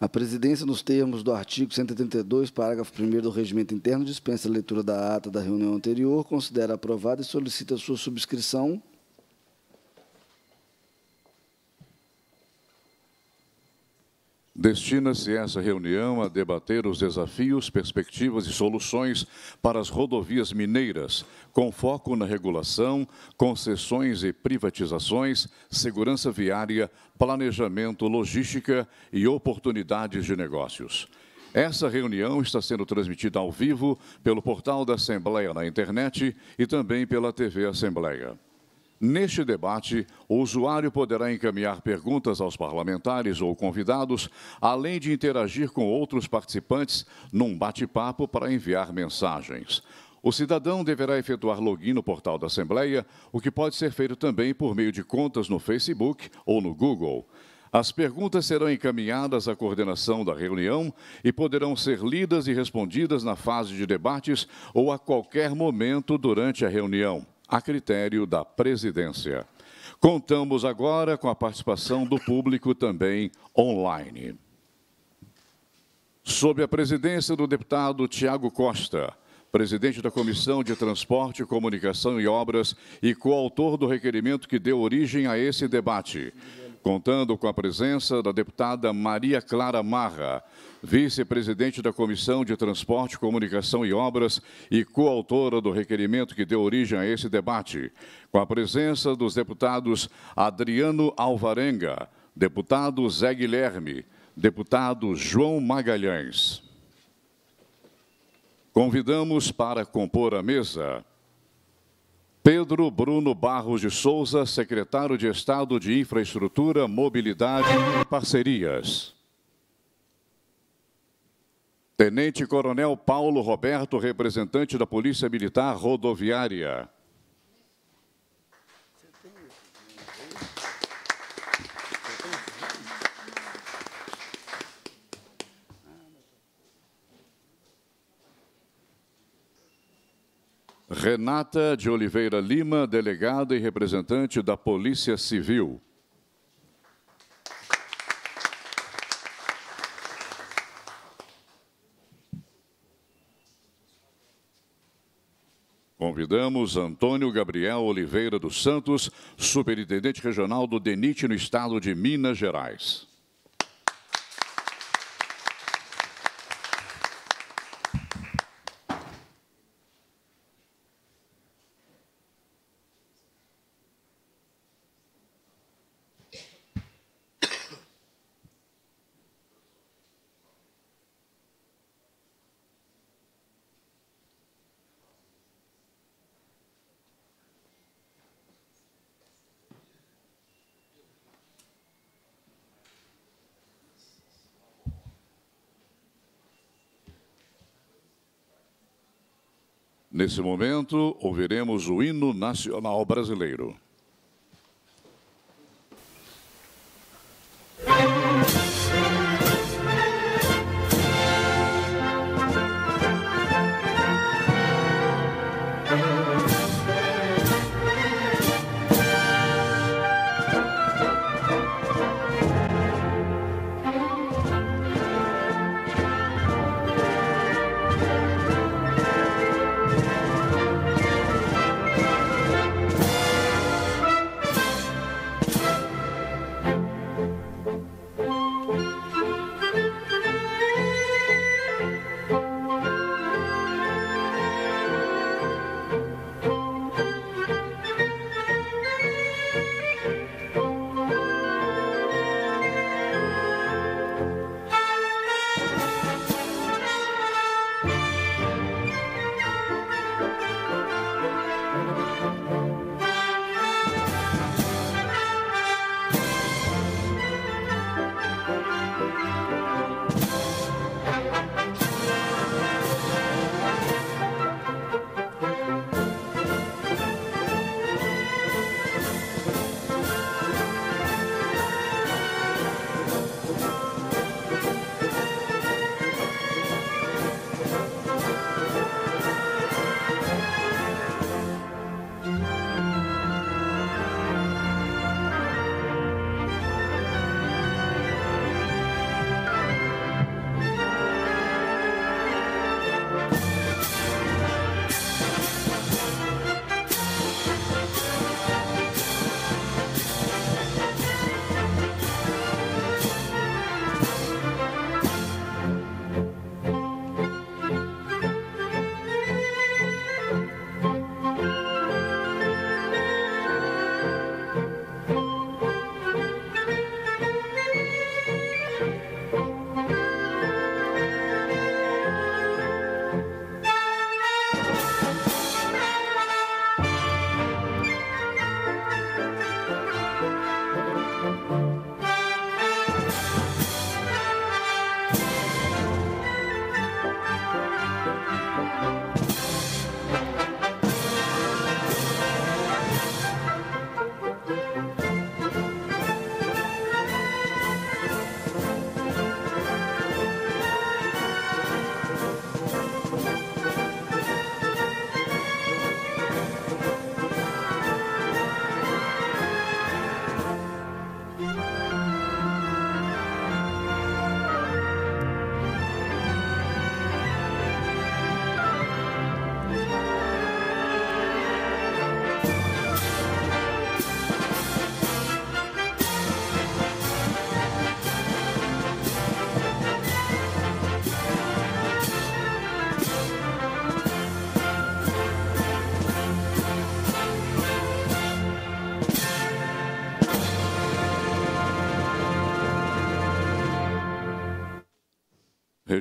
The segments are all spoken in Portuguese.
A presidência, nos termos do artigo 132, parágrafo 1 do Regimento Interno, dispensa a leitura da ata da reunião anterior, considera aprovada e solicita sua subscrição Destina-se essa reunião a debater os desafios, perspectivas e soluções para as rodovias mineiras, com foco na regulação, concessões e privatizações, segurança viária, planejamento, logística e oportunidades de negócios. Essa reunião está sendo transmitida ao vivo pelo portal da Assembleia na internet e também pela TV Assembleia. Neste debate, o usuário poderá encaminhar perguntas aos parlamentares ou convidados, além de interagir com outros participantes num bate-papo para enviar mensagens. O cidadão deverá efetuar login no portal da Assembleia, o que pode ser feito também por meio de contas no Facebook ou no Google. As perguntas serão encaminhadas à coordenação da reunião e poderão ser lidas e respondidas na fase de debates ou a qualquer momento durante a reunião a critério da presidência. Contamos agora com a participação do público também online. Sob a presidência do deputado Tiago Costa, presidente da Comissão de Transporte, Comunicação e Obras e coautor do requerimento que deu origem a esse debate contando com a presença da deputada Maria Clara Marra, vice-presidente da Comissão de Transporte, Comunicação e Obras e coautora do requerimento que deu origem a esse debate, com a presença dos deputados Adriano Alvarenga, deputado Zé Guilherme, deputado João Magalhães. Convidamos para compor a mesa Pedro Bruno Barros de Souza, secretário de Estado de Infraestrutura, Mobilidade e Parcerias. Tenente Coronel Paulo Roberto, representante da Polícia Militar Rodoviária. Renata de Oliveira Lima, delegada e representante da Polícia Civil. Convidamos Antônio Gabriel Oliveira dos Santos, Superintendente Regional do DENIT no Estado de Minas Gerais. Nesse momento, ouviremos o hino nacional brasileiro.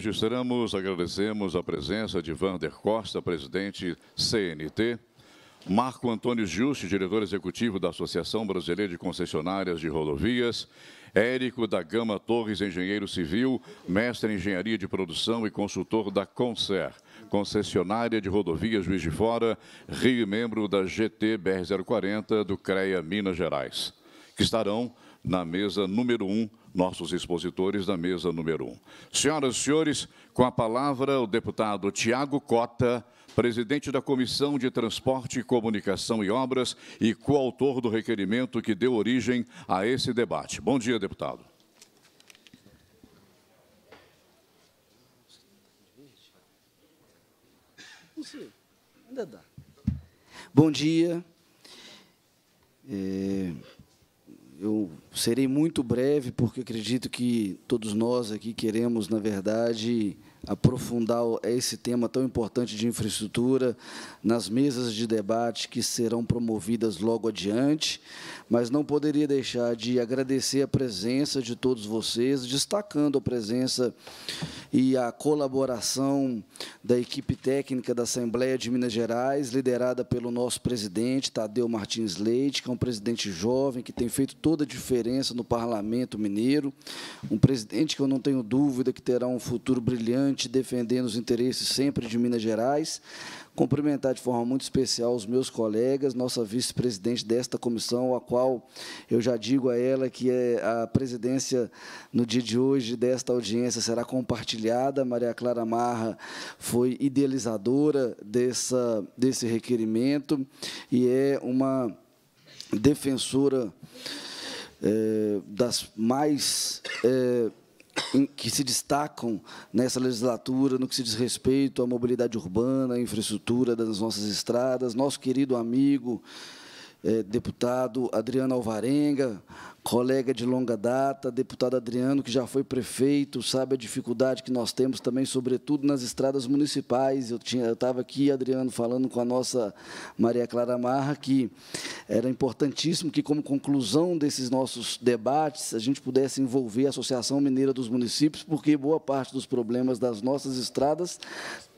registramos, agradecemos a presença de Vander Costa, presidente CNT, Marco Antônio Juste, diretor executivo da Associação Brasileira de Concessionárias de Rodovias, Érico da Gama Torres, engenheiro civil, mestre em engenharia de produção e consultor da Concer, concessionária de rodovias Juiz de Fora, Rio e membro da GT BR 040 do CREA Minas Gerais, que estarão na mesa número 1, um, nossos expositores da mesa número 1. Um. Senhoras e senhores, com a palavra o deputado Tiago Cota, presidente da Comissão de Transporte, Comunicação e Obras e coautor do requerimento que deu origem a esse debate. Bom dia, deputado. Bom dia. É... Eu serei muito breve, porque acredito que todos nós aqui queremos, na verdade, aprofundar esse tema tão importante de infraestrutura nas mesas de debate que serão promovidas logo adiante mas não poderia deixar de agradecer a presença de todos vocês, destacando a presença e a colaboração da equipe técnica da Assembleia de Minas Gerais, liderada pelo nosso presidente, Tadeu Martins Leite, que é um presidente jovem, que tem feito toda a diferença no Parlamento Mineiro, um presidente que eu não tenho dúvida que terá um futuro brilhante, defendendo os interesses sempre de Minas Gerais, cumprimentar de forma muito especial os meus colegas, nossa vice-presidente desta comissão, a qual eu já digo a ela que é a presidência no dia de hoje desta audiência será compartilhada. Maria Clara Marra foi idealizadora dessa, desse requerimento e é uma defensora é, das mais. É, que se destacam nessa legislatura no que se diz respeito à mobilidade urbana, à infraestrutura das nossas estradas. Nosso querido amigo é, deputado Adriano Alvarenga, colega de longa data, deputado Adriano, que já foi prefeito, sabe a dificuldade que nós temos também, sobretudo nas estradas municipais. Eu estava aqui, Adriano, falando com a nossa Maria Clara Marra, que era importantíssimo que, como conclusão desses nossos debates, a gente pudesse envolver a Associação Mineira dos Municípios, porque boa parte dos problemas das nossas estradas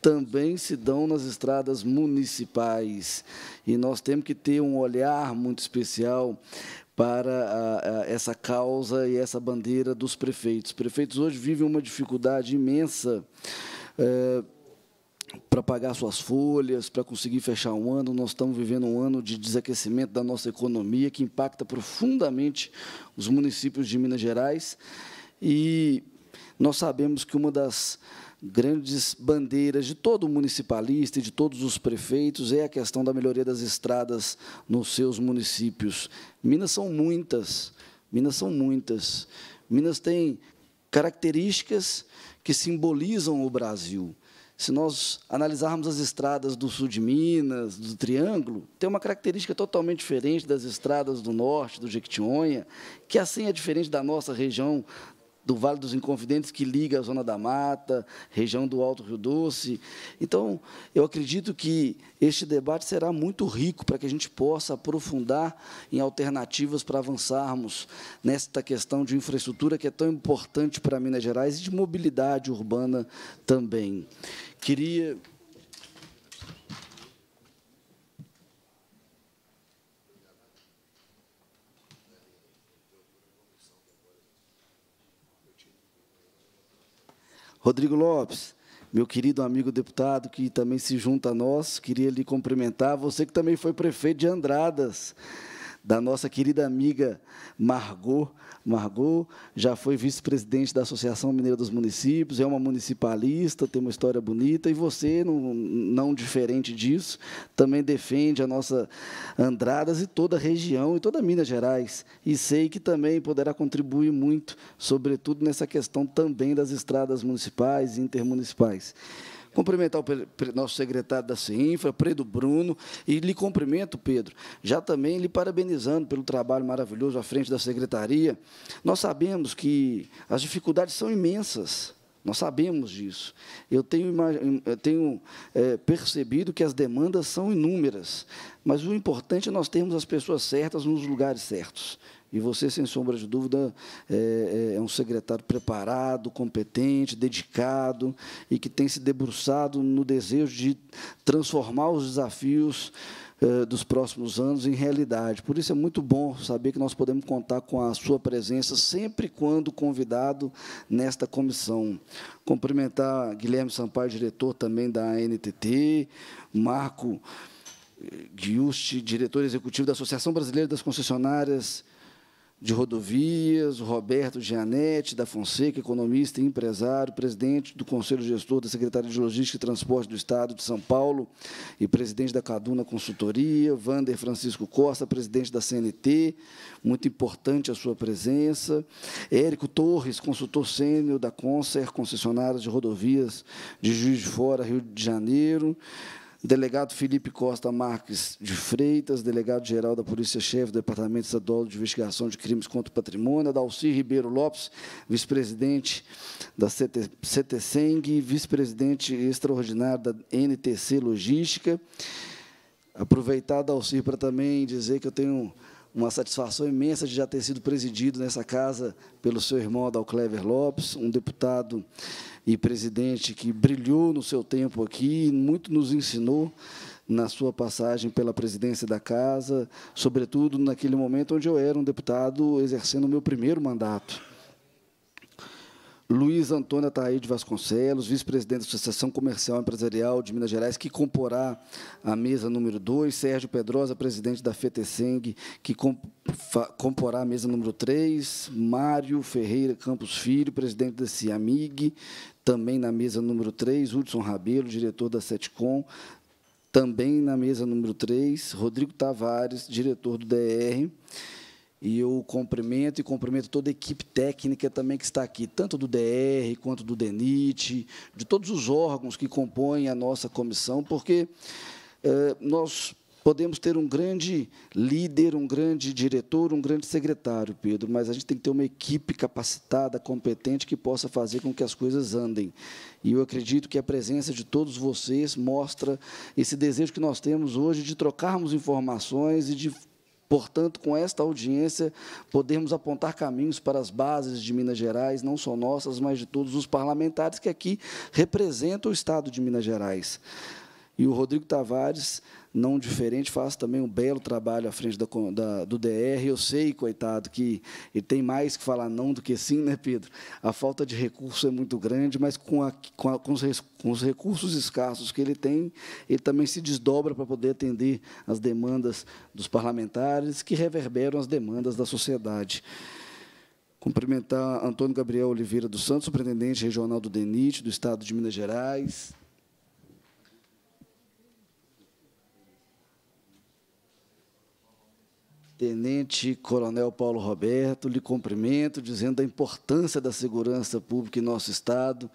também se dão nas estradas municipais. E nós temos que ter um olhar muito especial para a, ah, a, ah, essa causa e essa bandeira dos prefeitos. prefeitos hoje vivem uma dificuldade imensa. É, para pagar suas folhas, para conseguir fechar um ano. Nós estamos vivendo um ano de desaquecimento da nossa economia, que impacta profundamente os municípios de Minas Gerais. E nós sabemos que uma das grandes bandeiras de todo municipalista e de todos os prefeitos é a questão da melhoria das estradas nos seus municípios. Minas são muitas, Minas são muitas. Minas tem características que simbolizam o Brasil. Se nós analisarmos as estradas do sul de Minas, do Triângulo, tem uma característica totalmente diferente das estradas do norte, do Jequitinhonha, que assim é diferente da nossa região do Vale dos Inconfidentes, que liga a Zona da Mata, região do Alto Rio Doce. Então, eu acredito que este debate será muito rico para que a gente possa aprofundar em alternativas para avançarmos nesta questão de infraestrutura que é tão importante para Minas Gerais e de mobilidade urbana também. Queria Rodrigo Lopes, meu querido amigo deputado que também se junta a nós, queria lhe cumprimentar. Você que também foi prefeito de Andradas da nossa querida amiga Margot. Margot já foi vice-presidente da Associação Mineira dos Municípios, é uma municipalista, tem uma história bonita, e você, não, não diferente disso, também defende a nossa Andradas e toda a região e toda Minas Gerais. E sei que também poderá contribuir muito, sobretudo nessa questão também das estradas municipais e intermunicipais. Cumprimentar o nosso secretário da CINFRA, Pedro Bruno, e lhe cumprimento, Pedro, já também lhe parabenizando pelo trabalho maravilhoso à frente da secretaria. Nós sabemos que as dificuldades são imensas. Nós sabemos disso. Eu tenho, eu tenho é, percebido que as demandas são inúmeras, mas o importante é nós termos as pessoas certas nos lugares certos. E você, sem sombra de dúvida, é, é, é, um secretário preparado, competente, dedicado e que tem se debruçado no desejo de transformar os desafios é, dos próximos anos em realidade. Por isso é muito bom saber que nós podemos contar com a sua presença sempre quando convidado nesta comissão. Cumprimentar Guilherme Sampaio, diretor também da NTT, Marco eh, Giusti, diretor executivo da Associação Brasileira das Concessionárias de rodovias, o Roberto Gianetti da Fonseca, economista e empresário, presidente do Conselho Gestor da Secretaria de Logística e Transporte do Estado de São Paulo e presidente da Caduna Consultoria, Vander Francisco Costa, presidente da CNT, muito importante a sua presença, Érico Torres, consultor sênior da Concer, concessionária de rodovias de Juiz de Fora, Rio de Janeiro, delegado Felipe Costa Marques de Freitas, delegado-geral da Polícia-Chefe do Departamento Estadual de Investigação de Crimes contra o Patrimônio, Dalci Ribeiro Lopes, vice-presidente da CT, CTSENG, vice-presidente extraordinário da NTC Logística. Aproveitar, Dalci, para também dizer que eu tenho uma satisfação imensa de já ter sido presidido nessa casa pelo seu irmão Adalclever Lopes, um deputado e presidente que brilhou no seu tempo aqui, muito nos ensinou na sua passagem pela presidência da casa, sobretudo naquele momento onde eu era um deputado exercendo o meu primeiro mandato. Luiz Antônio Ataíde Vasconcelos, vice-presidente da Associação Comercial Empresarial de Minas Gerais, que comporá a mesa número 2, Sérgio Pedrosa, presidente da FETESENG, que comporá a mesa número 3, Mário Ferreira Campos Filho, presidente da CIAMIG, também na mesa número 3, Hudson Rabelo, diretor da SETCOM, também na mesa número 3, Rodrigo Tavares, diretor do DR, e eu cumprimento e cumprimento toda a equipe técnica também que está aqui, tanto do DR quanto do DENIT, de todos os órgãos que compõem a nossa comissão, porque eh, nós podemos ter um grande líder, um grande diretor, um grande secretário, Pedro, mas a gente tem que ter uma equipe capacitada, competente, que possa fazer com que as coisas andem. E eu acredito que a presença de todos vocês mostra esse desejo que nós temos hoje de trocarmos informações e de Portanto, com esta audiência, podemos apontar caminhos para as bases de Minas Gerais, não só nossas, mas de todos os parlamentares que aqui representam o Estado de Minas Gerais. E o Rodrigo Tavares não diferente, faz também um belo trabalho à frente da, do DR. Eu sei, coitado, que ele tem mais que falar não do que sim, né, Pedro? A falta de recurso é muito grande, mas com, a, com, a, com, os, com os, recursos escassos que ele tem, ele também se desdobra para poder atender as demandas dos parlamentares, que reverberam as demandas da sociedade. Cumprimentar Antônio Gabriel Oliveira dos Santos, superintendente regional do DENIT, do Estado de Minas Gerais, Tenente Coronel Paulo Roberto, lhe cumprimento, dizendo a importância da segurança pública em nosso Estado.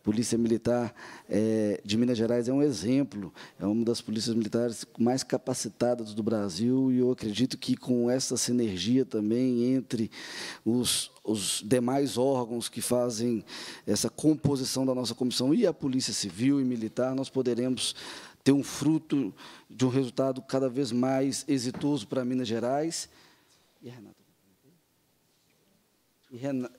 A Polícia Militar é, de Minas Gerais é um exemplo, é uma das polícias militares mais capacitadas do Brasil, e eu acredito que com essa sinergia também entre os, os demais órgãos que fazem essa composição da nossa comissão e a Polícia Civil e Militar, nós poderemos ter um fruto de um resultado cada vez mais exitoso para Minas Gerais. E Renata,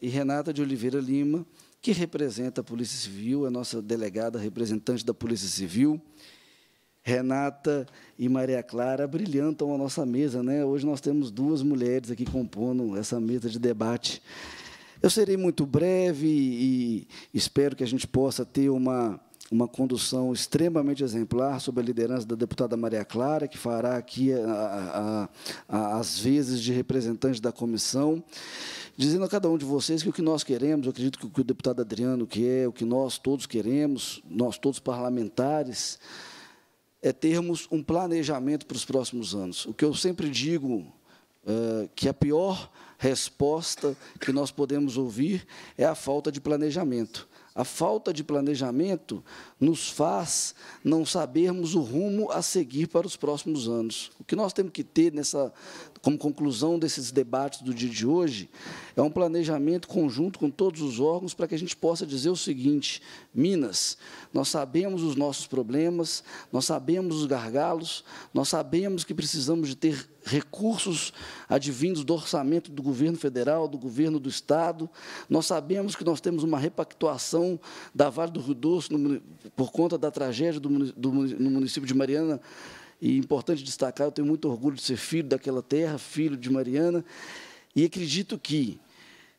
e Renata de Oliveira Lima, que representa a Polícia Civil, é nossa delegada representante da Polícia Civil. Renata e Maria Clara brilhantam a nossa mesa, né? Hoje nós temos duas mulheres aqui compondo essa mesa de debate. Eu serei muito breve e espero que a gente possa ter uma uma condução extremamente exemplar sob a liderança da deputada Maria Clara, que fará aqui a, a, a, as vezes de representante da comissão, dizendo a cada um de vocês que o que nós queremos, eu acredito que o que o deputado Adriano quer, o que nós todos queremos, nós todos parlamentares, é termos um planejamento para os próximos anos. O que eu sempre digo é, que a pior resposta que nós podemos ouvir é a falta de planejamento. A falta de planejamento nos faz não sabermos o rumo a seguir para os próximos anos. O que nós temos que ter nessa, como conclusão desses debates do dia de hoje, é um planejamento conjunto com todos os órgãos para que a gente possa dizer o seguinte: Minas, nós sabemos os nossos problemas, nós sabemos os gargalos, nós sabemos que precisamos de ter recursos advindos do orçamento do governo federal, do governo do estado. Nós sabemos que nós temos uma repactuação da Vale do Rio Doce no, por conta da tragédia do, do, no município de Mariana e importante destacar, eu tenho muito orgulho de ser filho daquela terra, filho de Mariana, e acredito que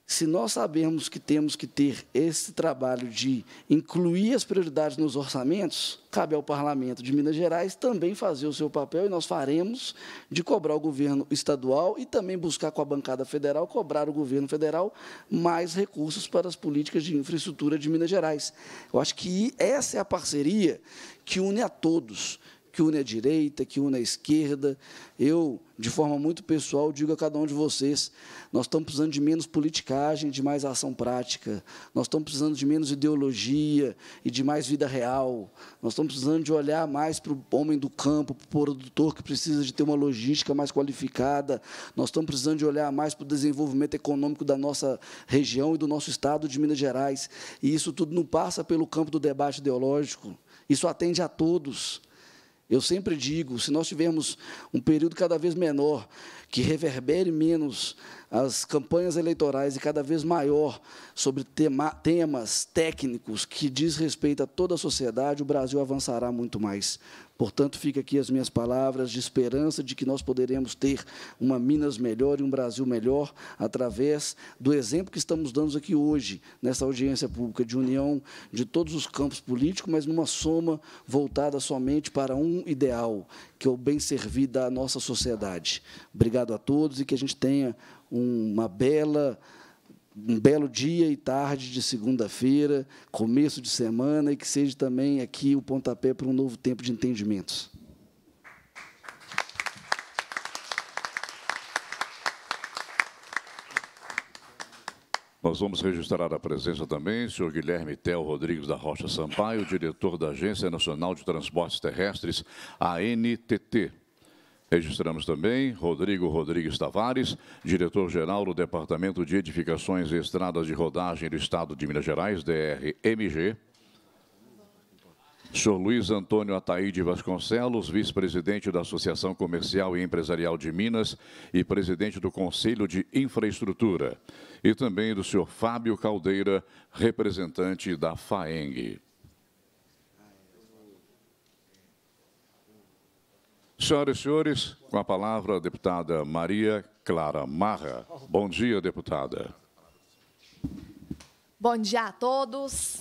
se nós sabemos que temos que ter esse trabalho de incluir as prioridades nos orçamentos, cabe ao Parlamento de Minas Gerais também fazer o seu papel e nós faremos de cobrar o governo estadual e também buscar com a bancada federal cobrar o governo federal mais recursos para as políticas de infraestrutura de Minas Gerais. Eu acho que essa é a parceria que une a todos que une a direita, que une a esquerda. Eu, de forma muito pessoal, digo a cada um de vocês: nós estamos precisando de menos politicagem, de mais ação prática. Nós estamos precisando de menos ideologia e de mais vida real. Nós estamos precisando de olhar mais para o homem do campo, para o produtor que precisa de ter uma logística mais qualificada. Nós estamos precisando de olhar mais para o desenvolvimento econômico da nossa região e do nosso estado de Minas Gerais. E isso tudo não passa pelo campo do debate ideológico. Isso atende a todos. Eu sempre digo, se nós tivermos um período cada vez menor, que reverbere menos as campanhas eleitorais e cada vez maior sobre tema, temas técnicos que diz respeito a toda a sociedade, o Brasil avançará muito mais. Portanto, fica aqui as minhas palavras de esperança de que nós poderemos ter uma Minas melhor e um Brasil melhor através do exemplo que estamos dando aqui hoje, nessa audiência pública de união de todos os campos políticos, mas numa soma voltada somente para um ideal, que é o bem servido da nossa sociedade. Obrigado a todos e que a gente tenha uma bela um belo dia e tarde de segunda-feira, começo de semana, e que seja também aqui o pontapé para um novo tempo de entendimentos. Nós vamos registrar a presença também do senhor Guilherme Tel Rodrigues da Rocha Sampaio, diretor da Agência Nacional de Transportes Terrestres, ANTT. Registramos também Rodrigo Rodrigues Tavares, diretor-geral do Departamento de Edificações e Estradas de Rodagem do Estado de Minas Gerais, DRMG. Sr. Luiz Antônio Ataíde Vasconcelos, vice-presidente da Associação Comercial e Empresarial de Minas e presidente do Conselho de Infraestrutura. E também do Sr. Fábio Caldeira, representante da FAENG. Senhoras e senhores, com a palavra a deputada Maria Clara Marra. Bom dia, deputada. Bom dia a todos.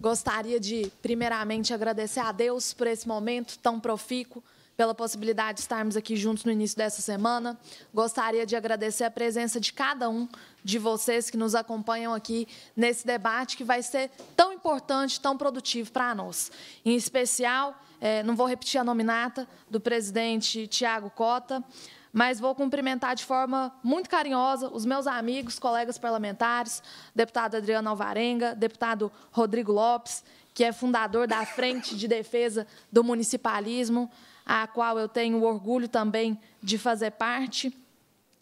Gostaria de, primeiramente, agradecer a Deus por esse momento tão profícuo, pela possibilidade de estarmos aqui juntos no início dessa semana. Gostaria de agradecer a presença de cada um de vocês que nos acompanham aqui nesse debate que vai ser tão importante, tão produtivo para nós. Em especial, é, não vou repetir a nominata do presidente Tiago Cota, mas vou cumprimentar de forma muito carinhosa os meus amigos, colegas parlamentares, deputado Adriano Alvarenga, deputado Rodrigo Lopes, que é fundador da Frente de Defesa do Municipalismo, a qual eu tenho orgulho também de fazer parte,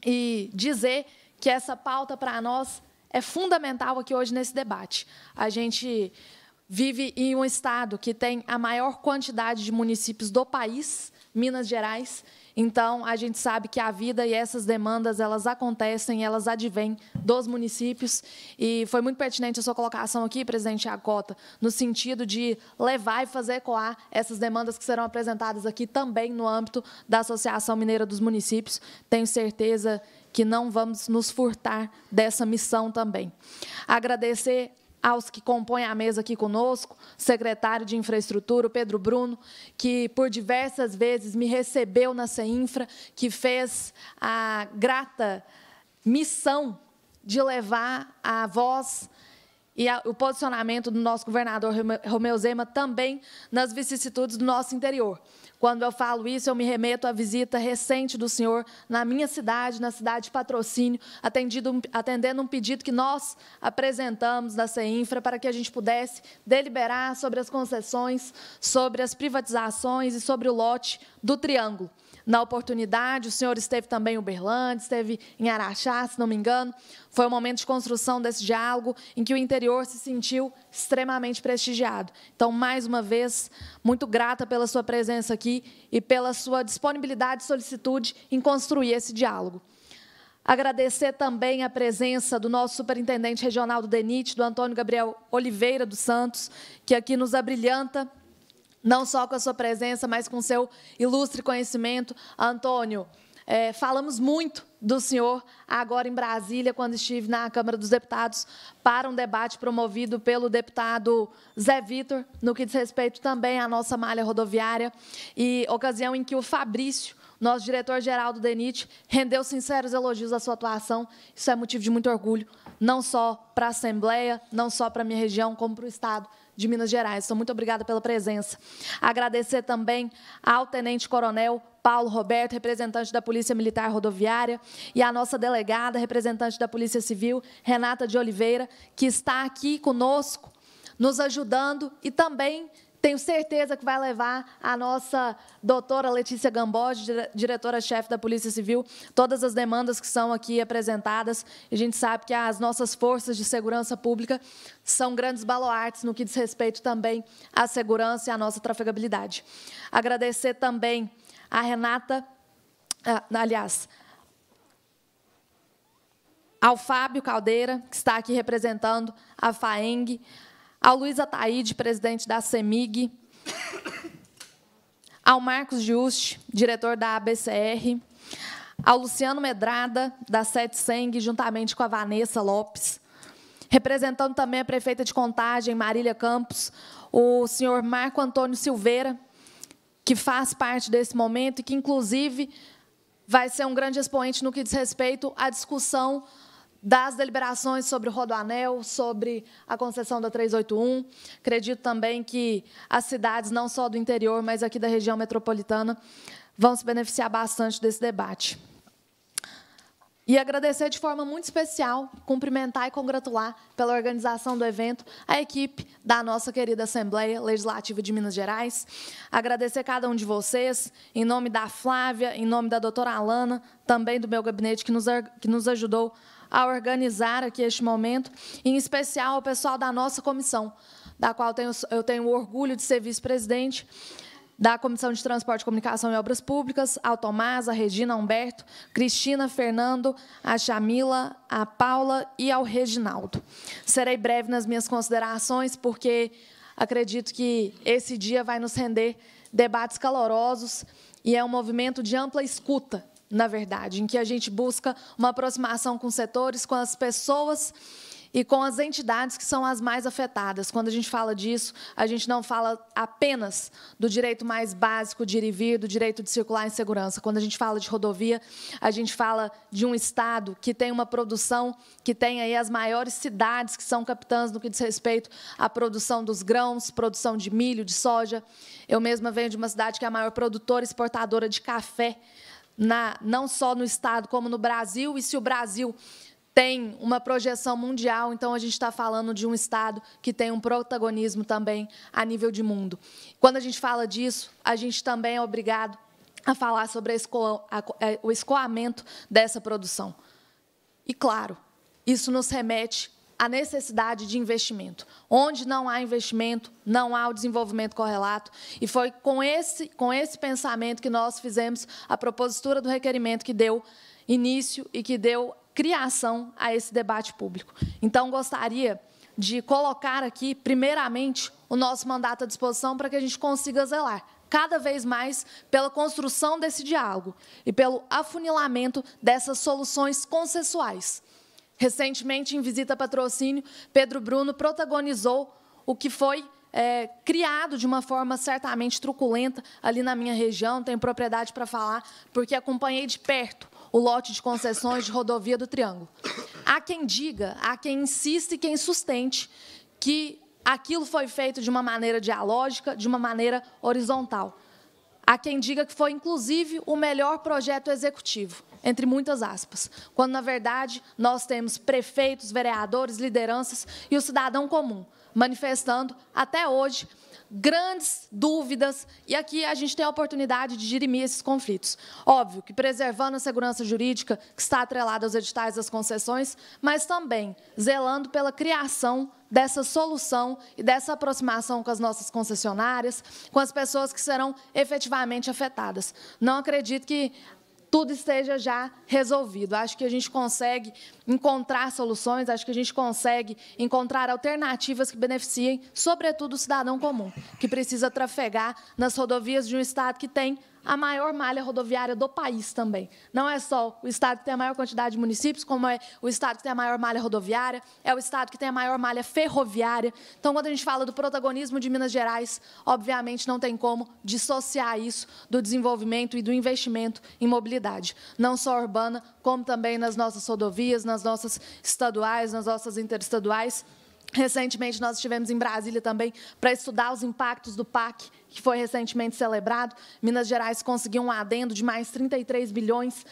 e dizer que essa pauta para nós é fundamental aqui hoje nesse debate. A gente vive em um estado que tem a maior quantidade de municípios do país, Minas Gerais. Então, a gente sabe que a vida e essas demandas, elas acontecem, elas advêm dos municípios. E foi muito pertinente a sua colocação aqui, presidente Agota, no sentido de levar e fazer ecoar essas demandas que serão apresentadas aqui também no âmbito da Associação Mineira dos Municípios. Tenho certeza que não vamos nos furtar dessa missão também. Agradecer aos que compõem a mesa aqui conosco, secretário de Infraestrutura, Pedro Bruno, que por diversas vezes me recebeu na CEINFRA, que fez a grata missão de levar a voz e a, o posicionamento do nosso governador Romeu Zema também nas vicissitudes do nosso interior. Quando eu falo isso, eu me remeto à visita recente do Senhor na minha cidade, na cidade de Patrocínio, atendido, atendendo um pedido que nós apresentamos da CEINFRA para que a gente pudesse deliberar sobre as concessões, sobre as privatizações e sobre o lote do Triângulo na oportunidade. O senhor esteve também em Uberlândia, esteve em Araxá, se não me engano. Foi um momento de construção desse diálogo em que o interior se sentiu extremamente prestigiado. Então, mais uma vez, muito grata pela sua presença aqui e pela sua disponibilidade e solicitude em construir esse diálogo. Agradecer também a presença do nosso superintendente regional do DENIT, do Antônio Gabriel Oliveira dos Santos, que aqui nos abrilhanta não só com a sua presença, mas com seu ilustre conhecimento. Antônio, é, falamos muito do senhor agora em Brasília, quando estive na Câmara dos Deputados, para um debate promovido pelo deputado Zé Vitor, no que diz respeito também à nossa malha rodoviária, e ocasião em que o Fabrício, nosso diretor-geral do DENIT, rendeu sinceros elogios à sua atuação. Isso é motivo de muito orgulho, não só para a Assembleia, não só para a minha região, como para o Estado de Minas Gerais. Então, muito obrigada pela presença. Agradecer também ao Tenente Coronel Paulo Roberto, representante da Polícia Militar Rodoviária, e a nossa delegada, representante da Polícia Civil, Renata de Oliveira, que está aqui conosco, nos ajudando e também tenho certeza que vai levar a nossa doutora Letícia Gamboge, diretora-chefe da Polícia Civil, todas as demandas que são aqui apresentadas. A gente sabe que as nossas forças de segurança pública são grandes baluartes no que diz respeito também à segurança e à nossa trafegabilidade. Agradecer também a Renata, ah, aliás, ao Fábio Caldeira, que está aqui representando a FAENG, ao Luiz tá Ataíde, presidente da CEMIG, ao Marcos Just, diretor da ABCR, ao Luciano Medrada, da Sete Seng, juntamente com a Vanessa Lopes, representando também a prefeita de Contagem, Marília Campos, o senhor Marco Antônio Silveira, que faz parte desse momento e que, inclusive, vai ser um grande expoente no que diz respeito à discussão das deliberações sobre o Rodoanel, sobre a concessão da 381. Acredito também que as cidades, não só do interior, mas aqui da região metropolitana, vão se beneficiar bastante desse debate. E agradecer de forma muito especial, cumprimentar e congratular pela organização do evento a equipe da nossa querida Assembleia Legislativa de Minas Gerais. Agradecer a cada um de vocês, em nome da Flávia, em nome da doutora Alana, também do meu gabinete, que nos, que nos ajudou a organizar aqui este momento, em especial ao pessoal da nossa comissão, da qual tenho, eu tenho orgulho de ser vice-presidente, da Comissão de Transporte, Comunicação e Obras Públicas, ao Tomás, a Regina, a Humberto, Cristina, Fernando, a Jamila, a Paula e ao Reginaldo. Serei breve nas minhas considerações, porque acredito que esse dia vai nos render debates calorosos e é um movimento de ampla escuta na verdade, em que a gente busca uma aproximação com os setores, com as pessoas e com as entidades que são as mais afetadas. Quando a gente fala disso, a gente não fala apenas do direito mais básico de ir e vir, do direito de circular em segurança. Quando a gente fala de rodovia, a gente fala de um Estado que tem uma produção, que tem aí as maiores cidades que são capitãs no que diz respeito à produção dos grãos, produção de milho, de soja. Eu mesma venho de uma cidade que é a maior produtora e exportadora de café na, não só no Estado, como no Brasil, e se o Brasil tem uma projeção mundial, então a gente está falando de um Estado que tem um protagonismo também a nível de mundo. Quando a gente fala disso, a gente também é obrigado a falar sobre a esco, a, a, é, o escoamento dessa produção. E, claro, isso nos remete a necessidade de investimento. Onde não há investimento, não há o desenvolvimento correlato. E foi com esse, com esse pensamento que nós fizemos a propositura do requerimento que deu início e que deu criação a esse debate público. Então, gostaria de colocar aqui, primeiramente, o nosso mandato à disposição para que a gente consiga zelar cada vez mais pela construção desse diálogo e pelo afunilamento dessas soluções consensuais Recentemente, em visita a patrocínio, Pedro Bruno protagonizou o que foi é, criado de uma forma certamente truculenta ali na minha região, tenho propriedade para falar, porque acompanhei de perto o lote de concessões de rodovia do Triângulo. Há quem diga, há quem insiste, e quem sustente que aquilo foi feito de uma maneira dialógica, de uma maneira horizontal. Há quem diga que foi, inclusive, o melhor projeto executivo, entre muitas aspas, quando, na verdade, nós temos prefeitos, vereadores, lideranças e o cidadão comum manifestando, até hoje, grandes dúvidas e aqui a gente tem a oportunidade de dirimir esses conflitos. Óbvio que preservando a segurança jurídica que está atrelada aos editais das concessões, mas também zelando pela criação dessa solução e dessa aproximação com as nossas concessionárias, com as pessoas que serão efetivamente afetadas. Não acredito que tudo esteja já resolvido. Acho que a gente consegue encontrar soluções, acho que a gente consegue encontrar alternativas que beneficiem, sobretudo, o cidadão comum, que precisa trafegar nas rodovias de um Estado que tem a maior malha rodoviária do país também. Não é só o estado que tem a maior quantidade de municípios, como é o estado que tem a maior malha rodoviária, é o estado que tem a maior malha ferroviária. Então, quando a gente fala do protagonismo de Minas Gerais, obviamente não tem como dissociar isso do desenvolvimento e do investimento em mobilidade, não só urbana, como também nas nossas rodovias, nas nossas estaduais, nas nossas interestaduais Recentemente, nós estivemos em Brasília também para estudar os impactos do PAC, que foi recentemente celebrado. Minas Gerais conseguiu um adendo de mais 33 bilhões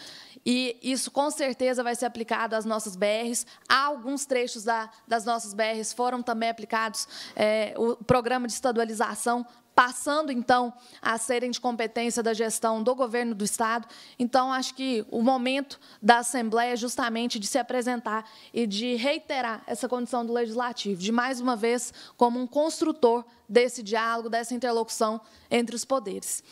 e isso com certeza vai ser aplicado às nossas BRs. Há alguns trechos da, das nossas BRs foram também aplicados é, o programa de estadualização passando então a serem de competência da gestão do governo do estado. Então acho que o momento da assembleia é justamente de se apresentar e de reiterar essa condição do legislativo, de mais uma vez como um construtor desse diálogo, dessa interlocução entre os poderes.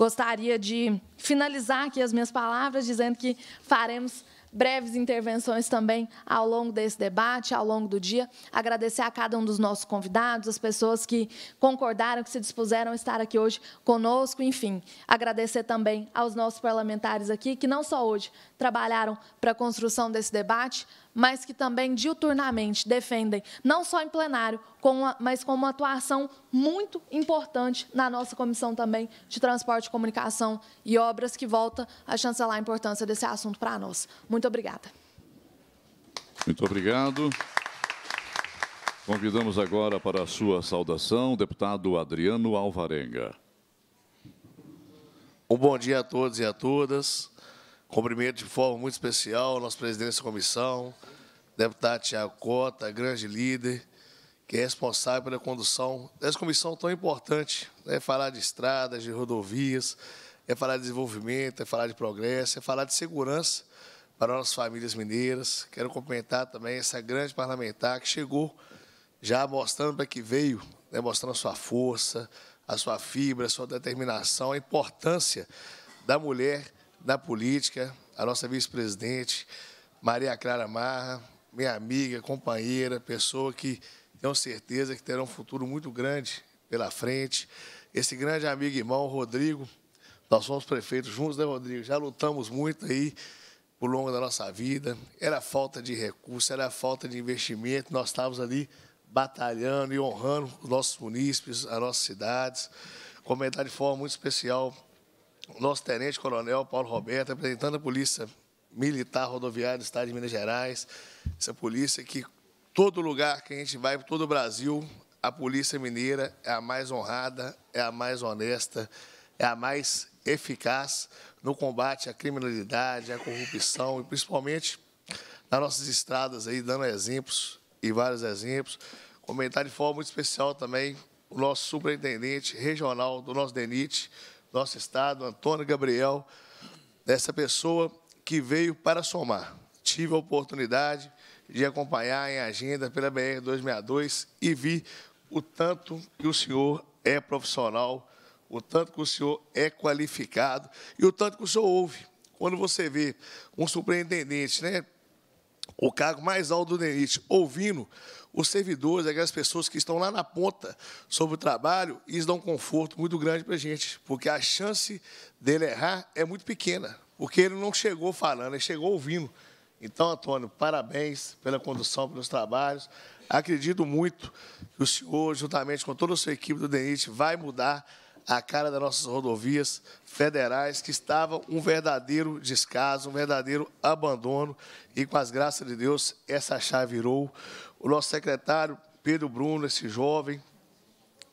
Gostaria de finalizar aqui as minhas palavras dizendo que faremos breves intervenções também ao longo desse debate, ao longo do dia. Agradecer a cada um dos nossos convidados, as pessoas que concordaram, que se dispuseram a estar aqui hoje conosco, enfim. Agradecer também aos nossos parlamentares aqui, que não só hoje trabalharam para a construção desse debate, mas que também diuturnamente defendem, não só em plenário, mas com uma atuação muito importante na nossa comissão também de Transporte, Comunicação e Obras, que volta a chancelar a importância desse assunto para nós. Muito obrigada. Muito obrigado. Convidamos agora para a sua saudação o deputado Adriano Alvarenga. Um bom dia a todos e a todas. Cumprimento de forma muito especial nosso presidente da comissão, deputado Tiago Cota, grande líder, que é responsável pela condução dessa comissão tão importante. Né? É falar de estradas, de rodovias, é falar de desenvolvimento, é falar de progresso, é falar de segurança para nossas famílias mineiras. Quero cumprimentar também essa grande parlamentar que chegou já mostrando para que veio, né? mostrando a sua força, a sua fibra, a sua determinação, a importância da mulher da política, a nossa vice-presidente, Maria Clara Marra, minha amiga, companheira, pessoa que tenho certeza que terá um futuro muito grande pela frente. Esse grande amigo e irmão, Rodrigo, nós somos prefeitos juntos, né, Rodrigo? Já lutamos muito aí por longo da nossa vida. Era falta de recurso, era falta de investimento. Nós estávamos ali batalhando e honrando os nossos munícipes, as nossas cidades. Comentar de forma muito especial nosso tenente-coronel Paulo Roberto, representando a Polícia Militar Rodoviária do Estado de Minas Gerais, essa polícia que todo lugar que a gente vai, todo o Brasil, a Polícia Mineira é a mais honrada, é a mais honesta, é a mais eficaz no combate à criminalidade, à corrupção e principalmente nas nossas estradas aí, dando exemplos e vários exemplos. Comentar de forma muito especial também o nosso superintendente regional do nosso DENIT, nosso estado, Antônio Gabriel, essa pessoa que veio para somar. Tive a oportunidade de acompanhar em agenda pela BR 262 e vi o tanto que o senhor é profissional, o tanto que o senhor é qualificado e o tanto que o senhor ouve. Quando você vê um superintendente, né, o cargo mais alto do DENIT, ouvindo os servidores, aquelas pessoas que estão lá na ponta sobre o trabalho, isso dá um conforto muito grande para a gente, porque a chance dele errar é muito pequena, porque ele não chegou falando, ele chegou ouvindo. Então, Antônio, parabéns pela condução, pelos trabalhos. Acredito muito que o senhor, juntamente com toda a sua equipe do DENIT, vai mudar a cara das nossas rodovias federais, que estava um verdadeiro descaso, um verdadeiro abandono. E com as graças de Deus, essa chave virou o nosso secretário Pedro Bruno, esse jovem,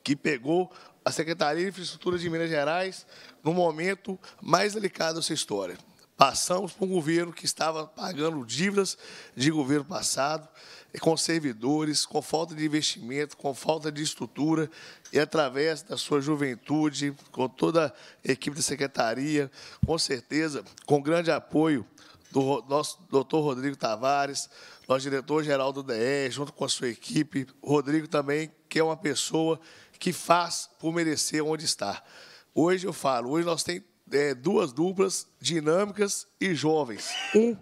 que pegou a Secretaria de Infraestrutura de Minas Gerais no momento mais delicado dessa história. Passamos por um governo que estava pagando dívidas de governo passado, com servidores, com falta de investimento, com falta de estrutura, e através da sua juventude, com toda a equipe da secretaria, com certeza, com grande apoio do nosso doutor Rodrigo Tavares, nosso diretor-geral do DE, junto com a sua equipe. Rodrigo também, que é uma pessoa que faz por merecer onde está. Hoje eu falo, hoje nós temos é, duas duplas dinâmicas e jovens. Um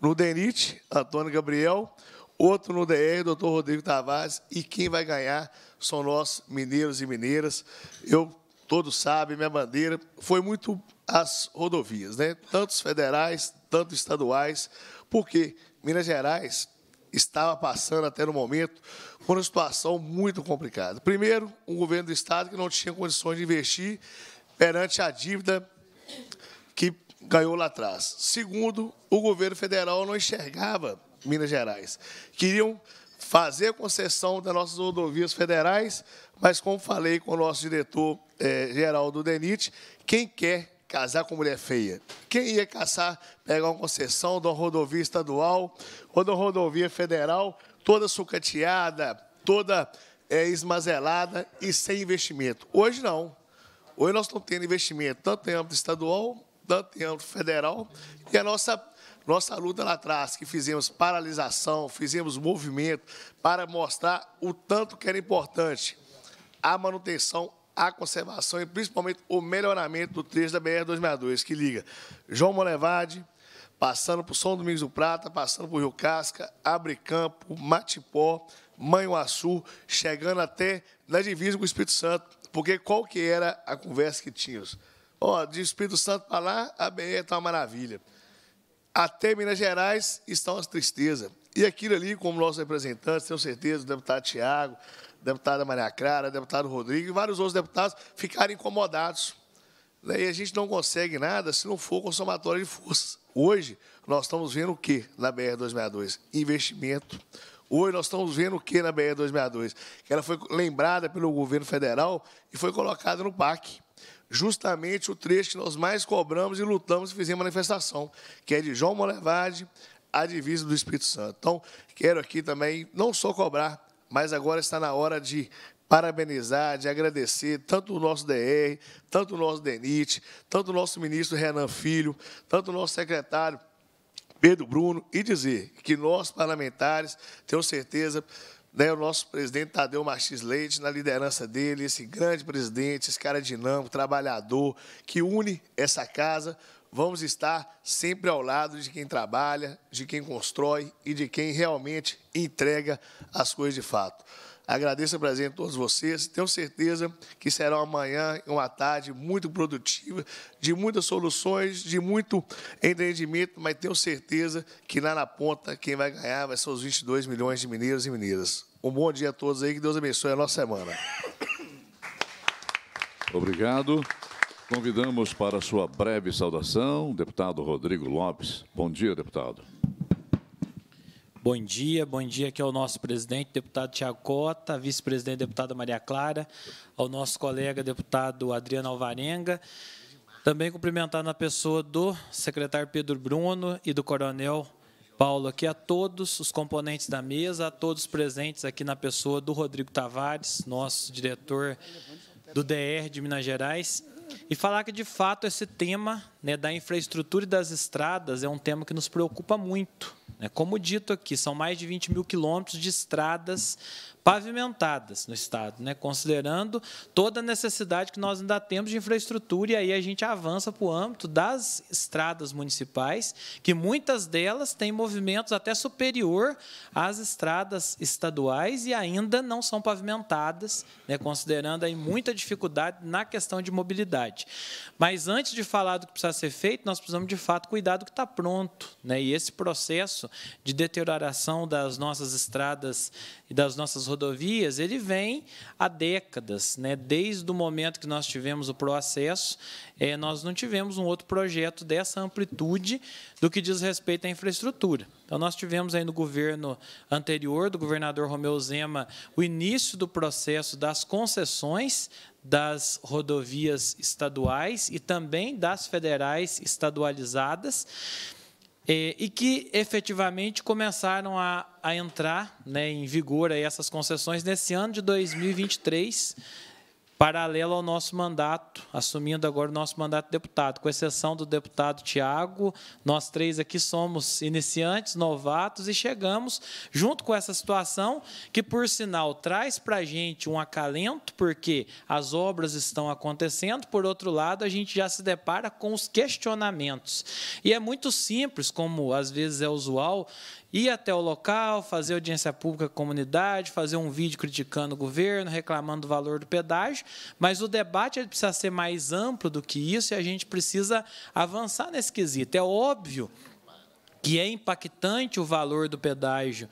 no DENIT, Antônio Gabriel, outro no DR, doutor Rodrigo Tavares, e quem vai ganhar são nós, mineiros e mineiras. Eu, todos sabem, minha bandeira foi muito as rodovias, né? Tantos federais, tanto estaduais, porque Minas Gerais estava passando até no momento por uma situação muito complicada. Primeiro, um governo do Estado que não tinha condições de investir perante a dívida que ganhou lá atrás. Segundo, o governo federal não enxergava Minas Gerais. Queriam fazer concessão das nossas rodovias federais, mas, como falei com o nosso diretor-geral eh, é, do DENIT, quem quer casar com mulher feia. Quem ia caçar, pegar uma concessão de uma rodovia estadual ou de uma rodovia federal, toda sucateada, toda é, esmazelada e sem investimento. Hoje não. Hoje nós estamos tendo investimento tanto em âmbito estadual, tanto em âmbito federal, e a nossa nossa luta lá atrás, que fizemos paralisação, fizemos movimento para mostrar o tanto que era importante a manutenção a conservação e principalmente o melhoramento do trecho da BR-262, que liga João Molevade, passando por São Domingos do Prata, passando por Rio Casca, Abre Campo, Matipó, Manhuaçu, chegando até na divisa com o Espírito Santo, porque qual que era a conversa que tínhamos? Ó, oh, de Espírito Santo para lá, a BR está uma maravilha. Até Minas Gerais está uma tristeza. E aquilo ali, como nosso representante, tenho certeza, o deputado Tiago, deputada Maria Clara, deputado Rodrigo e vários outros deputados ficaram incomodados. Né? E a gente não consegue nada se não for com somatória de forças. Hoje, nós estamos vendo o que na BR-262? Investimento. Hoje, nós estamos vendo o que na BR-262? Que ela foi lembrada pelo governo federal e foi colocada no PAC. Justamente o trecho que nós mais cobramos e lutamos e fizemos manifestação, que é de João Molevade a divisa do Espírito Santo. Então, quero aqui também não só cobrar mas agora está na hora de parabenizar, de agradecer tanto o nosso DR, tanto o nosso DENIT, tanto o nosso ministro Renan Filho, tanto o nosso secretário Pedro Bruno, e dizer que nós, parlamentares, tenho certeza né, o nosso presidente Tadeu Martins Leite, na liderança dele, esse grande presidente, esse cara dinâmico, trabalhador, que une essa casa vamos estar sempre ao lado de quem trabalha, de quem constrói e de quem realmente entrega as coisas de fato. Agradeço a presença de todos vocês. Tenho certeza que será uma manhã e uma tarde muito produtiva, de muitas soluções, de muito entendimento, mas tenho certeza que lá na ponta quem vai ganhar vai ser os 22 milhões de mineiros e mineiras. Um bom dia a todos aí, que Deus abençoe a nossa semana. Obrigado. Convidamos para sua breve saudação o deputado Rodrigo Lopes. Bom dia, deputado. Bom dia, bom dia aqui ao nosso presidente, deputado Tiago Cota, vice-presidente, deputada Maria Clara, ao nosso colega, deputado Adriano Alvarenga. Também cumprimentar na pessoa do secretário Pedro Bruno e do coronel Paulo aqui, a todos os componentes da mesa, a todos presentes aqui na pessoa do Rodrigo Tavares, nosso diretor do DR de Minas Gerais, e falar que de fato esse tema né, da infraestrutura e das estradas é um tema que nos preocupa muito. Né. Como dito aqui, são mais de 20 mil quilômetros de estradas pavimentadas no Estado, né? considerando toda a necessidade que nós ainda temos de infraestrutura, e aí a gente avança para o âmbito das estradas municipais, que muitas delas têm movimentos até superior às estradas estaduais e ainda não são pavimentadas, né? considerando aí muita dificuldade na questão de mobilidade. Mas antes de falar do que precisa a ser feito, nós precisamos de fato cuidar do que está pronto. Né? E esse processo de deterioração das nossas estradas e das nossas rodovias, ele vem há décadas. Né? Desde o momento que nós tivemos o processo é, nós não tivemos um outro projeto dessa amplitude do que diz respeito à infraestrutura. Então, nós tivemos aí no governo anterior, do governador Romeu Zema, o início do processo das concessões das rodovias estaduais e também das federais estadualizadas, eh, e que efetivamente começaram a, a entrar né, em vigor essas concessões nesse ano de 2023 paralelo ao nosso mandato, assumindo agora o nosso mandato de deputado. Com exceção do deputado Tiago, nós três aqui somos iniciantes, novatos e chegamos junto com essa situação que, por sinal, traz para a gente um acalento, porque as obras estão acontecendo, por outro lado, a gente já se depara com os questionamentos. E é muito simples, como às vezes é usual, ir até o local, fazer audiência pública com a comunidade, fazer um vídeo criticando o governo, reclamando do valor do pedágio, mas o debate precisa ser mais amplo do que isso e a gente precisa avançar nesse quesito. É óbvio que é impactante o valor do pedágio,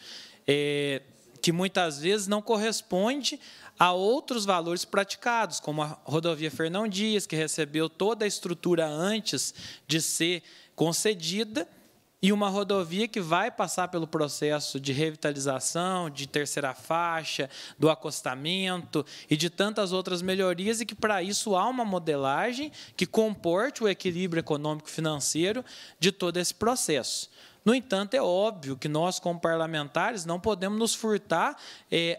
é, que muitas vezes não corresponde a outros valores praticados, como a rodovia Fernão Dias, que recebeu toda a estrutura antes de ser concedida, e uma rodovia que vai passar pelo processo de revitalização, de terceira faixa, do acostamento e de tantas outras melhorias, e que para isso há uma modelagem que comporte o equilíbrio econômico-financeiro de todo esse processo. No entanto, é óbvio que nós, como parlamentares, não podemos nos furtar é,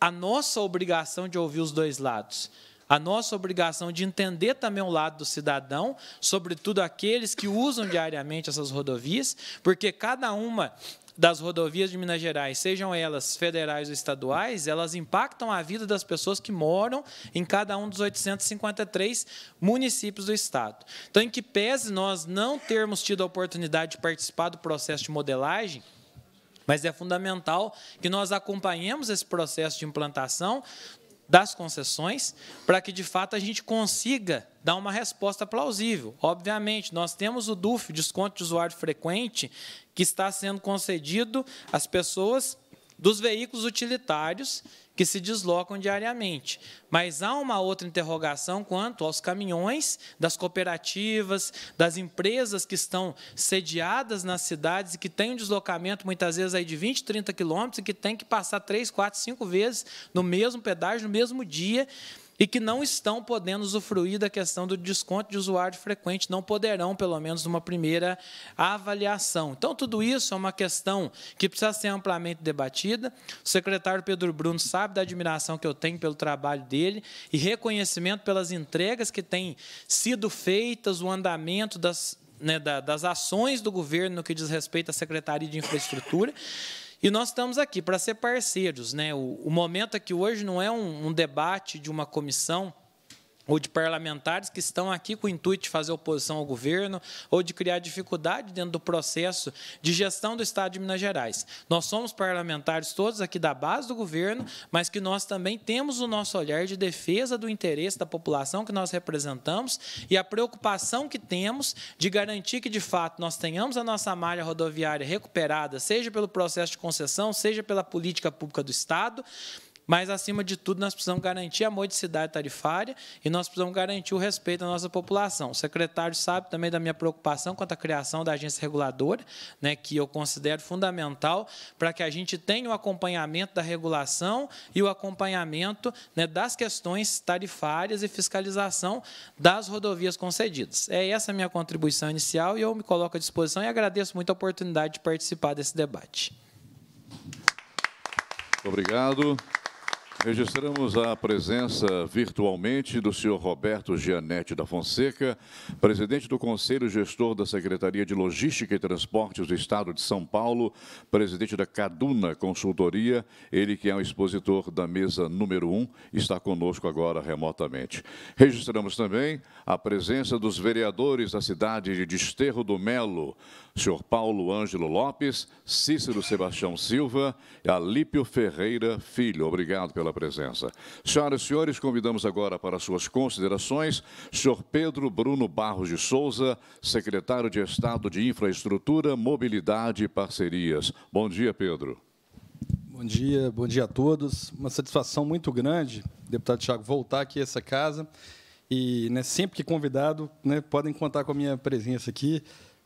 a nossa obrigação de ouvir os dois lados a nossa obrigação de entender também o lado do cidadão, sobretudo aqueles que usam diariamente essas rodovias, porque cada uma das rodovias de Minas Gerais, sejam elas federais ou estaduais, elas impactam a vida das pessoas que moram em cada um dos 853 municípios do estado. Então, em que pese nós não termos tido a oportunidade de participar do processo de modelagem, mas é fundamental que nós acompanhemos esse processo de implantação das concessões, para que de fato a gente consiga dar uma resposta plausível. Obviamente, nós temos o DUF, desconto de usuário frequente, que está sendo concedido às pessoas dos veículos utilitários que se deslocam diariamente. Mas há uma outra interrogação quanto aos caminhões das cooperativas, das empresas que estão sediadas nas cidades e que têm um deslocamento muitas vezes aí de 20, 30 quilômetros e que têm que passar três, quatro, cinco vezes no mesmo pedágio, no mesmo dia e que não estão podendo usufruir da questão do desconto de usuário frequente, não poderão, pelo menos, numa primeira avaliação. Então, tudo isso é uma questão que precisa ser amplamente debatida. O secretário Pedro Bruno sabe da admiração que eu tenho pelo trabalho dele e reconhecimento pelas entregas que têm sido feitas, o andamento das, né, das ações do governo no que diz respeito à Secretaria de Infraestrutura. E nós estamos aqui para ser parceiros. Né? O, o momento aqui hoje não é um, um debate de uma comissão ou de parlamentares que estão aqui com o intuito de fazer oposição ao governo ou de criar dificuldade dentro do processo de gestão do Estado de Minas Gerais. Nós somos parlamentares todos aqui da base do governo, mas que nós também temos o nosso olhar de defesa do interesse da população que nós representamos e a preocupação que temos de garantir que, de fato, nós tenhamos a nossa malha rodoviária recuperada, seja pelo processo de concessão, seja pela política pública do Estado, mas, acima de tudo, nós precisamos garantir a modicidade tarifária e nós precisamos garantir o respeito à nossa população. O secretário sabe também da minha preocupação quanto à criação da agência reguladora, né, que eu considero fundamental para que a gente tenha o acompanhamento da regulação e o acompanhamento né, das questões tarifárias e fiscalização das rodovias concedidas. É essa a minha contribuição inicial e eu me coloco à disposição e agradeço muito a oportunidade de participar desse debate. obrigado. Registramos a presença virtualmente do senhor Roberto Gianetti da Fonseca, presidente do Conselho Gestor da Secretaria de Logística e Transportes do Estado de São Paulo, presidente da Caduna Consultoria, ele que é um expositor da mesa número 1, está conosco agora remotamente. Registramos também a presença dos vereadores da cidade de Desterro do Melo, senhor Paulo Ângelo Lopes, Cícero Sebastião Silva e Alípio Ferreira Filho. Obrigado pela presença. Senhoras e senhores, convidamos agora para suas considerações senhor Pedro Bruno Barros de Souza, secretário de Estado de Infraestrutura, Mobilidade e Parcerias. Bom dia, Pedro. Bom dia, bom dia a todos. Uma satisfação muito grande, deputado Tiago, voltar aqui a essa casa. E né, sempre que convidado, né, podem contar com a minha presença aqui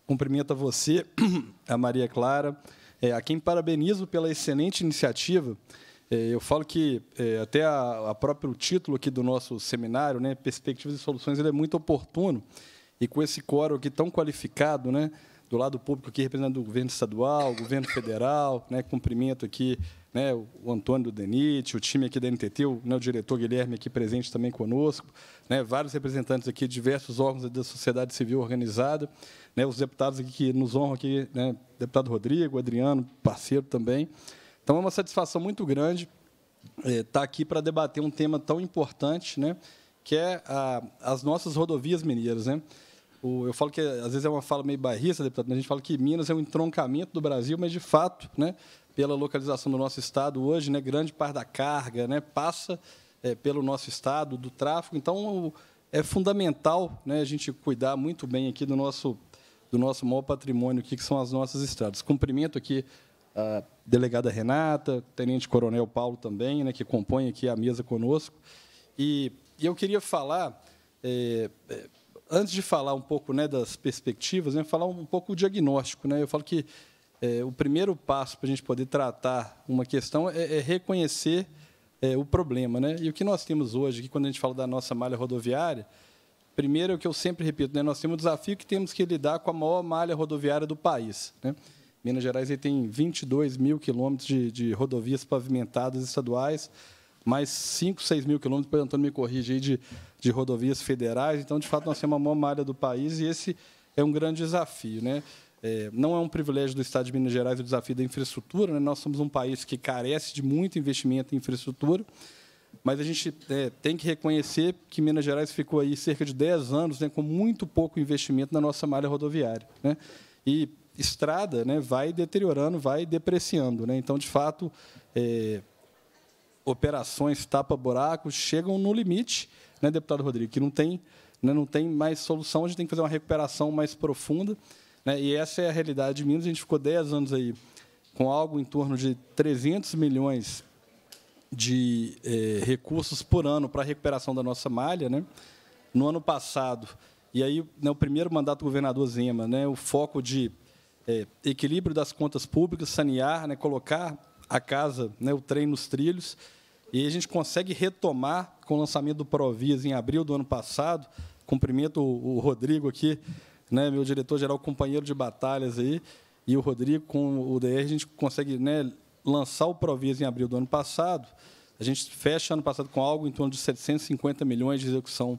cumprimento a você, a Maria Clara, é, a quem parabenizo pela excelente iniciativa. É, eu falo que é, até a, a, próprio título aqui do nosso seminário, né, Perspectivas e Soluções, ele é muito oportuno. E com esse coro aqui tão qualificado, né, do lado público aqui, representando o governo estadual, o governo federal, né, cumprimento aqui né, o Antônio Denite, o time aqui da NTT, o, né, o diretor Guilherme aqui presente também conosco, né, vários representantes aqui de diversos órgãos da sociedade civil organizada, né, os deputados aqui que nos honram aqui, né, deputado Rodrigo, Adriano, parceiro também. Então, é uma satisfação muito grande estar eh, tá aqui para debater um tema tão importante, né, que é a, as nossas rodovias mineiras. Né? O, eu falo que, às vezes, é uma fala meio barrista, deputado, a gente fala que Minas é um entroncamento do Brasil, mas, de fato, né, pela localização do nosso estado hoje, né, grande parte da carga né, passa é, pelo nosso estado, do tráfego. Então, é fundamental né, a gente cuidar muito bem aqui do nosso, do nosso maior patrimônio, aqui, que são as nossas estradas. Cumprimento aqui a delegada Renata, Tenente Coronel Paulo também, né, que compõe aqui a mesa conosco. E, e eu queria falar, é, é antes de falar um pouco né, das perspectivas, né, falar um pouco o diagnóstico. Né? Eu falo que é, o primeiro passo para a gente poder tratar uma questão é, é reconhecer é, o problema. Né? E o que nós temos hoje, aqui, quando a gente fala da nossa malha rodoviária, primeiro é o que eu sempre repito, né? nós temos um desafio que temos que lidar com a maior malha rodoviária do país. Né? Minas Gerais tem 22 mil quilômetros de, de, rodovias pavimentadas estaduais, mais 5, 6 mil quilômetros, para Antônio me corrige, aí, de, de rodovias federais. Então, de fato, nós temos a maior malha do país e esse é um grande desafio. Né? É, não é um privilégio do Estado de Minas Gerais o desafio da infraestrutura. Né? Nós somos um país que carece de muito investimento em infraestrutura, mas a gente é, tem que reconhecer que Minas Gerais ficou aí cerca de 10 anos né, com muito pouco investimento na nossa malha rodoviária. Né? E estrada né, vai deteriorando, vai depreciando. Né? Então, de fato, é, operações tapa-buracos chegam no limite, né, deputado Rodrigo, que não tem, né, não tem mais solução, a gente tem que fazer uma recuperação mais profunda. Né? E essa é a realidade de Minas. A gente ficou 10 anos aí com algo em torno de 300 milhões de eh, recursos por ano para a recuperação da nossa malha. Né? No ano passado, e aí né, o primeiro mandato do governador Zema, né, o foco de eh, equilíbrio das contas públicas, sanear, né, colocar a casa, né, o trem nos trilhos, e a gente consegue retomar com o lançamento do Provias em abril do ano passado. Cumprimento o Rodrigo aqui, né, meu diretor-geral, companheiro de batalhas aí, e o Rodrigo com o DR, a gente consegue né, lançar o Provisa em abril do ano passado. A gente fecha ano passado com algo em torno de 750 milhões de execução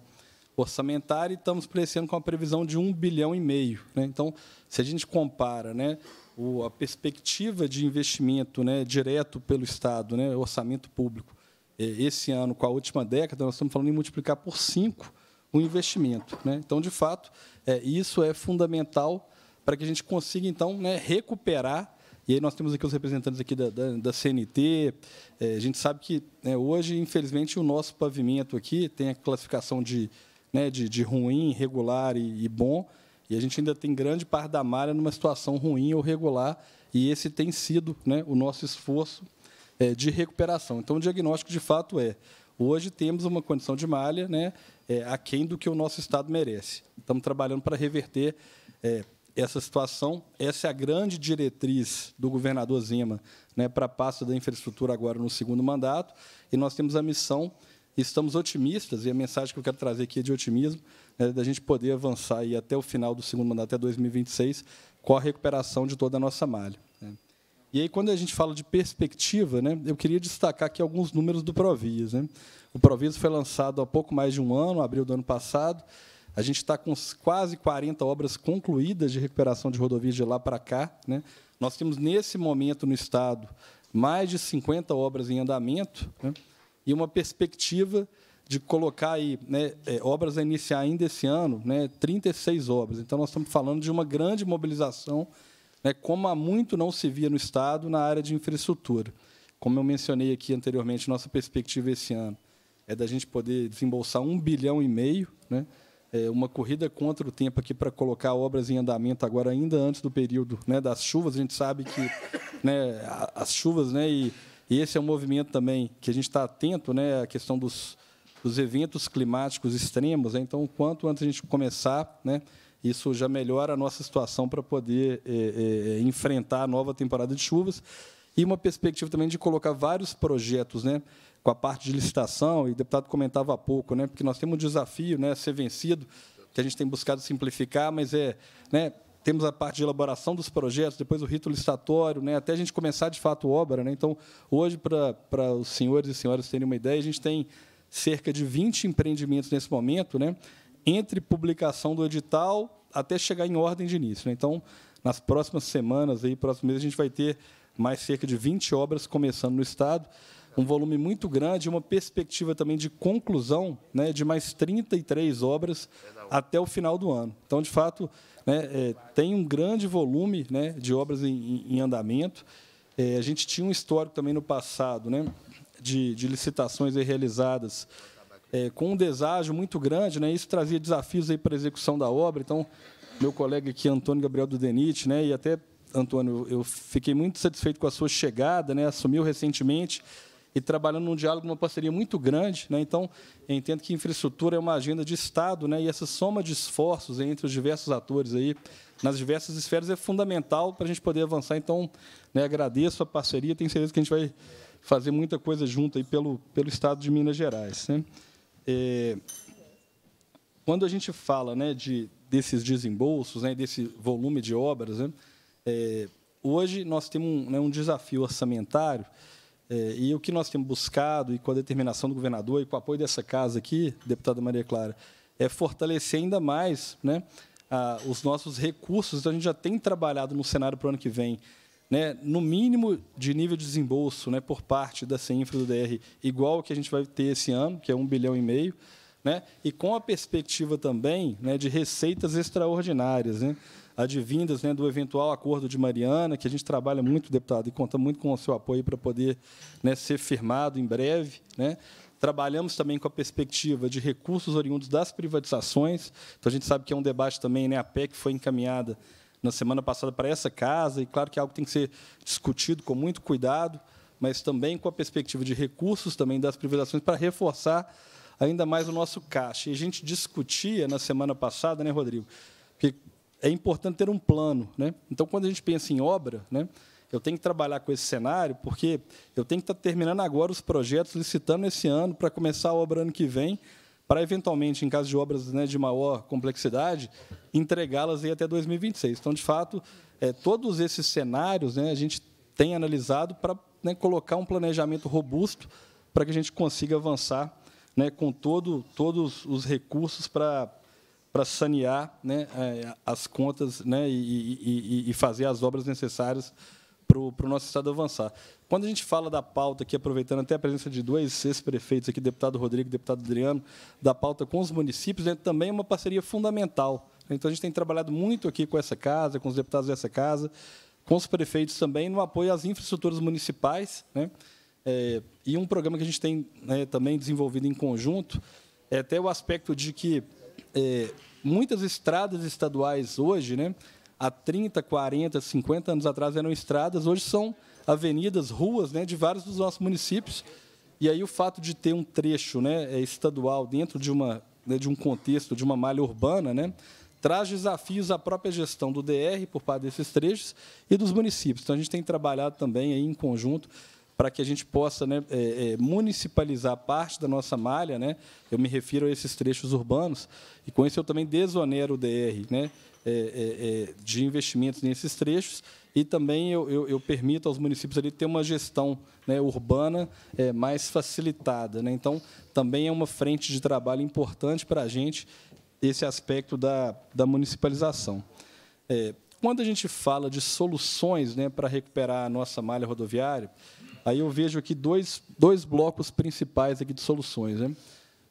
orçamentária e estamos crescendo com a previsão de 1 bilhão e meio. Né? Então, se a gente compara né, o, a perspectiva de investimento né, direto pelo Estado, né, orçamento público, é, esse ano com a última década, nós estamos falando em multiplicar por cinco o investimento. Né? Então, de fato, é, isso é fundamental para que a gente consiga, então, né, recuperar. E aí nós temos aqui os representantes aqui da, da, da CNT. É, a gente sabe que né, hoje, infelizmente, o nosso pavimento aqui tem a classificação de, né, de, de, ruim, regular e, e bom. E a gente ainda tem grande parte da malha numa situação ruim ou regular. E esse tem sido né, o nosso esforço é, de recuperação. Então, o diagnóstico, de fato, é Hoje temos uma condição de malha né, é, aquém do que o nosso Estado merece. Estamos trabalhando para reverter é, essa situação. Essa é a grande diretriz do governador Zema né, para a pasta da infraestrutura agora no segundo mandato. E nós temos a missão, estamos otimistas, e a mensagem que eu quero trazer aqui é de otimismo, né, da gente poder avançar aí até o final do segundo mandato, até 2026, com a recuperação de toda a nossa malha. E aí, quando a gente fala de perspectiva, né, eu queria destacar aqui alguns números do Provias. Né? O Provias foi lançado há pouco mais de um ano, abril do ano passado. A gente está com quase 40 obras concluídas de recuperação de rodovias de lá para cá. Né? Nós temos, nesse momento, no Estado, mais de 50 obras em andamento né? e uma perspectiva de colocar aí, né, é, obras a iniciar ainda esse ano, né, 36 obras. Então, nós estamos falando de uma grande mobilização né, como há muito não se via no Estado na área de infraestrutura. Como eu mencionei aqui anteriormente, nossa perspectiva esse ano é da gente poder desembolsar um bilhão e meio, né, é uma corrida contra o tempo aqui para colocar obras em andamento agora ainda antes do período né, das chuvas. A gente sabe que né, as chuvas né, e, e esse é um movimento também que a gente está atento, né, a questão dos, dos eventos climáticos extremos. Né? Então, quanto antes a gente começar, né, isso já melhora a nossa situação para poder é, é, enfrentar a nova temporada de chuvas. E uma perspectiva também de colocar vários projetos, né? com a parte de licitação, e o deputado comentava há pouco, né? porque nós temos um desafio né? a ser vencido, que a gente tem buscado simplificar, mas é né? temos a parte de elaboração dos projetos, depois o rito licitatório, né, até a gente começar de fato obra. Né? Então, hoje, para os senhores e senhoras terem uma ideia, a gente tem cerca de 20 empreendimentos nesse momento, né? entre publicação do edital até chegar em ordem de início. Né? Então, nas próximas semanas, aí, próximo mês, a gente vai ter mais cerca de 20 obras começando no Estado, um volume muito grande, uma perspectiva também de conclusão né, de mais 33 obras até o final do ano. Então, de fato, né, é, tem um grande volume né, de obras em, em andamento. É, a gente tinha um histórico também no passado né, de, de licitações realizadas é, com um deságio muito grande, né? Isso trazia desafios aí para a execução da obra. Então, meu colega aqui, Antônio Gabriel do Denit, né? E até Antônio, eu fiquei muito satisfeito com a sua chegada, né? Assumiu recentemente e trabalhando num diálogo, numa parceria muito grande, né? Então, entendo que infraestrutura é uma agenda de Estado, né? E essa soma de esforços entre os diversos atores aí nas diversas esferas é fundamental para a gente poder avançar. Então, né, agradeço a parceria, tenho certeza que a gente vai fazer muita coisa junto aí pelo, pelo Estado de Minas Gerais. Né? É, quando a gente fala né, de, desses desembolsos, né, desse volume de obras, né, é, hoje nós temos um, né, um desafio orçamentário é, e o que nós temos buscado, e com a determinação do governador e com o apoio dessa casa aqui, deputada Maria Clara, é fortalecer ainda mais né, a, os nossos recursos. Então, a gente já tem trabalhado no cenário para o ano que vem né, no mínimo de nível de desembolso né, por parte da CINFRA do DR, igual que a gente vai ter esse ano, que é um bilhão e meio, né, e com a perspectiva também né, de receitas extraordinárias, né, advindas né, do eventual acordo de Mariana, que a gente trabalha muito, deputado, e conta muito com o seu apoio para poder né, ser firmado em breve. Né, Trabalhamos também com a perspectiva de recursos oriundos das privatizações. Então, a gente sabe que é um debate também, né? a PEC foi encaminhada na semana passada para essa casa, e claro que é algo que tem que ser discutido com muito cuidado, mas também com a perspectiva de recursos também das privatizações para reforçar ainda mais o nosso caixa. E a gente discutia na semana passada, né, Rodrigo, que é importante ter um plano, né? Então, quando a gente pensa em obra, né, eu tenho que trabalhar com esse cenário, porque eu tenho que estar terminando agora os projetos, licitando esse ano, para começar a obra ano que vem, para eventualmente, em caso de obras né, de maior complexidade, entregá-las até 2026. Então, de fato, é, todos esses cenários né, a gente tem analisado para né, colocar um planejamento robusto para que a gente consiga avançar né, com todo, todos os recursos para para sanear né, é, as contas né, e, e, e fazer as obras necessárias para o nosso Estado avançar. Quando a gente fala da pauta, aqui aproveitando até a presença de dois ex-prefeitos aqui, deputado Rodrigo e deputado Adriano, da pauta com os municípios, né, é também uma parceria fundamental. Então, a gente tem trabalhado muito aqui com essa casa, com os deputados dessa casa, com os prefeitos também, no apoio às infraestruturas municipais. Né? É, e um programa que a gente tem né, também desenvolvido em conjunto é até o aspecto de que é, muitas estradas estaduais hoje, né, há 30, 40, 50 anos atrás eram estradas, hoje são avenidas, ruas né, de vários dos nossos municípios. E aí o fato de ter um trecho né, é, estadual dentro de, uma, né, de um contexto, de uma malha urbana, né, traz desafios à própria gestão do DR por parte desses trechos e dos municípios. Então, a gente tem trabalhado também aí em conjunto para que a gente possa né, é, é, municipalizar parte da nossa malha, né? eu me refiro a esses trechos urbanos, e com isso eu também desonero o DR, né? É, é, é, de investimentos nesses trechos e também eu, eu, eu, permito aos municípios ali ter uma gestão né, urbana é, mais facilitada. Né? Então, também é uma frente de trabalho importante para a gente esse aspecto da, da municipalização. É, quando a gente fala de soluções né, para recuperar a nossa malha rodoviária, aí eu vejo aqui dois, dois blocos principais aqui de soluções. Né?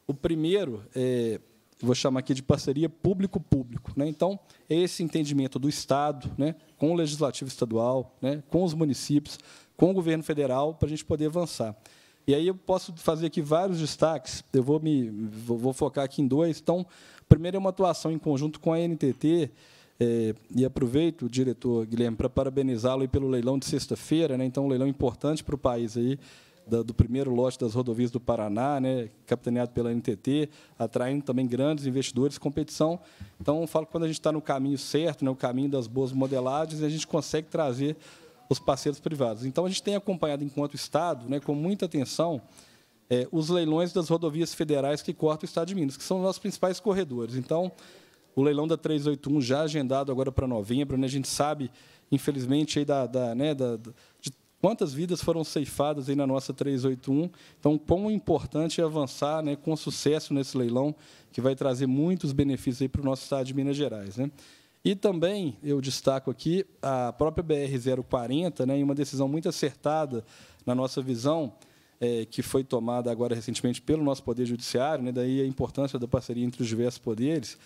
O primeiro é vou chamar aqui de parceria público-público. Né? Então, é esse entendimento do Estado, né, com o legislativo estadual, né, com os municípios, com o governo federal, para a gente poder avançar. E aí eu posso fazer aqui vários destaques, eu vou, me, vou, focar aqui em dois. Então, primeiro é uma atuação em conjunto com a NTT, é, e aproveito, o diretor Guilherme, para parabenizá-lo pelo leilão de sexta-feira, né? então um leilão importante para o país aí, da, do primeiro lote das rodovias do Paraná, né, capitaneado pela NTT, atraindo também grandes investidores, competição. Então, eu falo que quando a gente está no caminho certo, né, o caminho das boas modelagens, a gente consegue trazer os parceiros privados. Então, a gente tem acompanhado, enquanto Estado, né, com muita atenção, é, os leilões das rodovias federais que cortam o Estado de Minas, que são os nossos principais corredores. Então, o leilão da 381 já agendado agora para novembro, né, a gente sabe, infelizmente, aí da, da, né, da, de Quantas vidas foram ceifadas aí na nossa 381? Então, quão importante é avançar né, com sucesso nesse leilão, que vai trazer muitos benefícios para o nosso estado de Minas Gerais. Né? E também eu destaco aqui a própria BR-040, né, em uma decisão muito acertada na nossa visão, é, que foi tomada agora recentemente pelo nosso Poder Judiciário, né, daí a importância da parceria entre os diversos poderes,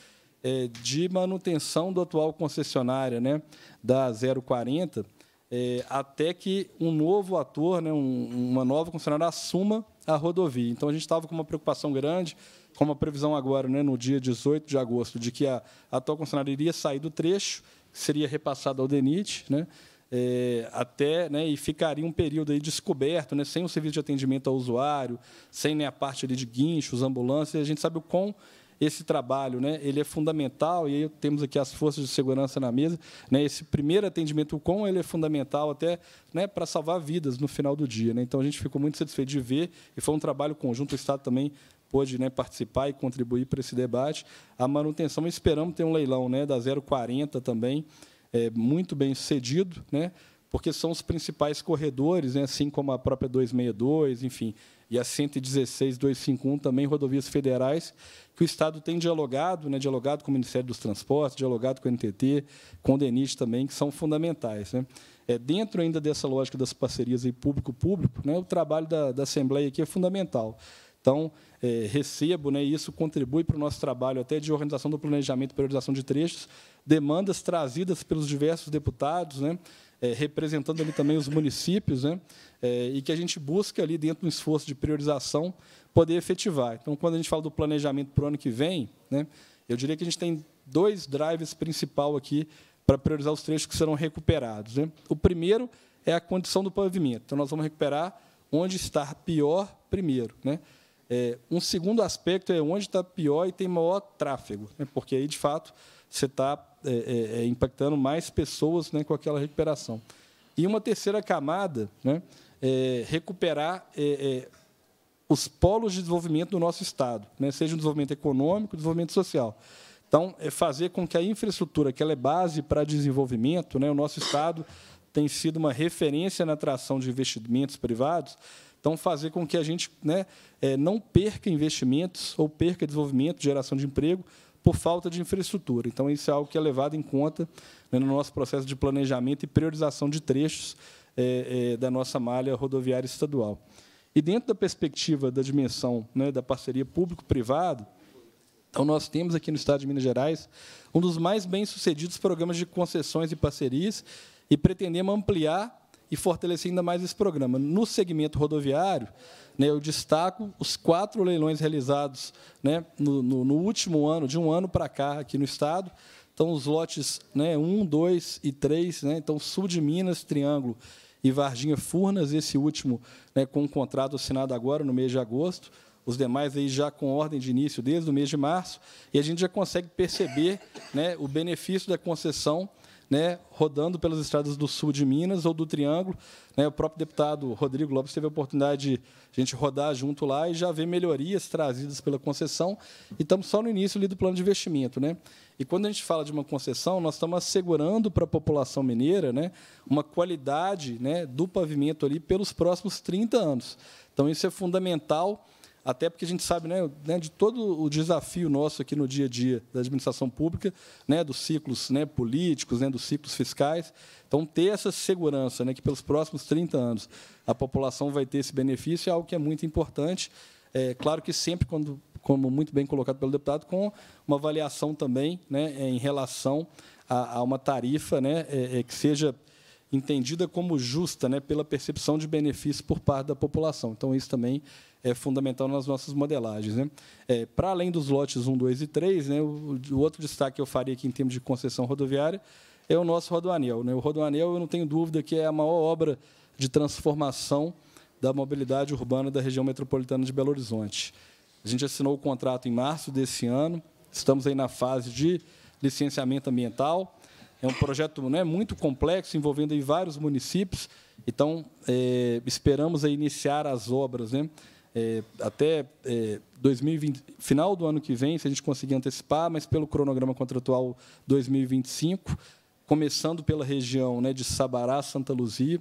é, de manutenção do atual concessionária né, da 040, é, até que um novo ator, né, um, uma nova concessionária assuma a rodovia. Então a gente estava com uma preocupação grande, com uma previsão agora, né, no dia 18 de agosto, de que a, a atual concessionária iria sair do trecho, seria repassada ao DENIT, né, é, até né, e ficaria um período aí descoberto, né, sem o serviço de atendimento ao usuário, sem né, a parte ali de guinchos, ambulâncias. A gente sabe o quão esse trabalho né, ele é fundamental, e aí temos aqui as forças de segurança na mesa, né, esse primeiro atendimento, o ele é fundamental até né, para salvar vidas no final do dia. Né? Então, a gente ficou muito satisfeito de ver, e foi um trabalho conjunto, o Estado também pôde né, participar e contribuir para esse debate. A manutenção, esperamos ter um leilão né, da 040 também, é, muito bem sucedido, né, porque são os principais corredores, né, assim como a própria 262, enfim, e a 116.251, também rodovias federais, que o Estado tem dialogado, né, dialogado com o Ministério dos Transportes, dialogado com o NTT, com o DENIT também, que são fundamentais. Né. É, dentro ainda dessa lógica das parcerias e público-público, né, o trabalho da, da Assembleia aqui é fundamental. Então, é, recebo, né, e isso contribui para o nosso trabalho até de organização do planejamento e priorização de trechos, demandas trazidas pelos diversos deputados, né, é, representando ali também os municípios, né? É, e que a gente busca ali dentro do esforço de priorização poder efetivar. Então, quando a gente fala do planejamento para o ano que vem, né? Eu diria que a gente tem dois drives principal aqui para priorizar os trechos que serão recuperados. Né? O primeiro é a condição do pavimento. Então, nós vamos recuperar onde está pior primeiro. Né? É, um segundo aspecto é onde está pior e tem maior tráfego, né? porque aí, de fato, você está é, é, é, impactando mais pessoas né, com aquela recuperação. E uma terceira camada, né, é, recuperar é, é, os polos de desenvolvimento do nosso Estado, né, seja o desenvolvimento econômico, o desenvolvimento social. Então, é fazer com que a infraestrutura, que ela é base para desenvolvimento, né, o nosso Estado tem sido uma referência na atração de investimentos privados, então, fazer com que a gente né, não perca investimentos ou perca desenvolvimento, geração de emprego, por falta de infraestrutura. Então, isso é algo que é levado em conta né, no nosso processo de planejamento e priorização de trechos é, é, da nossa malha rodoviária estadual. E dentro da perspectiva da dimensão né, da parceria público-privado, então nós temos aqui no Estado de Minas Gerais um dos mais bem-sucedidos programas de concessões e parcerias e pretendemos ampliar e fortalecer ainda mais esse programa. No segmento rodoviário, né, eu destaco os quatro leilões realizados né, no, no, no último ano, de um ano para cá, aqui no Estado. Então, os lotes 1, né, 2 e 3, né, então, sul de Minas, Triângulo e Varginha Furnas, esse último né, com um contrato assinado agora no mês de agosto, os demais aí já com ordem de início desde o mês de março, e a gente já consegue perceber né, o benefício da concessão né, rodando pelas estradas do sul de Minas ou do Triângulo. Né, o próprio deputado Rodrigo Lopes teve a oportunidade de a gente rodar junto lá e já ver melhorias trazidas pela concessão. E estamos só no início ali do plano de investimento. Né? E quando a gente fala de uma concessão, nós estamos assegurando para a população mineira né, uma qualidade né, do pavimento ali pelos próximos 30 anos. Então, isso é fundamental até porque a gente sabe né, né, de todo o desafio nosso aqui no dia a dia da administração pública, né, dos ciclos né, políticos, né, dos ciclos fiscais. Então, ter essa segurança né, que pelos próximos 30 anos a população vai ter esse benefício é algo que é muito importante. É claro que sempre, quando, como muito bem colocado pelo deputado, com uma avaliação também né, é, em relação a, a uma tarifa né, é, é, que seja entendida como justa né, pela percepção de benefício por parte da população. Então, isso também é fundamental nas nossas modelagens. Né? É, para além dos lotes 1, 2 e 3, né, o, o, outro destaque que eu faria aqui em termos de concessão rodoviária é o nosso rodoanel. Né? O rodoanel, eu não tenho dúvida que é a maior obra de transformação da mobilidade urbana da região metropolitana de Belo Horizonte. A gente assinou o contrato em março desse ano, estamos aí na fase de licenciamento ambiental. É um projeto né, muito complexo, envolvendo aí vários municípios, então é, esperamos aí iniciar as obras né, é, até é, 2020, final do ano que vem, se a gente conseguir antecipar, mas pelo cronograma contratual 2025, começando pela região né, de Sabará, Santa Luzia,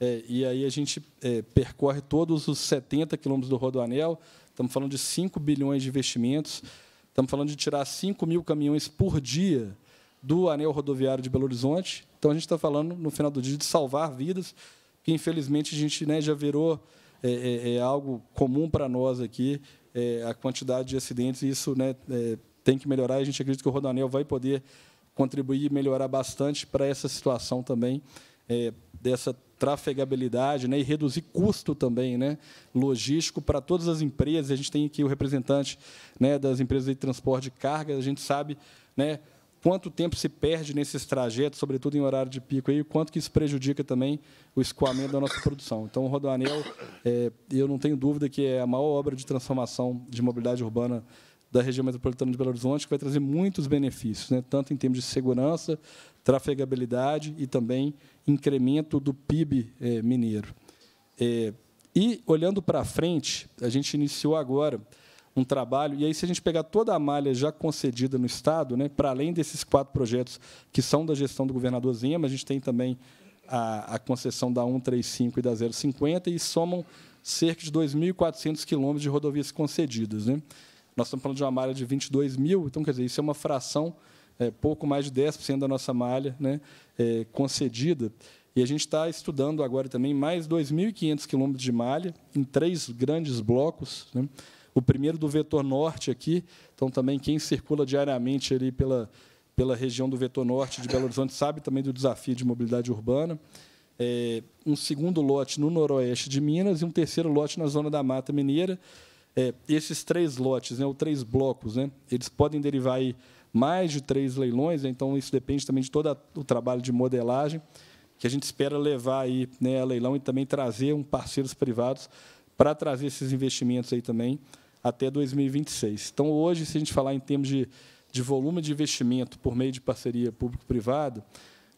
é, e aí a gente é, percorre todos os 70 quilômetros do Rodoanel, estamos falando de 5 bilhões de investimentos, estamos falando de tirar 5 mil caminhões por dia do anel rodoviário de Belo Horizonte, então a gente está falando, no final do dia, de salvar vidas, que infelizmente a gente né, já virou é, é, é algo comum para nós aqui, é, a quantidade de acidentes, isso né, é, tem que melhorar. A gente acredita que o Rodanel vai poder contribuir e melhorar bastante para essa situação também, dessa trafegabilidade né, e reduzir custo também né, logístico para todas as empresas. A gente tem aqui o representante né, das empresas de transporte de carga, a gente sabe né, quanto tempo se perde nesses trajetos, sobretudo em horário de pico, e quanto que isso prejudica também o escoamento da nossa produção. Então, o Rodoanel, é, eu não tenho dúvida que é a maior obra de transformação de mobilidade urbana da região metropolitana de Belo Horizonte, que vai trazer muitos benefícios, né, tanto em termos de segurança, trafegabilidade e também incremento do PIB é, mineiro. É, e, olhando para frente, a gente iniciou agora um trabalho. E aí, se a gente pegar toda a malha já concedida no Estado, né, para além desses quatro projetos que são da gestão do governador mas a gente tem também a, a concessão da 135 e da 050, e somam cerca de 2.400 quilômetros de rodovias concedidas. Né? Nós estamos falando de uma malha de 22 mil, então, quer dizer, isso é uma fração, é, pouco mais de 10% da nossa malha né, é, concedida. E a gente está estudando agora também mais 2.500 quilômetros de malha, em três grandes blocos, né, o primeiro do vetor norte aqui, então também quem circula diariamente ali pela, pela região do vetor norte de Belo Horizonte sabe também do desafio de mobilidade urbana. É, um segundo lote no noroeste de Minas e um terceiro lote na zona da Mata Mineira. É, esses três lotes, né, ou três blocos, né, eles podem derivar aí mais de três leilões, né, então isso depende também de todo o trabalho de modelagem que a gente espera levar aí, né, a leilão e também trazer um parceiros privados para trazer esses investimentos aí também até 2026. Então, hoje, se a gente falar em termos de, de volume de investimento por meio de parceria público privada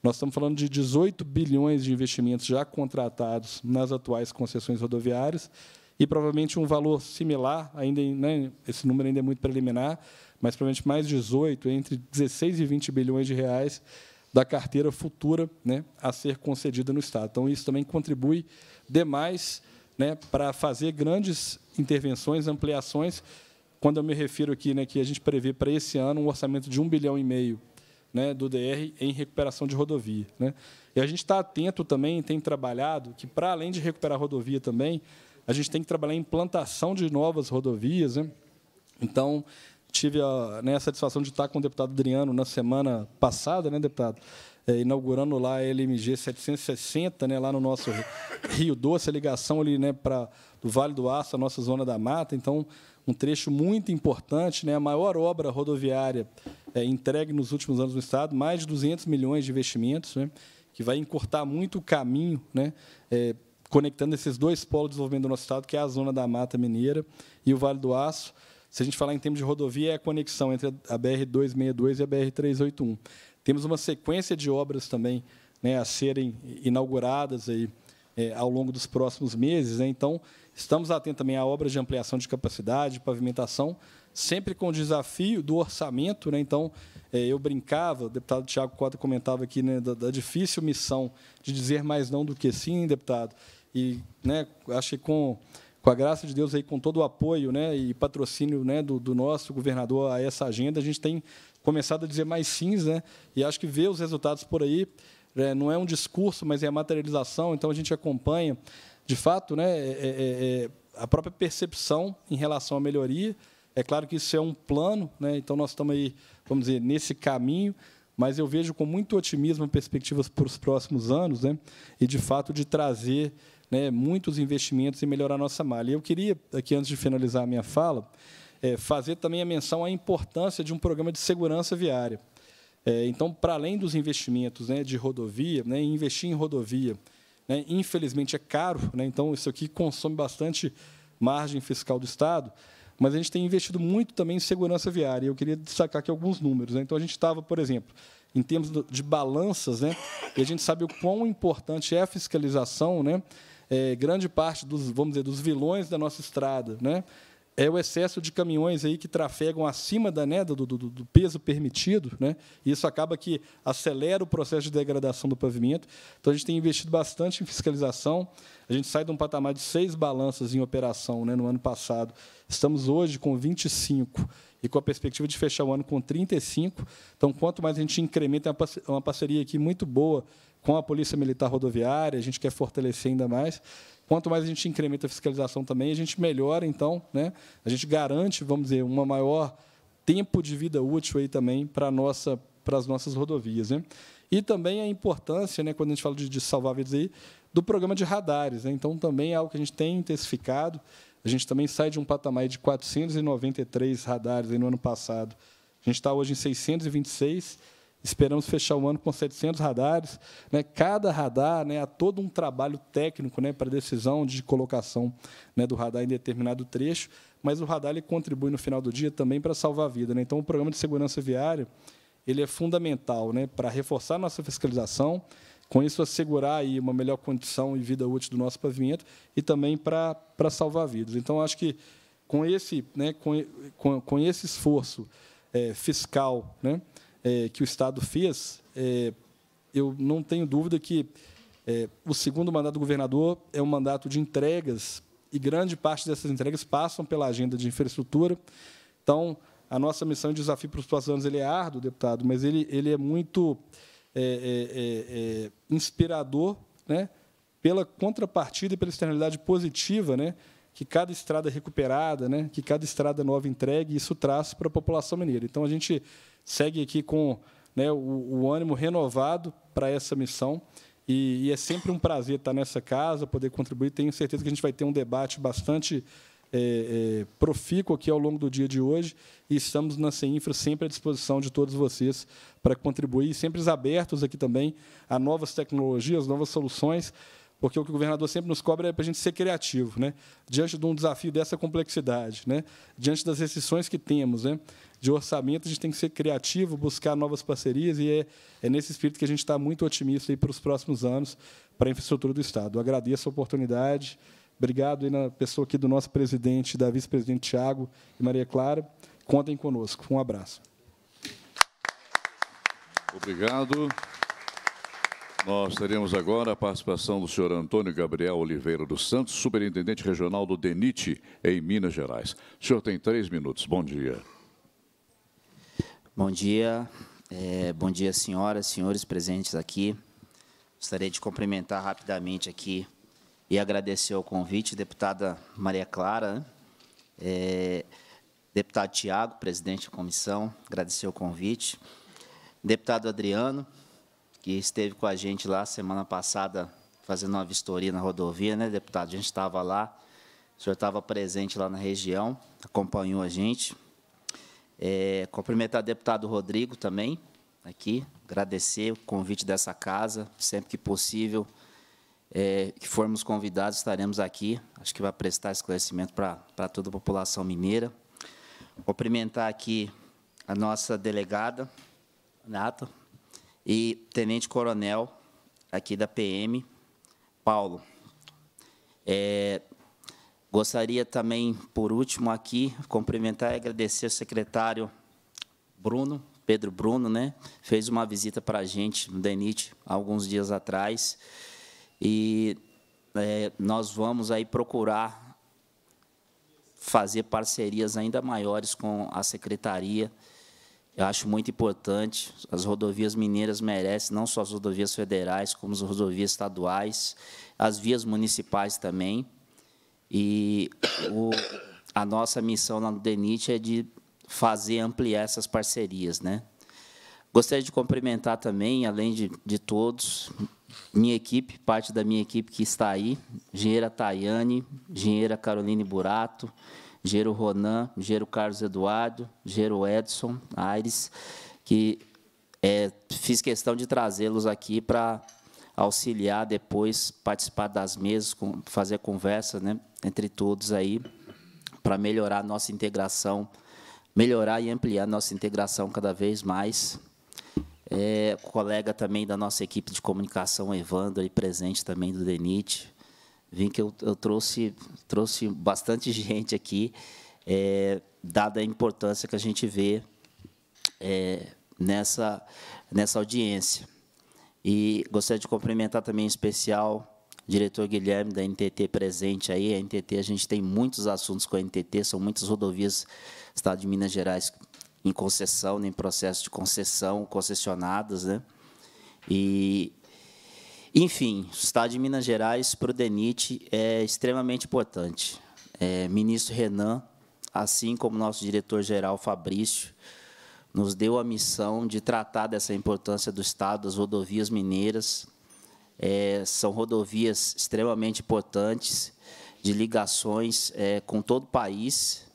nós estamos falando de 18 bilhões de investimentos já contratados nas atuais concessões rodoviárias e provavelmente um valor similar, ainda né, esse número ainda é muito preliminar, mas provavelmente mais 18, entre 16 e 20 bilhões de reais da carteira futura né, a ser concedida no Estado. Então, isso também contribui demais né, para fazer grandes intervenções, ampliações. Quando eu me refiro aqui né, que a gente prevê para esse ano um orçamento de um bilhão e meio né, do DR em recuperação de rodovia. Né? E a gente está atento também, tem trabalhado, que para além de recuperar rodovia também, a gente tem que trabalhar em implantação de novas rodovias. Né? Então, tive a, né, a satisfação de estar com o deputado Adriano na semana passada, né, deputado? É, inaugurando lá a LMG 760, né, lá no nosso Rio Doce, a ligação ali né, para do Vale do Aço, a nossa zona da mata. Então, um trecho muito importante, né, a maior obra rodoviária é, entregue nos últimos anos no Estado, mais de 200 milhões de investimentos, né, que vai encurtar muito o caminho, né, é, conectando esses dois polos de desenvolvimento do nosso Estado, que é a zona da Mata Mineira e o Vale do Aço. Se a gente falar em termos de rodovia, é a conexão entre a BR-262 e a BR-381. Temos uma sequência de obras também né, a serem inauguradas aí, é, ao longo dos próximos meses. Né? Então, estamos atentos também a obras de ampliação de capacidade, de pavimentação, sempre com o desafio do orçamento. Né? Então, é, eu brincava, o deputado Tiago Cota comentava aqui né, da, da, difícil missão de dizer mais não do que sim, deputado. E né, acho que com com a graça de Deus aí, com todo o apoio né, e patrocínio né, do, do nosso governador a essa agenda, a gente tem começado a dizer mais sims, né? E acho que ver os resultados por aí é, não é um discurso, mas é a materialização. Então a gente acompanha, de fato, né, é é, é, é, a própria percepção em relação à melhoria. É claro que isso é um plano, né? Então nós estamos aí, vamos dizer, nesse caminho. Mas eu vejo com muito otimismo perspectivas para os próximos anos, né? E de fato de trazer né, muitos investimentos e melhorar nossa malha. E eu queria, aqui antes de finalizar a minha fala, é, fazer também a menção à importância de um programa de segurança viária. É, então, para além dos investimentos né, de rodovia, né, investir em rodovia, né, infelizmente é caro, né, então isso aqui consome bastante margem fiscal do Estado, mas a gente tem investido muito também em segurança viária. Eu queria destacar aqui alguns números. Né. Então, a gente estava, por exemplo, em termos de balanças, né, e a gente sabe o quão importante é a fiscalização, né, é, grande parte dos, vamos dizer, dos vilões da nossa estrada, né? É o excesso de caminhões aí que trafegam acima da né, do, do, do peso permitido, né? E isso acaba que acelera o processo de degradação do pavimento. Então a gente tem investido bastante em fiscalização. A gente sai de um patamar de seis balanças em operação, né, no ano passado. Estamos hoje com 25 e com a perspectiva de fechar o ano com 35. Então, quanto mais a gente incrementa, é uma é parceria aqui muito boa com a Polícia Militar Rodoviária, a gente quer fortalecer ainda mais. Quanto mais a gente incrementa a fiscalização também, a gente melhora, então, né? a gente garante, vamos dizer, uma maior tempo de vida útil aí também para, nossa, para as nossas rodovias. Né? E também a importância, né, quando a gente fala de, de salvar vidas aí, do programa de radares. Né? Então, também é algo que a gente tem intensificado. A gente também sai de um patamar de 493 radares no ano passado. A gente está hoje em 626 Esperamos fechar o ano com 700 radares. Né? Cada radar, né, há todo um trabalho técnico né, para decisão de colocação né, do radar em determinado trecho, mas o radar ele contribui no final do dia também para salvar a vida. Né? Então, o programa de segurança viária ele é fundamental né, para reforçar nossa fiscalização, com isso assegurar aí uma melhor condição e vida útil do nosso pavimento e também para, para salvar vidas. Então, acho que com esse, né, com, com, com esse esforço é, fiscal, né, é, que o Estado fez, é, eu não tenho dúvida que é, o segundo mandato do governador é um mandato de entregas e grande parte dessas entregas passam pela agenda de infraestrutura. Então, a nossa missão de desafio para os próximos anos ele é árduo, deputado, mas ele, ele é muito é, é, é, inspirador né, pela contrapartida e pela externalidade positiva né, que cada estrada recuperada, né, que cada estrada nova entregue, isso traz para a população mineira. Então, a gente segue aqui com né, o, o, ânimo renovado para essa missão. E, e, é sempre um prazer estar nessa casa, poder contribuir. Tenho certeza que a gente vai ter um debate bastante é, é, profícuo aqui ao longo do dia de hoje. E estamos na CEINFRA sempre à disposição de todos vocês para contribuir, sempre abertos aqui também a novas tecnologias, novas soluções porque o que o governador sempre nos cobra é para a gente ser criativo, né? diante de um desafio dessa complexidade, né? diante das restrições que temos. Né? de orçamento, a gente tem que ser criativo, buscar novas parcerias, e é, é nesse espírito que a gente está muito otimista para os próximos anos para a infraestrutura do Estado. Eu agradeço a oportunidade, obrigado aí na pessoa aqui do nosso presidente, da vice-presidente Tiago e Maria Clara. Contem conosco. Um abraço. Obrigado. Nós teremos agora a participação do senhor Antônio Gabriel Oliveira dos Santos, superintendente regional do DENIT, em Minas Gerais. O senhor tem três minutos. Bom dia. Bom dia, é, bom dia senhoras, senhores presentes aqui. Gostaria de cumprimentar rapidamente aqui e agradecer o convite, deputada Maria Clara, é, deputado Tiago, presidente da comissão, agradecer o convite, deputado Adriano, que esteve com a gente lá semana passada fazendo uma vistoria na rodovia, né, deputado? A gente estava lá, o senhor estava presente lá na região, acompanhou a gente. É, cumprimentar o deputado Rodrigo também, aqui, agradecer o convite dessa casa, sempre que possível, é, que formos convidados, estaremos aqui, acho que vai prestar esclarecimento para toda a população mineira. Cumprimentar aqui a nossa delegada, Nata, e Tenente Coronel, aqui da PM, Paulo. É, Gostaria também, por último, aqui, cumprimentar e agradecer o secretário Bruno, Pedro Bruno, né? Fez uma visita para a gente no DENIT alguns dias atrás. E é, nós vamos aí procurar fazer parcerias ainda maiores com a secretaria. Eu acho muito importante. As rodovias mineiras merecem, não só as rodovias federais, como as rodovias estaduais, as vias municipais também. E o, a nossa missão lá no DENIT é de fazer ampliar essas parcerias. Né? Gostaria de cumprimentar também, além de, de todos, minha equipe, parte da minha equipe que está aí, engenheira Tayane, engenheira Caroline Burato, engenheiro Ronan, engenheiro Carlos Eduardo, engenheiro Edson Aires, que é, fiz questão de trazê-los aqui para auxiliar depois, participar das mesas, fazer conversa né, entre todos aí, para melhorar a nossa integração, melhorar e ampliar a nossa integração cada vez mais. É, colega também da nossa equipe de comunicação, Evandro, aí presente também do DENIT. Vim que eu, eu trouxe, trouxe bastante gente aqui, é, dada a importância que a gente vê é, nessa, nessa audiência. E gostaria de cumprimentar também em especial o diretor Guilherme da NTT presente aí. A NTT, a gente tem muitos assuntos com a NTT, são muitas rodovias do estado de Minas Gerais em concessão, em processo de concessão, concessionadas, né? E enfim, o estado de Minas Gerais para o DENIT é extremamente importante. É, ministro Renan, assim como nosso diretor-geral Fabrício, nos deu a missão de tratar dessa importância do Estado, das rodovias mineiras. É, são rodovias extremamente importantes, de ligações é, com todo o país.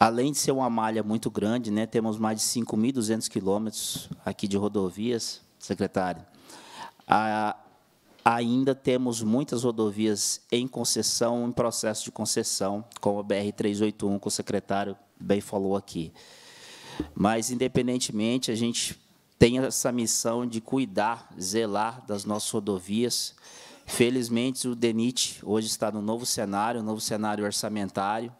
Além de ser uma malha muito grande, né, temos mais de 5.200 quilômetros aqui de rodovias, secretário. A, ainda temos muitas rodovias em concessão, em processo de concessão, como a BR-381, que o secretário bem falou aqui. Mas, independentemente, a gente tem essa missão de cuidar, zelar das nossas rodovias. Felizmente, o DENIT hoje está no novo cenário, um novo cenário orçamentário,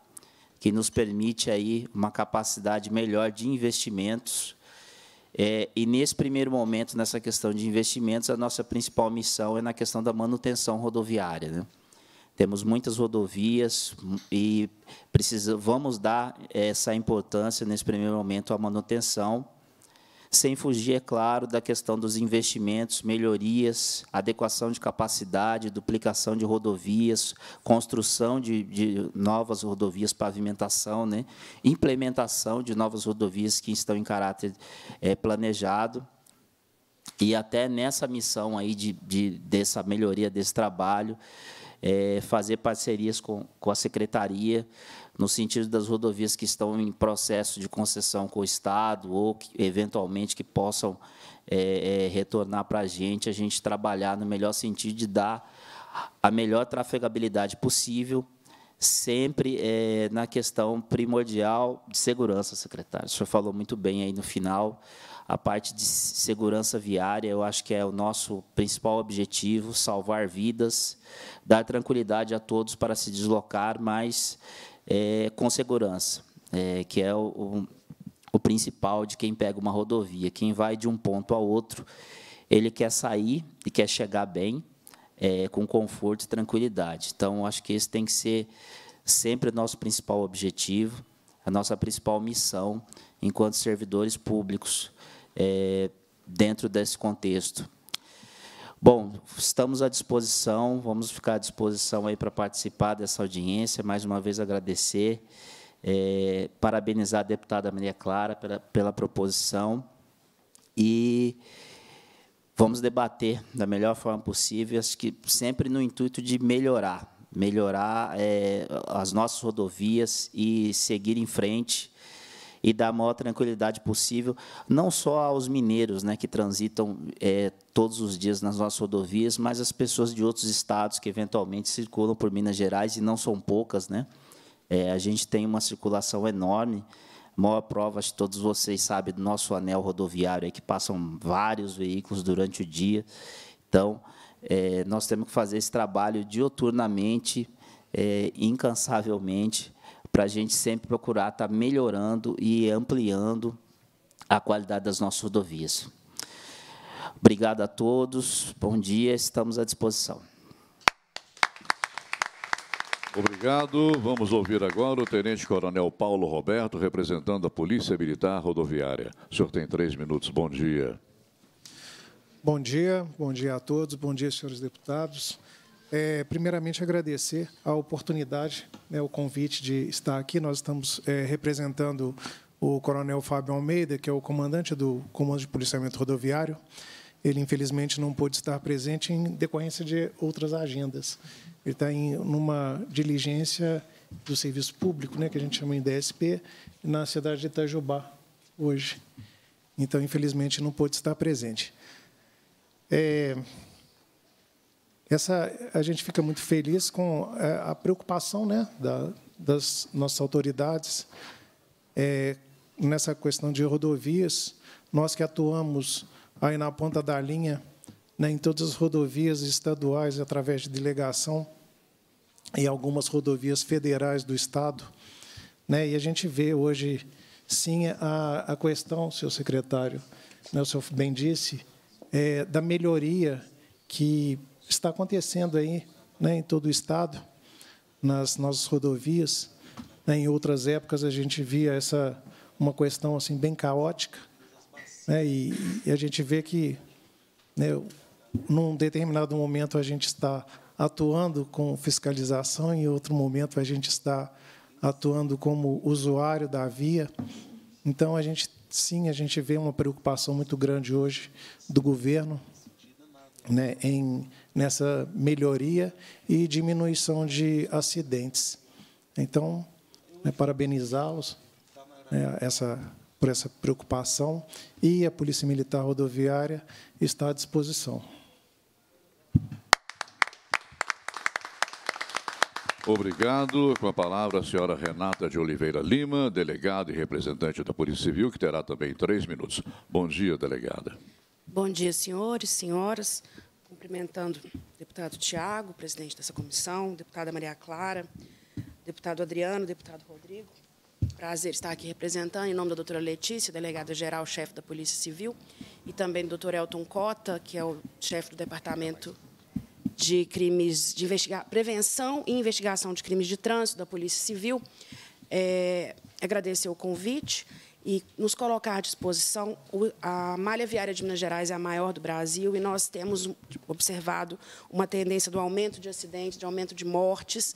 que nos permite aí uma capacidade melhor de investimentos. É, e, nesse primeiro momento, nessa questão de investimentos, a nossa principal missão é na questão da manutenção rodoviária. Né? temos muitas rodovias e precisa, vamos dar essa importância nesse primeiro momento à manutenção, sem fugir, é claro, da questão dos investimentos, melhorias, adequação de capacidade, duplicação de rodovias, construção de, de novas rodovias, pavimentação, né? implementação de novas rodovias que estão em caráter é, planejado. E até nessa missão aí de, de, dessa melhoria desse trabalho, é, fazer parcerias com, com a secretaria, no sentido das rodovias que estão em processo de concessão com o Estado ou, que, eventualmente, que possam é, é, retornar para a gente, a gente trabalhar no melhor sentido de dar a melhor trafegabilidade possível, sempre é, na questão primordial de segurança, secretário. O senhor falou muito bem aí no final, a parte de segurança viária, eu acho que é o nosso principal objetivo, salvar vidas, dar tranquilidade a todos para se deslocar, mas é, com segurança, é, que é o, o, o principal de quem pega uma rodovia. Quem vai de um ponto a outro, ele quer sair e quer chegar bem, é, com conforto e tranquilidade. Então, acho que esse tem que ser sempre o nosso principal objetivo, a nossa principal missão enquanto servidores públicos, é, dentro desse contexto. Bom, estamos à disposição, vamos ficar à disposição aí para participar dessa audiência. Mais uma vez agradecer, é, parabenizar a deputada Maria Clara pela, pela proposição e vamos debater da melhor forma possível, acho que sempre no intuito de melhorar, melhorar é, as nossas rodovias e seguir em frente e dar a maior tranquilidade possível, não só aos mineiros né, que transitam é, todos os dias nas nossas rodovias, mas às pessoas de outros estados que eventualmente circulam por Minas Gerais, e não são poucas. Né? É, a gente tem uma circulação enorme, maior prova, acho que todos vocês sabem, do nosso anel rodoviário, é que passam vários veículos durante o dia. Então, é, nós temos que fazer esse trabalho dioturnamente, é, incansavelmente, para a gente sempre procurar estar tá melhorando e ampliando a qualidade das nossas rodovias. Obrigado a todos, bom dia, estamos à disposição. Obrigado. Vamos ouvir agora o Tenente Coronel Paulo Roberto, representando a Polícia Militar Rodoviária. O senhor tem três minutos. Bom dia. Bom dia, bom dia a todos, bom dia, senhores deputados é, primeiramente agradecer a oportunidade, né, o convite de estar aqui. Nós estamos é, representando o Coronel Fábio Almeida, que é o comandante do Comando de Policiamento Rodoviário. Ele, infelizmente, não pôde estar presente em decorrência de outras agendas. Ele está em uma diligência do serviço público, né, que a gente chama em DSP, na cidade de Itajubá, hoje. Então, infelizmente, não pôde estar presente. É, essa, a gente fica muito feliz com é, a preocupação né, da, das nossas autoridades é, nessa questão de rodovias. Nós que atuamos aí na ponta da linha, né, em todas as rodovias estaduais, através de delegação, e algumas rodovias federais do Estado. Né, e a gente vê hoje, sim, a, a questão, seu secretário, né, o senhor bem disse, é, da melhoria que está acontecendo aí né, em todo o estado, nas nossas rodovias. Né, em outras épocas a gente via essa uma questão assim bem caótica, né, e, e, a gente vê que, né, num determinado momento a gente está atuando com fiscalização, em outro momento a gente está atuando como usuário da via. Então a gente sim a gente vê uma preocupação muito grande hoje do governo, né, em nessa melhoria e diminuição de acidentes. Então, né, parabenizá-los né, essa, por essa preocupação e a Polícia Militar Rodoviária está à disposição. Obrigado. Com a palavra, a senhora Renata de Oliveira Lima, delegada e representante da Polícia Civil, que terá também três minutos. Bom dia, delegada. Bom dia, senhores, senhoras cumprimentando o deputado Tiago, presidente dessa comissão, deputada Maria Clara, deputado Adriano, deputado Rodrigo. Prazer estar aqui representando, em nome da doutora Letícia, delegada-geral, chefe da Polícia Civil, e também do doutor Elton Cota, que é o chefe do Departamento de Crimes de investiga Prevenção e Investigação de Crimes de Trânsito da Polícia Civil. É, agradecer o convite e nos colocar à disposição. A malha viária de Minas Gerais é a maior do Brasil e nós temos observado uma tendência do aumento de acidentes, de aumento de mortes,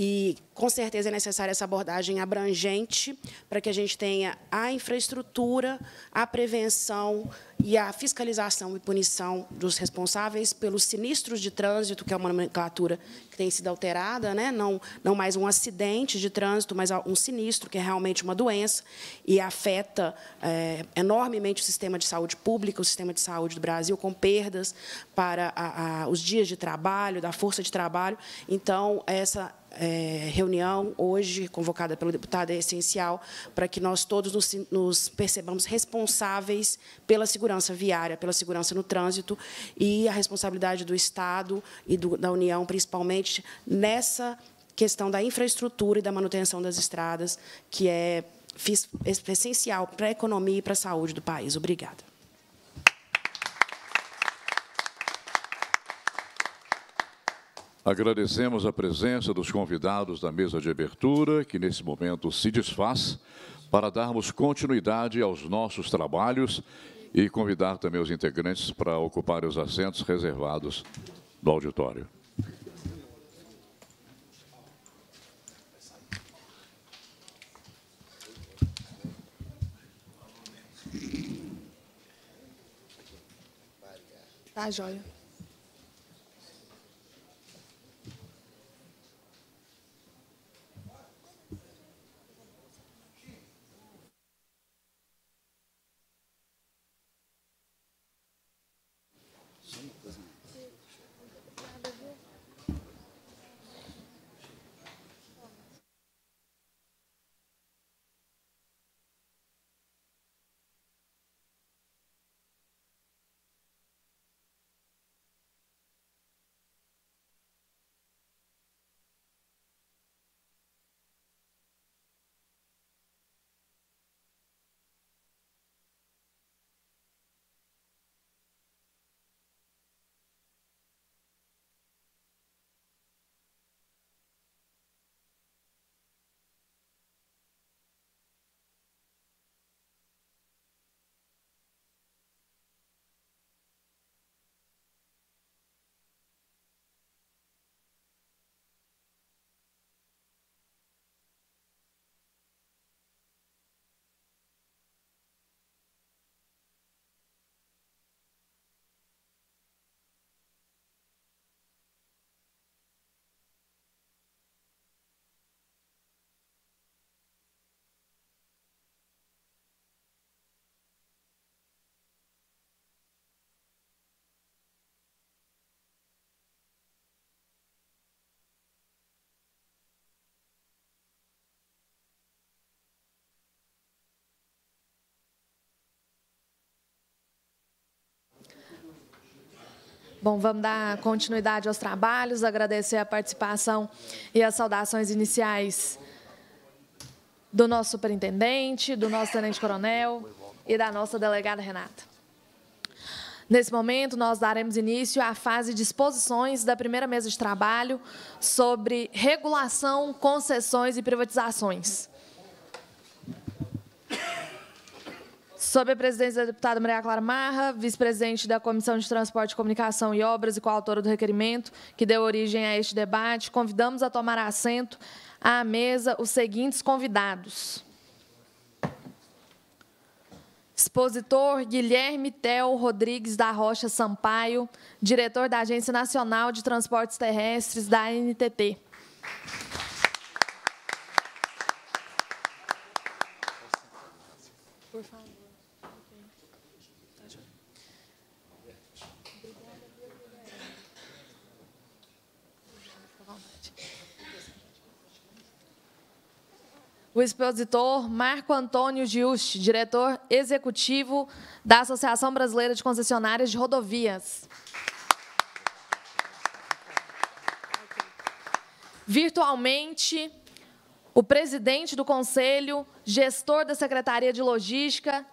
e, com certeza, é necessária essa abordagem abrangente para que a gente tenha a infraestrutura, a prevenção e a fiscalização e punição dos responsáveis pelos sinistros de trânsito, que é uma nomenclatura que tem sido alterada, né? não, não mais um acidente de trânsito, mas um sinistro, que é realmente uma doença e afeta é, enormemente o sistema de saúde pública, o sistema de saúde do Brasil, com perdas para a, a, os dias de trabalho, da força de trabalho. Então, essa é, reunião hoje, convocada pelo deputado, é essencial para que nós todos nos, nos, percebamos responsáveis pela segurança viária, pela segurança no trânsito e a responsabilidade do Estado e do, da União, principalmente, nessa questão da infraestrutura e da manutenção das estradas, que é essencial para a economia e para a saúde do país. Obrigada. Agradecemos a presença dos convidados da mesa de abertura, que nesse momento se desfaz, para darmos continuidade aos nossos trabalhos e convidar também os integrantes para ocupar os assentos reservados do auditório. Tá, joia. Bom, vamos dar continuidade aos trabalhos, agradecer a participação e as saudações iniciais do nosso superintendente, do nosso tenente-coronel e da nossa delegada Renata. Nesse momento, nós daremos início à fase de exposições da primeira mesa de trabalho sobre regulação, concessões e privatizações. Sob a presidência da deputada Maria Clara Marra, vice-presidente da Comissão de Transporte, Comunicação e Obras e coautora do requerimento que deu origem a este debate, convidamos a tomar assento à mesa os seguintes convidados. Expositor Guilherme Tel Rodrigues da Rocha Sampaio, diretor da Agência Nacional de Transportes Terrestres da NTT. o expositor Marco Antônio Giusti, diretor executivo da Associação Brasileira de Concessionárias de Rodovias. Virtualmente, o presidente do Conselho, gestor da Secretaria de Logística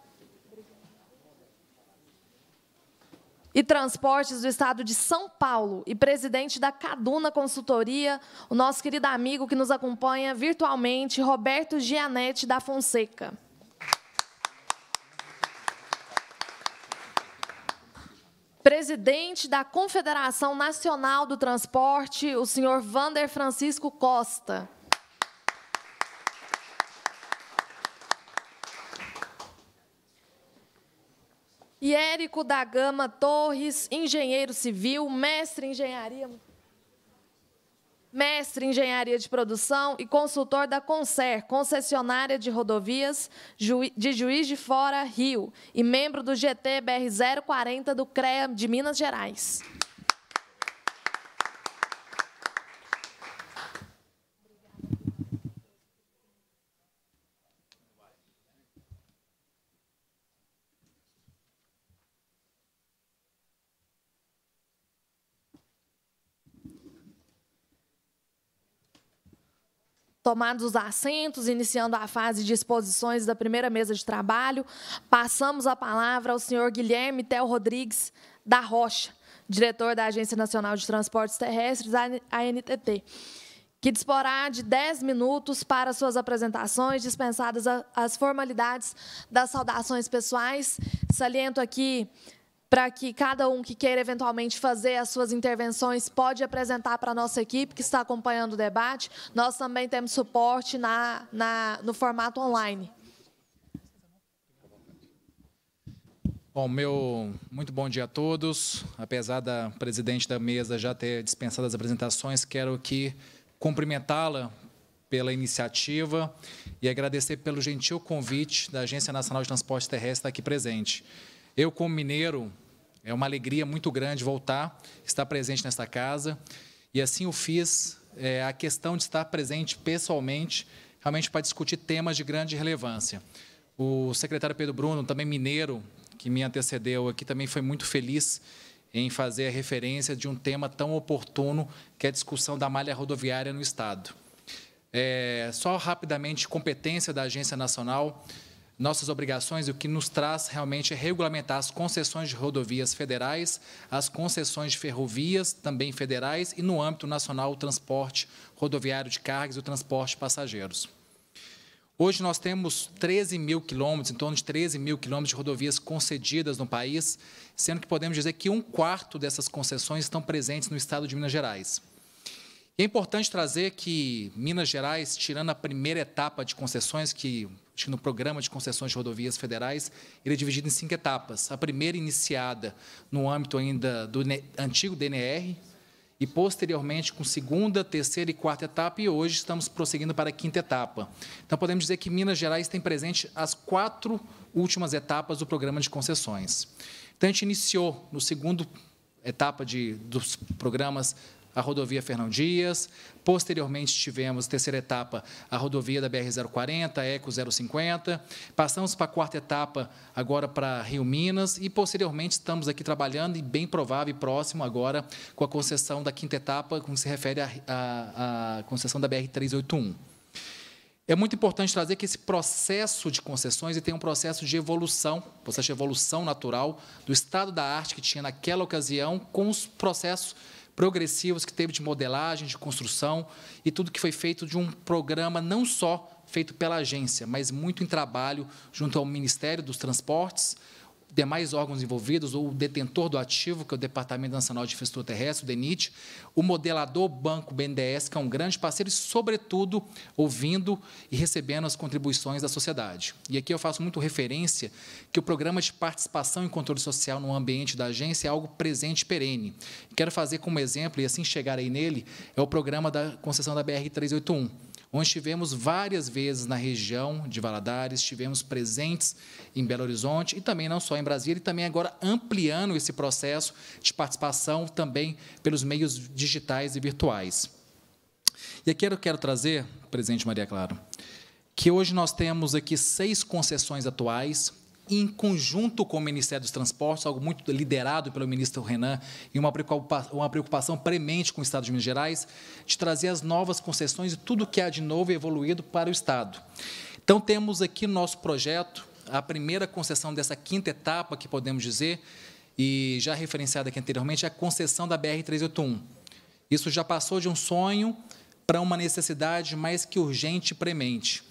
e Transportes do Estado de São Paulo e presidente da Caduna Consultoria, o nosso querido amigo que nos acompanha virtualmente, Roberto Gianetti da Fonseca. Presidente da Confederação Nacional do Transporte, o senhor Vander Francisco Costa. E Érico da Gama Torres, engenheiro civil, mestre em engenharia, mestre em engenharia de produção e consultor da Concer, concessionária de rodovias de Juiz de Fora, Rio, e membro do GT BR 040 do CREA de Minas Gerais. tomados os assentos, iniciando a fase de exposições da primeira mesa de trabalho, passamos a palavra ao senhor Guilherme Tel Rodrigues da Rocha, diretor da Agência Nacional de Transportes Terrestres, ANTT, que disporá de 10 minutos para suas apresentações, dispensadas as formalidades das saudações pessoais. Saliento aqui para que cada um que queira eventualmente fazer as suas intervenções pode apresentar para a nossa equipe que está acompanhando o debate. Nós também temos suporte na, na, no formato online. Bom, meu muito bom dia a todos. Apesar da presidente da mesa já ter dispensado as apresentações, quero aqui cumprimentá-la pela iniciativa e agradecer pelo gentil convite da Agência Nacional de Transporte Terrestre estar aqui presente. Eu, como mineiro, é uma alegria muito grande voltar, estar presente nesta casa. E assim o fiz, é, a questão de estar presente pessoalmente, realmente para discutir temas de grande relevância. O secretário Pedro Bruno, também mineiro, que me antecedeu aqui, também foi muito feliz em fazer a referência de um tema tão oportuno que é a discussão da malha rodoviária no Estado. É, só rapidamente, competência da Agência Nacional nossas obrigações, o que nos traz realmente é regulamentar as concessões de rodovias federais, as concessões de ferrovias também federais e, no âmbito nacional, o transporte rodoviário de cargas e o transporte de passageiros. Hoje nós temos 13 mil quilômetros, em torno de 13 mil quilômetros de rodovias concedidas no país, sendo que podemos dizer que um quarto dessas concessões estão presentes no estado de Minas Gerais. E é importante trazer que Minas Gerais, tirando a primeira etapa de concessões, que acho que no Programa de Concessões de Rodovias Federais, ele é dividido em cinco etapas. A primeira iniciada no âmbito ainda do antigo DNR, e posteriormente com segunda, terceira e quarta etapa, e hoje estamos prosseguindo para a quinta etapa. Então, podemos dizer que Minas Gerais tem presente as quatro últimas etapas do programa de concessões. Então, a gente iniciou no segundo etapa de, dos programas a rodovia Fernão Dias, posteriormente tivemos, terceira etapa, a rodovia da BR-040, ECO 050, passamos para a quarta etapa, agora para Rio Minas, e posteriormente estamos aqui trabalhando, e bem provável e próximo agora, com a concessão da quinta etapa, como se refere à concessão da BR-381. É muito importante trazer que esse processo de concessões tem um processo de evolução, processo de evolução natural do estado da arte que tinha naquela ocasião com os processos progressivos que teve de modelagem, de construção e tudo que foi feito de um programa não só feito pela agência, mas muito em trabalho junto ao Ministério dos Transportes demais órgãos envolvidos, ou o detentor do ativo, que é o Departamento Nacional de Infraestrutura Terrestre, o DENIT, o modelador Banco BNDES, que é um grande parceiro, e, sobretudo, ouvindo e recebendo as contribuições da sociedade. E aqui eu faço muito referência que o programa de participação e controle social no ambiente da agência é algo presente e perene. Quero fazer como exemplo, e assim chegar aí nele, é o programa da concessão da BR-381 onde estivemos várias vezes na região de Valadares, estivemos presentes em Belo Horizonte e também não só em Brasília, e também agora ampliando esse processo de participação também pelos meios digitais e virtuais. E aqui eu quero trazer, presidente Maria Clara, que hoje nós temos aqui seis concessões atuais em conjunto com o Ministério dos Transportes, algo muito liderado pelo ministro Renan, e uma preocupação, uma preocupação premente com o Estado de Minas Gerais, de trazer as novas concessões e tudo que há de novo e evoluído para o Estado. Então, temos aqui nosso projeto, a primeira concessão dessa quinta etapa, que podemos dizer, e já referenciada aqui anteriormente, é a concessão da BR-381. Isso já passou de um sonho para uma necessidade mais que urgente e premente.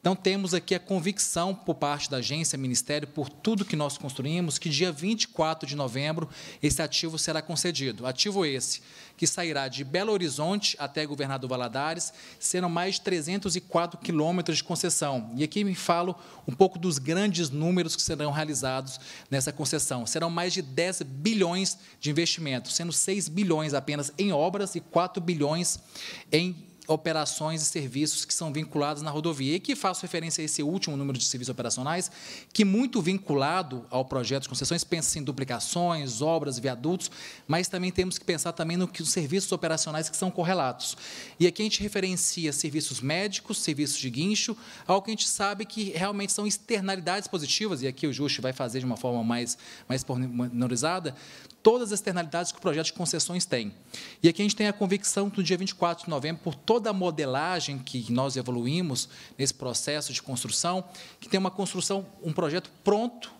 Então, temos aqui a convicção por parte da agência, Ministério, por tudo que nós construímos, que dia 24 de novembro esse ativo será concedido. Ativo esse, que sairá de Belo Horizonte até Governador Valadares, serão mais de 304 quilômetros de concessão. E aqui me falo um pouco dos grandes números que serão realizados nessa concessão. Serão mais de 10 bilhões de investimentos, sendo 6 bilhões apenas em obras e 4 bilhões em operações e serviços que são vinculados na rodovia. E que faço referência a esse último número de serviços operacionais, que muito vinculado ao projeto de concessões, pensa em duplicações, obras, viadutos, mas também temos que pensar também no que os serviços operacionais que são correlatos. E aqui a gente referencia serviços médicos, serviços de guincho, ao que a gente sabe que realmente são externalidades positivas, e aqui o Justi vai fazer de uma forma mais, mais pormenorizada, todas as externalidades que o projeto de concessões tem. E aqui a gente tem a convicção que no dia 24 de novembro, por toda a modelagem que nós evoluímos nesse processo de construção, que tem uma construção, um projeto pronto,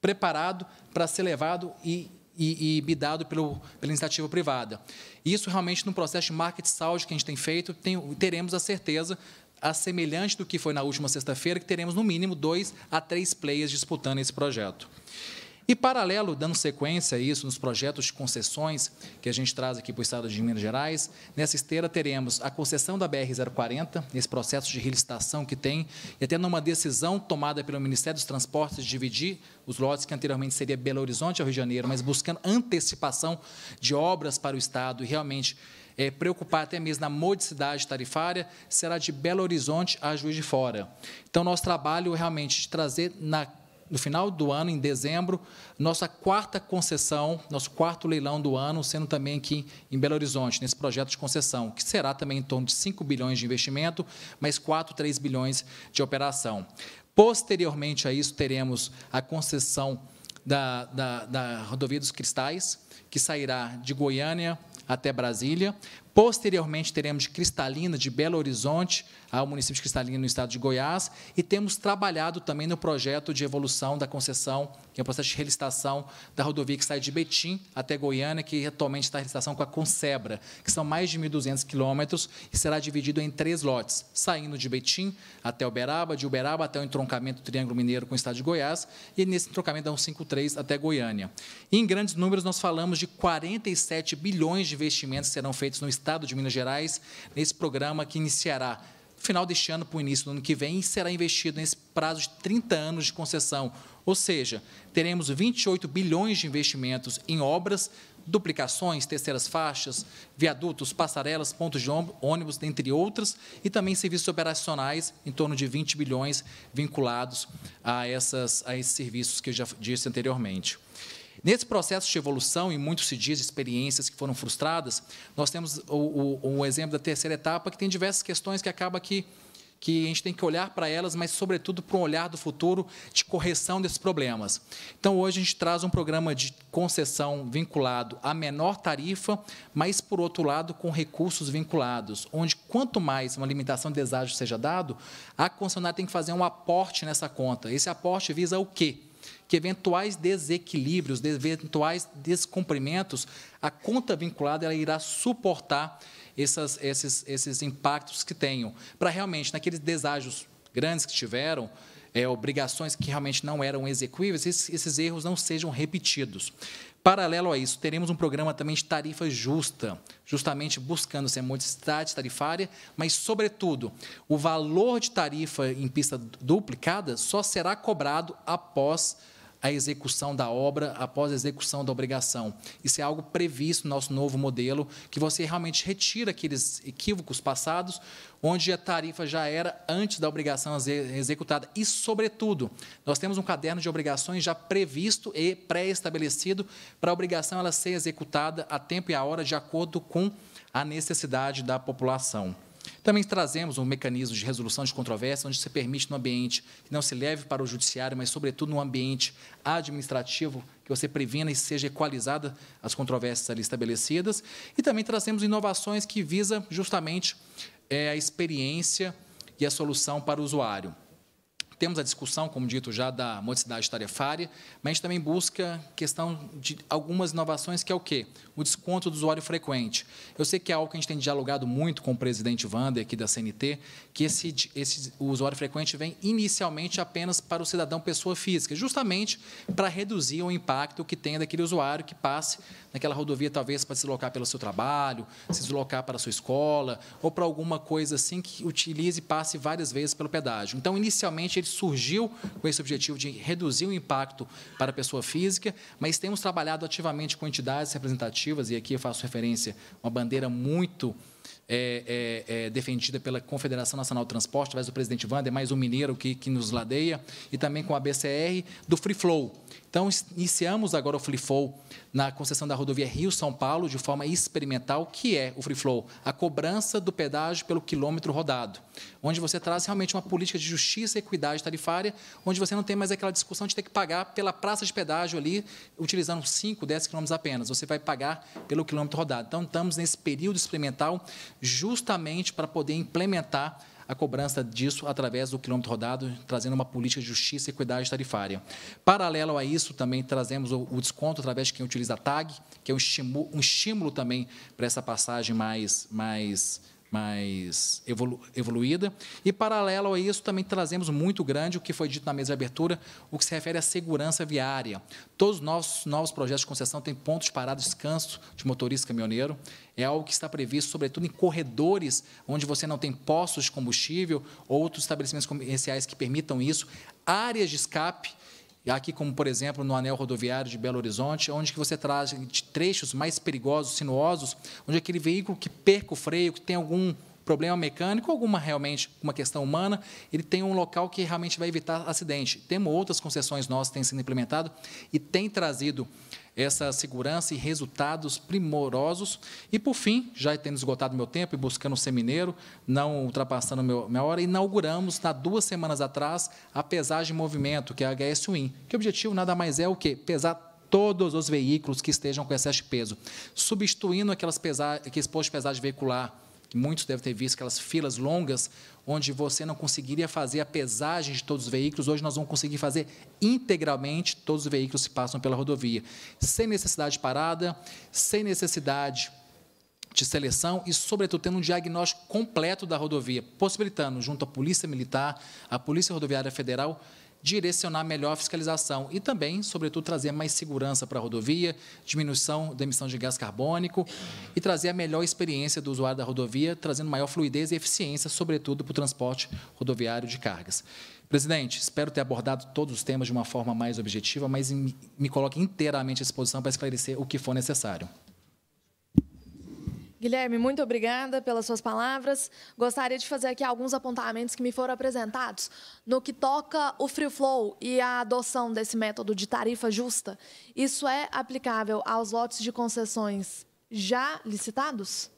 preparado para ser levado e e, e bidado pelo, pela iniciativa privada. Isso realmente no processo de market saúde que a gente tem feito, tem, teremos a certeza a semelhante do que foi na última sexta-feira, que teremos no mínimo dois a três players disputando esse projeto. E, paralelo, dando sequência a isso, nos projetos de concessões que a gente traz aqui para o Estado de Minas Gerais, nessa esteira teremos a concessão da BR-040, nesse processo de relicitação que tem, e até numa decisão tomada pelo Ministério dos Transportes de dividir os lotes que anteriormente seria Belo Horizonte ao Rio de Janeiro, mas buscando antecipação de obras para o Estado e realmente é, preocupar até mesmo na modicidade tarifária, será de Belo Horizonte a Juiz de Fora. Então, nosso trabalho realmente de trazer na no final do ano, em dezembro, nossa quarta concessão, nosso quarto leilão do ano, sendo também aqui em Belo Horizonte, nesse projeto de concessão, que será também em torno de 5 bilhões de investimento, mais 4, 3 bilhões de operação. Posteriormente a isso, teremos a concessão da, da, da rodovia dos Cristais, que sairá de Goiânia até Brasília. Posteriormente, teremos de Cristalina, de Belo Horizonte ao município de Cristalina, no estado de Goiás, e temos trabalhado também no projeto de evolução da concessão, que é o processo de relicitação da rodovia que sai de Betim até Goiânia, que atualmente está em licitação com a Concebra, que são mais de 1.200 quilômetros e será dividido em três lotes, saindo de Betim até Uberaba, de Uberaba até o entroncamento do Triângulo Mineiro com o estado de Goiás, e nesse entroncamento da 153 até Goiânia. E, em grandes números, nós falamos de 47 bilhões de investimentos que serão feitos no estado de Minas Gerais nesse programa que iniciará final deste ano para o início do ano que vem, será investido nesse prazo de 30 anos de concessão. Ou seja, teremos 28 bilhões de investimentos em obras, duplicações, terceiras faixas, viadutos, passarelas, pontos de ônibus, dentre outras, e também serviços operacionais, em torno de 20 bilhões vinculados a, essas, a esses serviços que eu já disse anteriormente. Nesse processo de evolução, e muito se diz experiências que foram frustradas, nós temos o, o, exemplo da terceira etapa, que tem diversas questões que acaba que, que a gente tem que olhar para elas, mas, sobretudo, para um olhar do futuro de correção desses problemas. Então, hoje, a gente traz um programa de concessão vinculado à menor tarifa, mas, por outro lado, com recursos vinculados, onde quanto mais uma limitação de deságio seja dado, a concessionária tem que fazer um aporte nessa conta. Esse aporte visa o quê? que eventuais desequilíbrios, eventuais descumprimentos, a conta vinculada ela irá suportar essas, esses, esses impactos que tenham. Para realmente, naqueles deságios grandes que tiveram, é, obrigações que realmente não eram execuíveis, esses, esses erros não sejam repetidos. Paralelo a isso, teremos um programa também de tarifa justa, justamente buscando ser modicidade tarifária, mas, sobretudo, o valor de tarifa em pista duplicada só será cobrado após a execução da obra após a execução da obrigação. Isso é algo previsto no nosso novo modelo, que você realmente retira aqueles equívocos passados, onde a tarifa já era antes da obrigação executada. E, sobretudo, nós temos um caderno de obrigações já previsto e pré-estabelecido para a obrigação ela ser executada a tempo e a hora, de acordo com a necessidade da população. Também trazemos um mecanismo de resolução de controvérsias onde se permite no ambiente que não se leve para o judiciário, mas, sobretudo, no ambiente administrativo, que você previna e seja equalizada as controvérsias ali estabelecidas. E também trazemos inovações que visa justamente é, a experiência e a solução para o usuário. Temos a discussão, como dito já, da modicidade tarifária, mas a gente também busca questão de algumas inovações, que é o quê? O desconto do usuário frequente. Eu sei que é algo que a gente tem dialogado muito com o presidente Wander, aqui da CNT, que esse, esse o usuário frequente vem inicialmente apenas para o cidadão pessoa física, justamente para reduzir o impacto que tem daquele usuário que passe naquela rodovia, talvez, para se deslocar pelo seu trabalho, se deslocar para a sua escola, ou para alguma coisa assim que utilize e passe várias vezes pelo pedágio. Então, inicialmente, eles surgiu com esse objetivo de reduzir o impacto para a pessoa física, mas temos trabalhado ativamente com entidades representativas, e aqui eu faço referência a uma bandeira muito é, é, é, defendida pela Confederação Nacional do Transporte, através do presidente Wander, mais um mineiro que, que nos ladeia, e também com a BCR, do Free Flow. Então, iniciamos agora o Free Flow na concessão da rodovia Rio-São Paulo, de forma experimental, que é o Free Flow, a cobrança do pedágio pelo quilômetro rodado, onde você traz realmente uma política de justiça e equidade tarifária, onde você não tem mais aquela discussão de ter que pagar pela praça de pedágio ali, utilizando 5, 10 quilômetros apenas. Você vai pagar pelo quilômetro rodado. Então, estamos nesse período experimental justamente para poder implementar a cobrança disso através do quilômetro rodado, trazendo uma política de justiça e equidade tarifária. Paralelo a isso, também trazemos o, desconto através de quem utiliza a TAG, que é um estímulo, um estímulo também para essa passagem mais, mais mais evolu evoluída. E, paralelo a isso, também trazemos muito grande o que foi dito na mesa de abertura, o que se refere à segurança viária. Todos os nossos novos projetos de concessão têm pontos de parada, descanso de motorista caminhoneiro. É algo que está previsto, sobretudo, em corredores onde você não tem postos de combustível, outros estabelecimentos comerciais que permitam isso, áreas de escape aqui como por exemplo no anel rodoviário de Belo Horizonte, onde que você traz trechos mais perigosos, sinuosos, onde aquele veículo que perca o freio, que tem algum problema mecânico, alguma realmente uma questão humana, ele tem um local que realmente vai evitar acidente. Temos outras concessões nossas que têm sido implementado e tem trazido essa segurança e resultados primorosos. E, por fim, já tendo esgotado meu tempo e buscando um semineiro, não ultrapassando meu, minha hora, inauguramos, há duas semanas atrás, a pesagem em movimento, que é a HS-WIN, que o objetivo nada mais é o quê? Pesar todos os veículos que estejam com excesso de peso, substituindo aquelas pesa... aqueles postos de pesagem veicular, que muitos devem ter visto aquelas filas longas onde você não conseguiria fazer a pesagem de todos os veículos, hoje nós vamos conseguir fazer integralmente todos os veículos que passam pela rodovia, sem necessidade de parada, sem necessidade de seleção e, sobretudo, tendo um diagnóstico completo da rodovia, possibilitando, junto à Polícia Militar, à Polícia Rodoviária Federal, direcionar melhor a fiscalização e também, sobretudo, trazer mais segurança para a rodovia, diminuição da emissão de gás carbônico e trazer a melhor experiência do usuário da rodovia, trazendo maior fluidez e eficiência, sobretudo, para o transporte rodoviário de cargas. Presidente, espero ter abordado todos os temas de uma forma mais objetiva, mas me coloque inteiramente à disposição para esclarecer o que for necessário. Guilherme, muito obrigada pelas suas palavras. Gostaria de fazer aqui alguns apontamentos que me foram apresentados no que toca o free flow e a adoção desse método de tarifa justa. Isso é aplicável aos lotes de concessões já licitados?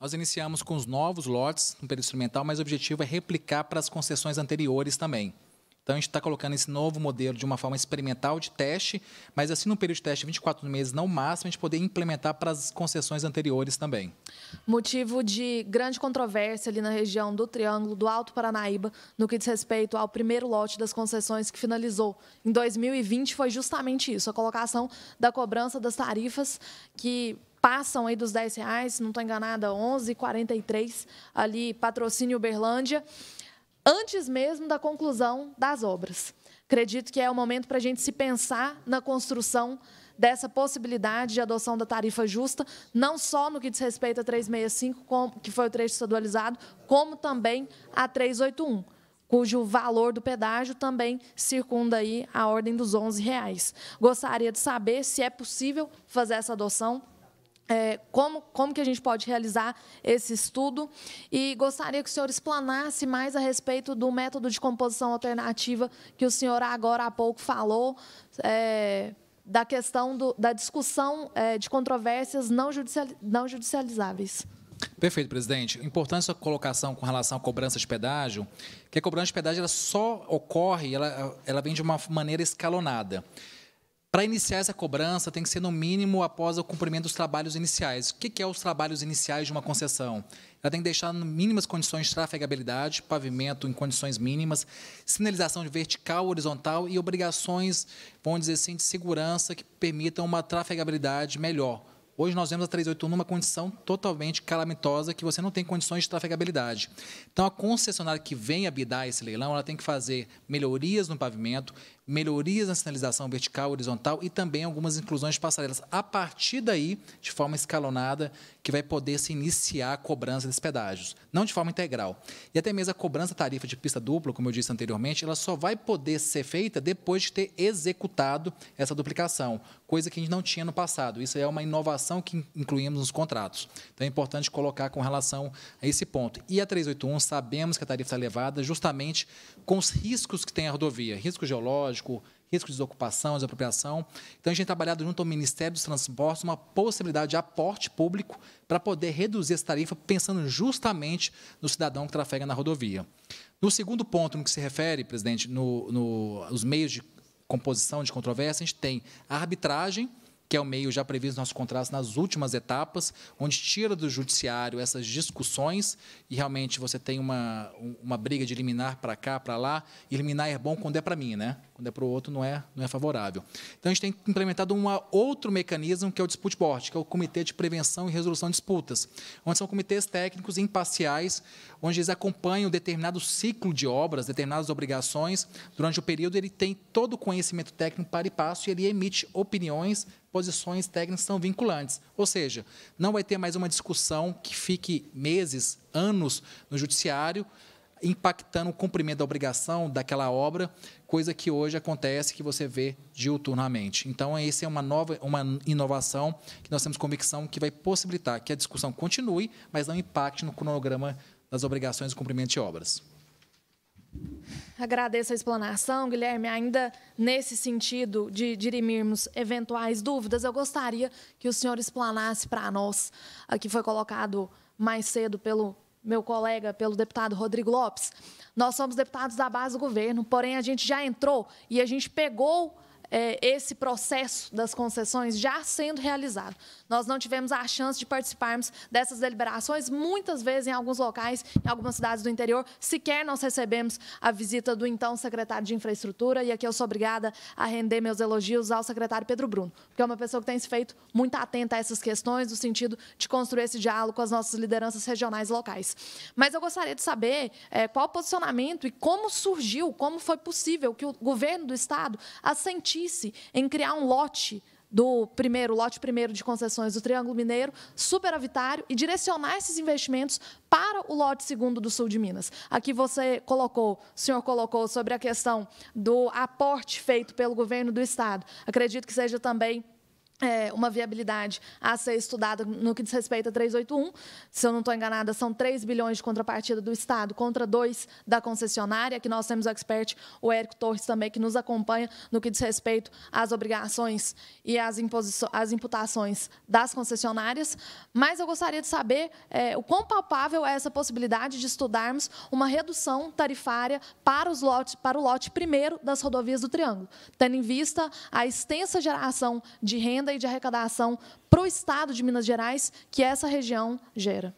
Nós iniciamos com os novos lotes no período instrumental, mas o objetivo é replicar para as concessões anteriores também. Então, a gente está colocando esse novo modelo de uma forma experimental de teste, mas assim, no período de teste, 24 meses no máximo, a gente poder implementar para as concessões anteriores também. Motivo de grande controvérsia ali na região do Triângulo, do Alto Paranaíba, no que diz respeito ao primeiro lote das concessões que finalizou em 2020, foi justamente isso, a colocação da cobrança das tarifas que passam aí dos 10 reais, não estou enganada, 11,43 ali, patrocínio Uberlândia antes mesmo da conclusão das obras. Acredito que é o momento para a gente se pensar na construção dessa possibilidade de adoção da tarifa justa, não só no que diz respeito a 365, que foi o trecho estadualizado, como também a 381, cujo valor do pedágio também circunda aí a ordem dos R$ reais. Gostaria de saber se é possível fazer essa adoção, é, como, como que a gente pode realizar esse estudo e gostaria que o senhor explanasse mais a respeito do método de composição alternativa que o senhor agora há pouco falou, é, da questão do, da discussão é, de controvérsias não, judicial, não judicializáveis. Perfeito, presidente. Importante sua colocação com relação à cobrança de pedágio, que a cobrança de pedágio ela só ocorre, ela, ela vem de uma maneira escalonada. Para iniciar essa cobrança, tem que ser no mínimo após o cumprimento dos trabalhos iniciais. O que, que é os trabalhos iniciais de uma concessão? Ela tem que deixar mínimas condições de trafegabilidade, pavimento em condições mínimas, sinalização de vertical, horizontal e obrigações, vamos dizer assim, de segurança que permitam uma trafegabilidade melhor. Hoje nós vemos a 381 numa condição totalmente calamitosa que você não tem condições de trafegabilidade. Então a concessionária que vem a bidar esse leilão, ela tem que fazer melhorias no pavimento, melhorias na sinalização vertical, e horizontal e também algumas inclusões de passarelas. A partir daí, de forma escalonada, que vai poder se iniciar a cobrança desses pedágios, não de forma integral. E até mesmo a cobrança tarifa de pista dupla, como eu disse anteriormente, ela só vai poder ser feita depois de ter executado essa duplicação, coisa que a gente não tinha no passado. Isso é uma inovação que incluímos nos contratos. Então é importante colocar com relação a esse ponto. E a 381, sabemos que a tarifa está elevada justamente com os riscos que tem a rodovia, risco geológico, ecológico, risco de desocupação, desapropriação. Então, a gente tem trabalhado junto ao Ministério dos Transportes uma possibilidade de aporte público para poder reduzir essa tarifa, pensando justamente no cidadão que trafega na rodovia. No segundo ponto, no que se refere, presidente, nos no, no, meios de composição de controvérsia, a gente tem a arbitragem, que é o meio já previsto nos nosso contratos nas últimas etapas, onde tira do judiciário essas discussões e realmente você tem uma, uma briga de eliminar para cá, para lá. E eliminar é bom quando é para mim, né? Quando é para o outro, não é, não é favorável. Então, a gente tem implementado um outro mecanismo, que é o Dispute Board, que é o Comitê de Prevenção e Resolução de Disputas, onde são comitês técnicos imparciais, onde eles acompanham determinado ciclo de obras, determinadas obrigações. Durante o período, ele tem todo o conhecimento técnico para e passo e ele emite opiniões posições técnicas são vinculantes. Ou seja, não vai ter mais uma discussão que fique meses, anos no judiciário, impactando o cumprimento da obrigação daquela obra, coisa que hoje acontece que você vê diuturnamente. Então, essa é uma nova, uma inovação que nós temos convicção que vai possibilitar que a discussão continue, mas não impacte no cronograma das obrigações de cumprimento de obras. Agradeço a explanação, Guilherme. Ainda nesse sentido de dirimirmos eventuais dúvidas, eu gostaria que o senhor explanasse para nós, aqui foi colocado mais cedo pelo meu colega, pelo deputado Rodrigo Lopes. Nós somos deputados da base do governo, porém a gente já entrou e a gente pegou é, esse processo das concessões já sendo realizado. Nós não tivemos a chance de participarmos dessas deliberações. Muitas vezes, em alguns locais, em algumas cidades do interior, sequer nós recebemos a visita do então secretário de Infraestrutura. E aqui eu sou obrigada a render meus elogios ao secretário Pedro Bruno, porque é uma pessoa que tem se feito muito atenta a essas questões, no sentido de construir esse diálogo com as nossas lideranças regionais e locais. Mas eu gostaria de saber é, qual o posicionamento e como surgiu, como foi possível que o governo do Estado assentisse em criar um lote do primeiro lote primeiro de concessões do Triângulo Mineiro, superavitário e direcionar esses investimentos para o lote segundo do sul de Minas. Aqui você colocou, o senhor colocou sobre a questão do aporte feito pelo governo do estado. Acredito que seja também é, uma viabilidade a ser estudada no que diz respeito a 381. Se eu não estou enganada, são 3 bilhões de contrapartida do Estado contra 2 da concessionária, que nós temos o expert, o Érico Torres, também, que nos acompanha no que diz respeito às obrigações e às, às imputações das concessionárias. Mas eu gostaria de saber é, o quão palpável é essa possibilidade de estudarmos uma redução tarifária para, os lotes, para o lote primeiro das rodovias do Triângulo, tendo em vista a extensa geração de renda aí de arrecadação para o Estado de Minas Gerais que essa região gera.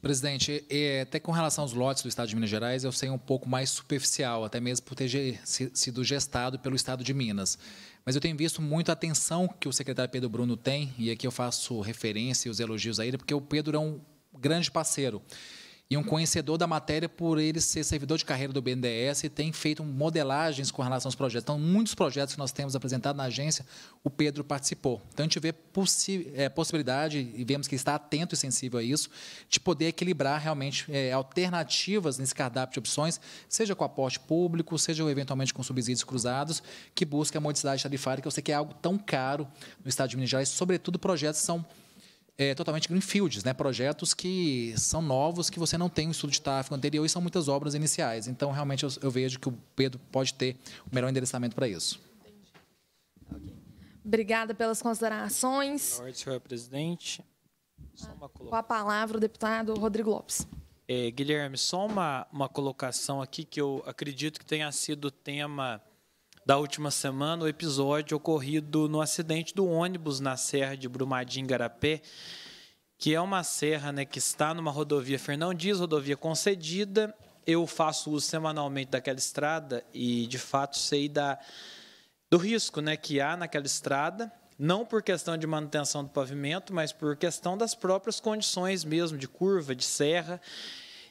Presidente, até com relação aos lotes do Estado de Minas Gerais, eu sei um pouco mais superficial, até mesmo por ter sido gestado pelo Estado de Minas. Mas eu tenho visto muito a atenção que o secretário Pedro Bruno tem, e aqui eu faço referência e os elogios a ele, porque o Pedro é um grande parceiro e um conhecedor da matéria por ele ser servidor de carreira do BNDES e tem feito modelagens com relação aos projetos. Então, muitos projetos que nós temos apresentado na agência, o Pedro participou. Então, a gente vê possi é, possibilidade, e vemos que ele está atento e sensível a isso, de poder equilibrar realmente é, alternativas nesse cardápio de opções, seja com aporte público, seja eventualmente com subsídios cruzados, que busca a modicidade tarifária, que eu sei que é algo tão caro no Estado de Minas Gerais, sobretudo projetos que são é, totalmente greenfields, né? projetos que são novos, que você não tem um estudo de tráfego anterior e são muitas obras iniciais. Então, realmente, eu, eu vejo que o Pedro pode ter o melhor endereçamento para isso. Obrigada pelas considerações. Norte, senhor presidente. Com a palavra, o deputado Rodrigo Lopes. É, Guilherme, só uma, uma colocação aqui que eu acredito que tenha sido tema da última semana o episódio ocorrido no acidente do ônibus na Serra de Brumadinho Garapé, que é uma serra né, que está numa rodovia Fernão Dias, rodovia concedida. Eu faço uso semanalmente daquela estrada e, de fato, sei da, do risco né, que há naquela estrada, não por questão de manutenção do pavimento, mas por questão das próprias condições mesmo, de curva, de serra.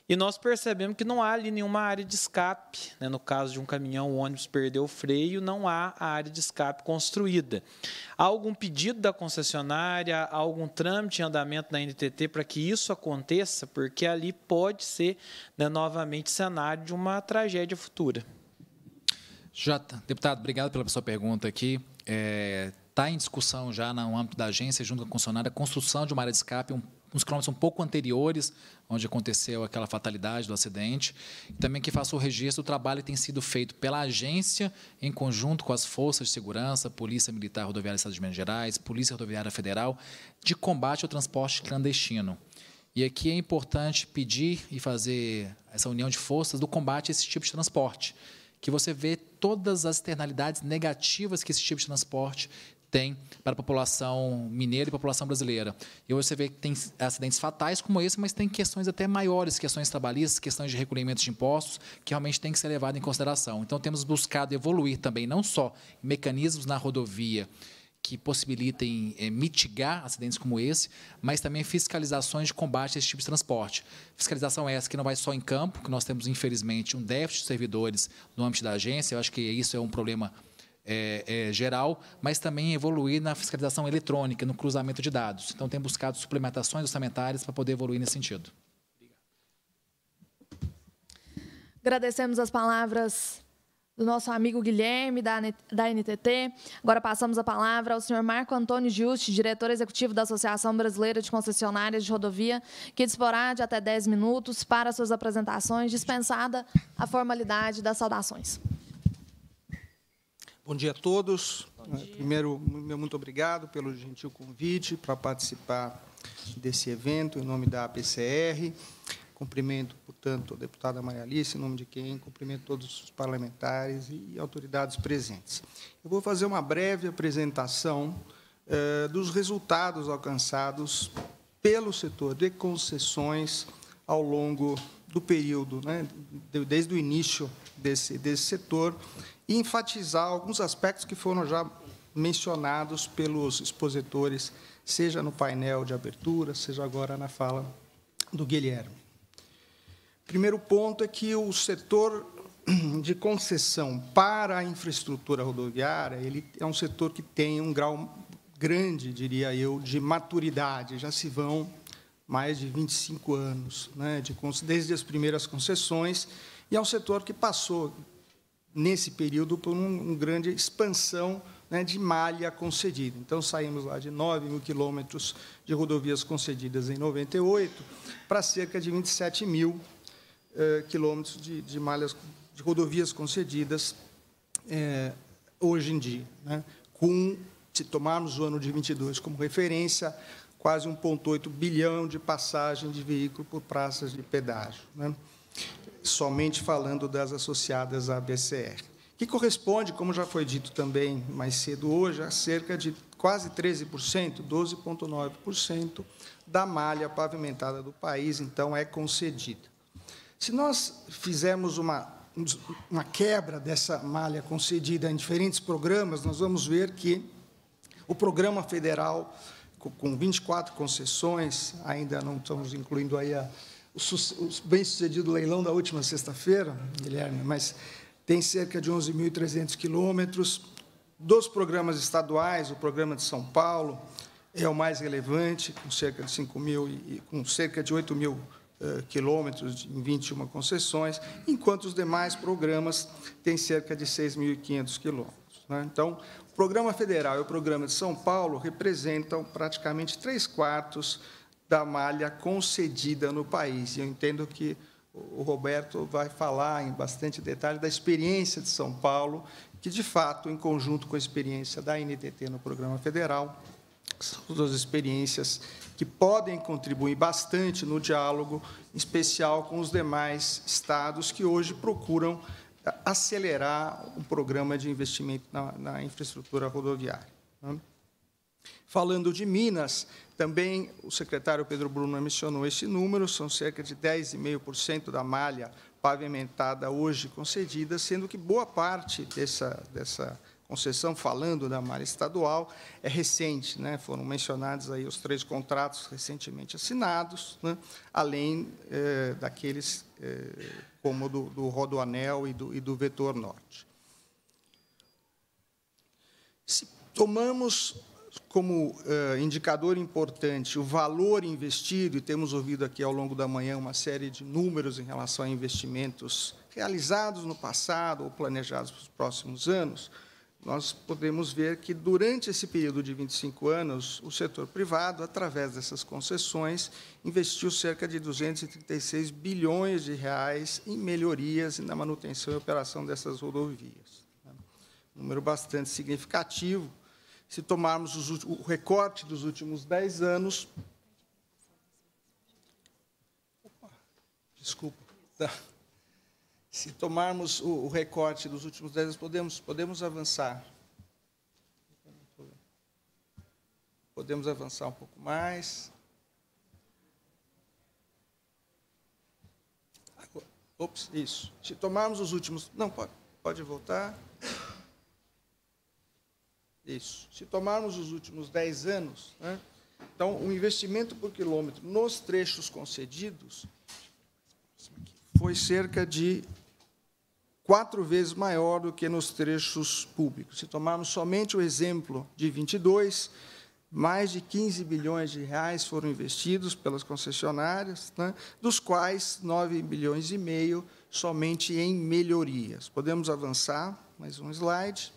E nós percebemos que não há ali nenhuma área de escape. Né? No caso de um caminhão, o ônibus perdeu o freio, não há a área de escape construída. Há algum pedido da concessionária, há algum trâmite em andamento na NTT para que isso aconteça? Porque ali pode ser né, novamente cenário de uma tragédia futura. Jota, deputado, obrigado pela sua pergunta aqui. Está é, tá em discussão já no âmbito da agência, junto com a concessionária, a construção de uma área de escape, um uns quilômetros um pouco anteriores, onde aconteceu aquela fatalidade do acidente, e também que faça o registro do trabalho que tem sido feito pela agência, em conjunto com as forças de segurança, Polícia Militar Rodoviária do Estado de Minas Gerais, Polícia Rodoviária Federal, de combate ao transporte clandestino. E aqui é importante pedir e fazer essa união de forças do combate a esse tipo de transporte, que você vê todas as externalidades negativas que esse tipo de transporte tem para a população mineira e população brasileira. E hoje você vê que tem acidentes fatais como esse, mas tem questões até maiores, questões trabalhistas, questões de recolhimento de impostos, que realmente tem que ser levado em consideração. Então, temos buscado evoluir também, não só mecanismos na rodovia que possibilitem é, mitigar acidentes como esse, mas também fiscalizações de combate a esse tipo de transporte. Fiscalização é essa que não vai só em campo, que nós temos, infelizmente, um déficit de servidores no âmbito da agência. Eu acho que isso é um problema é, é, geral, mas também evoluir na fiscalização eletrônica, no cruzamento de dados. Então, tem buscado suplementações orçamentárias para poder evoluir nesse sentido. Agradecemos as palavras do nosso amigo Guilherme, da, da NTT. Agora passamos a palavra ao senhor Marco Antônio Giusti, diretor executivo da Associação Brasileira de Concessionárias de Rodovia, que disporá de até 10 minutos para suas apresentações, dispensada a formalidade das saudações. Bom dia a todos. Dia. Primeiro, muito obrigado pelo gentil convite para participar desse evento em nome da APCR. Cumprimento, portanto, a deputada Maria Alice, em nome de quem cumprimento todos os parlamentares e autoridades presentes. Eu vou fazer uma breve apresentação eh, dos resultados alcançados pelo setor de concessões ao longo do período, né, desde o início desse, desse setor e enfatizar alguns aspectos que foram já mencionados pelos expositores, seja no painel de abertura, seja agora na fala do Guilherme. Primeiro ponto é que o setor de concessão para a infraestrutura rodoviária, ele é um setor que tem um grau grande, diria eu, de maturidade. Já se vão mais de 25 anos, né, de, desde as primeiras concessões, e é um setor que passou nesse período, por uma um grande expansão né, de malha concedida. Então, saímos lá de 9 mil quilômetros de rodovias concedidas em 98 para cerca de 27 mil eh, quilômetros de, de, malhas, de rodovias concedidas eh, hoje em dia. Né, com, se tomarmos o ano de 22 como referência, quase 1,8 bilhão de passagem de veículo por praças de pedágio. Né somente falando das associadas à BCR, que corresponde, como já foi dito também mais cedo hoje, a cerca de quase 13%, 12,9% da malha pavimentada do país, então, é concedida. Se nós fizermos uma, uma quebra dessa malha concedida em diferentes programas, nós vamos ver que o programa federal, com 24 concessões, ainda não estamos incluindo aí a o bem-sucedido leilão da última sexta-feira, Guilherme, mas tem cerca de 11.300 quilômetros. Dos programas estaduais, o programa de São Paulo é o mais relevante, com cerca de 5 mil e com cerca de 8 mil eh, quilômetros em 21 concessões, enquanto os demais programas têm cerca de 6.500 quilômetros. Né? Então, o programa federal e o programa de São Paulo representam praticamente três quartos da malha concedida no país. Eu entendo que o Roberto vai falar em bastante detalhe da experiência de São Paulo, que, de fato, em conjunto com a experiência da NTT no programa federal, são duas experiências que podem contribuir bastante no diálogo, em especial com os demais estados que hoje procuram eh, acelerar o programa de investimento na, na infraestrutura rodoviária. Né? Falando de Minas, também o secretário Pedro Bruno mencionou esse número, são cerca de 10,5% da malha pavimentada hoje concedida, sendo que boa parte dessa, dessa concessão, falando da malha estadual, é recente. Né? Foram mencionados aí os três contratos recentemente assinados, né? além eh, daqueles eh, como do, do Rodoanel e do, e do Vetor Norte. Se tomamos como uh, indicador importante o valor investido, e temos ouvido aqui ao longo da manhã uma série de números em relação a investimentos realizados no passado ou planejados para os próximos anos, nós podemos ver que, durante esse período de 25 anos, o setor privado, através dessas concessões, investiu cerca de 236 bilhões de reais em melhorias e na manutenção e operação dessas rodovias. Um né? número bastante significativo, se tomarmos os, o recorte dos últimos 10 anos. Opa, desculpa. Tá. Se tomarmos o, o, recorte dos últimos 10 anos, podemos, podemos avançar. Podemos avançar um pouco mais. ops, isso. Se tomarmos os últimos. Não, pode, pode voltar. Isso. Se tomarmos os últimos 10 anos, né, então o investimento por quilômetro nos trechos concedidos foi cerca de quatro vezes maior do que nos trechos públicos. Se tomarmos somente o exemplo de 22, mais de 15 bilhões de reais foram investidos pelas concessionárias, né, dos quais 9 bilhões e meio somente em melhorias. Podemos avançar, mais um slide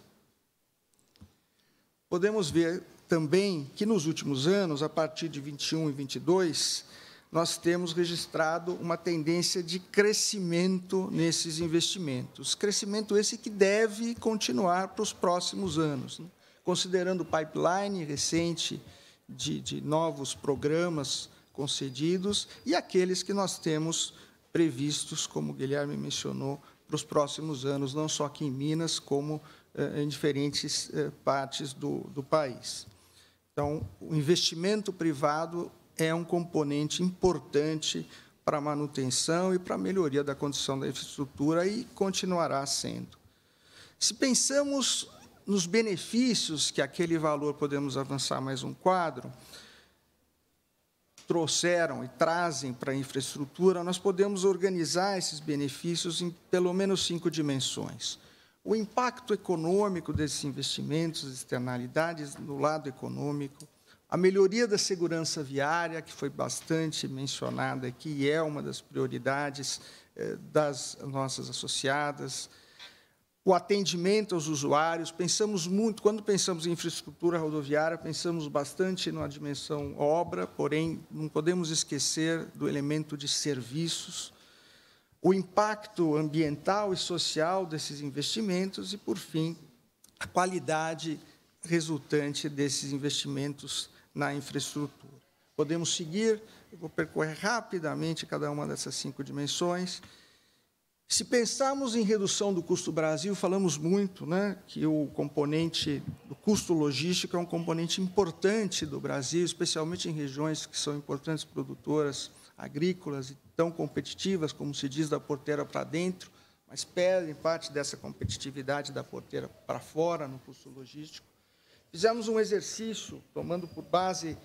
podemos ver também que nos últimos anos, a partir de 21 e 22, nós temos registrado uma tendência de crescimento nesses investimentos. Crescimento esse que deve continuar para os próximos anos. Né? Considerando o pipeline recente de, de novos programas concedidos e aqueles que nós temos previstos, como o Guilherme mencionou, para os próximos anos, não só aqui em Minas, como eh, em diferentes eh, partes do, do país. Então, o investimento privado é um componente importante para a manutenção e para a melhoria da condição da infraestrutura e continuará sendo. Se pensamos nos benefícios que aquele valor, podemos avançar mais um quadro, trouxeram e trazem para a infraestrutura, nós podemos organizar esses benefícios em pelo menos cinco dimensões o impacto econômico desses investimentos, externalidades no lado econômico, a melhoria da segurança viária, que foi bastante mencionada aqui e é uma das prioridades eh, das nossas associadas, o atendimento aos usuários. Pensamos muito, quando pensamos em infraestrutura rodoviária, pensamos bastante na dimensão obra, porém não podemos esquecer do elemento de serviços o impacto ambiental e social desses investimentos e, por fim, a qualidade resultante desses investimentos na infraestrutura. Podemos seguir, eu vou percorrer rapidamente cada uma dessas cinco dimensões. Se pensarmos em redução do custo Brasil, falamos muito né, que o componente do custo logístico é um componente importante do Brasil, especialmente em regiões que são importantes produtoras agrícolas e tão competitivas, como se diz, da porteira para dentro, mas perdem parte dessa competitividade da porteira para fora no custo logístico. Fizemos um exercício, tomando por base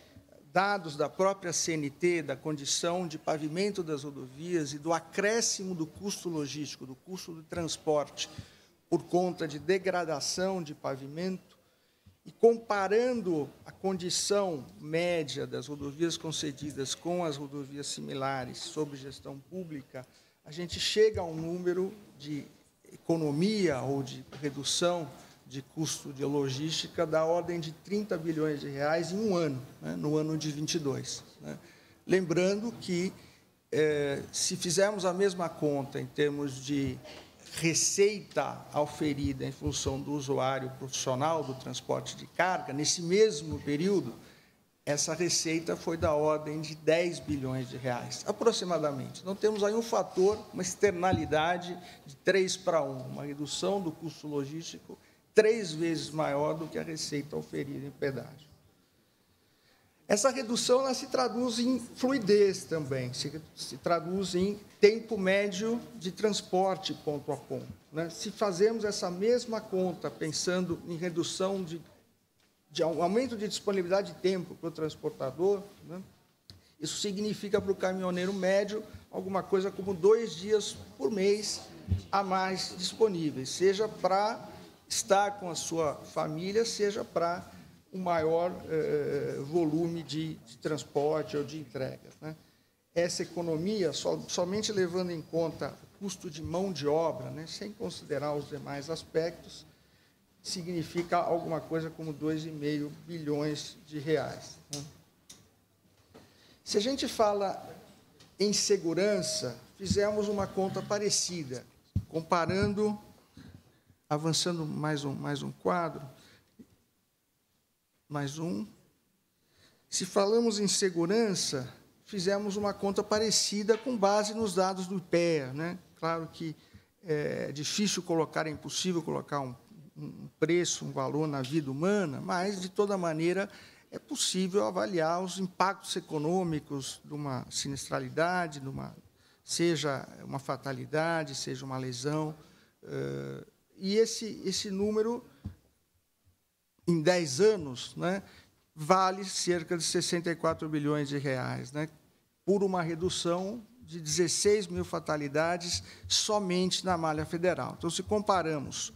dados da própria CNT, da condição de pavimento das rodovias e do acréscimo do custo logístico, do custo do transporte, por conta de degradação de pavimento, e comparando a condição média das rodovias concedidas com as rodovias similares sob gestão pública, a gente chega a um número de economia ou de redução de custo de logística da ordem de 30 bilhões de reais em um ano, né, no ano de 22. Né. Lembrando que, eh, se fizermos a mesma conta em termos de receita auferida em função do usuário profissional do transporte de carga, nesse mesmo período, essa receita foi da ordem de 10 bilhões de reais, aproximadamente. Então, temos aí um fator, uma externalidade de 3 para 1, uma redução do custo logístico três vezes maior do que a receita oferida em pedágio. Essa redução ela se traduz em fluidez também, se, se traduz em tempo médio de transporte ponto a ponto. Né? Se fazermos essa mesma conta pensando em redução de, de aumento de disponibilidade de tempo para o transportador, né? isso significa para o caminhoneiro médio alguma coisa como dois dias por mês a mais disponíveis, seja para estar com a sua família, seja para o maior eh, eh, volume de, de, transporte ou de entregas. Né? Essa economia, so, somente levando em conta o custo de mão de obra, né, sem considerar os demais aspectos, significa alguma coisa como 2,5 bilhões de reais. Né? Se a gente fala em segurança, fizemos uma conta parecida, comparando, avançando mais um, mais um quadro, mais um. Se falamos em segurança, fizemos uma conta parecida com base nos dados do IPEA. Né? Claro que é, é difícil colocar, é impossível colocar um, um preço, um valor na vida humana, mas, de toda maneira, é possível avaliar os impactos econômicos de uma sinistralidade, de uma, seja uma fatalidade, seja uma lesão. e esse, esse número em 10 anos, né, vale cerca de 64 bilhões de reais, né, por uma redução de 16 mil fatalidades somente na malha federal. Então, se comparamos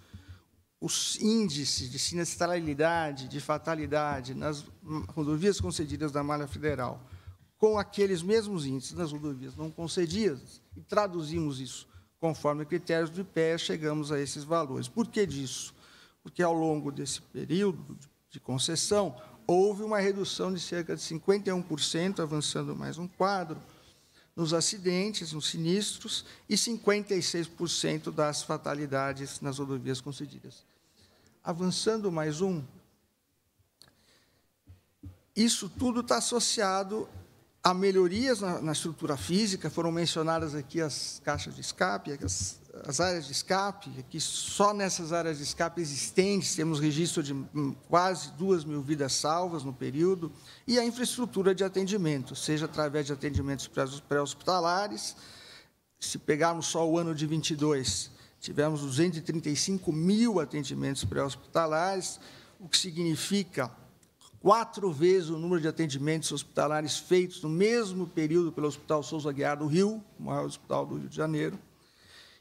os índices de sinistralidade, de fatalidade nas rodovias concedidas da malha federal com aqueles mesmos índices nas rodovias não concedidas e traduzimos isso conforme critérios do IPEA, chegamos a esses valores. Por que disso? porque ao longo desse período de concessão houve uma redução de cerca de 51%, avançando mais um quadro, nos acidentes, nos sinistros, e 56% das fatalidades nas rodovias concedidas. Avançando mais um, isso tudo está associado a melhorias na, na estrutura física, foram mencionadas aqui as caixas de escape, as as áreas de escape, que só nessas áreas de escape existentes temos registro de hum, quase duas mil vidas salvas no período, e a infraestrutura de atendimento, seja através de atendimentos pré-hospitalares, se pegarmos só o ano de 22, tivemos 235 mil atendimentos pré-hospitalares, o que significa quatro vezes o número de atendimentos hospitalares feitos no mesmo período pelo Hospital Souza Guiar do Rio, o maior hospital do Rio de Janeiro,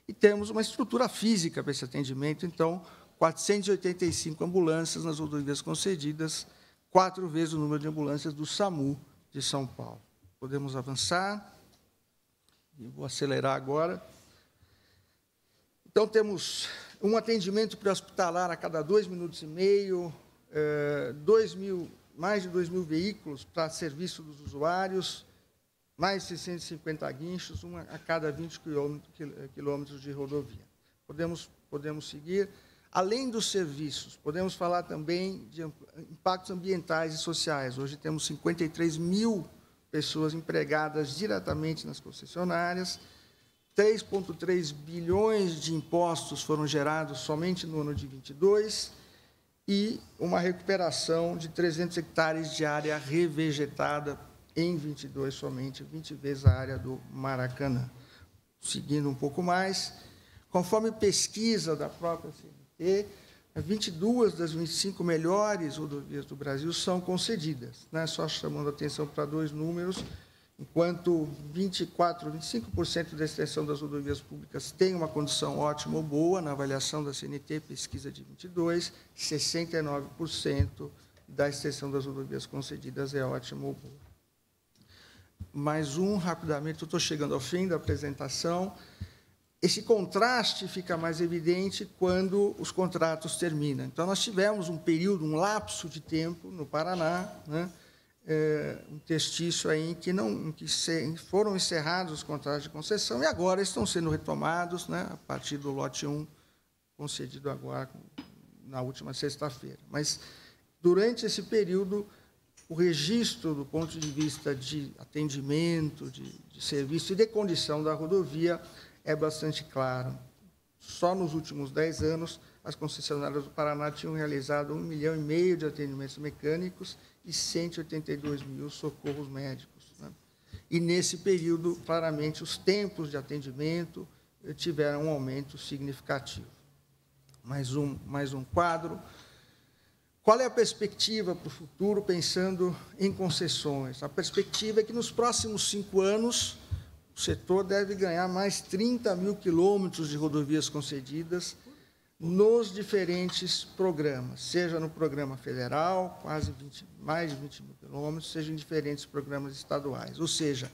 e temos uma estrutura física para esse atendimento, então, 485 ambulâncias nas rodovias concedidas, quatro vezes o número de ambulâncias do SAMU de São Paulo. Podemos avançar. vou acelerar agora. Então, temos um atendimento pré-hospitalar a cada dois minutos e meio, eh, dois mil, mais de 2 mil veículos para serviço dos usuários, mais 650 guinchos, uma a cada 20 eh, quilômetros de rodovia. Podemos, podemos seguir. Além dos serviços, podemos falar também de impactos ambientais e sociais. Hoje temos 53 mil pessoas empregadas diretamente nas concessionárias, 3,3 bilhões de impostos foram gerados somente no ano de 22 e uma recuperação de 300 hectares de área revegetada em 22 somente, 20 vezes a área do Maracanã. Seguindo um pouco mais, conforme pesquisa da própria CNT, 22 das 25 melhores rodovias do Brasil são concedidas, né? só chamando atenção para dois números, enquanto 24, 25% da extensão das rodovias públicas tem uma condição ótima ou boa, na avaliação da CNT, pesquisa de 22, 69% da extensão das rodovias concedidas é ótima ou boa mais um rapidamente, estou chegando ao fim da apresentação. Esse contraste fica mais evidente quando os contratos terminam. Então, nós tivemos um período, um lapso de tempo no Paraná, né? é, um testiço aí em que, não, em que se, foram encerrados os contratos de concessão e agora estão sendo retomados né? a partir do lote 1, concedido agora na última sexta-feira. Mas, durante esse período, o registro do ponto de vista de atendimento, de, de serviço e de condição da rodovia é bastante claro. Só nos últimos 10 anos, as concessionárias do Paraná tinham realizado um milhão e meio de atendimentos mecânicos e 182 mil socorros médicos. Né? E nesse período, claramente, os tempos de atendimento tiveram um aumento significativo. Mais um, mais um quadro. Qual é a perspectiva para o futuro pensando em concessões? A perspectiva é que nos próximos cinco anos o setor deve ganhar mais 30 mil quilômetros de rodovias concedidas nos diferentes programas, seja no programa federal, quase 20, mais de 20 mil quilômetros, seja em diferentes programas estaduais. Ou seja,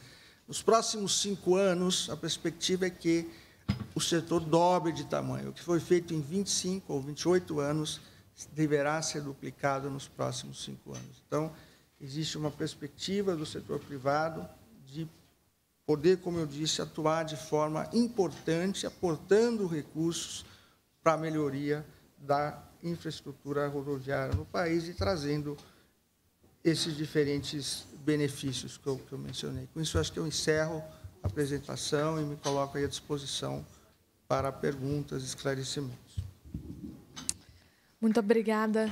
nos próximos cinco anos, a perspectiva é que o setor dobre de tamanho. O que foi feito em 25 ou 28 anos deverá ser duplicado nos próximos cinco anos. Então, existe uma perspectiva do setor privado de poder, como eu disse, atuar de forma importante, aportando recursos para a melhoria da infraestrutura rodoviária no país e trazendo esses diferentes benefícios que eu, que eu mencionei. Com isso, acho que eu encerro a apresentação e me coloco à disposição para perguntas, esclarecimentos. Muito obrigada.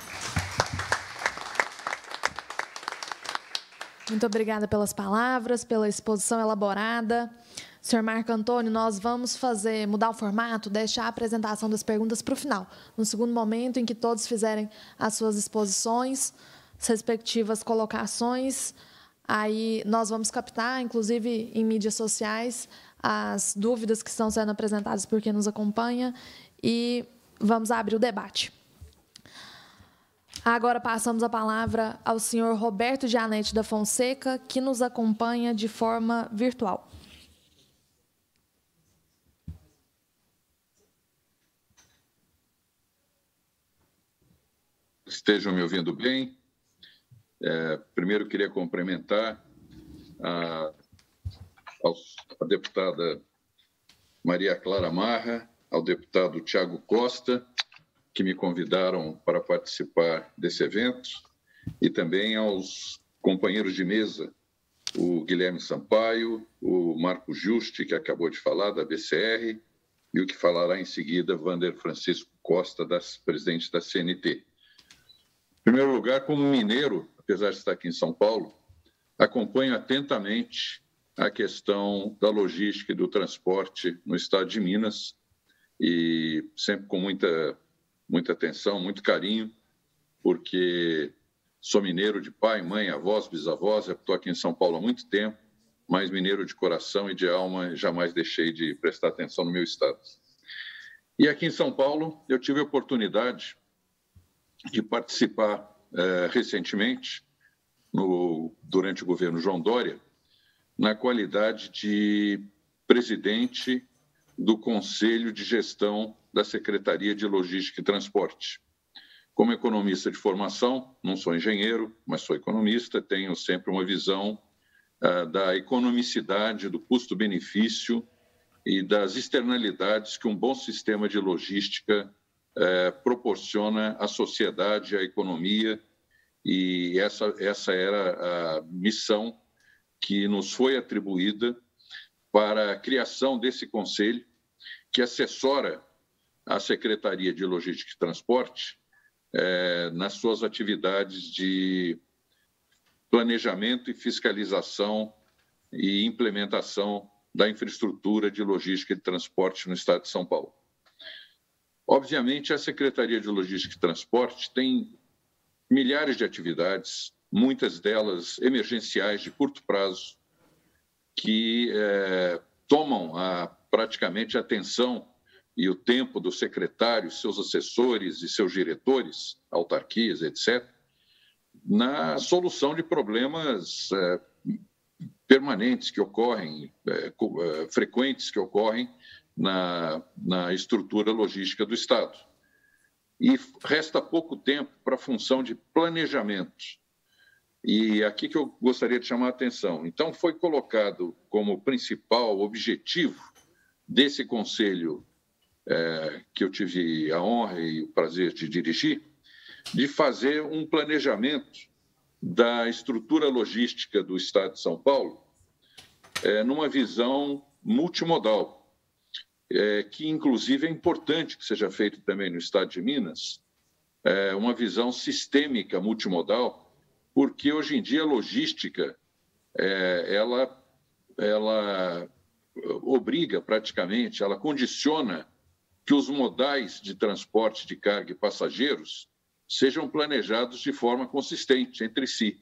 Muito obrigada pelas palavras, pela exposição elaborada. Senhor Marco Antônio, nós vamos fazer mudar o formato, deixar a apresentação das perguntas para o final, no segundo momento em que todos fizerem as suas exposições, as respectivas colocações. Aí nós vamos captar, inclusive em mídias sociais, as dúvidas que estão sendo apresentadas por quem nos acompanha e vamos abrir o debate. Agora passamos a palavra ao senhor Roberto Gianetti da Fonseca, que nos acompanha de forma virtual. Estejam me ouvindo bem. É, primeiro, queria cumprimentar a, a deputada Maria Clara Marra, ao deputado Tiago Costa que me convidaram para participar desse evento e também aos companheiros de mesa, o Guilherme Sampaio, o Marco Juste, que acabou de falar, da BCR, e o que falará em seguida, Vander Francisco Costa, das, presidente da CNT. Em primeiro lugar, como mineiro, apesar de estar aqui em São Paulo, acompanho atentamente a questão da logística e do transporte no estado de Minas e sempre com muita muita atenção, muito carinho, porque sou mineiro de pai, mãe, avós, bisavós, estou aqui em São Paulo há muito tempo, mas mineiro de coração e de alma, jamais deixei de prestar atenção no meu estado. E aqui em São Paulo, eu tive a oportunidade de participar eh, recentemente, no, durante o governo João Dória, na qualidade de presidente do Conselho de Gestão da Secretaria de Logística e Transporte. Como economista de formação, não sou engenheiro, mas sou economista, tenho sempre uma visão ah, da economicidade, do custo-benefício e das externalidades que um bom sistema de logística eh, proporciona à sociedade, à economia, e essa, essa era a missão que nos foi atribuída para a criação desse conselho que assessora a Secretaria de Logística e Transporte é, nas suas atividades de planejamento e fiscalização e implementação da infraestrutura de logística e transporte no estado de São Paulo. Obviamente, a Secretaria de Logística e Transporte tem milhares de atividades, muitas delas emergenciais, de curto prazo, que é, tomam a, praticamente a atenção e o tempo dos secretários, seus assessores e seus diretores, autarquias, etc., na solução de problemas é, permanentes que ocorrem, é, é, frequentes que ocorrem na, na estrutura logística do Estado. E resta pouco tempo para a função de planejamento. E aqui que eu gostaria de chamar a atenção. Então, foi colocado como principal objetivo desse Conselho é, que eu tive a honra e o prazer de dirigir, de fazer um planejamento da estrutura logística do Estado de São Paulo é, numa visão multimodal, é, que inclusive é importante que seja feito também no Estado de Minas, é, uma visão sistêmica multimodal, porque hoje em dia a logística é, ela, ela obriga praticamente, ela condiciona que os modais de transporte de carga e passageiros sejam planejados de forma consistente entre si,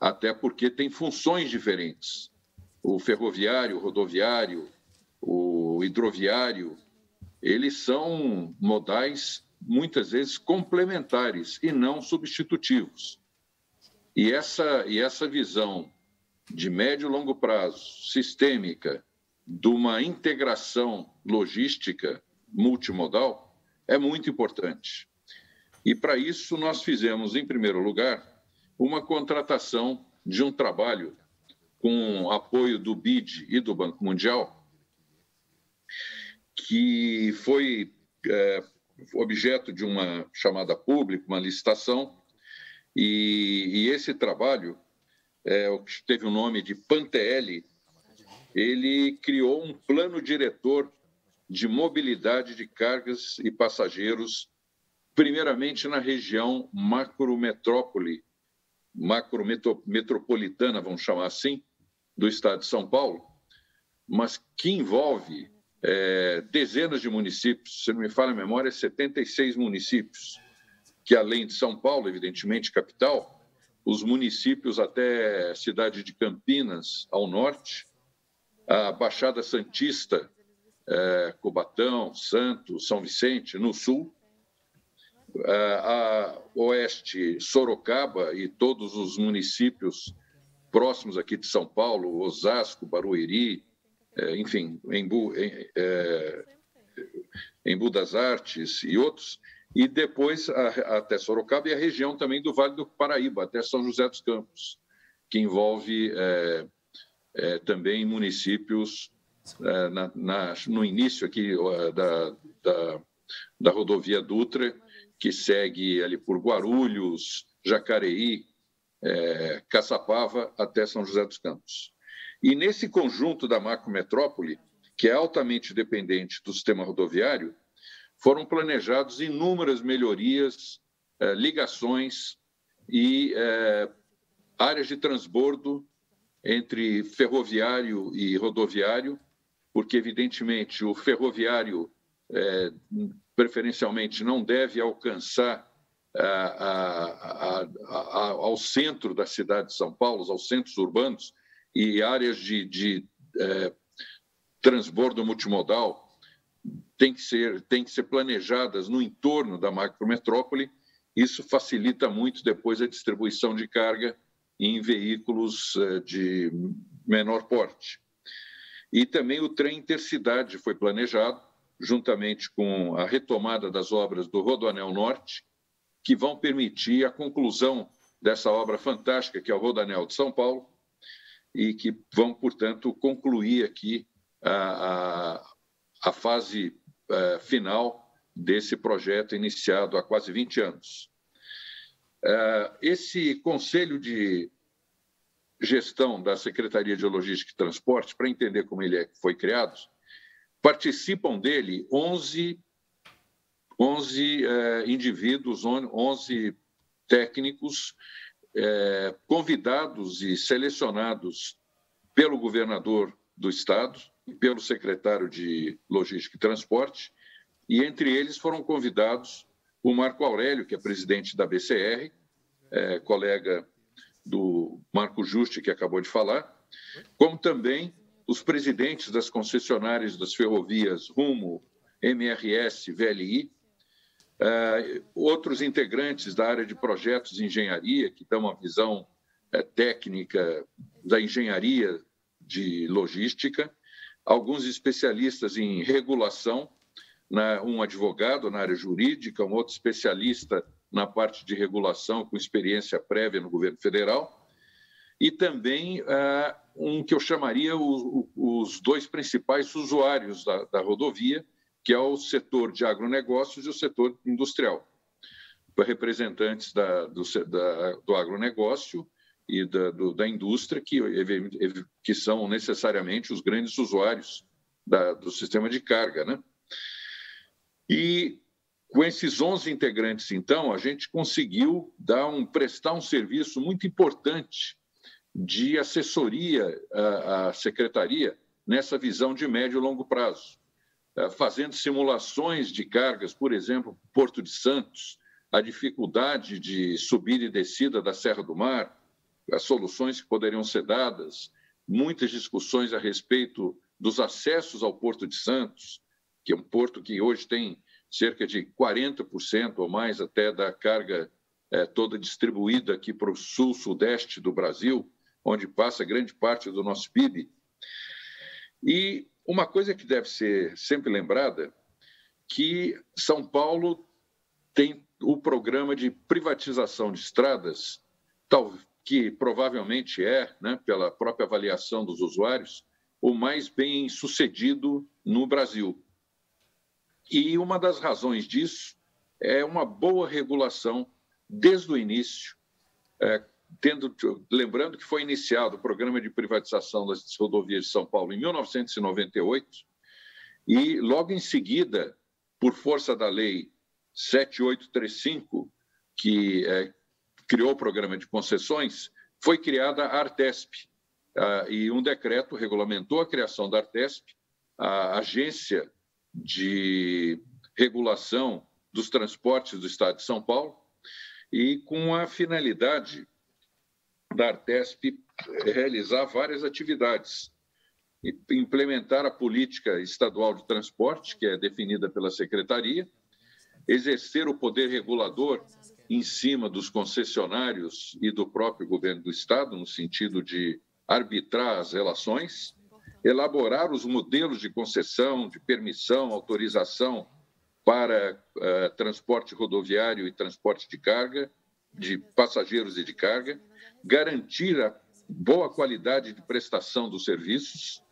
até porque têm funções diferentes. O ferroviário, o rodoviário, o hidroviário, eles são modais muitas vezes complementares e não substitutivos. E essa, e essa visão de médio e longo prazo, sistêmica, de uma integração logística, multimodal é muito importante. E para isso, nós fizemos, em primeiro lugar, uma contratação de um trabalho com apoio do BID e do Banco Mundial, que foi é, objeto de uma chamada pública, uma licitação, e, e esse trabalho é, teve o nome de Pantel, ele criou um plano diretor de mobilidade de cargas e passageiros, primeiramente na região macrometrópole, macrometropolitana, vamos chamar assim, do estado de São Paulo, mas que envolve é, dezenas de municípios, se não me falha a memória, 76 municípios, que além de São Paulo, evidentemente, capital, os municípios até a cidade de Campinas, ao norte, a Baixada Santista, é, Cobatão, Santos, São Vicente, no sul, é, a oeste, Sorocaba e todos os municípios próximos aqui de São Paulo, Osasco, Barueri, é, enfim, Embu, é, Embu das Artes e outros, e depois até Sorocaba e a região também do Vale do Paraíba, até São José dos Campos, que envolve é, é, também municípios é, na, na, no início aqui da, da, da rodovia Dutra, que segue ali por Guarulhos, Jacareí, é, Caçapava até São José dos Campos. E nesse conjunto da macrometrópole, que é altamente dependente do sistema rodoviário, foram planejados inúmeras melhorias, eh, ligações e eh, áreas de transbordo entre ferroviário e rodoviário porque, evidentemente, o ferroviário, é, preferencialmente, não deve alcançar a, a, a, ao centro da cidade de São Paulo, aos centros urbanos e áreas de, de é, transbordo multimodal tem que ser tem que ser planejadas no entorno da macrometrópole. Isso facilita muito depois a distribuição de carga em veículos é, de menor porte. E também o trem intercidade foi planejado, juntamente com a retomada das obras do Rodoanel Norte, que vão permitir a conclusão dessa obra fantástica que é o Rodoanel de São Paulo e que vão, portanto, concluir aqui a, a, a fase a, é, final desse projeto iniciado há quase 20 anos. É, esse Conselho de gestão da Secretaria de Logística e Transportes, para entender como ele é foi criado, participam dele 11, 11 eh, indivíduos, 11 técnicos eh, convidados e selecionados pelo governador do estado e pelo secretário de Logística e Transporte, e entre eles foram convidados o Marco Aurélio, que é presidente da BCR, eh, é, colega do Marco Juste que acabou de falar, como também os presidentes das concessionárias das ferrovias Rumo, MRS, VLI, eh, outros integrantes da área de projetos de engenharia, que dão uma visão eh, técnica da engenharia de logística, alguns especialistas em regulação, um advogado na área jurídica, um outro especialista na parte de regulação, com experiência prévia no governo federal, e também uh, um que eu chamaria o, o, os dois principais usuários da, da, rodovia, que é o setor de agronegócios e o setor industrial. Representantes da, do, da, do agronegócio e da, do, da indústria, que, que são necessariamente os grandes usuários da, do sistema de carga. Né? E com esses 11 integrantes, então, a gente conseguiu dar um, prestar um serviço muito importante de assessoria à, à secretaria nessa visão de médio e longo prazo, é, fazendo simulações de cargas, por exemplo, Porto de Santos, a dificuldade de subida e descida da Serra do Mar, as soluções que poderiam ser dadas, muitas discussões a respeito dos acessos ao Porto de Santos, que é um porto que hoje tem cerca de 40% ou mais até da carga é, toda distribuída aqui para o sul, sudeste do Brasil, onde passa grande parte do nosso PIB. E uma coisa que deve ser sempre lembrada, que São Paulo tem o programa de privatização de estradas, tal, que provavelmente é, né, pela própria avaliação dos usuários, o mais bem sucedido no Brasil. E uma das razões disso é uma boa regulação desde o início, é, tendo, lembrando que foi iniciado o programa de privatização das rodovias de São Paulo em 1998, e logo em seguida, por força da lei 7835, que é, criou o programa de concessões, foi criada a Artesp, ah, e um decreto regulamentou a criação da Artesp, a agência de regulação dos transportes do Estado de São Paulo e com a finalidade da Artesp realizar várias atividades, implementar a política estadual de transporte, que é definida pela Secretaria, exercer o poder regulador em cima dos concessionários e do próprio governo do Estado, no sentido de arbitrar as relações, elaborar os modelos de concessão, de permissão, autorização para uh, transporte rodoviário e transporte de carga, de passageiros e de carga, garantir a boa qualidade de prestação dos serviços,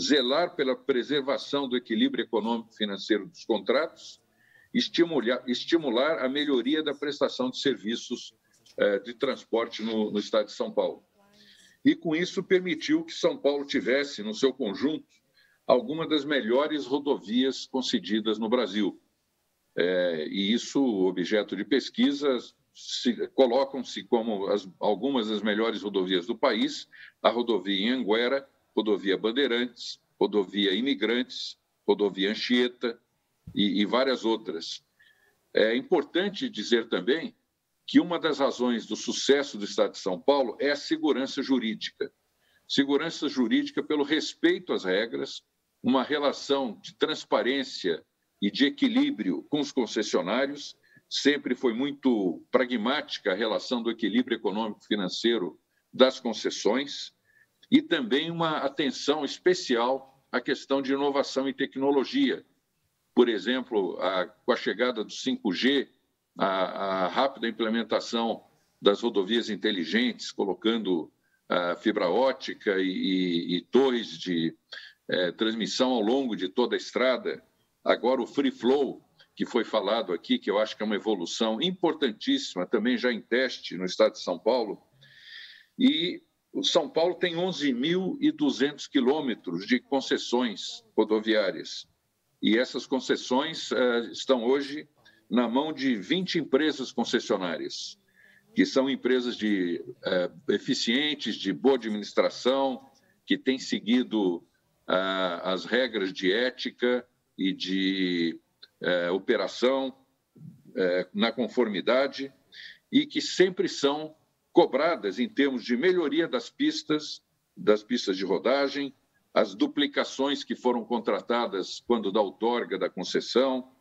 zelar pela preservação do equilíbrio econômico-financeiro dos contratos, estimular, estimular a melhoria da prestação de serviços uh, de transporte no, no estado de São Paulo e com isso permitiu que São Paulo tivesse, no seu conjunto, algumas das melhores rodovias concedidas no Brasil. É, e isso, objeto de pesquisas, colocam-se como as, algumas das melhores rodovias do país: a rodovia Anguera, rodovia Bandeirantes, rodovia Imigrantes, rodovia Anchieta e, e várias outras. É importante dizer também que uma das razões do sucesso do Estado de São Paulo é a segurança jurídica. Segurança jurídica pelo respeito às regras, uma relação de transparência e de equilíbrio com os concessionários. Sempre foi muito pragmática a relação do equilíbrio econômico-financeiro das concessões e também uma atenção especial à questão de inovação e tecnologia. Por exemplo, a, com a chegada do 5G, a, a rápida implementação das rodovias inteligentes, colocando fibra ótica e, e, e torres de é, transmissão ao longo de toda a estrada. Agora, o free flow, que foi falado aqui, que eu acho que é uma evolução importantíssima, também já em teste no estado de São Paulo. E o São Paulo tem 11.200 quilômetros de concessões rodoviárias. E essas concessões uh, estão hoje na mão de 20 empresas concessionárias, que são empresas de eh, eficientes, de boa administração, que têm seguido ah, as regras de ética e de eh, operação eh, na conformidade e que sempre são cobradas em termos de melhoria das pistas, das pistas de rodagem, as duplicações que foram contratadas quando da outorga da concessão,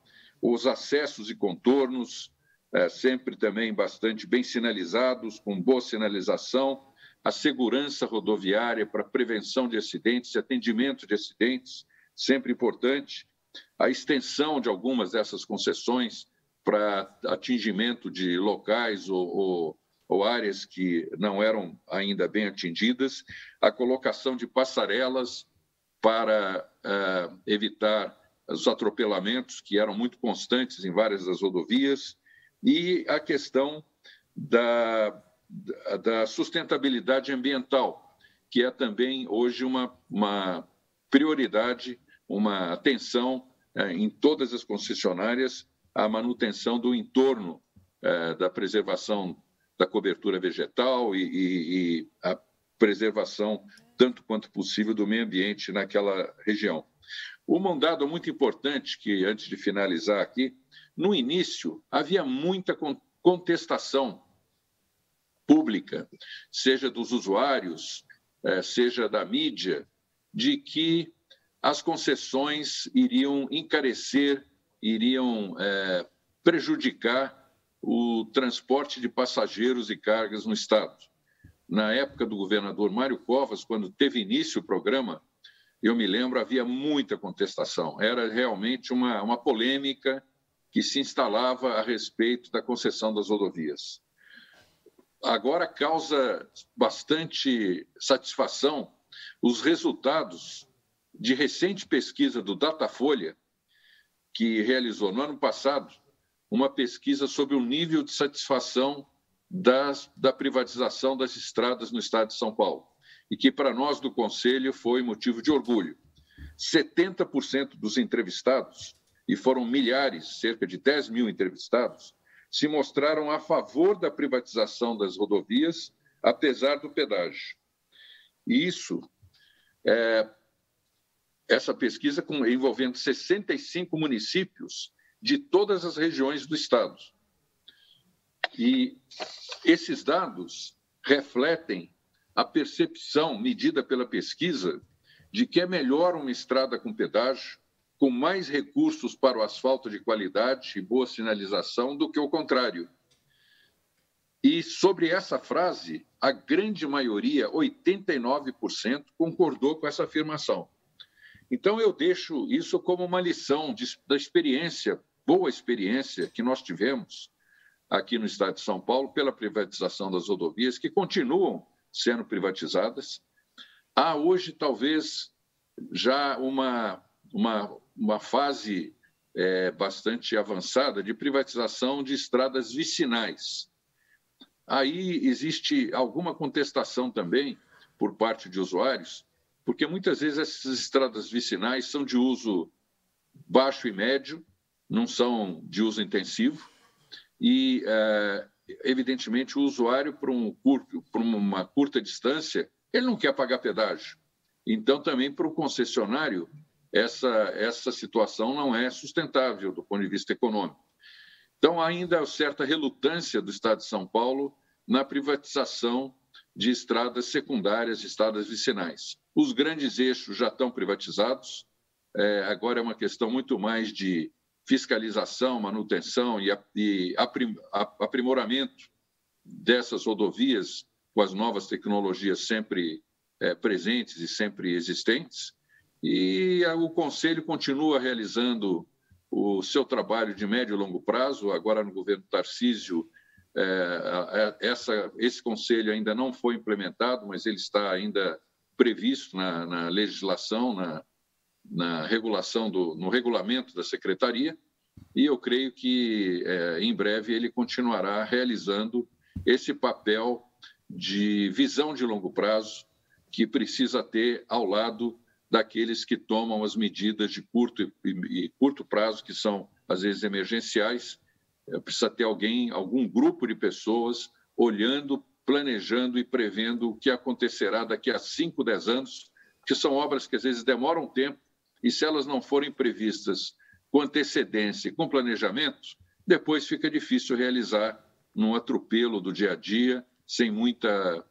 os acessos e contornos, é, sempre também bastante bem sinalizados, com boa sinalização, a segurança rodoviária para prevenção de acidentes, e atendimento de acidentes, sempre importante, a extensão de algumas dessas concessões para atingimento de locais ou, ou, ou áreas que não eram ainda bem atingidas, a colocação de passarelas para uh, evitar os atropelamentos que eram muito constantes em várias das rodovias e a questão da, da sustentabilidade ambiental, que é também hoje uma, uma prioridade, uma atenção eh, em todas as concessionárias à manutenção do entorno, eh, da preservação da cobertura vegetal e, e, e a preservação, tanto quanto possível, do meio ambiente naquela região. O um dado muito importante que, antes de finalizar aqui, no início havia muita contestação pública, seja dos usuários, eh, seja da mídia, de que as concessões iriam encarecer, iriam é, prejudicar o transporte de passageiros e cargas no Estado. Na época do governador Mário Covas, quando teve início o programa, eu me lembro, havia muita contestação. Era realmente uma, uma polêmica que se instalava a respeito da concessão das rodovias. Agora causa bastante satisfação os resultados de recente pesquisa do Datafolha, que realizou no ano passado uma pesquisa sobre o nível de satisfação das, da privatização das estradas no estado de São Paulo e que para nós do Conselho foi motivo de orgulho. 70% dos entrevistados, e foram milhares, cerca de 10 mil entrevistados, se mostraram a favor da privatização das rodovias, apesar do pedágio. E isso, é, essa pesquisa com, envolvendo 65 municípios de todas as regiões do estado. E esses dados refletem a percepção, medida pela pesquisa, de que é melhor uma estrada com pedágio, com mais recursos para o asfalto de qualidade e boa sinalização, do que o contrário. E sobre essa frase, a grande maioria, 89%, concordou com essa afirmação. Então, eu deixo isso como uma lição de, da experiência, boa experiência que nós tivemos aqui no estado de São Paulo pela privatização das rodovias, que continuam sendo privatizadas. Há hoje, talvez, já uma, uma, uma fase é, bastante avançada de privatização de estradas vicinais. Aí existe alguma contestação também por parte de usuários, porque muitas vezes essas estradas vicinais são de uso baixo e médio, não são de uso intensivo, e é, evidentemente, o usuário para um curto, para uma curta distância, ele não quer pagar pedágio. Então, também para o concessionário, essa, essa situação não é sustentável do ponto de vista econômico. Então, ainda há certa relutância do Estado de São Paulo na privatização de estradas secundárias, estradas vicinais. Os grandes eixos já estão privatizados, é, agora é uma questão muito mais de fiscalização, manutenção e, aprimoramento dessas rodovias com as novas tecnologias sempre é, presentes e sempre existentes. E o Conselho continua realizando o seu trabalho de médio e longo prazo, agora no governo Tarcísio. É, essa, esse conselho ainda não foi implementado, mas ele está ainda previsto na, na legislação, na, na regulação do, no regulamento da secretaria, e eu creio que é, em breve ele continuará realizando esse papel de visão de longo prazo que precisa ter ao lado daqueles que tomam as medidas de curto e, e curto prazo que são às vezes emergenciais. É, precisa ter alguém, algum grupo de pessoas olhando, planejando e prevendo o que acontecerá daqui a 5, 10 anos, que são obras que às vezes demoram tempo e se elas não forem previstas com antecedência e com planejamento, depois fica difícil realizar num atropelo do dia a dia, sem muita,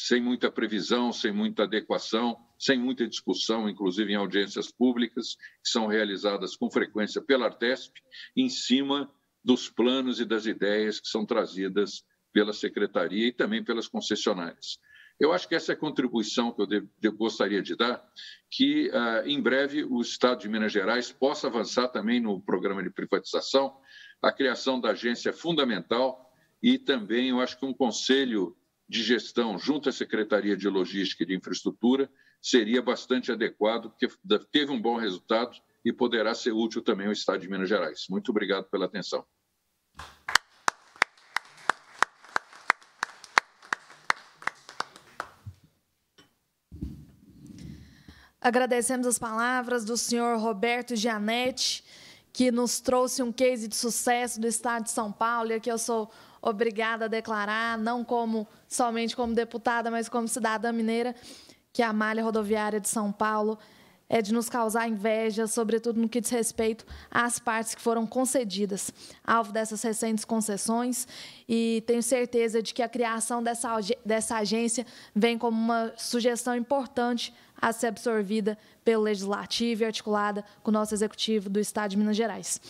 sem muita previsão, sem muita adequação, sem muita discussão, inclusive em audiências públicas, que são realizadas com frequência pela Artesp, em cima dos planos e das ideias que são trazidas pela secretaria e também pelas concessionárias. Eu acho que essa é a contribuição que eu, de, eu gostaria de dar, que uh, em breve o Estado de Minas Gerais possa avançar também no programa de privatização. A criação da agência é fundamental e também eu acho que um conselho de gestão junto à Secretaria de Logística e de Infraestrutura seria bastante adequado, porque teve um bom resultado e poderá ser útil também ao Estado de Minas Gerais. Muito obrigado pela atenção. Agradecemos as palavras do senhor Roberto Gianetti, que nos trouxe um case de sucesso do Estado de São Paulo, e que eu sou obrigada a declarar, não como somente como deputada, mas como cidadã mineira, que é a malha rodoviária de São Paulo é de nos causar inveja, sobretudo no que diz respeito às partes que foram concedidas, alvo dessas recentes concessões, e tenho certeza de que a criação dessa, dessa agência vem como uma sugestão importante a ser absorvida pelo Legislativo e articulada com o nosso Executivo do Estado de Minas Gerais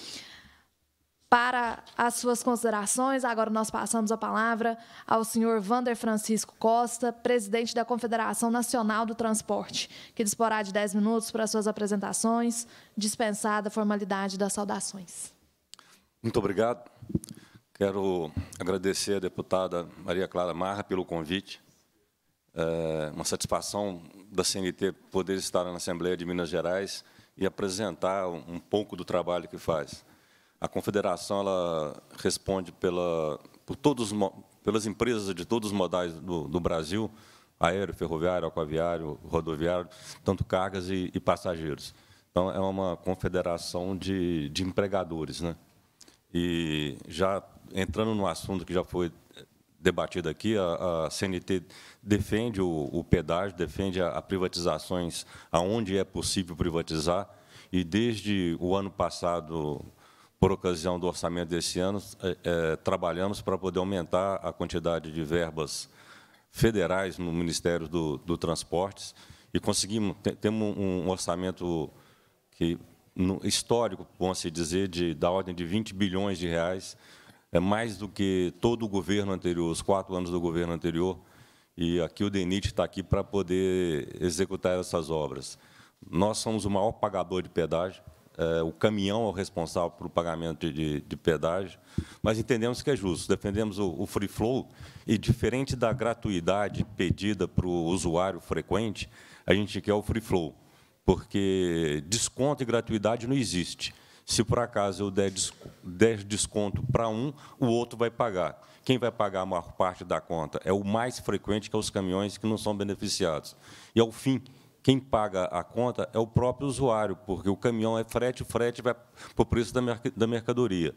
para as suas considerações. Agora nós passamos a palavra ao senhor Vander Francisco Costa, presidente da Confederação Nacional do Transporte, que disporá de 10 minutos para suas apresentações, dispensada a formalidade das saudações. Muito obrigado. Quero agradecer à deputada Maria Clara Marra pelo convite. É uma satisfação da CNT poder estar na Assembleia de Minas Gerais e apresentar um pouco do trabalho que faz. A confederação ela responde pela, por todos, pelas empresas de todos os modais do, do Brasil, aéreo, ferroviário, aquaviário, rodoviário, tanto cargas e, e passageiros. Então, é uma confederação de, de empregadores. Né? E já entrando no assunto que já foi debatido aqui, a, a CNT defende o, o, pedágio, defende a, a privatizações aonde é possível privatizar, e desde o ano passado, por ocasião do orçamento desse ano, é, é, trabalhamos para poder aumentar a quantidade de verbas federais no Ministério do, do Transportes e conseguimos, temos um orçamento que, no, histórico, vamos se assim dizer, de, da ordem de 20 bilhões de reais, é mais do que todo o governo anterior, os quatro anos do governo anterior, e aqui o DENIT está aqui para poder executar essas obras. Nós somos o maior pagador de pedágio, é, o caminhão é o responsável pelo pagamento de, de pedágio, mas entendemos que é justo, defendemos o, o free flow e, diferente da gratuidade pedida para o usuário frequente, a gente quer o free flow, porque desconto e gratuidade não existe. Se por acaso eu der, der desconto para um, o outro vai pagar. Quem vai pagar a maior parte da conta é o mais frequente, que é os caminhões que não são beneficiados. E, ao é fim, quem paga a conta é o próprio usuário, porque o caminhão é frete, o frete vai para o preço da mercadoria.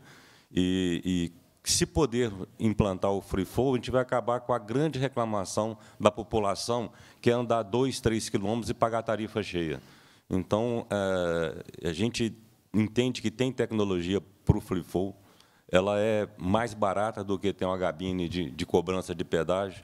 E, e se poder implantar o free flow, a gente vai acabar com a grande reclamação da população, que é andar dois, três quilômetros e pagar a tarifa cheia. Então, eh, a gente entende que tem tecnologia para o free flow, ela é mais barata do que ter uma gabine de, de cobrança de pedágio,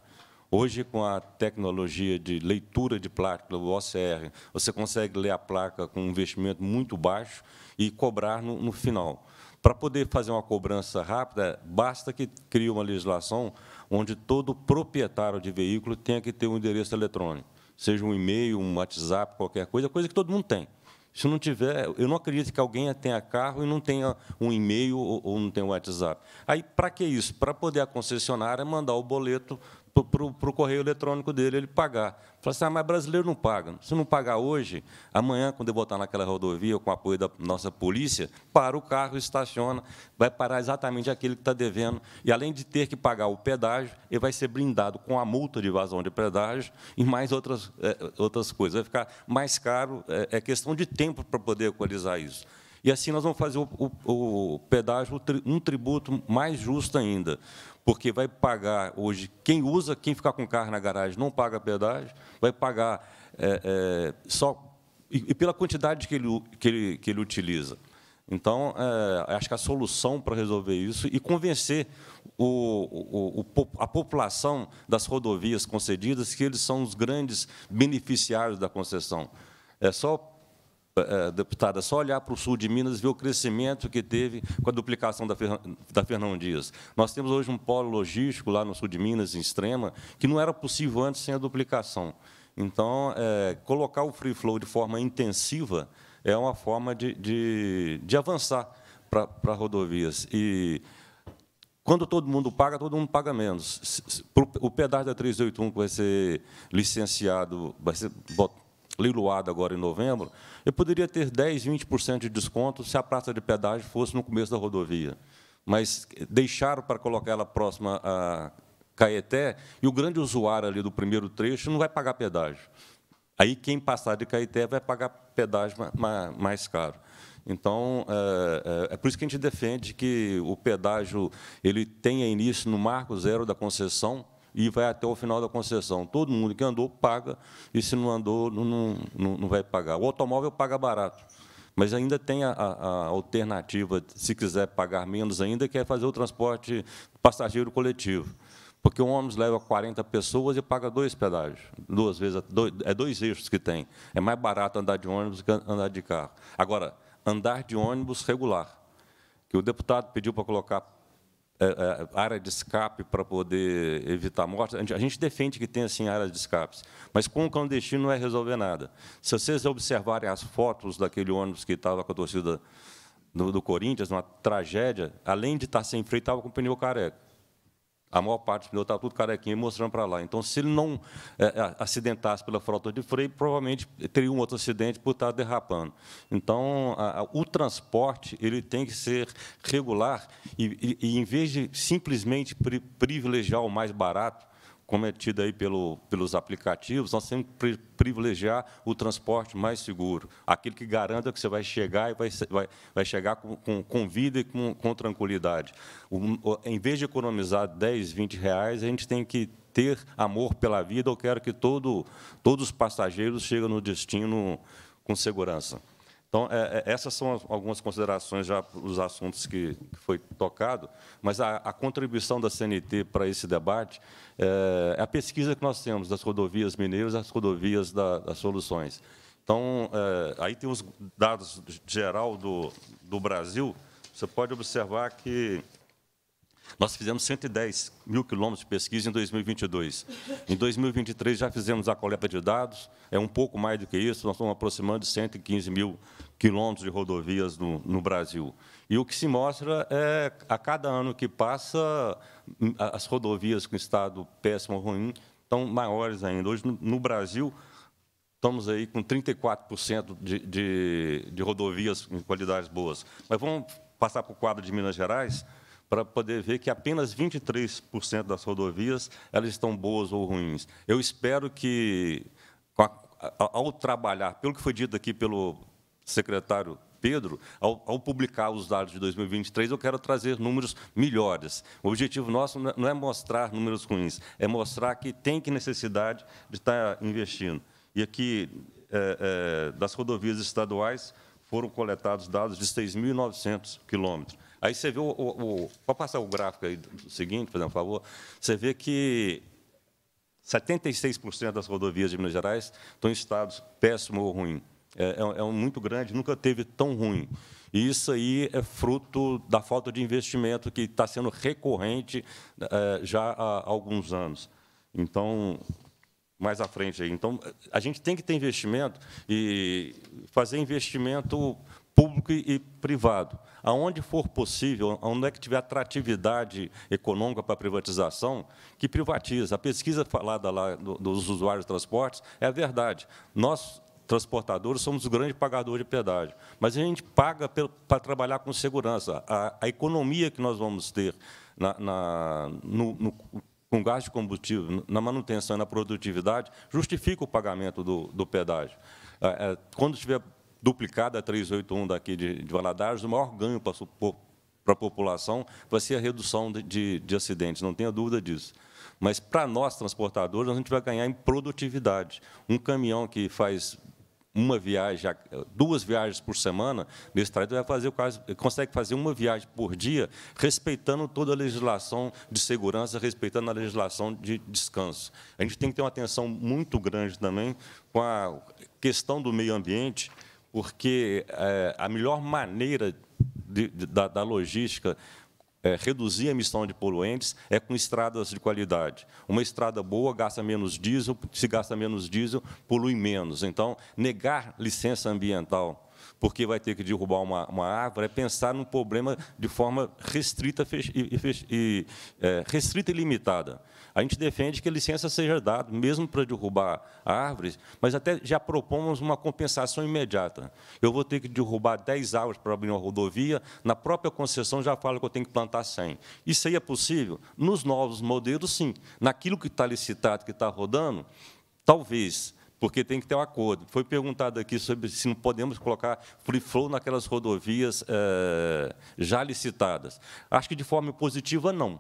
Hoje, com a tecnologia de leitura de placa, o OCR, você consegue ler a placa com um investimento muito baixo e cobrar no, no final. Para poder fazer uma cobrança rápida, basta que crie uma legislação onde todo proprietário de veículo tenha que ter um endereço eletrônico, seja um e-mail, um WhatsApp, qualquer coisa, coisa que todo mundo tem. Se não tiver, eu não acredito que alguém tenha carro e não tenha um e-mail ou, não tenha um WhatsApp. Aí, para que isso? Para poder a concessionária mandar o boleto para o correio eletrônico dele ele pagar. Falei assim, ah, mas brasileiro não paga. Se não pagar hoje, amanhã, quando eu botar naquela rodovia, com o apoio da nossa polícia, para o carro, estaciona, vai parar exatamente aquele que está devendo. E, além de ter que pagar o pedágio, ele vai ser blindado com a multa de evasão de pedágio e mais outras, é, outras coisas. Vai ficar mais caro, é, é questão de tempo para poder equalizar isso. E assim nós vamos fazer o, o, o pedágio um tributo mais justo ainda porque vai pagar hoje, quem usa, quem ficar com carro na garagem não paga pedágio, vai pagar é, é, só e, e, pela quantidade que ele, que ele, que ele utiliza. Então, é, acho que a solução para resolver isso e convencer o, o, o, a população das rodovias concedidas que eles são os grandes beneficiários da concessão. É só eh, deputada, só olhar para o sul de Minas e ver o crescimento que teve com a duplicação da, Fernão Dias. Nós temos hoje um polo logístico lá no sul de Minas, em Extrema, que não era possível antes sem a duplicação. Então, é, colocar o free flow de forma intensiva é uma forma de, de, de avançar para, para rodovias. E quando todo mundo paga, todo mundo paga menos. O pedaço da 381 que vai ser licenciado, vai ser leiloado agora em novembro, eu poderia ter 10, 20% de desconto se a praça de pedágio fosse no começo da rodovia. Mas deixaram para colocar ela próxima a Caeté, e o grande usuário ali do primeiro trecho não vai pagar pedágio. Aí quem passar de Caeté vai pagar pedágio mais caro. Então, é, é, é, por isso que a gente defende que o pedágio ele tenha início no marco zero da concessão, e vai até o final da concessão. Todo mundo que andou paga, e se não andou, não, não, não vai pagar. O automóvel paga barato, mas ainda tem a, a alternativa, se quiser pagar menos ainda, que é fazer o transporte passageiro coletivo porque o ônibus leva 40 pessoas e paga dois pedágios, duas vezes, dois, é dois eixos que tem. É mais barato andar de ônibus que andar de carro. Agora, andar de ônibus regular, que o deputado pediu para colocar é, é, área de escape para poder evitar mortes. A gente defende que tenha assim áreas de escapes, mas com o clandestino não é resolver nada. Se vocês observarem as fotos daquele ônibus que estava com a torcida do, do Corinthians, uma tragédia, além de estar sem freio, estava com o pneu careca. A maior parte do pneus está tudo carequinho mostrando para lá. Então, se ele não é, é acidentasse pela frota de freio, provavelmente teria um outro acidente por estar tá derrapando. Então, a, a, o transporte ele tem que ser regular e, e, e em vez de simplesmente pri, privilegiar o mais barato, cometida aí pelo, pelos aplicativos, nós temos que privilegiar o transporte mais seguro, aquele que garanta que você vai chegar e vai, vai, vai chegar com, com, com vida e com, com tranquilidade. O, em vez de economizar 10, 20 reais, a gente tem que ter amor pela vida. Eu quero que todo, todos os passageiros cheguem no destino com segurança. Então, é, é, essas são algumas considerações já os assuntos que, foi tocado, mas a, a, contribuição da CNT para esse debate é, é a pesquisa que nós temos das rodovias mineiras das rodovias da, das soluções. Então, é, aí tem os dados geral do, do Brasil, você pode observar que nós fizemos 110 mil quilômetros de pesquisa em 2022. Em 2023 já fizemos a coleta de dados, é um pouco mais do que isso, nós estamos aproximando de 115 mil quilômetros de rodovias no, no Brasil. E o que se mostra é, a cada ano que passa, hum, as rodovias com estado péssimo ou ruim estão maiores ainda. Hoje, no, no Brasil, estamos aí com 34% de, de, de rodovias em qualidades boas. Mas vamos passar para o quadro de Minas Gerais? para poder ver que apenas 23% das rodovias elas estão boas ou ruins. Eu espero que, ao trabalhar, pelo que foi dito aqui pelo secretário Pedro, ao, ao, publicar os dados de 2023, eu quero trazer números melhores. O objetivo nosso é, não é mostrar números ruins, é mostrar que tem que necessidade de estar tá investindo. E aqui, é, é, das rodovias estaduais, foram coletados dados de 6.900 quilômetros. Aí você vê o. o, o pode passar o gráfico aí do seguinte, por favor. Você vê que 76% das rodovias de Minas Gerais estão em estados péssimo ou ruim. É, é, é um muito grande, nunca teve tão ruim. E isso aí é fruto da falta de investimento que está sendo recorrente é, já há alguns anos. Então, mais à frente aí. Então, a gente tem que ter investimento e fazer investimento público e privado. Aonde for possível, onde é que tiver atratividade econômica para a privatização, que privatiza. A pesquisa falada lá dos usuários de transportes é verdade. Nós, transportadores, somos o grande pagador de pedágio, mas a gente paga para trabalhar com segurança. A, a economia que nós vamos ter na, na no, no com gás de combustível, na manutenção e na produtividade, justifica o pagamento do, do pedágio. É, é, quando tiver duplicada a 381 daqui de, de Valadares, o maior ganho para, para a população vai ser a redução de, de, de acidentes, não tenha dúvida disso. Mas, para nós, transportadores, a gente vai ganhar em produtividade. Um caminhão que faz uma viagem, duas viagens por semana, nesse trajeto vai fazer quase, consegue fazer uma viagem por dia, respeitando toda a legislação de segurança, respeitando a legislação de descanso. A gente tem que ter uma atenção muito grande também com a questão do meio ambiente, porque é, a melhor maneira de, de, da, da, logística é, reduzir a emissão de poluentes é com estradas de qualidade. Uma estrada boa gasta menos diesel, se gasta menos diesel, polui menos. Então, negar licença ambiental porque vai ter que derrubar uma, uma árvore, é pensar num problema de forma restrita, e, e é, restrita e limitada. A gente defende que a licença seja dada, mesmo para derrubar árvores, mas até já propomos uma compensação imediata. Eu vou ter que derrubar 10 árvores para abrir uma rodovia, na própria concessão já fala que eu tenho que plantar 100. Isso aí é possível? Nos novos modelos, sim. Naquilo que está licitado, que está rodando, talvez porque tem que ter um acordo. Foi perguntado aqui sobre se não podemos colocar free flow naquelas rodovias é, já licitadas. Acho que de forma positiva, não.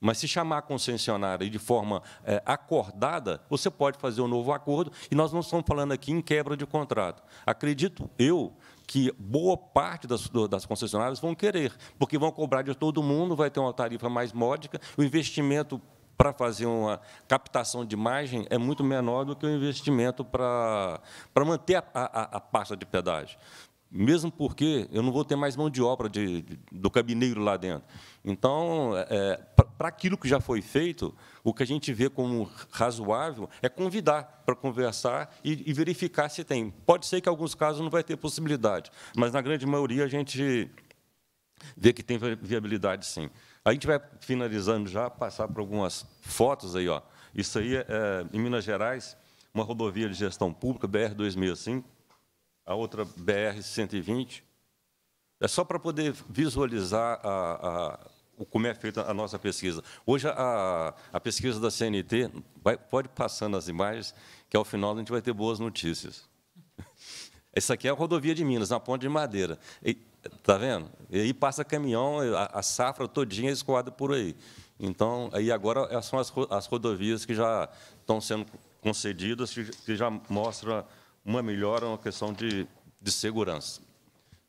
Mas se chamar a concessionária de forma é, acordada, você pode fazer um novo acordo, e nós não estamos falando aqui em quebra de contrato. Acredito eu que boa parte das, das concessionárias vão querer, porque vão cobrar de todo mundo, vai ter uma tarifa mais módica, o investimento para fazer uma captação de margem é muito menor do que o investimento para, para manter a, a, a pasta de pedágio mesmo porque eu não vou ter mais mão de obra de, de do cabineiro lá dentro. Então, é, para aquilo que já foi feito, o que a gente vê como razoável é convidar para conversar e, e, verificar se tem. Pode ser que em alguns casos não vai ter possibilidade, mas na grande maioria a gente vê que tem viabilidade sim. A gente vai finalizando já, passar para algumas fotos aí. Ó. Isso aí é, é, em Minas Gerais, uma rodovia de gestão pública, BR-265, a outra BR-120. É só para poder visualizar a, a, o, como é feita a nossa pesquisa. Hoje, a, a pesquisa da CNT, vai, pode passando as imagens, que ao final a gente vai ter boas notícias. Essa aqui é a rodovia de Minas, na Ponte de Madeira. Está vendo? E aí passa caminhão, a, a safra todinha é escoada por aí. Então, aí agora é, são as, as rodovias que já estão sendo concedidas, que, que já mostra uma melhora é uma questão de, de segurança.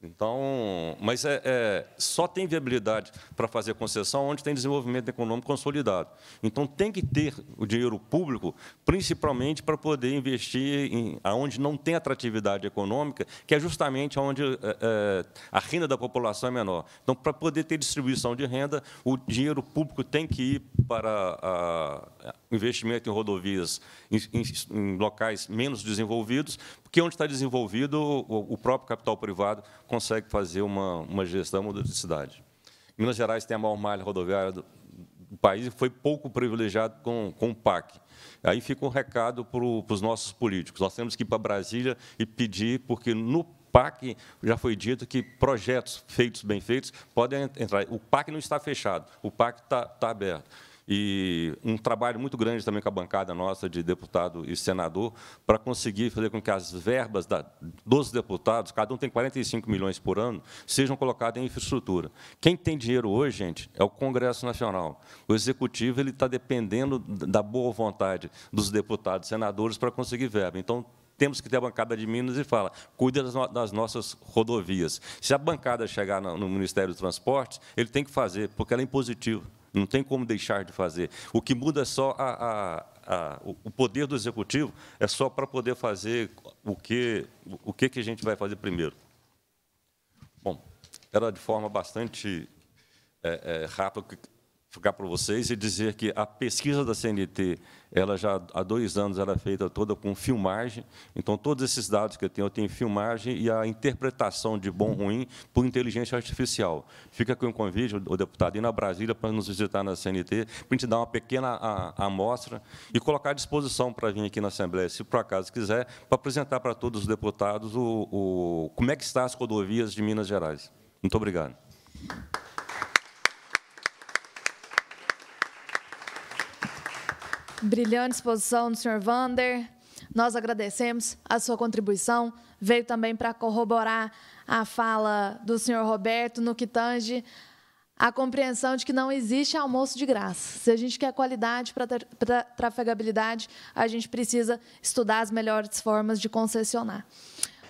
Então, mas é, é, só tem viabilidade para fazer concessão onde tem desenvolvimento econômico consolidado. Então, tem que ter o dinheiro público, principalmente para poder investir em, onde não tem atratividade econômica, que é justamente onde é, é, a renda da população é menor. Então, para poder ter distribuição de renda, o dinheiro público tem que ir para a, investimento em rodovias em, em, em locais menos desenvolvidos, porque onde está desenvolvido, o, o próprio capital privado consegue consegue fazer uma, uma gestão mudando de cidade. Minas Gerais tem a maior malha rodoviária do, do país e foi pouco privilegiado com, com o PAC. Aí fica um recado para, o, para os nossos políticos. Nós temos que ir para Brasília e pedir, porque no PAC já foi dito que projetos feitos, bem feitos, podem entrar. O PAC não está fechado, o PAC está, está aberto e um trabalho muito grande também com a bancada nossa de deputado e senador para conseguir fazer com que as verbas da, dos deputados, cada um tem 45 milhões por ano, sejam colocadas em infraestrutura. Quem tem dinheiro hoje, gente, é o Congresso Nacional. O Executivo ele está dependendo da boa vontade dos deputados e senadores para conseguir verba. Então, temos que ter a bancada de Minas e fala, cuida das, nossas rodovias. Se a bancada chegar no, Ministério do Transporte, ele tem que fazer, porque ela é impositiva. Não tem como deixar de fazer. O que muda é só a, a, a, o poder do executivo, é só para poder fazer o que, o que, que a gente vai fazer primeiro. Bom, era de forma bastante é, é, rápida explicar para vocês e dizer que a pesquisa da CNT, ela já há dois anos era é feita toda com filmagem, então todos esses dados que eu tenho, eu tenho filmagem e a interpretação de bom ruim por inteligência artificial. Fica com um convite, o deputado, ir na Brasília para nos visitar na CNT, para a gente dar uma pequena amostra e colocar à disposição para vir aqui na Assembleia, se por acaso quiser, para apresentar para todos os deputados o, o como é que está as rodovias de Minas Gerais. Muito obrigado. Brilhante exposição do senhor Vander. Nós agradecemos a sua contribuição. Veio também para corroborar a fala do senhor Roberto no que tange a compreensão de que não existe almoço de graça. Se a gente quer qualidade para trafegabilidade, a gente precisa estudar as melhores formas de concessionar.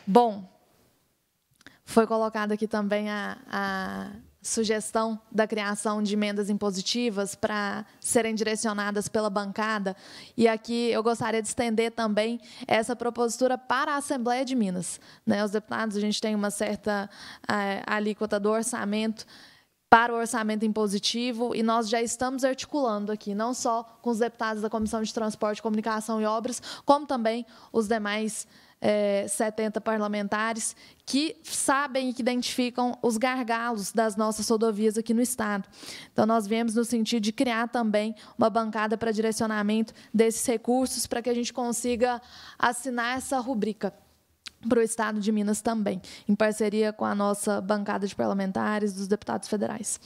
Bom, foi colocada aqui também a, a sugestão da criação de emendas impositivas para serem direcionadas pela bancada. E aqui eu gostaria de estender também essa propositura para a Assembleia de Minas. Né, os deputados, a gente tem uma certa é, alíquota do orçamento para o orçamento impositivo e nós já estamos articulando aqui, não só com os deputados da Comissão de Transporte, Comunicação e Obras, como também os demais deputados é, 70 parlamentares que sabem e que identificam os gargalos das nossas rodovias aqui no Estado. Então, nós viemos no sentido de criar também uma bancada para direcionamento desses recursos para que a gente consiga assinar essa rubrica para o Estado de Minas também, em parceria com a nossa bancada de parlamentares, dos deputados federais.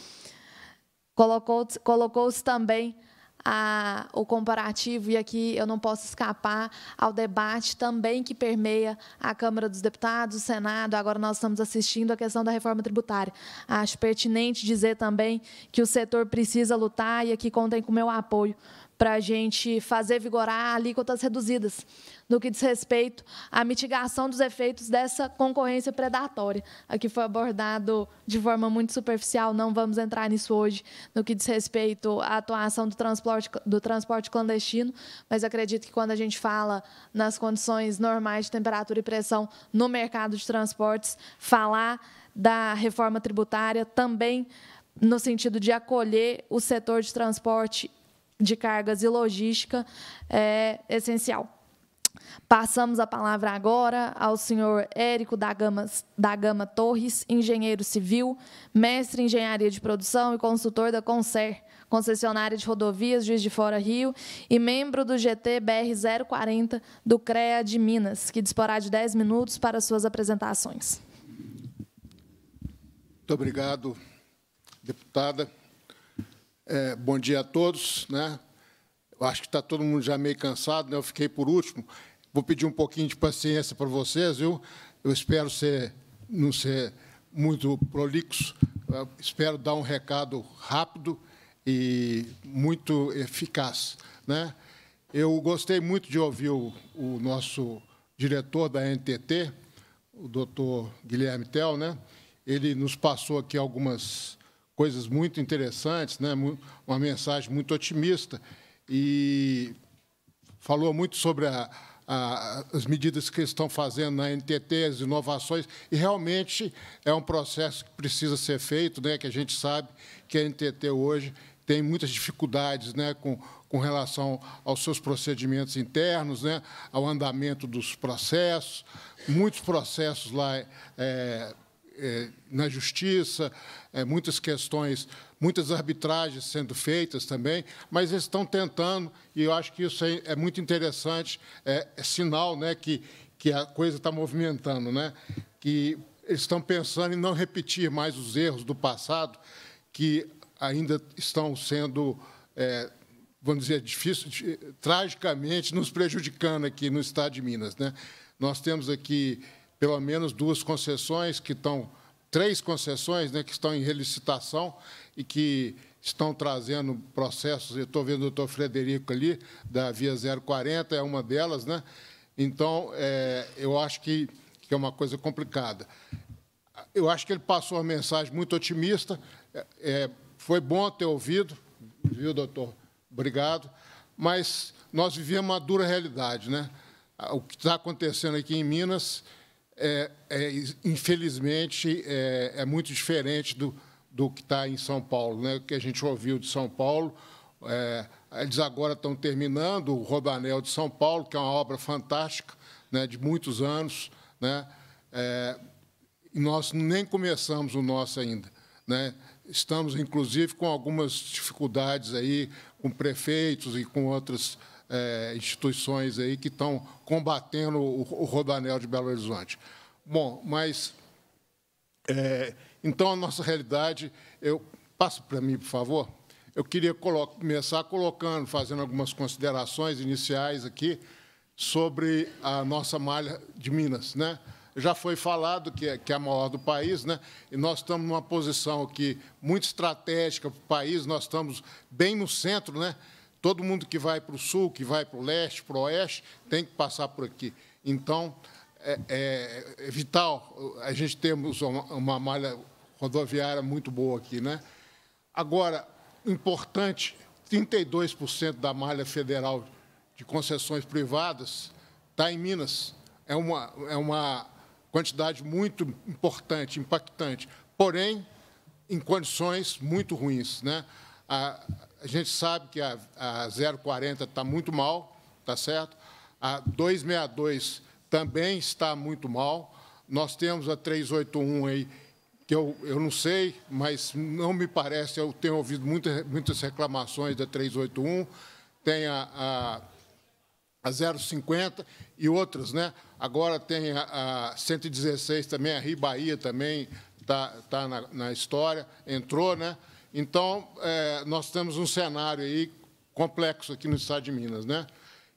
Colocou-se colocou também a, o comparativo, e aqui eu não posso escapar ao debate também que permeia a Câmara dos Deputados, o Senado. Agora nós estamos assistindo a questão da reforma tributária. Acho pertinente dizer também que o setor precisa lutar, e aqui contem com o meu apoio para a gente fazer vigorar alíquotas reduzidas no que diz respeito à mitigação dos efeitos dessa concorrência predatória. Aqui foi abordado de forma muito superficial, não vamos entrar nisso hoje, no que diz respeito à atuação do transporte, do transporte clandestino, mas acredito que quando a gente fala nas condições normais de temperatura e pressão no mercado de transportes, falar da reforma tributária também no sentido de acolher o setor de transporte de cargas e logística é essencial. Passamos a palavra agora ao senhor Érico da Gama, da Gama Torres, engenheiro civil, mestre em engenharia de produção e consultor da Concer, concessionária de rodovias Juiz de Fora Rio e membro do GT BR 040 do CREA de Minas, que disporá de 10 minutos para suas apresentações. Muito obrigado, deputada. É, bom dia a todos. Né? Eu acho que está todo mundo já meio cansado, né? eu fiquei por último. Vou pedir um pouquinho de paciência para vocês, viu? Eu espero ser, não ser muito prolixo, eu espero dar um recado rápido e muito eficaz. Né? Eu gostei muito de ouvir o, o nosso diretor da NTT, o doutor Guilherme Tel, né? ele nos passou aqui algumas coisas muito interessantes, né? uma mensagem muito otimista, e falou muito sobre a, a, as medidas que estão fazendo na NTT, as inovações, e realmente é um processo que precisa ser feito, né? que a gente sabe que a NTT hoje tem muitas dificuldades né? com, com relação aos seus procedimentos internos, né? ao andamento dos processos, muitos processos lá... É, é, na justiça, é, muitas questões, muitas arbitragens sendo feitas também, mas eles estão tentando, e eu acho que isso é, é muito interessante, é, é, sinal né, que, que a coisa está movimentando, né, que eles estão pensando em não repetir mais os erros do passado, que ainda estão sendo é, vamos dizer, difícil, tragicamente nos prejudicando aqui no estado de Minas. Né? Nós temos aqui pelo menos duas concessões que estão, três concessões né, que estão em relicitação e que estão trazendo processos. Eu estou vendo o doutor Frederico ali, da Via 040, é uma delas. Né? Então, é, eu acho que, que é uma coisa complicada. Eu acho que ele passou uma mensagem muito otimista. É, é foi bom ter ouvido, viu, doutor? Obrigado. Mas nós vivemos uma dura realidade. Né? O que está acontecendo aqui em Minas é, é, infelizmente, é, é, muito diferente do, do que está em São Paulo. Né? O que a gente ouviu de São Paulo, é, eles agora estão terminando o Rodanel de São Paulo, que é uma obra fantástica, né, de muitos anos. Né? É, nós nem começamos o nosso ainda. Né? Estamos, inclusive, com algumas dificuldades aí com prefeitos e com outras é, instituições aí que estão combatendo o, o Rodanel de Belo Horizonte. Bom, mas é, então a nossa realidade, eu passo para mim, por favor. Eu queria começar colocando, fazendo algumas considerações iniciais aqui sobre a nossa malha de Minas, né? já foi falado que é, que é a maior do país, né? e nós estamos numa posição aqui muito estratégica para o país, nós estamos bem no centro, né? Todo mundo que vai para o sul, que vai para o leste, para o oeste, tem que passar por aqui. Então, é, é, é vital a gente termos uma, uma malha rodoviária muito boa aqui. Né? Agora, importante, 32% da malha federal de concessões privadas está em Minas. É uma, é uma quantidade muito importante, impactante, porém, em condições muito ruins. Né? A, a gente sabe que a, a 040 está muito mal, está certo? A 262 também está muito mal. Nós temos a 381 aí, que eu, eu não sei, mas não me parece, eu tenho ouvido muita, muitas reclamações da 381, tem a, a, a 050 e outras, né? Agora tem a, a 116 também, a Ribaía também está tá na, na história, entrou, né? Então, é, nós temos um cenário aí complexo aqui no estado de Minas. Né?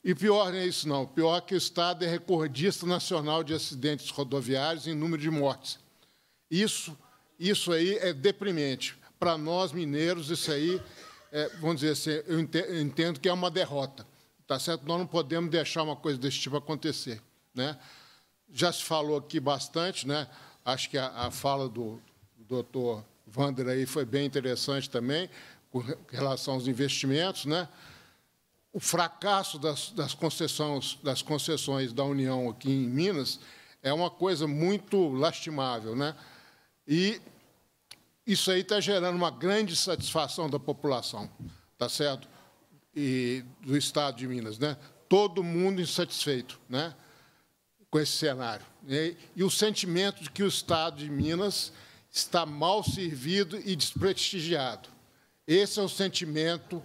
E pior não é isso, não. Pior que o estado é recordista nacional de acidentes rodoviários em número de mortes. Isso, isso aí é deprimente. Para nós, mineiros, isso aí, é, vamos dizer assim, eu entendo que é uma derrota. Tá certo? Nós não podemos deixar uma coisa desse tipo acontecer. Né? Já se falou aqui bastante, né? acho que a, a fala do, do doutor Wander aí foi bem interessante também, com relação aos investimentos, né? o fracasso das, das, concessões, das concessões da União aqui em Minas é uma coisa muito lastimável. Né? E isso aí está gerando uma grande satisfação da população, tá certo? E do Estado de Minas. Né? Todo mundo insatisfeito né? com esse cenário. E, e o sentimento de que o Estado de Minas está mal servido e desprestigiado. Esse é o sentimento,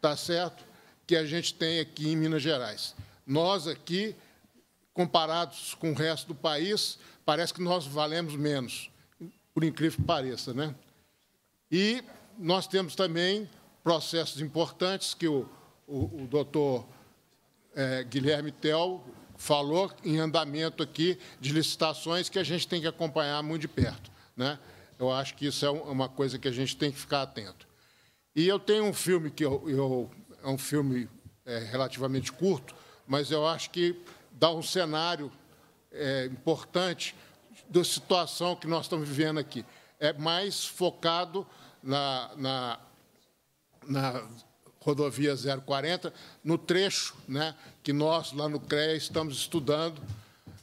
tá certo, que a gente tem aqui em Minas Gerais. Nós aqui, comparados com o resto do país, parece que nós valemos menos, por incrível que pareça, né? E nós temos também processos importantes que o, o, o doutor é, Guilherme Tel falou em andamento aqui de licitações que a gente tem que acompanhar muito de perto. Né? Eu acho que isso é uma coisa que a gente tem que ficar atento. E eu tenho um filme que eu, eu é um filme é, relativamente curto, mas eu acho que dá um cenário é, importante da situação que nós estamos vivendo aqui. É mais focado na, na, na rodovia 040, no trecho né, que nós, lá no CREA, estamos estudando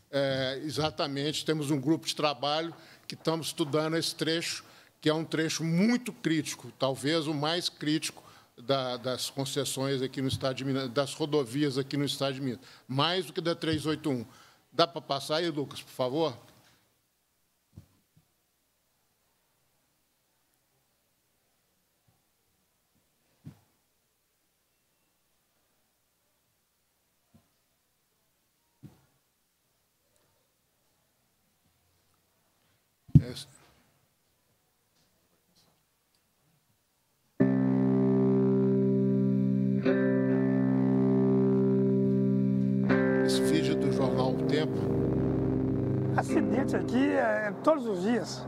é, exatamente, temos um grupo de trabalho que estamos estudando esse trecho, que é um trecho muito crítico, talvez o mais crítico da, das concessões aqui no estado de Minas, das rodovias aqui no estado de Minas, mais do que da 381. Dá para passar aí, Lucas, por favor? Esfinge Esse vídeo do jornal O Tempo. Acidente aqui é todos os dias.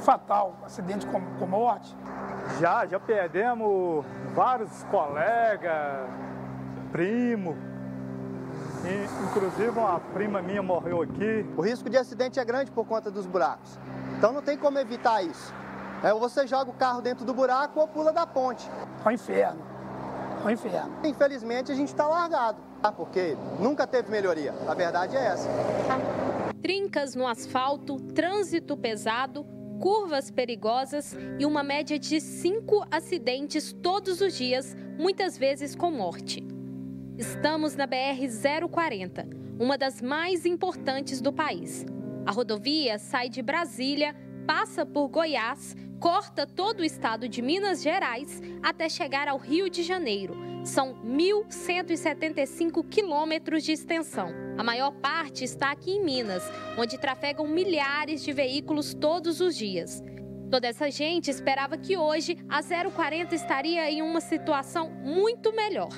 Fatal. Acidente com, com morte. Já, já perdemos vários colegas, primo. E, inclusive, uma prima minha morreu aqui. O risco de acidente é grande por conta dos buracos. Então não tem como evitar isso. É, ou você joga o carro dentro do buraco ou pula da ponte. É um inferno. É um inferno. Infelizmente, a gente está largado. Ah, porque nunca teve melhoria. A verdade é essa. Trincas no asfalto, trânsito pesado, curvas perigosas e uma média de cinco acidentes todos os dias, muitas vezes com morte. Estamos na BR-040, uma das mais importantes do país. A rodovia sai de Brasília, passa por Goiás, corta todo o estado de Minas Gerais até chegar ao Rio de Janeiro. São 1.175 quilômetros de extensão. A maior parte está aqui em Minas, onde trafegam milhares de veículos todos os dias. Toda essa gente esperava que hoje a 040 estaria em uma situação muito melhor.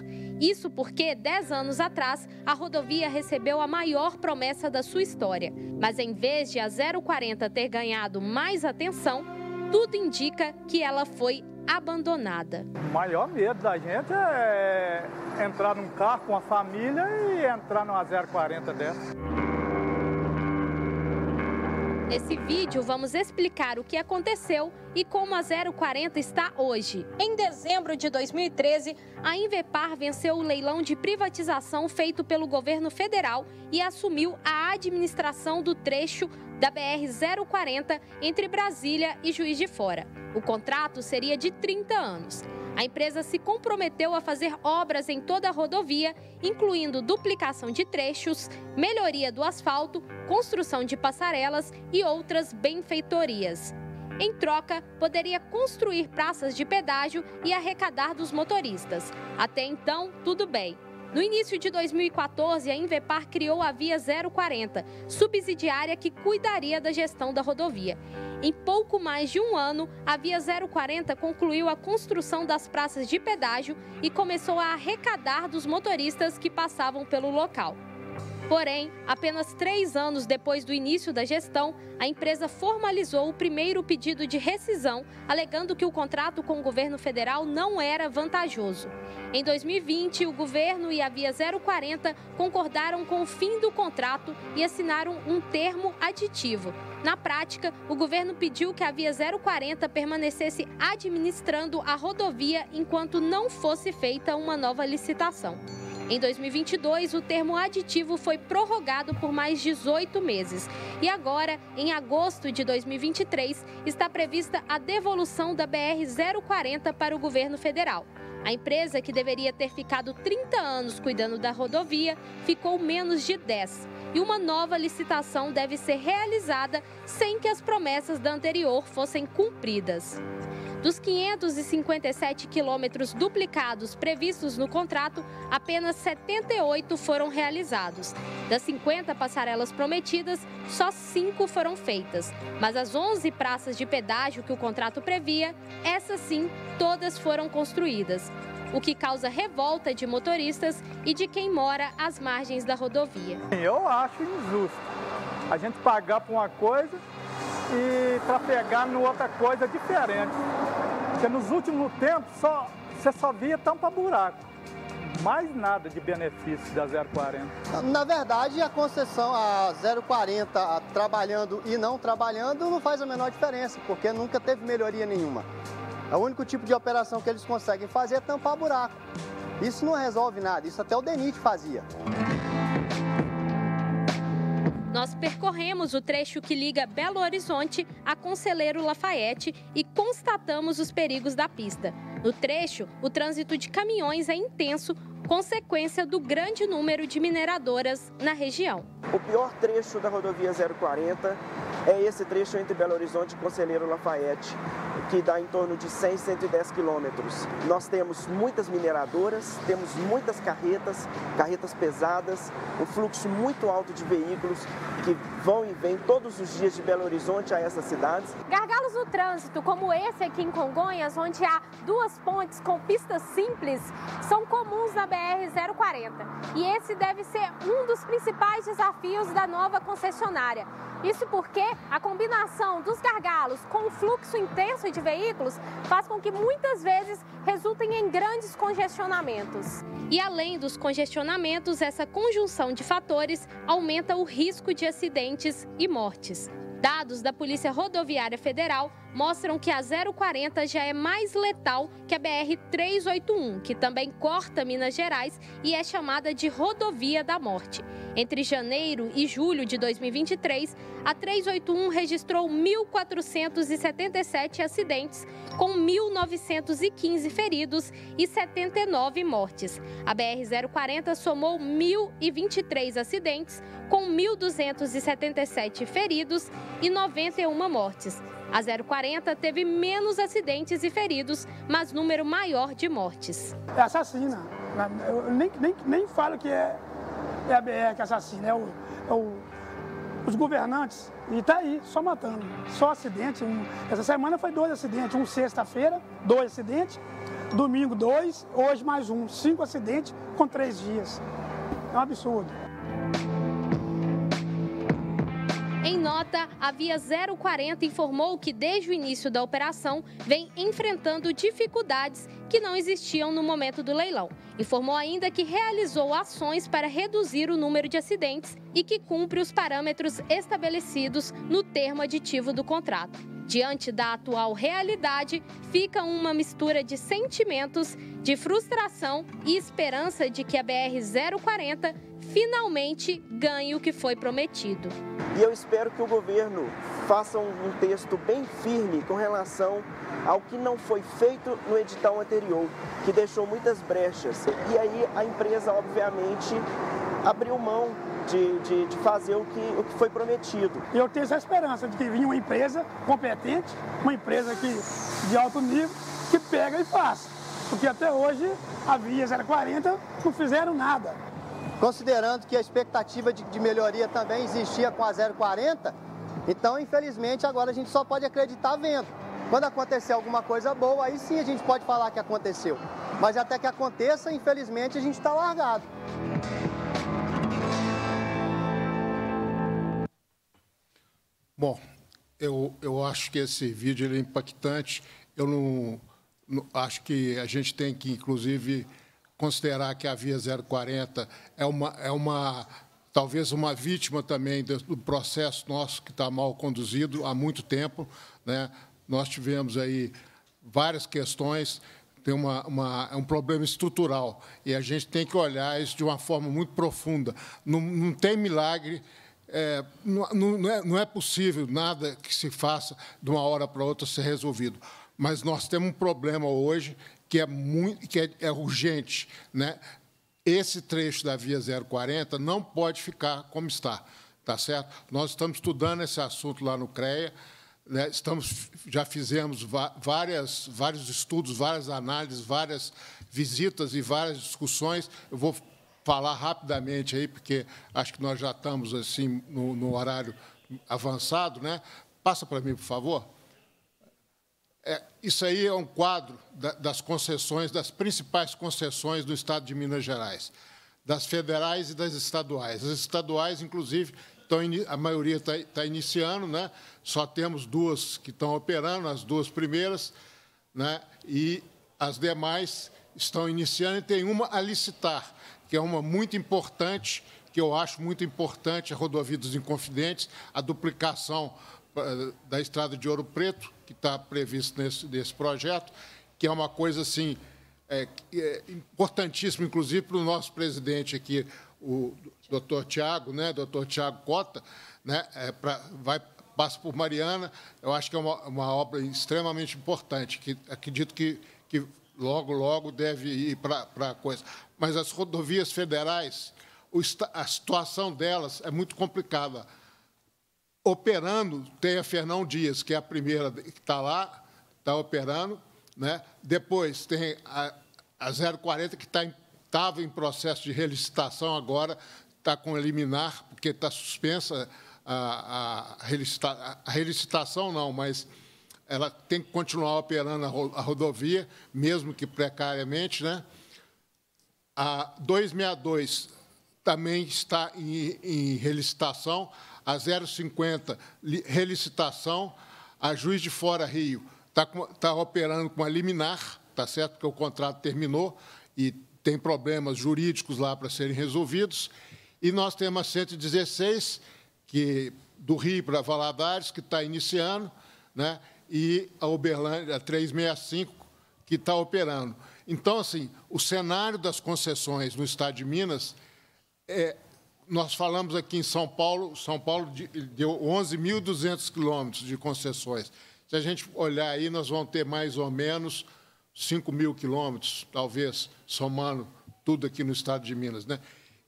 Isso porque, 10 anos atrás, a rodovia recebeu a maior promessa da sua história. Mas em vez de a 040 ter ganhado mais atenção, tudo indica que ela foi abandonada. O maior medo da gente é, é entrar num carro com a família e entrar numa 040 dessa. Nesse vídeo, vamos explicar o que aconteceu e como a 040 está hoje. Em dezembro de 2013, a Invepar venceu o leilão de privatização feito pelo governo federal e assumiu a administração do trecho da BR-040 entre Brasília e Juiz de Fora. O contrato seria de 30 anos. A empresa se comprometeu a fazer obras em toda a rodovia, incluindo duplicação de trechos, melhoria do asfalto, construção de passarelas e outras benfeitorias. Em troca, poderia construir praças de pedágio e arrecadar dos motoristas. Até então, tudo bem. No início de 2014, a Invepar criou a Via 040, subsidiária que cuidaria da gestão da rodovia. Em pouco mais de um ano, a Via 040 concluiu a construção das praças de pedágio e começou a arrecadar dos motoristas que passavam pelo local. Porém, apenas três anos depois do início da gestão, a empresa formalizou o primeiro pedido de rescisão, alegando que o contrato com o governo federal não era vantajoso. Em 2020, o governo e a Via 040 concordaram com o fim do contrato e assinaram um termo aditivo. Na prática, o governo pediu que a Via 040 permanecesse administrando a rodovia enquanto não fosse feita uma nova licitação. Em 2022, o termo aditivo foi prorrogado por mais 18 meses. E agora, em em agosto de 2023, está prevista a devolução da BR-040 para o governo federal. A empresa, que deveria ter ficado 30 anos cuidando da rodovia, ficou menos de 10 e uma nova licitação deve ser realizada sem que as promessas da anterior fossem cumpridas. Dos 557 quilômetros duplicados previstos no contrato, apenas 78 foram realizados. Das 50 passarelas prometidas, só 5 foram feitas. Mas as 11 praças de pedágio que o contrato previa, essas sim, todas foram construídas o que causa revolta de motoristas e de quem mora às margens da rodovia. Eu acho injusto a gente pagar por uma coisa e trafegar em outra coisa diferente. Porque nos últimos tempos só, você só via tampa buraco. Mais nada de benefício da 040. Na verdade, a concessão a 040, a trabalhando e não trabalhando, não faz a menor diferença, porque nunca teve melhoria nenhuma. É o único tipo de operação que eles conseguem fazer é tampar buraco. Isso não resolve nada, isso até o DENIT fazia. Nós percorremos o trecho que liga Belo Horizonte a Conselheiro Lafayette e constatamos os perigos da pista. No trecho, o trânsito de caminhões é intenso consequência do grande número de mineradoras na região. O pior trecho da rodovia 040 é esse trecho entre Belo Horizonte e Conselheiro Lafayette, que dá em torno de 100, 110 quilômetros. Nós temos muitas mineradoras, temos muitas carretas, carretas pesadas, um fluxo muito alto de veículos que vão e vêm todos os dias de Belo Horizonte a essas cidades. Gargalos no trânsito, como esse aqui em Congonhas, onde há duas pontes com pistas simples, são comuns na BR-040. E esse deve ser um dos principais desafios da nova concessionária. Isso porque a combinação dos gargalos com o fluxo intenso de veículos faz com que muitas vezes resultem em grandes congestionamentos. E além dos congestionamentos, essa conjunção de fatores aumenta o risco de acidentes e mortes. Dados da Polícia Rodoviária Federal mostram que a 040 já é mais letal que a BR-381, que também corta Minas Gerais e é chamada de Rodovia da Morte. Entre janeiro e julho de 2023, a 381 registrou 1.477 acidentes, com 1.915 feridos e 79 mortes. A BR-040 somou 1.023 acidentes, com 1.277 feridos e 91 mortes. A 040 teve menos acidentes e feridos, mas número maior de mortes. É assassina. Eu nem, nem, nem falo que é, é a BR que assassina, é o, é o os governantes. E está aí, só matando. Só acidente. Um, essa semana foi dois acidentes. Um sexta-feira, dois acidentes. Domingo, dois. Hoje, mais um. Cinco acidentes com três dias. É um absurdo. Em nota, a Via 040 informou que desde o início da operação vem enfrentando dificuldades que não existiam no momento do leilão. Informou ainda que realizou ações para reduzir o número de acidentes e que cumpre os parâmetros estabelecidos no termo aditivo do contrato. Diante da atual realidade, fica uma mistura de sentimentos, de frustração e esperança de que a BR-040 finalmente ganhe o que foi prometido. E eu espero que o governo faça um texto bem firme com relação ao que não foi feito no edital anterior anterior, que deixou muitas brechas. E aí a empresa, obviamente, abriu mão de, de, de, fazer o que, o que foi prometido. Eu tenho essa esperança de que vinha uma empresa competente, uma empresa que, de alto nível, que pega e faz. Porque até hoje a Via 040 não fizeram nada. Considerando que a expectativa de, de melhoria também existia com a 040, então infelizmente agora a gente só pode acreditar vendo. Quando acontecer alguma coisa boa, aí sim a gente pode falar que aconteceu. Mas até que aconteça, infelizmente, a gente está largado. Bom, eu, eu acho que esse vídeo é impactante. Eu não, não, acho que a gente tem que, inclusive, considerar que a Via 040 é uma, é uma talvez uma vítima também do processo nosso que está mal conduzido há muito tempo, né? nós tivemos aí várias questões, tem uma, uma, é um problema estrutural, e a gente tem que olhar isso de uma forma muito profunda. Não, não tem milagre, é, não, não, é, não é possível nada que se faça de uma hora para outra ser resolvido. Mas nós temos um problema hoje que é, muito, que é, é urgente. Né? Esse trecho da via 040 não pode ficar como está. Tá certo? Nós estamos estudando esse assunto lá no CREA. Né, estamos, já fizemos várias, vários estudos, várias análises, várias visitas e várias discussões. Eu vou falar rapidamente aí, porque acho que nós já estamos assim no, no horário avançado, né? Passa para mim, por favor. É, isso aí é um quadro da, das concessões, das principais concessões do Estado de Minas Gerais, das federais e das estaduais. As estaduais, inclusive, então, a maioria está tá iniciando, né? só temos duas que estão operando, as duas primeiras, né? e as demais estão iniciando, e tem uma a licitar, que é uma muito importante, que eu acho muito importante, a Rodovia dos Inconfidentes, a duplicação eh, da Estrada de Ouro Preto, que está previsto nesse, nesse projeto, que é uma coisa assim, é, é importantíssima, inclusive, para o nosso presidente aqui, o doutor Tiago, né, doutor Tiago Cota, né, é pra, vai, passa por Mariana, eu acho que é uma, uma obra extremamente importante, que acredito que, que logo, logo deve ir para a coisa. Mas as rodovias federais, a situação delas é muito complicada. Operando, tem a Fernão Dias, que é a primeira que está lá, está operando. Né? Depois tem a, a 040, que está em estava em processo de relicitação, agora está com liminar, porque está suspensa a, a, relicita, a relicitação, não, mas ela tem que continuar operando a, rodovia, mesmo que precariamente. Né? A 262 também está em, em relicitação, a 050, relicitação, a Juiz de Fora Rio está, está operando com a liminar, está certo que o contrato terminou e tem problemas jurídicos lá para serem resolvidos. E nós temos a 116, que, do Rio para Valadares, que está iniciando, né? e a Uberlândia a 365, que está operando. Então, assim, o cenário das concessões no Estado de Minas, é, nós falamos aqui em São Paulo, São Paulo deu 11.200 quilômetros de concessões. Se a gente olhar aí, nós vamos ter mais ou menos 5 mil quilômetros, talvez, somando tudo aqui no estado de Minas. Né?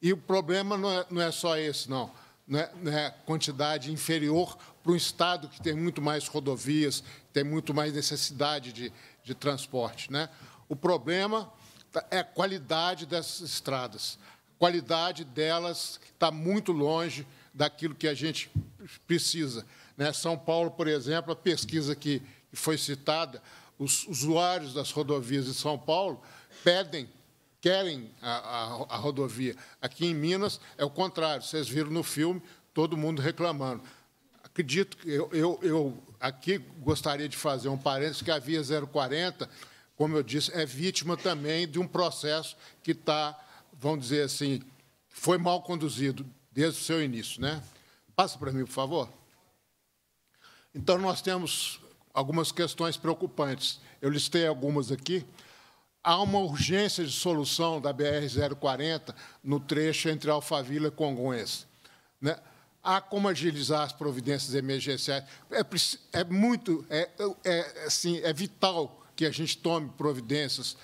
E o problema não é, não é só esse, não. Não é, não é quantidade inferior para um estado que tem muito mais rodovias, tem muito mais necessidade de, de transporte. Né? O problema tá, é a qualidade dessas estradas. A qualidade delas está muito longe daquilo que a gente precisa. Né? São Paulo, por exemplo, a pesquisa que foi citada, os usuários das rodovias de São Paulo pedem, querem a, a, a rodovia. Aqui em Minas é o contrário. Vocês viram no filme todo mundo reclamando. Acredito que eu, eu, eu aqui gostaria de fazer um parênteses que a Via 040, como eu disse, é vítima também de um processo que está, vamos dizer assim, foi mal conduzido desde o seu início. Né? Passa para mim, por favor. Então, nós temos algumas questões preocupantes. Eu listei algumas aqui. Há uma urgência de solução da BR-040 no trecho entre Alfavila e Congonhas. Né? Há como agilizar as providências emergenciais. É, é muito, é, é, é, assim, é vital que a gente tome providências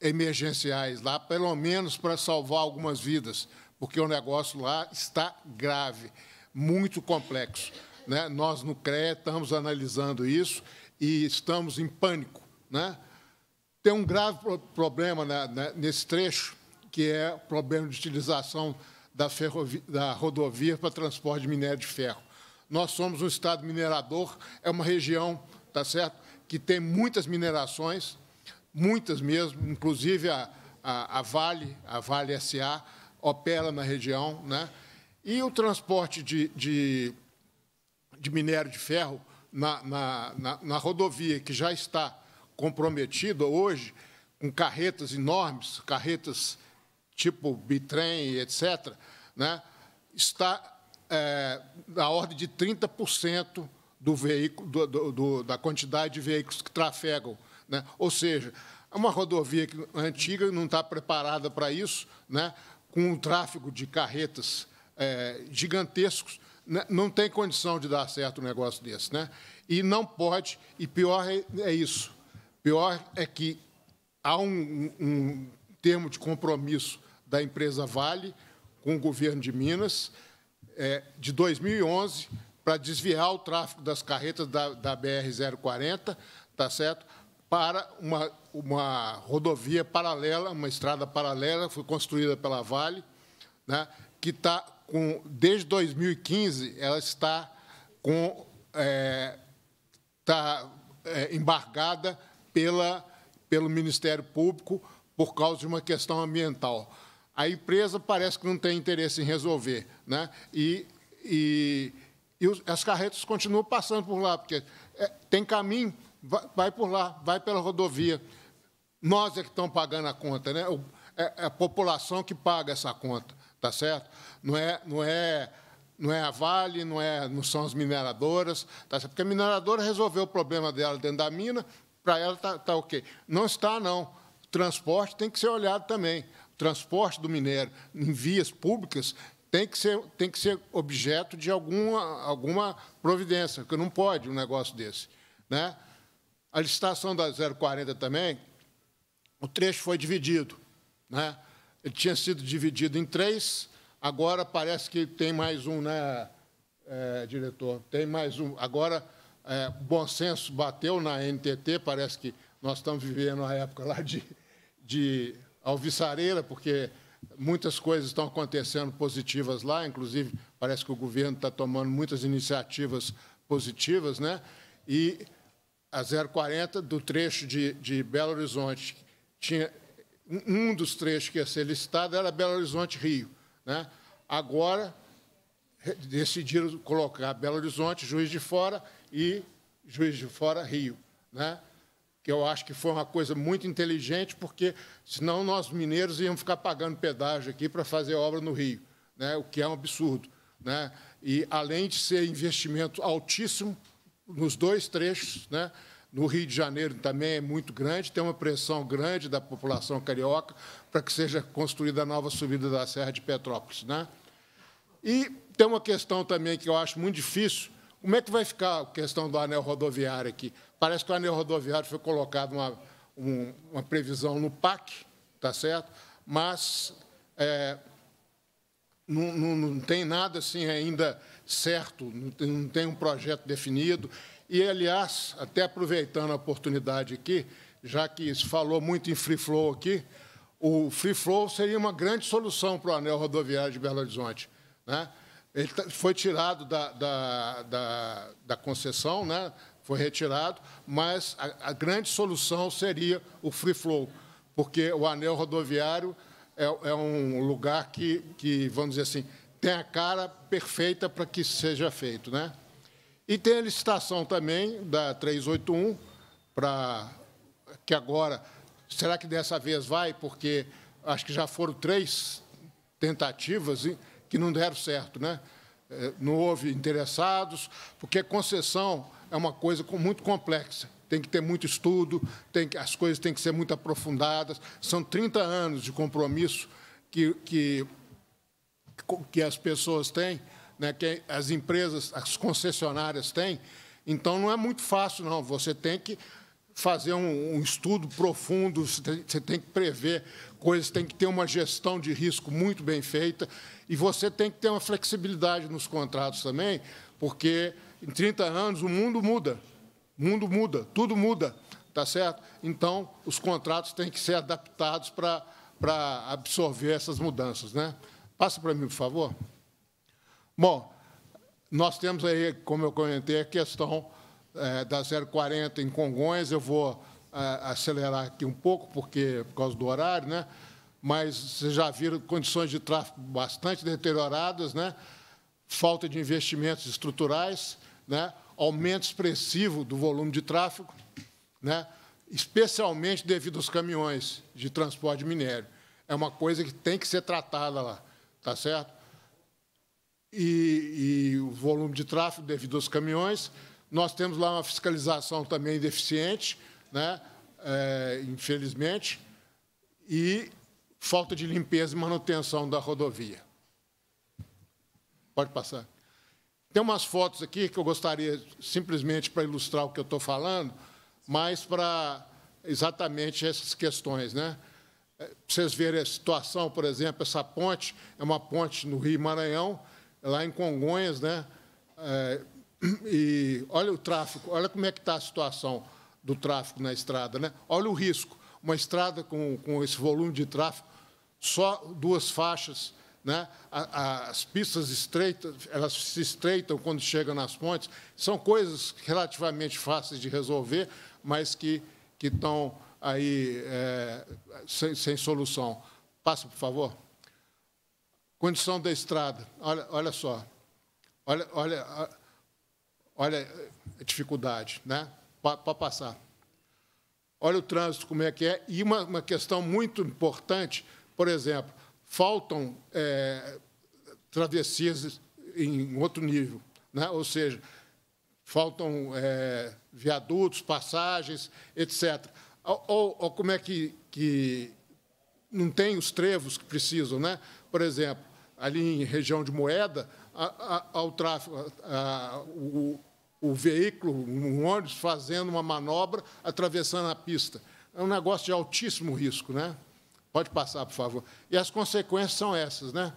emergenciais lá, pelo menos para salvar algumas vidas, porque o negócio lá está grave, muito complexo. Né? Nós, no CREA, estamos analisando isso e estamos em pânico. Né? Tem um grave problema né, nesse trecho, que é o problema de utilização da, ferrovia, da rodovia para transporte de minério de ferro. Nós somos um estado minerador, é uma região, tá certo, que tem muitas minerações, muitas mesmo, inclusive a, a, a Vale, a Vale SA, opera na região, né? E o transporte de, de de minério de ferro na, na, na, na rodovia, que já está comprometida hoje, com carretas enormes, carretas tipo bitrem, etc., né, está é, na ordem de 30% do veículo, do, do, do, da quantidade de veículos que trafegam. Né? Ou seja, é uma rodovia antiga não está preparada para isso, né? com um tráfego de carretas é, gigantescos, né, não tem condição de dar certo um negócio desse. Né? E não pode, e pior é, é isso. Pior é que há um, um termo de compromisso da empresa Vale com o governo de Minas, é, de 2011, para desviar o tráfego das carretas da, da BR-040, tá certo? para uma, uma rodovia paralela, uma estrada paralela, foi construída pela Vale, né? que está com, desde 2015, ela está com é, tá, é, embargada pela, pelo Ministério Público por causa de uma questão ambiental. A empresa parece que não tem interesse em resolver. Né? E, e, e os, as carretas continuam passando por lá, porque é, tem caminho, vai, vai, por lá, vai pela rodovia. Nós é que estamos pagando a conta, né? É, é a população que paga essa conta, tá certo? não é, não é, não é a Vale, não, é, não são as mineradoras, tá? porque a mineradora resolveu o problema dela dentro da mina, para ela está tá ok. Não está, não. O transporte tem que ser olhado também. O transporte do minério em vias públicas tem que ser, tem que ser objeto de alguma, alguma providência, porque não pode um negócio desse. Né? A licitação da 040 também, o trecho foi dividido. Né? Ele tinha sido dividido em três, Agora parece que tem mais um, né, é, diretor? Tem mais um. Agora, é, bom senso bateu na NTT, parece que nós estamos vivendo a época lá de, de alviçareira, porque muitas coisas estão acontecendo positivas lá, inclusive parece que o governo está tomando muitas iniciativas positivas, né? E a 040 do trecho de, de Belo Horizonte tinha um dos trechos que ia ser listado era Belo Horizonte Rio. Né? Agora, decidiram colocar Belo Horizonte, Juiz de Fora e Juiz de Fora, Rio. Né? Que eu acho que foi uma coisa muito inteligente, porque senão nós mineiros íamos ficar pagando pedágio aqui para fazer obra no Rio, né? o que é um absurdo. Né? E além de ser investimento altíssimo nos dois trechos, né? no Rio de Janeiro também é muito grande, tem uma pressão grande da população carioca, para que seja construída a nova subida da Serra de Petrópolis. Né? E tem uma questão também que eu acho muito difícil. Como é que vai ficar a questão do anel rodoviário aqui? Parece que o anel rodoviário foi colocado uma, um, uma previsão no PAC, tá certo? Mas é, não, não, não, tem nada assim ainda certo, não tem, não tem um projeto definido. E, aliás, até aproveitando a oportunidade aqui, já que se falou muito em free flow aqui, o free flow seria uma grande solução para o anel rodoviário de Belo Horizonte. Né? Ele tá, foi tirado da, da, da, da concessão, né? foi retirado, mas a, a, grande solução seria o free flow, porque o anel rodoviário é, é um lugar que, que, vamos dizer assim, tem a cara perfeita para que seja feito. Né? E tem a licitação também da 381, para que agora Será que dessa vez vai? Porque acho que já foram três tentativas que não deram certo, né? É, não houve interessados, porque concessão é uma coisa muito complexa. Tem que ter muito estudo, tem que, as coisas têm que ser muito aprofundadas. São 30 anos de compromisso que, que, que as pessoas têm, né, que as empresas, as concessionárias têm. Então, não é muito fácil, não. Você tem que fazer um, um, estudo profundo, você tem, você tem que prever coisas, tem que ter uma gestão de risco muito bem feita e você tem que ter uma flexibilidade nos contratos também, porque em 30 anos o mundo muda, o mundo muda, tudo muda, tá certo? Então, os contratos têm que ser adaptados para, para absorver essas mudanças. Né? Passa para mim, por favor. Bom, nós temos aí, como eu comentei, a questão é, da 040 em Congonhas. Eu vou é, acelerar aqui um pouco, porque por causa do horário, né? mas vocês já viram condições de tráfego bastante deterioradas, né? falta de investimentos estruturais, né? aumento expressivo do volume de tráfego, né? especialmente devido aos caminhões de transporte de minério. É uma coisa que tem que ser tratada lá, tá certo? E, e o volume de tráfego devido aos caminhões, nós temos lá uma fiscalização também deficiente, né? É, infelizmente, e falta de limpeza e manutenção da rodovia. Pode passar. Tem umas fotos aqui que eu gostaria simplesmente para ilustrar o que eu estou falando, mas para exatamente essas questões. Né? É, para vocês verem a situação, por exemplo, essa ponte é uma ponte no Rio Maranhão, é lá em Congonhas, né? É, e olha o tráfego, olha como é que está a situação do tráfego na estrada. Né? Olha o risco. Uma estrada com, com esse volume de tráfego, só duas faixas, né? A, a, as pistas estreitas, elas se estreitam quando chegam nas pontes. São coisas relativamente fáceis de resolver, mas que, que estão aí é, sem, sem solução. Passa, por favor. Condição da estrada. Olha, olha só. Olha, olha Olha a dificuldade, né? Para passar. Olha o trânsito, como é que é. E uma, uma questão muito importante, por exemplo, faltam é, travessias em outro nível, né? ou seja, faltam é, viadutos, passagens, etc. Ou, ou, como é que, que, não tem os trevos que precisam, né? Por exemplo, ali em região de Moeda, ao tráfego, a, o, o veículo, um ônibus, fazendo uma manobra, atravessando a pista. É um negócio de altíssimo risco, né? Pode passar, por favor. E as consequências são essas, né?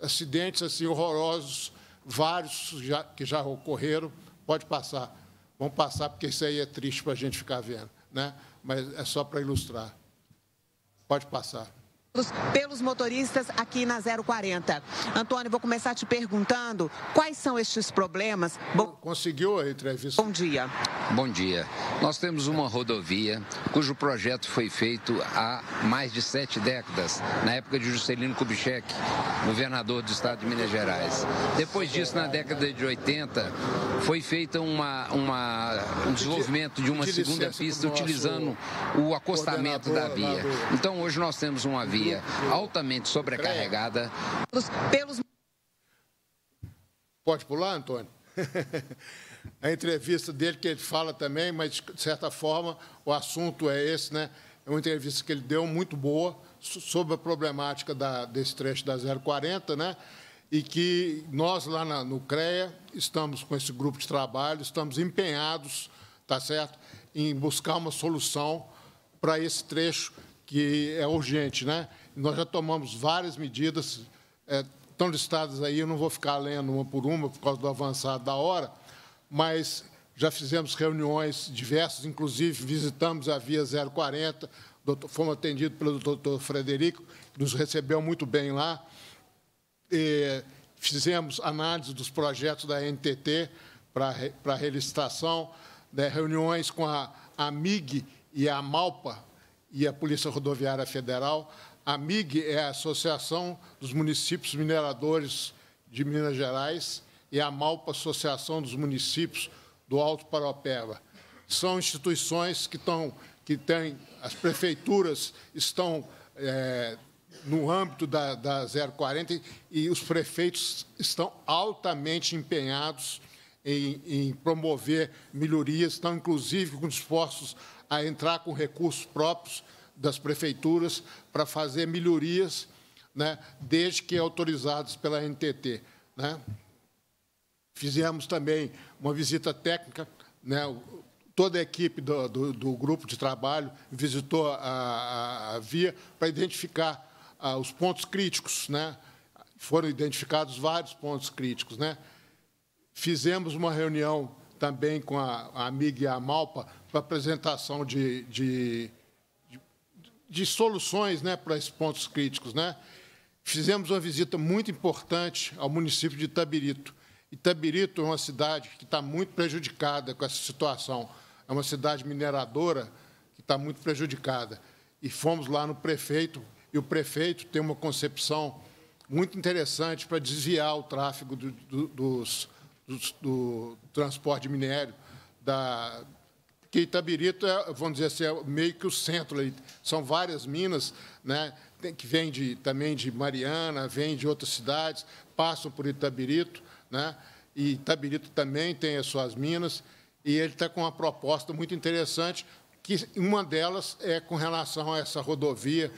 Acidentes assim horrorosos, vários já, que já ocorreram. Pode passar. Vamos passar, porque isso aí é triste para a gente ficar vendo, né? Mas é só para ilustrar. Pode passar pelos motoristas aqui na 040. Antônio, vou começar te perguntando quais são estes problemas. Bom... Conseguiu a entrevista? Bom dia. Bom dia. Nós temos uma rodovia cujo projeto foi feito há mais de sete décadas, na época de Juscelino Kubitschek, governador do estado de Minas Gerais. Depois disso, na década de 80, foi feito uma, uma, um desenvolvimento de uma segunda pista utilizando o acostamento da via. Então, hoje nós temos uma via altamente sobrecarregada. Pelos... Pode pular, Antônio? a entrevista dele que ele fala também, mas de certa forma o assunto é esse, né? É uma entrevista que ele deu muito boa sobre a problemática da, desse trecho da 040, né? E que nós lá na, no CREA estamos com esse grupo de trabalho, estamos empenhados, tá certo, em buscar uma solução para esse trecho que é urgente. Né? Nós já tomamos várias medidas, é, estão listadas aí, eu não vou ficar lendo uma por uma por causa do avançado da hora, mas já fizemos reuniões diversas, inclusive visitamos a Via 040, doutor, fomos atendidos pelo doutor Frederico, que nos recebeu muito bem lá. E fizemos análise dos projetos da NTT para a relicitação, né, reuniões com a, a MIG e a MALPA, e a Polícia Rodoviária Federal. A MIG é a Associação dos Municípios Mineradores de Minas Gerais e a MALPA, Associação dos Municípios do Alto Paropeba. São instituições que estão, que têm, as prefeituras estão é, no âmbito da, da 040 e os prefeitos estão altamente empenhados em, em promover melhorias, estão inclusive com esforços a entrar com recursos próprios das prefeituras para fazer melhorias, né, desde que autorizados pela NTT. Né? Fizemos também uma visita técnica, né, toda a equipe do, do, do, grupo de trabalho visitou a, a, a via para identificar ah, os pontos críticos. Né? Foram identificados vários pontos críticos. Né? Fizemos uma reunião também com a, a amiga e a Malpa para apresentação de, de, de, de soluções né, para esses pontos críticos. Né? Fizemos uma visita muito importante ao município de Itabirito. Itabirito é uma cidade que está muito prejudicada com essa situação. É uma cidade mineradora que está muito prejudicada. E fomos lá no prefeito, e o prefeito tem uma concepção muito interessante para desviar o tráfego do, do, dos, do, do transporte de minério, da, que Itabirito é, vamos dizer assim, é meio que o centro. Ali. São várias minas, né, que vêm de, também de Mariana, vêm de outras cidades, passam por Itabirito, né, e Itabirito também tem as suas minas, e ele está com uma proposta muito interessante, que uma delas é com relação a essa rodovia,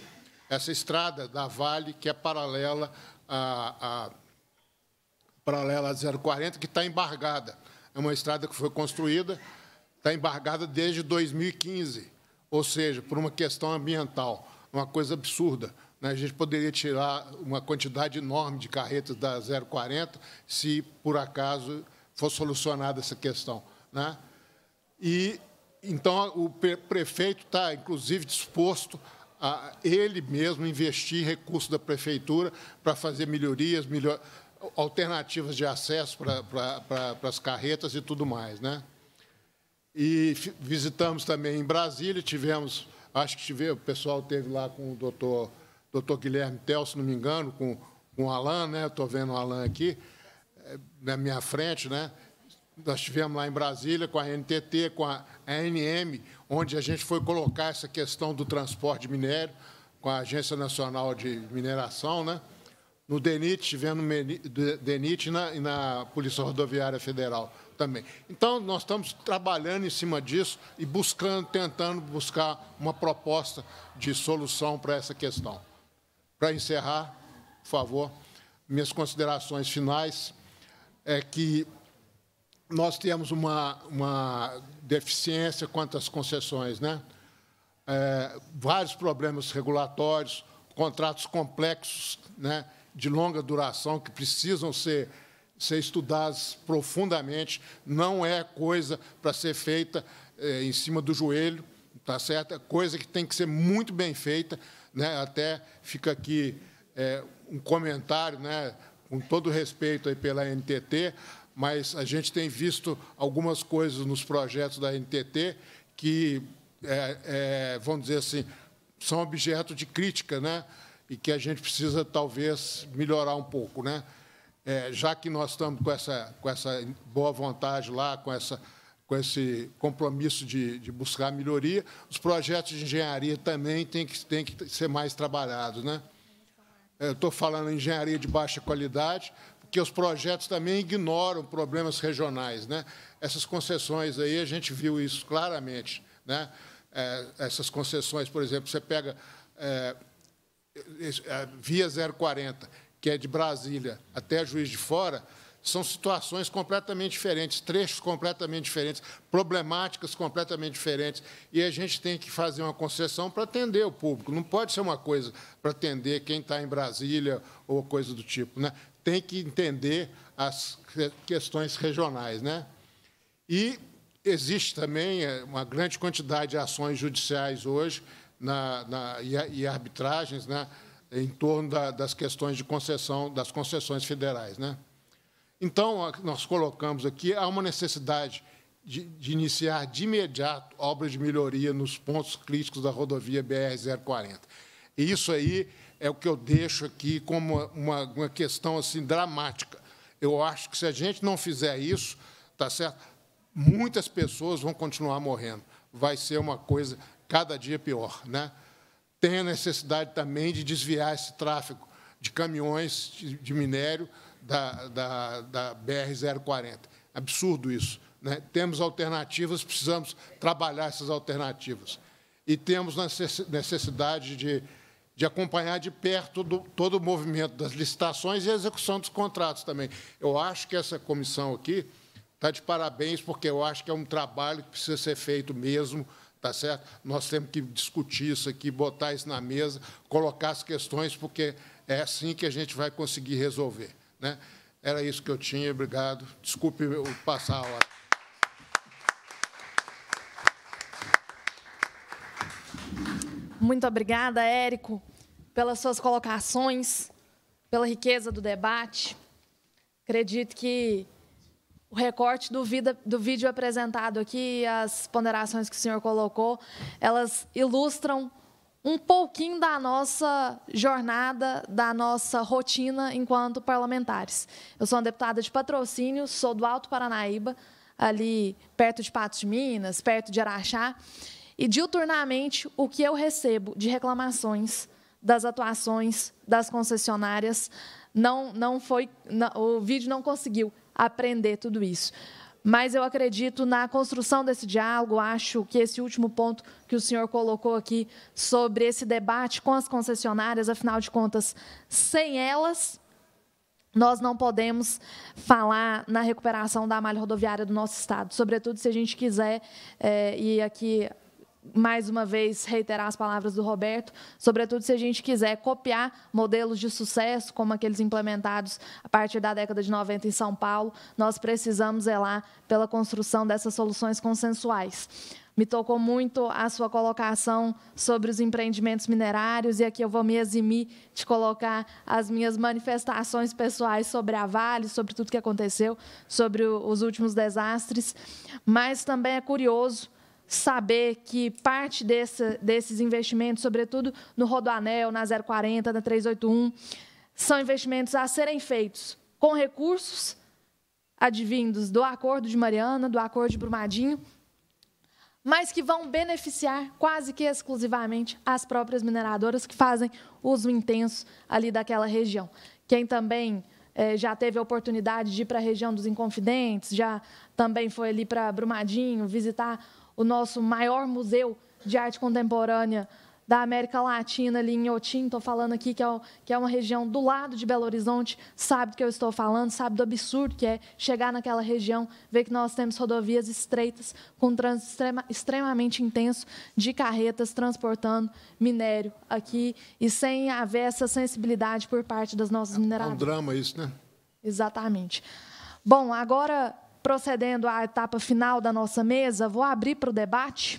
essa estrada da Vale, que é paralela a à paralela 040, que está embargada. É uma estrada que foi construída, está embargada desde 2015, ou seja, por uma questão ambiental, uma coisa absurda. Né? A gente poderia tirar uma quantidade enorme de carretas da 040 se, por acaso, for solucionada essa questão. Né? E, então, o prefeito está, inclusive, disposto a ele mesmo investir recursos da prefeitura para fazer melhorias, alternativas de acesso para, para, para, as carretas e tudo mais. Né? E visitamos também em Brasília, tivemos, acho que tive, o pessoal teve lá com o doutor, doutor Guilherme Tel, se não me engano, com, com o Alain, né? estou vendo o Alain aqui, eh, na minha frente, né? Nós estivemos lá em Brasília com a NTT, com a ANM, onde a gente foi colocar essa questão do transporte de minério, com a Agência Nacional de Mineração, né? no DENIT, tivemos no DENIT e na, na, Polícia Rodoviária Federal também. Então, nós estamos trabalhando em cima disso e buscando, tentando buscar uma proposta de solução para essa questão. Para encerrar, por favor, minhas considerações finais é que nós temos uma, uma deficiência quanto às concessões, né? É, vários problemas regulatórios, contratos complexos, né? de longa duração que precisam ser, ser estudadas profundamente, não é coisa para ser feita é, em cima do joelho, tá certo? É coisa que tem que ser muito bem feita, né? Até fica aqui é, um comentário, né? Com todo respeito aí pela NTT, mas a gente tem visto algumas coisas nos projetos da NTT que, é, é, vamos dizer assim, são objeto de crítica, né? e que a gente precisa, talvez, melhorar um pouco. Né? É, já que nós estamos com essa, com essa boa vontade lá, com, essa, com esse compromisso de, de buscar melhoria, os projetos de engenharia também têm que, têm que ser mais trabalhados. Né? É, eu estou falando em engenharia de baixa qualidade, porque os projetos também ignoram problemas regionais. Né? Essas concessões aí, a gente viu isso claramente. Né? É, essas concessões, por exemplo, você pega é, via 040, que é de Brasília até Juiz de Fora, são situações completamente diferentes, trechos completamente diferentes, problemáticas completamente diferentes, e a gente tem que fazer uma concessão para atender o público. Não pode ser uma coisa para atender quem está em Brasília ou coisa do tipo, né? Tem que entender as questões regionais, né? E existe também eh, uma grande quantidade de ações judiciais hoje na, na e, e, arbitragens né, em torno da, das questões de concessão, das concessões federais. Né. Então, nós colocamos aqui, há uma necessidade de, de iniciar de imediato obras de melhoria nos pontos críticos da rodovia BR-040. E isso aí é o que eu deixo aqui como uma, uma questão assim dramática. Eu acho que se a gente não fizer isso, tá certo? Muitas pessoas vão continuar morrendo. Vai ser uma coisa cada dia pior. Né? Tem a necessidade também de desviar esse tráfego de caminhões de minério da, da, da BR-040. Absurdo isso. Né? Temos alternativas, precisamos trabalhar essas alternativas. E temos necessidade de, de acompanhar de perto do, todo o movimento das licitações e a execução dos contratos também. Eu acho que essa comissão aqui está de parabéns, porque eu acho que é um trabalho que precisa ser feito mesmo Tá certo? Nós temos que discutir isso aqui, botar isso na mesa, colocar as questões, porque é assim que a gente vai conseguir resolver. Né? Era isso que eu tinha, obrigado. Desculpe eu passar a hora. Muito obrigada, Érico, pelas suas colocações, pela riqueza do debate. Acredito que o recorte do, vida, do vídeo apresentado aqui, as ponderações que o senhor colocou, elas ilustram um pouquinho da nossa jornada, da nossa rotina enquanto parlamentares. Eu sou uma deputada de patrocínio, sou do Alto Paranaíba, ali perto de Patos de Minas, perto de Araxá, e diuturnamente o que eu recebo de reclamações das atuações das concessionárias não não foi não, o vídeo não conseguiu aprender tudo isso. Mas eu acredito na construção desse diálogo, acho que esse último ponto que o senhor colocou aqui sobre esse debate com as concessionárias, afinal de contas, sem elas, nós não podemos falar na recuperação da malha rodoviária do nosso Estado, sobretudo se a gente quiser, é, eh, e aqui mais uma vez, reiterar as palavras do Roberto, sobretudo se a gente quiser copiar modelos de sucesso, como aqueles implementados a partir da década de 90 em São Paulo, nós precisamos zelar pela construção dessas soluções consensuais. Me tocou muito a sua colocação sobre os empreendimentos minerários, e aqui eu vou me eximir de colocar as minhas manifestações pessoais sobre a Vale, sobre tudo que aconteceu, sobre os últimos desastres. Mas também é curioso saber que parte desses investimentos, sobretudo no Rodoanel, na 040, na 381, são investimentos a serem feitos com recursos advindos do Acordo de Mariana, do Acordo de Brumadinho, mas que vão beneficiar quase que exclusivamente as próprias mineradoras que fazem uso intenso ali daquela região. Quem também eh, já teve a oportunidade de ir para a região dos Inconfidentes, já também foi ali para Brumadinho visitar o nosso maior museu de arte contemporânea da América Latina, ali em Otim, estou falando aqui que é, o, que é uma região do lado de Belo Horizonte, sabe do que eu estou falando, sabe do absurdo que é chegar naquela região, ver que nós temos rodovias estreitas, com trânsito extrema, extremamente intenso de carretas transportando minério aqui, e sem haver essa sensibilidade por parte das nossas mineradoras. É um drama isso, né? Exatamente. Bom, agora procedendo à etapa final da nossa mesa, vou abrir para o debate.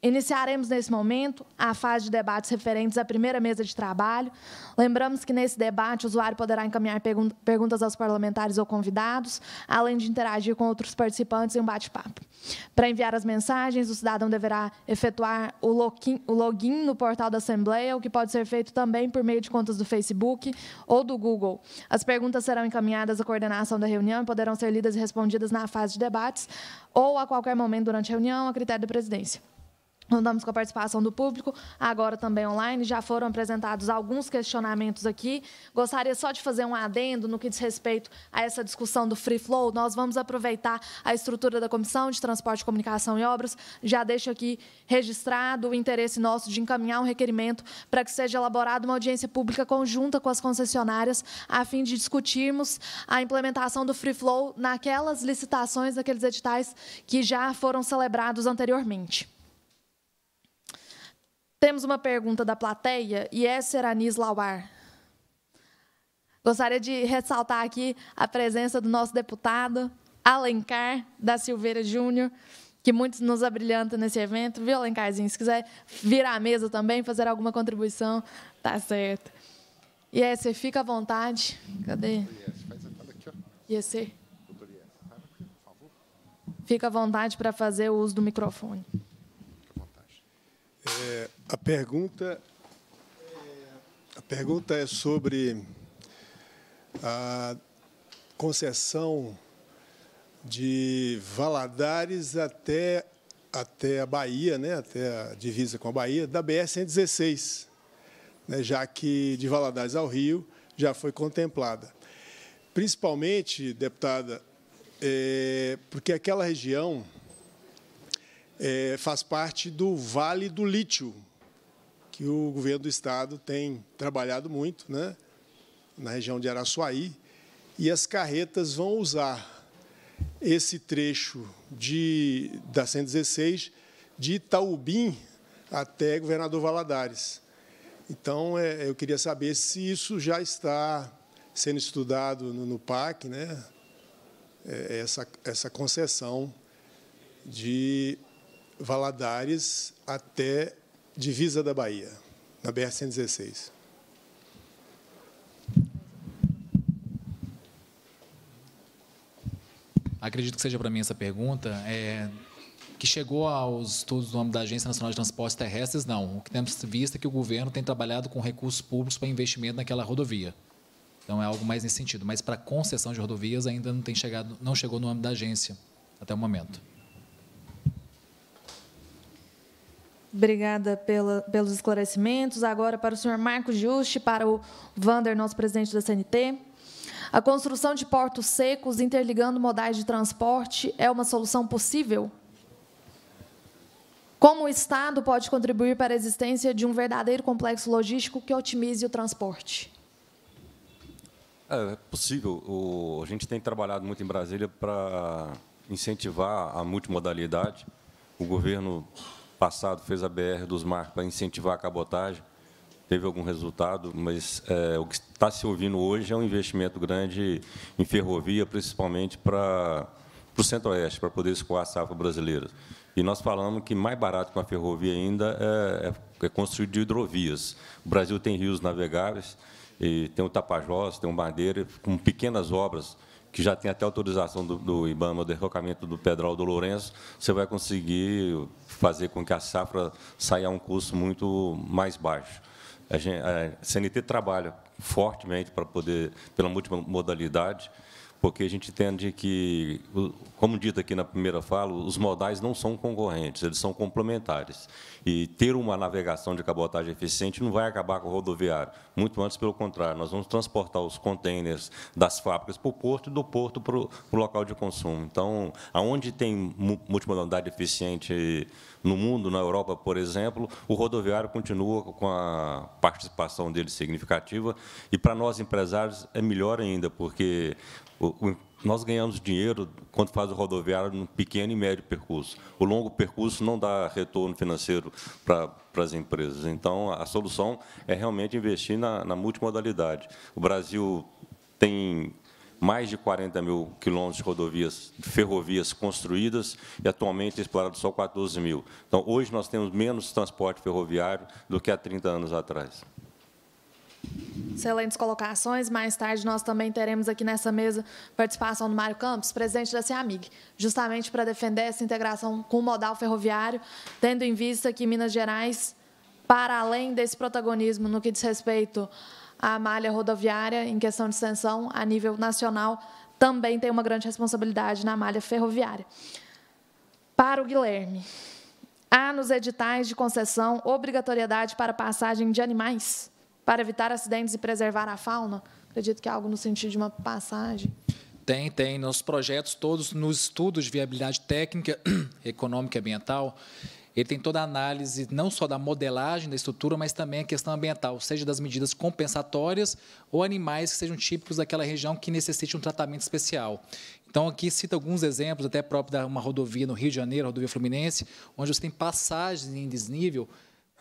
Iniciaremos nesse momento a fase de debates referentes à primeira mesa de trabalho. Lembramos que nesse debate o usuário poderá encaminhar perguntas aos parlamentares ou convidados, além de interagir com outros participantes em um bate-papo. Para enviar as mensagens, o cidadão deverá efetuar o login no portal da Assembleia, o que pode ser feito também por meio de contas do Facebook ou do Google. As perguntas serão encaminhadas à coordenação da reunião e poderão ser lidas e respondidas na fase de debates ou a qualquer momento durante a reunião, a critério da presidência. Contamos com a participação do público, agora também online. Já foram apresentados alguns questionamentos aqui. Gostaria só de fazer um adendo no que diz respeito a essa discussão do free flow. Nós vamos aproveitar a estrutura da Comissão de Transporte, Comunicação e Obras. Já deixo aqui registrado o interesse nosso de encaminhar um requerimento para que seja elaborada uma audiência pública conjunta com as concessionárias, a fim de discutirmos a implementação do free flow naquelas licitações, naqueles editais que já foram celebrados anteriormente. Temos uma pergunta da plateia e essa é Aranis Lauar. Gostaria de ressaltar aqui a presença do nosso deputado Alencar da Silveira Júnior, que muitos nos abrilhanta nesse evento. Viu, Alencarzinho? Se quiser vir à mesa também, fazer alguma contribuição, tá certo. E aí, você fica à vontade. Cadê? E ser. Fica à vontade para fazer o uso do microfone. vontade. É, a pergunta, a pergunta é sobre a concessão de Valadares até, até a Bahia, né, até a divisa com a Bahia, da BR-116, né, já que de Valadares ao Rio já foi contemplada. Principalmente, deputada, é, porque aquela região é, faz parte do Vale do Lítio, que o governo do estado tem trabalhado muito, né, na região de Araçuaí, e as carretas vão usar esse trecho de da 116 de Itaubim até Governador Valadares. Então, é, eu queria saber se isso já está sendo estudado no, no PAC, né? É, essa, essa concessão de Valadares até divisa da Bahia, na BR-116. Acredito que seja para mim essa pergunta. É, que chegou aos estudos do âmbito da Agência Nacional de Transportes Terrestres, não. O que temos visto é que o governo tem trabalhado com recursos públicos para investimento naquela rodovia. Então é algo mais nesse sentido. Mas para concessão de rodovias ainda não tem chegado, não chegou no âmbito da agência até o momento. Obrigada pela, pelos esclarecimentos. Agora, para o senhor Marcos Juste, para o Vander, nosso presidente da CNT. A construção de portos secos interligando modais de transporte é uma solução possível? Como o Estado pode contribuir para a existência de um verdadeiro complexo logístico que otimize o transporte? É, é possível. O, a gente tem trabalhado muito em Brasília para incentivar a multimodalidade. O governo passado fez a BR dos mar para incentivar a cabotagem, teve algum resultado, mas é, o que está se ouvindo hoje é um investimento grande em ferrovia, principalmente para, para o Centro-Oeste, para poder escoar a safra brasileira. E nós falamos que mais barato que uma ferrovia ainda é, é, é construir de hidrovias. O Brasil tem rios navegáveis, e tem o Tapajós, tem o Madeira, com pequenas obras que já tem até autorização do, do IBAMA, do derrocamento do Pedral do Lourenço, você vai conseguir fazer com que a safra saia a um custo muito mais baixo. A, gente, a CNT trabalha fortemente para poder, pela multimodalidade, modalidade porque a gente entende que, como dito aqui na primeira fala, os modais não são concorrentes, eles são complementares. E ter uma navegação de cabotagem eficiente não vai acabar com o rodoviário, muito antes, pelo contrário, nós vamos transportar os contêineres das fábricas para o porto e do porto para o, local de consumo. Então, aonde tem multimodalidade eficiente no mundo, na Europa, por exemplo, o rodoviário continua com a participação dele significativa e, para nós empresários, é melhor ainda, porque o, o, nós ganhamos dinheiro quando faz o rodoviário no pequeno e médio percurso. O longo percurso não dá retorno financeiro para, para as empresas. Então, a solução é realmente investir na, na multimodalidade. O Brasil tem mais de 40 mil quilômetros de rodovias, de ferrovias construídas e atualmente explorado só 14 mil. Então, hoje nós temos menos transporte ferroviário do que há 30 anos atrás. Excelentes colocações. Mais tarde nós também teremos aqui nessa mesa participação do Mário Campos, presidente da CIAMIG, justamente para defender essa integração com o modal ferroviário, tendo em vista que Minas Gerais, para além desse protagonismo no que diz respeito à malha rodoviária em questão de extensão a nível nacional, também tem uma grande responsabilidade na malha ferroviária. Para o Guilherme, há nos editais de concessão obrigatoriedade para passagem de animais? para evitar acidentes e preservar a fauna? Acredito que é algo no sentido de uma passagem. Tem, tem. Nos projetos todos, nos estudos de viabilidade técnica, econômica e ambiental, ele tem toda a análise, não só da modelagem da estrutura, mas também a questão ambiental, seja das medidas compensatórias ou animais que sejam típicos daquela região que necessite um tratamento especial. Então, aqui cita alguns exemplos, até próprio de uma rodovia no Rio de Janeiro, a rodovia Fluminense, onde você tem passagens em desnível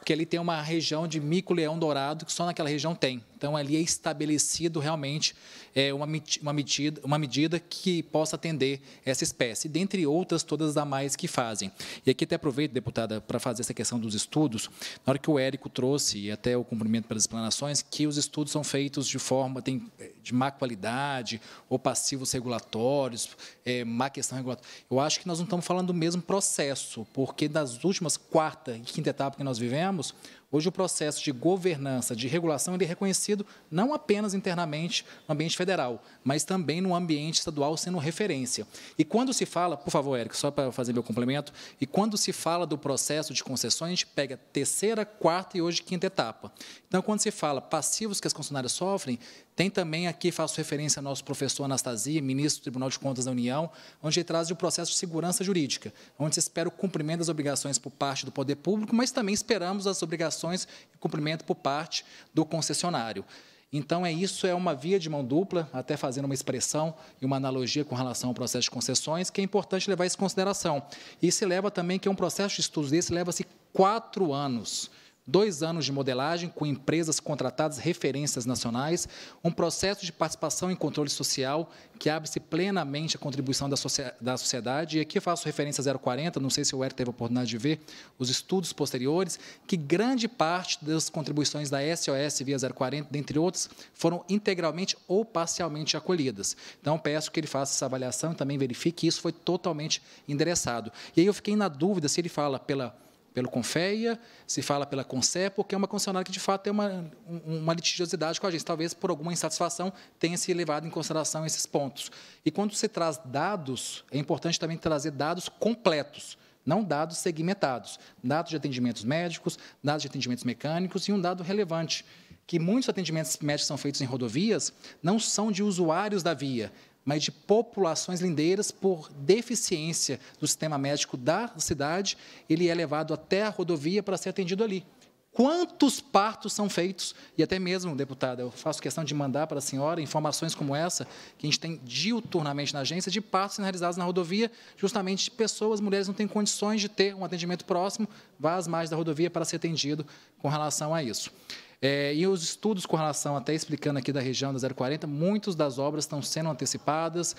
que ele tem uma região de mico-leão dourado que só naquela região tem, então, ali é estabelecido realmente é, uma, uma, medida, uma medida que possa atender essa espécie, dentre outras, todas as mais que fazem. E aqui até aproveito, deputada, para fazer essa questão dos estudos. Na hora que o Érico trouxe, e até o cumprimento pelas explanações, que os estudos são feitos de forma tem, é, de má qualidade, ou passivos regulatórios, é, má questão regulatória. Eu acho que nós não estamos falando do mesmo processo, porque das últimas quarta e quinta etapa que nós vivemos, Hoje o processo de governança, de regulação, ele é reconhecido não apenas internamente no ambiente federal, mas também no ambiente estadual sendo referência. E quando se fala, por favor, Eric, só para fazer meu complemento, e quando se fala do processo de concessões, a gente pega terceira, quarta e hoje quinta etapa. Então, quando se fala passivos que as concessionárias sofrem, tem também aqui, faço referência ao nosso professor Anastasia, ministro do Tribunal de Contas da União, onde ele traz o processo de segurança jurídica, onde se espera o cumprimento das obrigações por parte do poder público, mas também esperamos as obrigações e cumprimento por parte do concessionário. Então, é isso, é uma via de mão dupla, até fazendo uma expressão e uma analogia com relação ao processo de concessões, que é importante levar isso em consideração. E se leva também que é um processo de estudos desse leva-se quatro anos dois anos de modelagem com empresas contratadas referências nacionais, um processo de participação em controle social que abre-se plenamente à contribuição da, da sociedade. E aqui faço referência a 040, não sei se o Eric teve a oportunidade de ver os estudos posteriores, que grande parte das contribuições da SOS via 040, dentre outros foram integralmente ou parcialmente acolhidas. Então, peço que ele faça essa avaliação e também verifique que isso foi totalmente endereçado. E aí eu fiquei na dúvida se ele fala pela pelo Confeia, se fala pela Concepo, porque é uma concessionária que, de fato, tem uma, uma litigiosidade com a gente. Talvez, por alguma insatisfação, tenha se levado em consideração esses pontos. E quando se traz dados, é importante também trazer dados completos não dados segmentados, dados de atendimentos médicos, dados de atendimentos mecânicos e um dado relevante, que muitos atendimentos médicos são feitos em rodovias não são de usuários da via, mas de populações lindeiras por deficiência do sistema médico da cidade, ele é levado até a rodovia para ser atendido ali. Quantos partos são feitos? E até mesmo, deputada, eu faço questão de mandar para a senhora informações como essa, que a gente tem diuturnamente na agência, de partos realizados na rodovia, justamente de pessoas, mulheres, não têm condições de ter um atendimento próximo, vá às margens da rodovia para ser atendido com relação a isso. É, e os estudos com relação, até explicando aqui da região da 040, muitas das obras estão sendo antecipadas,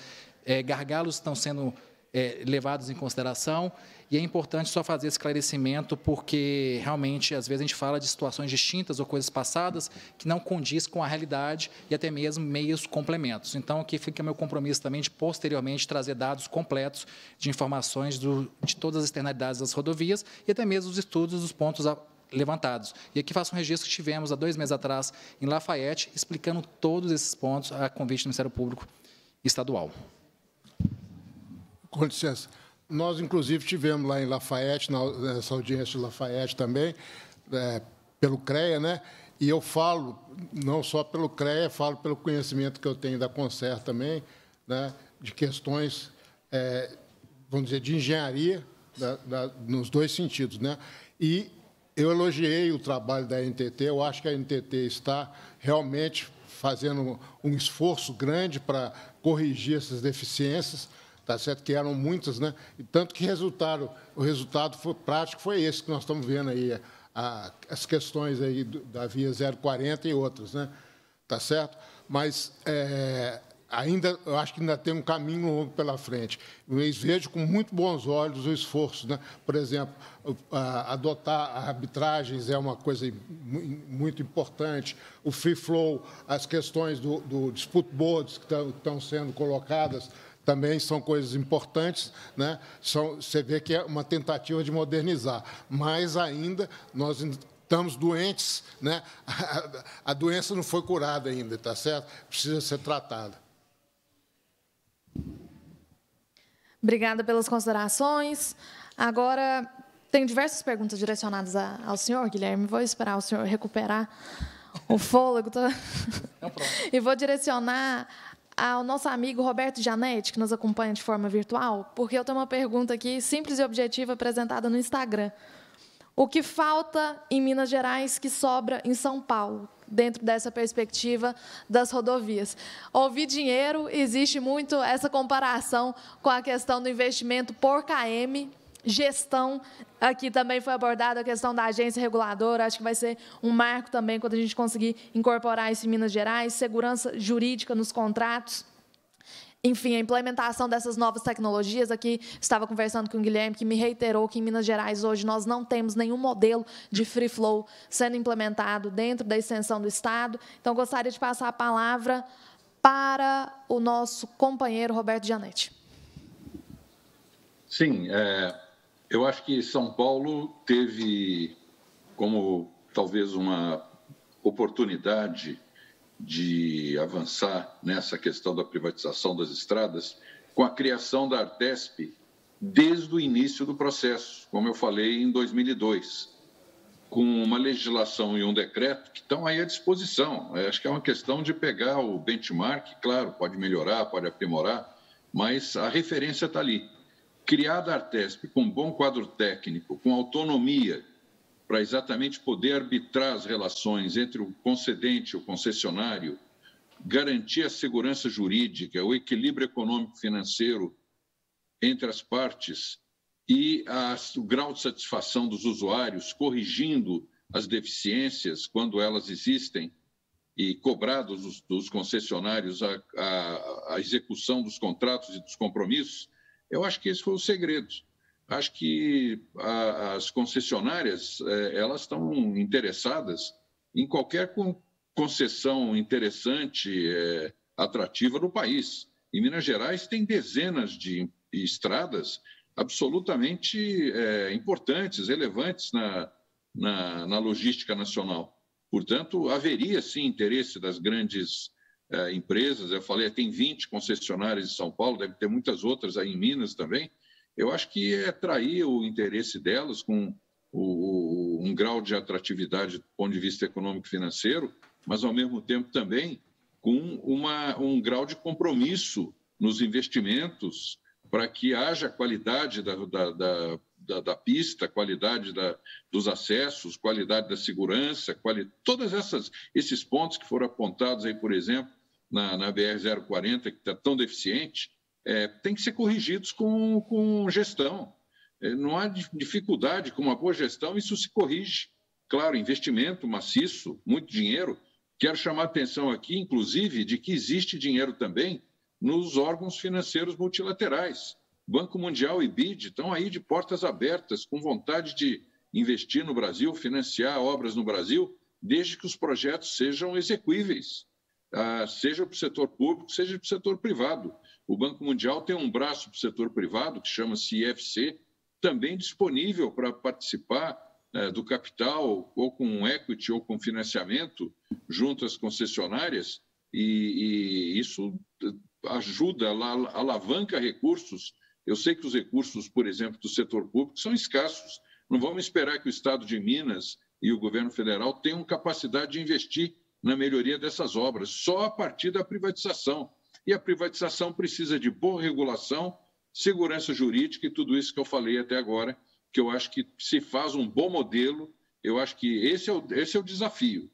é, gargalos estão sendo é, levados em consideração. E é importante só fazer esclarecimento, porque realmente, às vezes, a gente fala de situações distintas ou coisas passadas que não condiz com a realidade e até mesmo meios complementos. Então, aqui fica meu compromisso também de, posteriormente, trazer dados completos de informações do, de todas as externalidades das rodovias e até mesmo os estudos dos pontos a, levantados. E aqui faço um registro que tivemos há dois meses atrás em Lafayette, explicando todos esses pontos a convite do Ministério Público Estadual. Com licença. Nós, inclusive, tivemos lá em Lafayette, nessa audiência de Lafayette também, é, pelo CREA, né? E eu falo, não só pelo CREA, falo pelo conhecimento que eu tenho da Concer também, né? de questões, é, vamos dizer, de engenharia, da, da, nos dois sentidos, né? E eu elogiei o trabalho da NTT, eu acho que a NTT está realmente fazendo um esforço grande para corrigir essas deficiências, tá certo? que eram muitas, né? e tanto que resultaram, o resultado foi, prático foi esse que nós estamos vendo aí, a, as questões aí do, da via 040 e outras. Né? Tá certo? Mas é, ainda, eu acho que ainda tem um caminho longo pela frente. Eu vejo com muito bons olhos o esforço. Né? Por exemplo, adotar arbitragens é uma coisa muito importante. O free flow, as questões do, do dispute boards que estão sendo colocadas também são coisas importantes, né? São, você vê que é uma tentativa de modernizar, mas ainda nós estamos doentes, né? a, a doença não foi curada ainda, tá certo? Precisa ser tratada. Obrigada pelas considerações. Agora, tem diversas perguntas direcionadas a, ao senhor, Guilherme. Vou esperar o senhor recuperar o fôlego. Tô... Tá? Tá e vou direcionar ao nosso amigo Roberto Janete, que nos acompanha de forma virtual, porque eu tenho uma pergunta aqui, simples e objetiva, apresentada no Instagram. O que falta em Minas Gerais que sobra em São Paulo? dentro dessa perspectiva das rodovias. Ouvir dinheiro, existe muito essa comparação com a questão do investimento por KM, gestão. Aqui também foi abordada a questão da agência reguladora, acho que vai ser um marco também quando a gente conseguir incorporar isso em Minas Gerais, segurança jurídica nos contratos enfim, a implementação dessas novas tecnologias. Aqui estava conversando com o Guilherme, que me reiterou que em Minas Gerais hoje nós não temos nenhum modelo de free flow sendo implementado dentro da extensão do Estado. Então, gostaria de passar a palavra para o nosso companheiro Roberto Gianetti. Sim, é, eu acho que São Paulo teve como talvez uma oportunidade de avançar nessa questão da privatização das estradas com a criação da Artesp desde o início do processo, como eu falei em 2002, com uma legislação e um decreto que estão aí à disposição. Acho que é uma questão de pegar o benchmark, claro, pode melhorar, pode aprimorar, mas a referência está ali. Criada a Artesp com um bom quadro técnico, com autonomia para exatamente poder arbitrar as relações entre o concedente, o concessionário, garantir a segurança jurídica, o equilíbrio econômico-financeiro entre as partes e a, o grau de satisfação dos usuários, corrigindo as deficiências quando elas existem e cobrados dos, dos concessionários a, a, a execução dos contratos e dos compromissos, eu acho que esse foi o segredo acho que a, as concessionárias é, elas estão interessadas em qualquer concessão interessante, é, atrativa no país. Em Minas Gerais tem dezenas de estradas absolutamente é, importantes, relevantes na, na, na, logística nacional. Portanto, haveria sim interesse das grandes é, empresas. Eu falei, tem 20 concessionárias em São Paulo, deve ter muitas outras aí em Minas também, eu acho que é trair o interesse delas com o, um grau de atratividade do ponto de vista econômico e financeiro, mas ao mesmo tempo também com uma, um grau de compromisso nos investimentos para que haja qualidade da, da, da, da, da pista, qualidade da, dos acessos, qualidade da segurança, quali, todas essas esses pontos que foram apontados aí, por exemplo, na, na BR-040, que está tão deficiente, é, têm que ser corrigidos com, com gestão. É, não há dificuldade com uma boa gestão, isso se corrige. Claro, investimento maciço, muito dinheiro. Quero chamar a atenção aqui, inclusive, de que existe dinheiro também nos órgãos financeiros multilaterais. Banco Mundial e BID estão aí de portas abertas, com vontade de investir no Brasil, financiar obras no Brasil, desde que os projetos sejam execuíveis, ah, seja para o setor público, seja para o setor privado. O Banco Mundial tem um braço para o setor privado, que chama-se IFC, também disponível para participar né, do capital, ou com equity, ou com financiamento, junto às concessionárias, e, e isso eh, ajuda, alavanca recursos. Eu sei que os recursos, por exemplo, do setor público são escassos. Não vamos esperar que o Estado de Minas e o governo federal tenham capacidade de investir na melhoria dessas obras, só a partir da privatização. E a privatização precisa de boa regulação, segurança jurídica e tudo isso que eu falei até agora, que eu acho que se faz um bom modelo, eu acho que esse é o, esse é o desafio.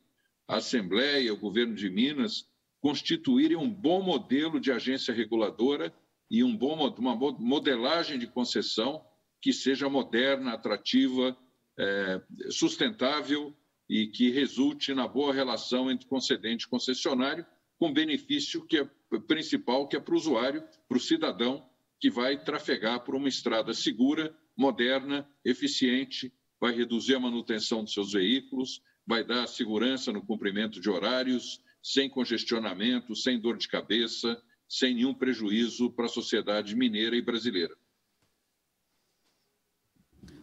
A Assembleia, o governo de Minas, constituírem um bom modelo de agência reguladora e um bom, uma modelagem de concessão que seja moderna, atrativa, é, sustentável e que resulte na boa relação entre concedente e concessionário, com benefício que é principal, que é para o usuário, para o cidadão que vai trafegar por uma estrada segura, moderna, eficiente, vai reduzir a manutenção dos seus veículos, vai dar segurança no cumprimento de horários, sem congestionamento, sem dor de cabeça, sem nenhum prejuízo para a sociedade mineira e brasileira.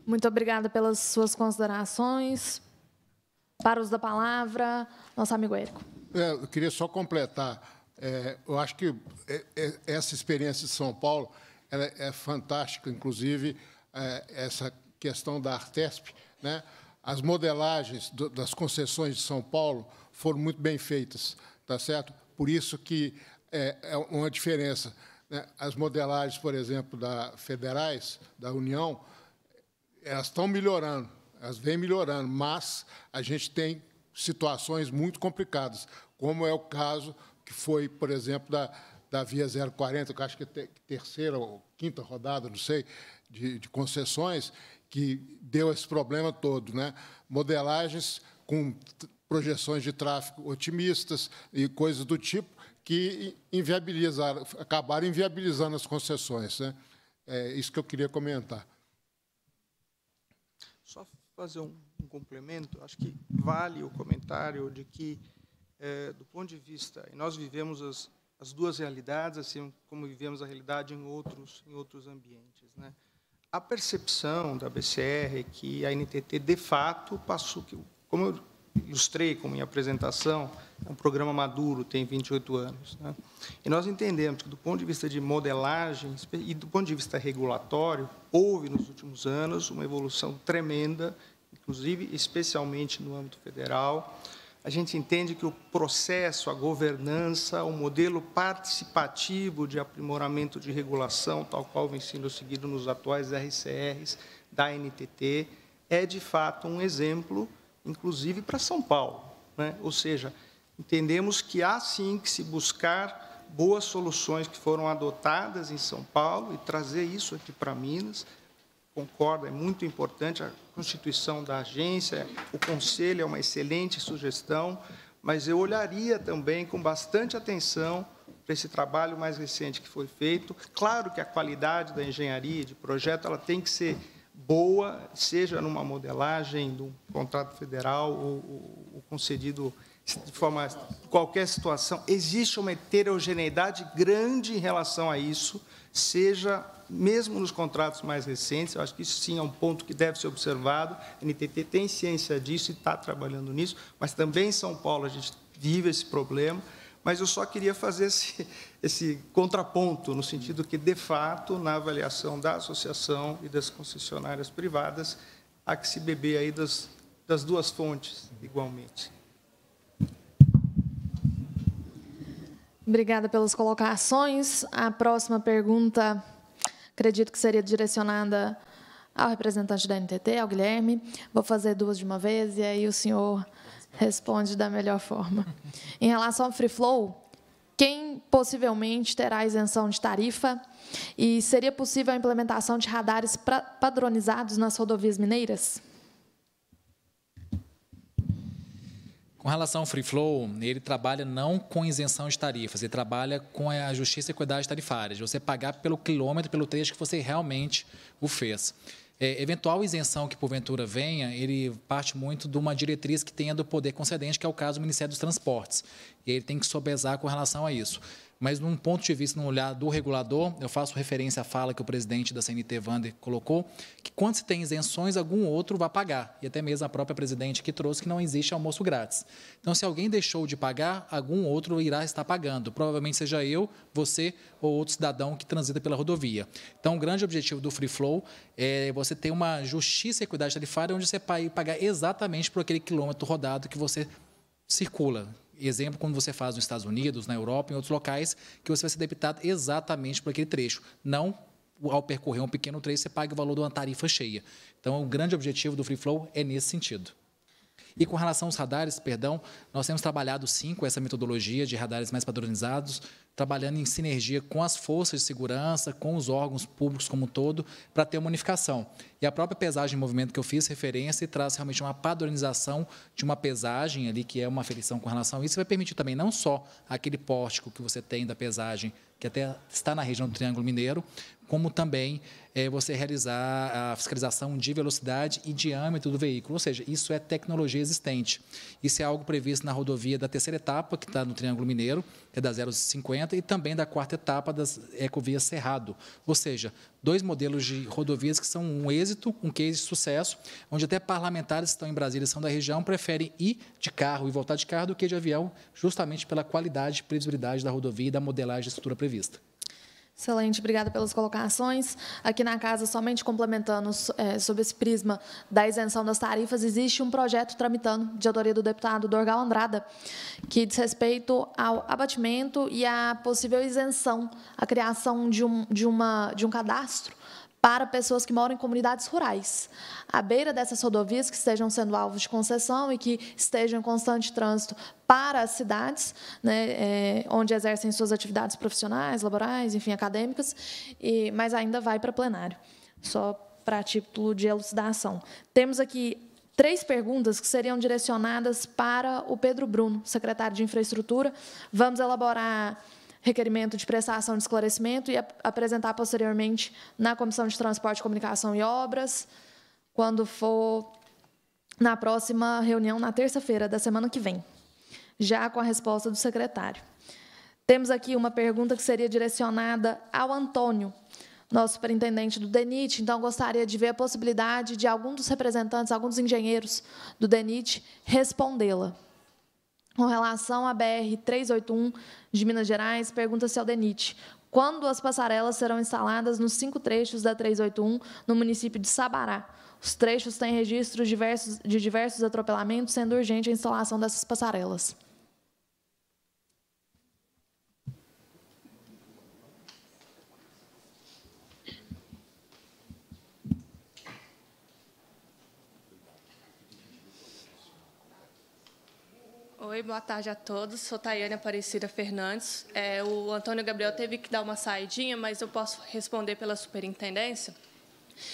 Muito obrigada pelas suas considerações. Para os da palavra, nosso amigo Érico. É, eu queria só completar. É, eu acho que é, é, essa experiência de São Paulo é fantástica, inclusive é, essa questão da Artesp. Né? As modelagens do, das concessões de São Paulo foram muito bem feitas, tá certo? Por isso que é, é uma diferença. Né? As modelagens, por exemplo, da federais, da União, elas estão melhorando, elas vêm melhorando, mas a gente tem situações muito complicadas, como é o caso que foi, por exemplo, da, da Via 040, que acho que é terceira ou quinta rodada, não sei, de, de concessões, que deu esse problema todo. Né? Modelagens com projeções de tráfego otimistas e coisas do tipo que inviabilizaram, acabaram inviabilizando as concessões. Né? É isso que eu queria comentar. Só fazer um um complemento, acho que vale o comentário de que, é, do ponto de vista, e nós vivemos as, as duas realidades, assim como vivemos a realidade em outros, em outros ambientes. Né? A percepção da BCR é que a NTT, de fato, passou, como eu ilustrei com minha apresentação, é um programa maduro, tem 28 anos. Né? E nós entendemos que, do ponto de vista de modelagem e do ponto de vista regulatório, houve nos últimos anos uma evolução tremenda inclusive especialmente no âmbito federal. A gente entende que o processo, a governança, o modelo participativo de aprimoramento de regulação, tal qual vem sendo seguido nos atuais RCRs da NTT, é de fato um exemplo, inclusive para São Paulo. Né? Ou seja, entendemos que há sim que se buscar boas soluções que foram adotadas em São Paulo e trazer isso aqui para Minas. Concordo, é muito importante. A constituição da agência, o conselho é uma excelente sugestão, mas eu olharia também com bastante atenção para esse trabalho mais recente que foi feito. Claro que a qualidade da engenharia de projeto ela tem que ser boa, seja numa modelagem do contrato federal ou, ou concedido de forma qualquer situação, existe uma heterogeneidade grande em relação a isso, seja mesmo nos contratos mais recentes, eu acho que isso sim é um ponto que deve ser observado. A NTT tem ciência disso e está trabalhando nisso, mas também em São Paulo a gente vive esse problema. Mas eu só queria fazer esse, esse contraponto, no sentido que, de fato, na avaliação da associação e das concessionárias privadas, há que se beber aí das, das duas fontes, igualmente. Obrigada pelas colocações. A próxima pergunta, acredito que seria direcionada ao representante da NTT, ao Guilherme. Vou fazer duas de uma vez e aí o senhor responde da melhor forma. Em relação ao free flow, quem possivelmente terá isenção de tarifa e seria possível a implementação de radares padronizados nas rodovias mineiras? Com relação ao free flow, ele trabalha não com isenção de tarifas, ele trabalha com a justiça e equidade tarifárias, você pagar pelo quilômetro, pelo trecho que você realmente o fez. É, eventual isenção que porventura venha, ele parte muito de uma diretriz que tenha do poder concedente, que é o caso do Ministério dos Transportes. E ele tem que sobezar com relação a isso mas num ponto de vista, num olhar do regulador, eu faço referência à fala que o presidente da CNT, Vander, colocou, que quando se tem isenções, algum outro vai pagar. E até mesmo a própria presidente que trouxe que não existe almoço grátis. Então, se alguém deixou de pagar, algum outro irá estar pagando. Provavelmente seja eu, você ou outro cidadão que transita pela rodovia. Então, o grande objetivo do Free Flow é você ter uma justiça e equidade tarifária onde você vai pagar exatamente por aquele quilômetro rodado que você circula exemplo, quando você faz nos Estados Unidos, na Europa, em outros locais, que você vai ser debitado exatamente por aquele trecho, não ao percorrer um pequeno trecho, você paga o valor de uma tarifa cheia. Então, o grande objetivo do Free Flow é nesse sentido. E com relação aos radares, perdão, nós temos trabalhado sim com essa metodologia de radares mais padronizados, trabalhando em sinergia com as forças de segurança, com os órgãos públicos como um todo, para ter uma unificação. E a própria pesagem de movimento que eu fiz referência traz realmente uma padronização de uma pesagem ali, que é uma aferição com relação a isso, vai permitir também não só aquele pórtico que você tem da pesagem, que até está na região do Triângulo Mineiro, como também é, você realizar a fiscalização de velocidade e diâmetro do veículo. Ou seja, isso é tecnologia existente. Isso é algo previsto na rodovia da terceira etapa, que está no Triângulo Mineiro, que é da 050, e também da quarta etapa das ecovias Cerrado. Ou seja, dois modelos de rodovias que são um êxito, um case de sucesso, onde até parlamentares que estão em Brasília e são da região preferem ir de carro e voltar de carro do que de avião, justamente pela qualidade e previsibilidade da rodovia e da modelagem de estrutura prevista. Excelente, obrigada pelas colocações. Aqui na casa, somente complementando é, sobre esse prisma da isenção das tarifas, existe um projeto tramitando de autoria do deputado Dorgal Andrada, que diz respeito ao abatimento e à possível isenção, a criação de um, de uma, de um cadastro para pessoas que moram em comunidades rurais, à beira dessas rodovias que estejam sendo alvos de concessão e que estejam em constante trânsito para as cidades, né, eh, onde exercem suas atividades profissionais, laborais, enfim, acadêmicas, e, mas ainda vai para plenário, só para título de elucidação. Temos aqui três perguntas que seriam direcionadas para o Pedro Bruno, secretário de Infraestrutura. Vamos elaborar requerimento de prestação de esclarecimento e ap apresentar posteriormente na Comissão de Transporte, Comunicação e Obras, quando for na próxima reunião, na terça-feira da semana que vem, já com a resposta do secretário. Temos aqui uma pergunta que seria direcionada ao Antônio, nosso superintendente do DENIT, então gostaria de ver a possibilidade de algum dos representantes, alguns engenheiros do DENIT respondê-la. Com relação à BR 381 de Minas Gerais, pergunta-se ao é DENIT quando as passarelas serão instaladas nos cinco trechos da 381 no município de Sabará. Os trechos têm registros de diversos atropelamentos, sendo urgente a instalação dessas passarelas. Oi, boa tarde a todos. Sou Tayane Aparecida Fernandes. É, o Antônio Gabriel teve que dar uma saidinha, mas eu posso responder pela superintendência.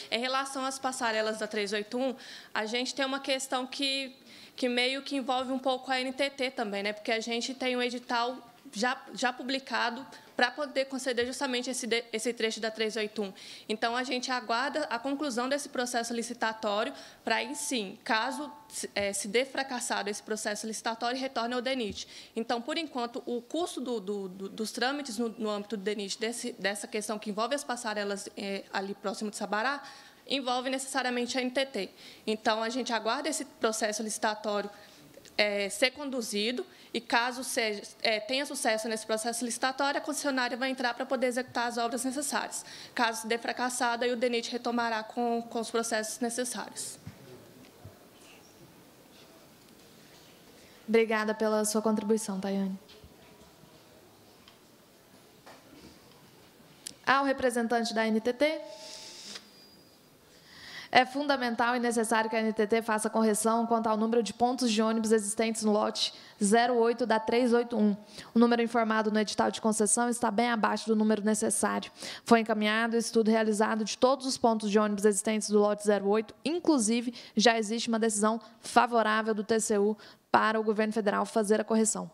Em relação às passarelas da 381, a gente tem uma questão que, que meio que envolve um pouco a NTT também, né? porque a gente tem um edital já, já publicado para poder conceder justamente esse, esse trecho da 381. Então, a gente aguarda a conclusão desse processo licitatório para em sim, caso é, se dê fracassado esse processo licitatório, retorne ao DENIT. Então, por enquanto, o custo do, do, do, dos trâmites no, no, âmbito do DENIT, desse, dessa questão que envolve as passarelas é, ali próximo de Sabará, envolve necessariamente a NTT. Então, a gente aguarda esse processo licitatório é, ser conduzido e caso seja, é, tenha sucesso nesse processo licitatório, a concessionária vai entrar para poder executar as obras necessárias. Caso dê fracassado, aí o DENIT retomará com, com os processos necessários. Obrigada pela sua contribuição, Tayane. Ao representante da NTT. É fundamental e necessário que a NTT faça correção quanto ao número de pontos de ônibus existentes no lote 08 da 381. O número informado no edital de concessão está bem abaixo do número necessário. Foi encaminhado o estudo realizado de todos os pontos de ônibus existentes do lote 08, inclusive já existe uma decisão favorável do TCU para o governo federal fazer a correção.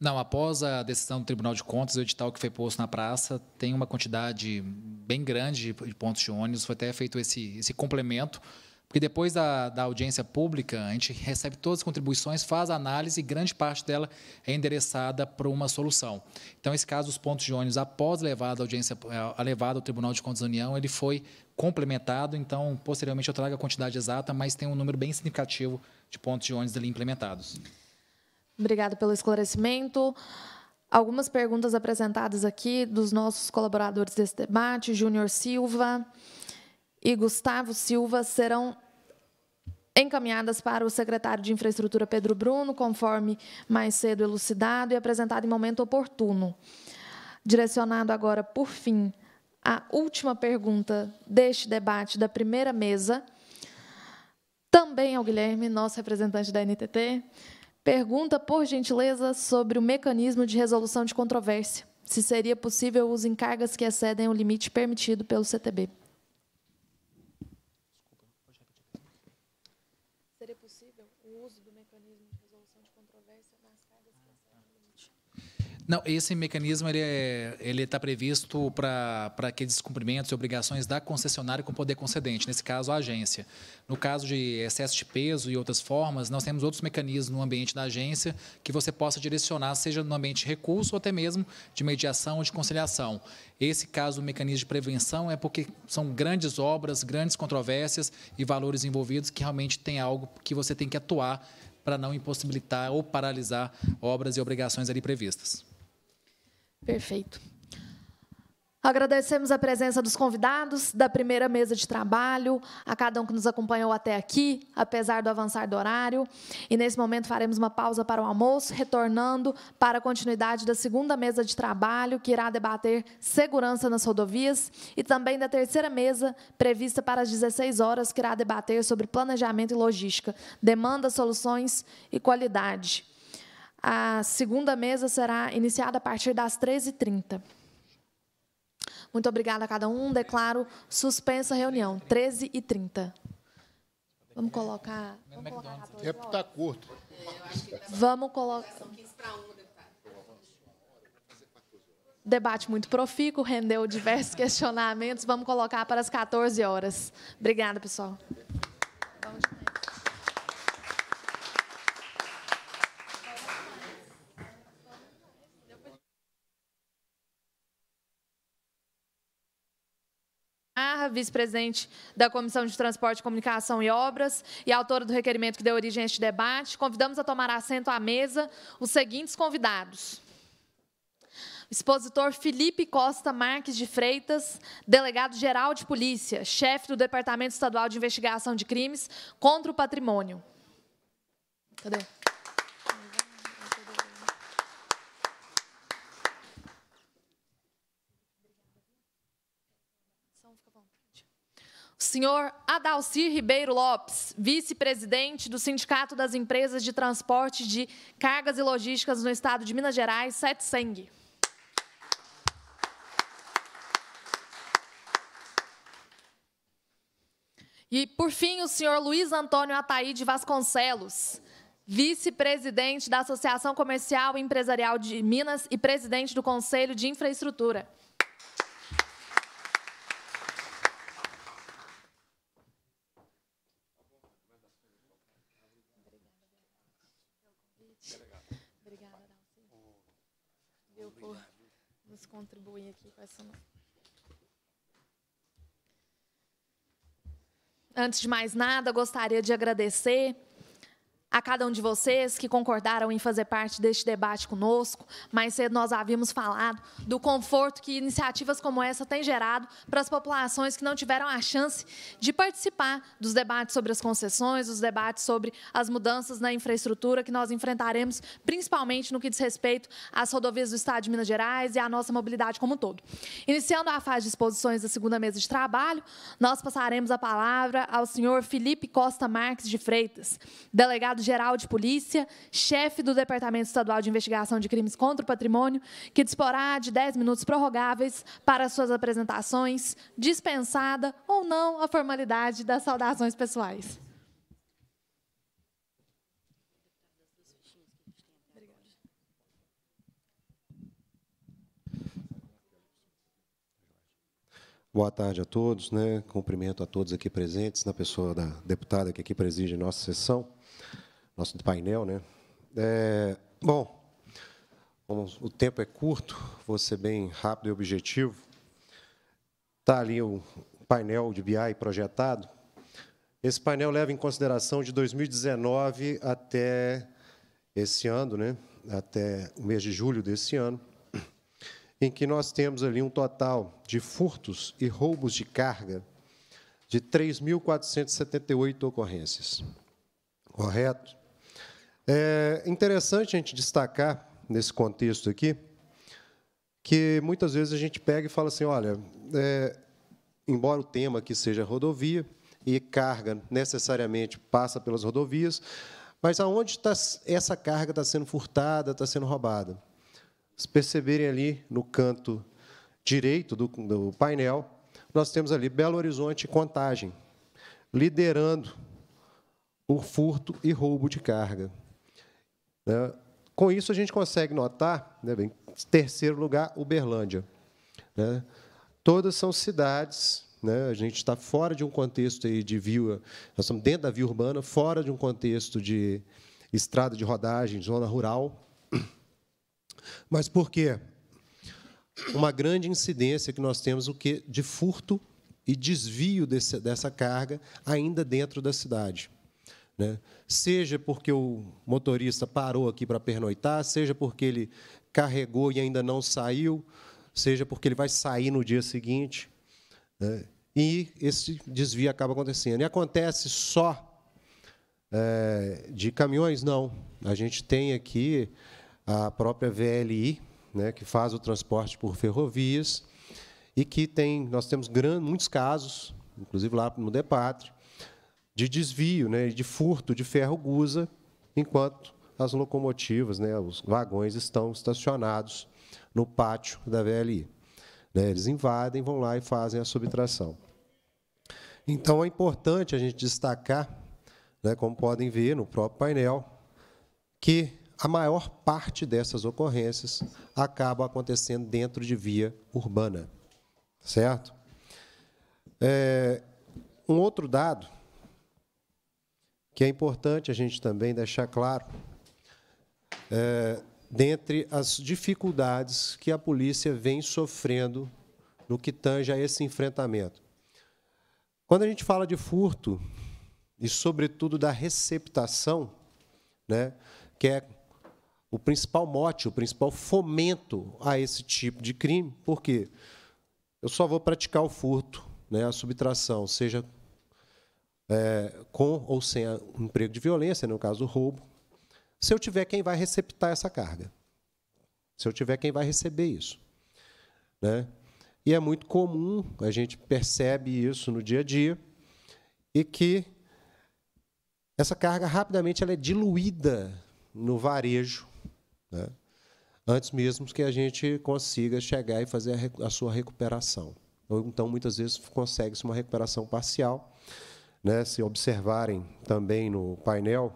Não, após a decisão do Tribunal de Contas, o edital que foi posto na praça tem uma quantidade bem grande de pontos de ônibus, foi até feito esse, esse complemento, porque depois da, da audiência pública, a gente recebe todas as contribuições, faz a análise e grande parte dela é endereçada para uma solução. Então, esse caso dos pontos de ônibus, após levado a audiência, é, a levada ao Tribunal de Contas da União, ele foi complementado, então, posteriormente eu trago a quantidade exata, mas tem um número bem significativo de pontos de ônibus ali implementados. Obrigada pelo esclarecimento. Algumas perguntas apresentadas aqui dos nossos colaboradores desse debate, Júnior Silva e Gustavo Silva, serão encaminhadas para o secretário de Infraestrutura, Pedro Bruno, conforme mais cedo elucidado e apresentado em momento oportuno. Direcionado agora, por fim, à última pergunta deste debate da primeira mesa, também ao Guilherme, nosso representante da NTT, Pergunta, por gentileza, sobre o mecanismo de resolução de controvérsia. Se seria possível os encargos que excedem o limite permitido pelo CTB. Não, esse mecanismo ele é, ele está previsto para aqueles cumprimentos e obrigações da concessionária com poder concedente, nesse caso a agência. No caso de excesso de peso e outras formas, nós temos outros mecanismos no ambiente da agência que você possa direcionar, seja no ambiente de recurso ou até mesmo de mediação ou de conciliação. Esse caso o mecanismo de prevenção é porque são grandes obras, grandes controvérsias e valores envolvidos que realmente tem algo que você tem que atuar para não impossibilitar ou paralisar obras e obrigações ali previstas. Perfeito. Agradecemos a presença dos convidados da primeira mesa de trabalho, a cada um que nos acompanhou até aqui, apesar do avançar do horário. E nesse momento faremos uma pausa para o almoço, retornando para a continuidade da segunda mesa de trabalho, que irá debater segurança nas rodovias, e também da terceira mesa, prevista para as 16 horas, que irá debater sobre planejamento e logística, demanda, soluções e qualidade. A segunda mesa será iniciada a partir das 13h30. Muito obrigada a cada um. Declaro suspensa a reunião, 13h30. Vamos colocar. Vamos colocar é porque está curto. Vamos colocar. Debate muito profícuo, rendeu diversos questionamentos. Vamos colocar para as 14 horas. Obrigada, pessoal. vice-presidente da Comissão de Transporte, Comunicação e Obras e autora do requerimento que deu origem a este debate, convidamos a tomar assento à mesa os seguintes convidados. O expositor Felipe Costa Marques de Freitas, delegado-geral de polícia, chefe do Departamento Estadual de Investigação de Crimes contra o Patrimônio. Cadê? Senhor Adalcir Ribeiro Lopes, vice-presidente do Sindicato das Empresas de Transporte de Cargas e Logísticas no Estado de Minas Gerais, Sete Sangue. E, por fim, o senhor Luiz Antônio Ataíde Vasconcelos, vice-presidente da Associação Comercial e Empresarial de Minas e presidente do Conselho de Infraestrutura. podemos contribuir aqui com essa. Antes de mais nada, gostaria de agradecer a cada um de vocês que concordaram em fazer parte deste debate conosco. Mais cedo nós havíamos falado do conforto que iniciativas como essa têm gerado para as populações que não tiveram a chance de participar dos debates sobre as concessões, dos debates sobre as mudanças na infraestrutura que nós enfrentaremos, principalmente no que diz respeito às rodovias do Estado de Minas Gerais e à nossa mobilidade como um todo. Iniciando a fase de exposições da segunda mesa de trabalho, nós passaremos a palavra ao senhor Felipe Costa Marques de Freitas, delegado Geral de Polícia, chefe do Departamento Estadual de Investigação de Crimes contra o Patrimônio, que disporá de 10 minutos prorrogáveis para suas apresentações, dispensada ou não a formalidade das saudações pessoais. Boa tarde a todos, né? Cumprimento a todos aqui presentes, na pessoa da deputada que aqui preside nossa sessão nosso painel, né? É, bom, o tempo é curto, vou ser bem rápido e objetivo. Está ali o painel de BI projetado. Esse painel leva em consideração de 2019 até esse ano, né? até o mês de julho desse ano, em que nós temos ali um total de furtos e roubos de carga de 3.478 ocorrências. Correto? É interessante a gente destacar, nesse contexto aqui, que muitas vezes a gente pega e fala assim: olha, é, embora o tema aqui seja rodovia, e carga necessariamente passa pelas rodovias, mas aonde está essa carga está sendo furtada, está sendo roubada? Se perceberem ali no canto direito do, do painel, nós temos ali Belo Horizonte e Contagem, liderando o furto e roubo de carga. Né? Com isso, a gente consegue notar, né, em terceiro lugar, Uberlândia. Né? Todas são cidades, né? a gente está fora de um contexto aí de via, nós estamos dentro da via urbana, fora de um contexto de estrada de rodagem, zona rural. Mas por quê? Uma grande incidência que nós temos o que de furto e desvio desse, dessa carga ainda dentro da cidade. Né? Seja porque o motorista parou aqui para pernoitar, seja porque ele carregou e ainda não saiu, seja porque ele vai sair no dia seguinte. Né? E esse desvio acaba acontecendo. E acontece só é, de caminhões? Não. A gente tem aqui a própria VLI, né, que faz o transporte por ferrovias, e que tem, nós temos grandes, muitos casos, inclusive lá no DEPATRE, de desvio, né, de furto de ferro gusa, enquanto as locomotivas, né, os vagões estão estacionados no pátio da VLI. Né, eles invadem, vão lá e fazem a subtração. Então é importante a gente destacar, né, como podem ver no próprio painel, que a maior parte dessas ocorrências acabam acontecendo dentro de via urbana, certo? É, um outro dado que é importante a gente também deixar claro, é, dentre as dificuldades que a polícia vem sofrendo no que tange a esse enfrentamento. Quando a gente fala de furto, e sobretudo da receptação, né, que é o principal mote, o principal fomento a esse tipo de crime, porque eu só vou praticar o furto, né, a subtração, seja é, com ou sem emprego de violência, no caso roubo, se eu tiver quem vai receptar essa carga, se eu tiver quem vai receber isso. Né? E é muito comum, a gente percebe isso no dia a dia, e que essa carga rapidamente ela é diluída no varejo, né? antes mesmo que a gente consiga chegar e fazer a, a sua recuperação. Ou então, muitas vezes, consegue-se uma recuperação parcial, né? Se observarem também no painel,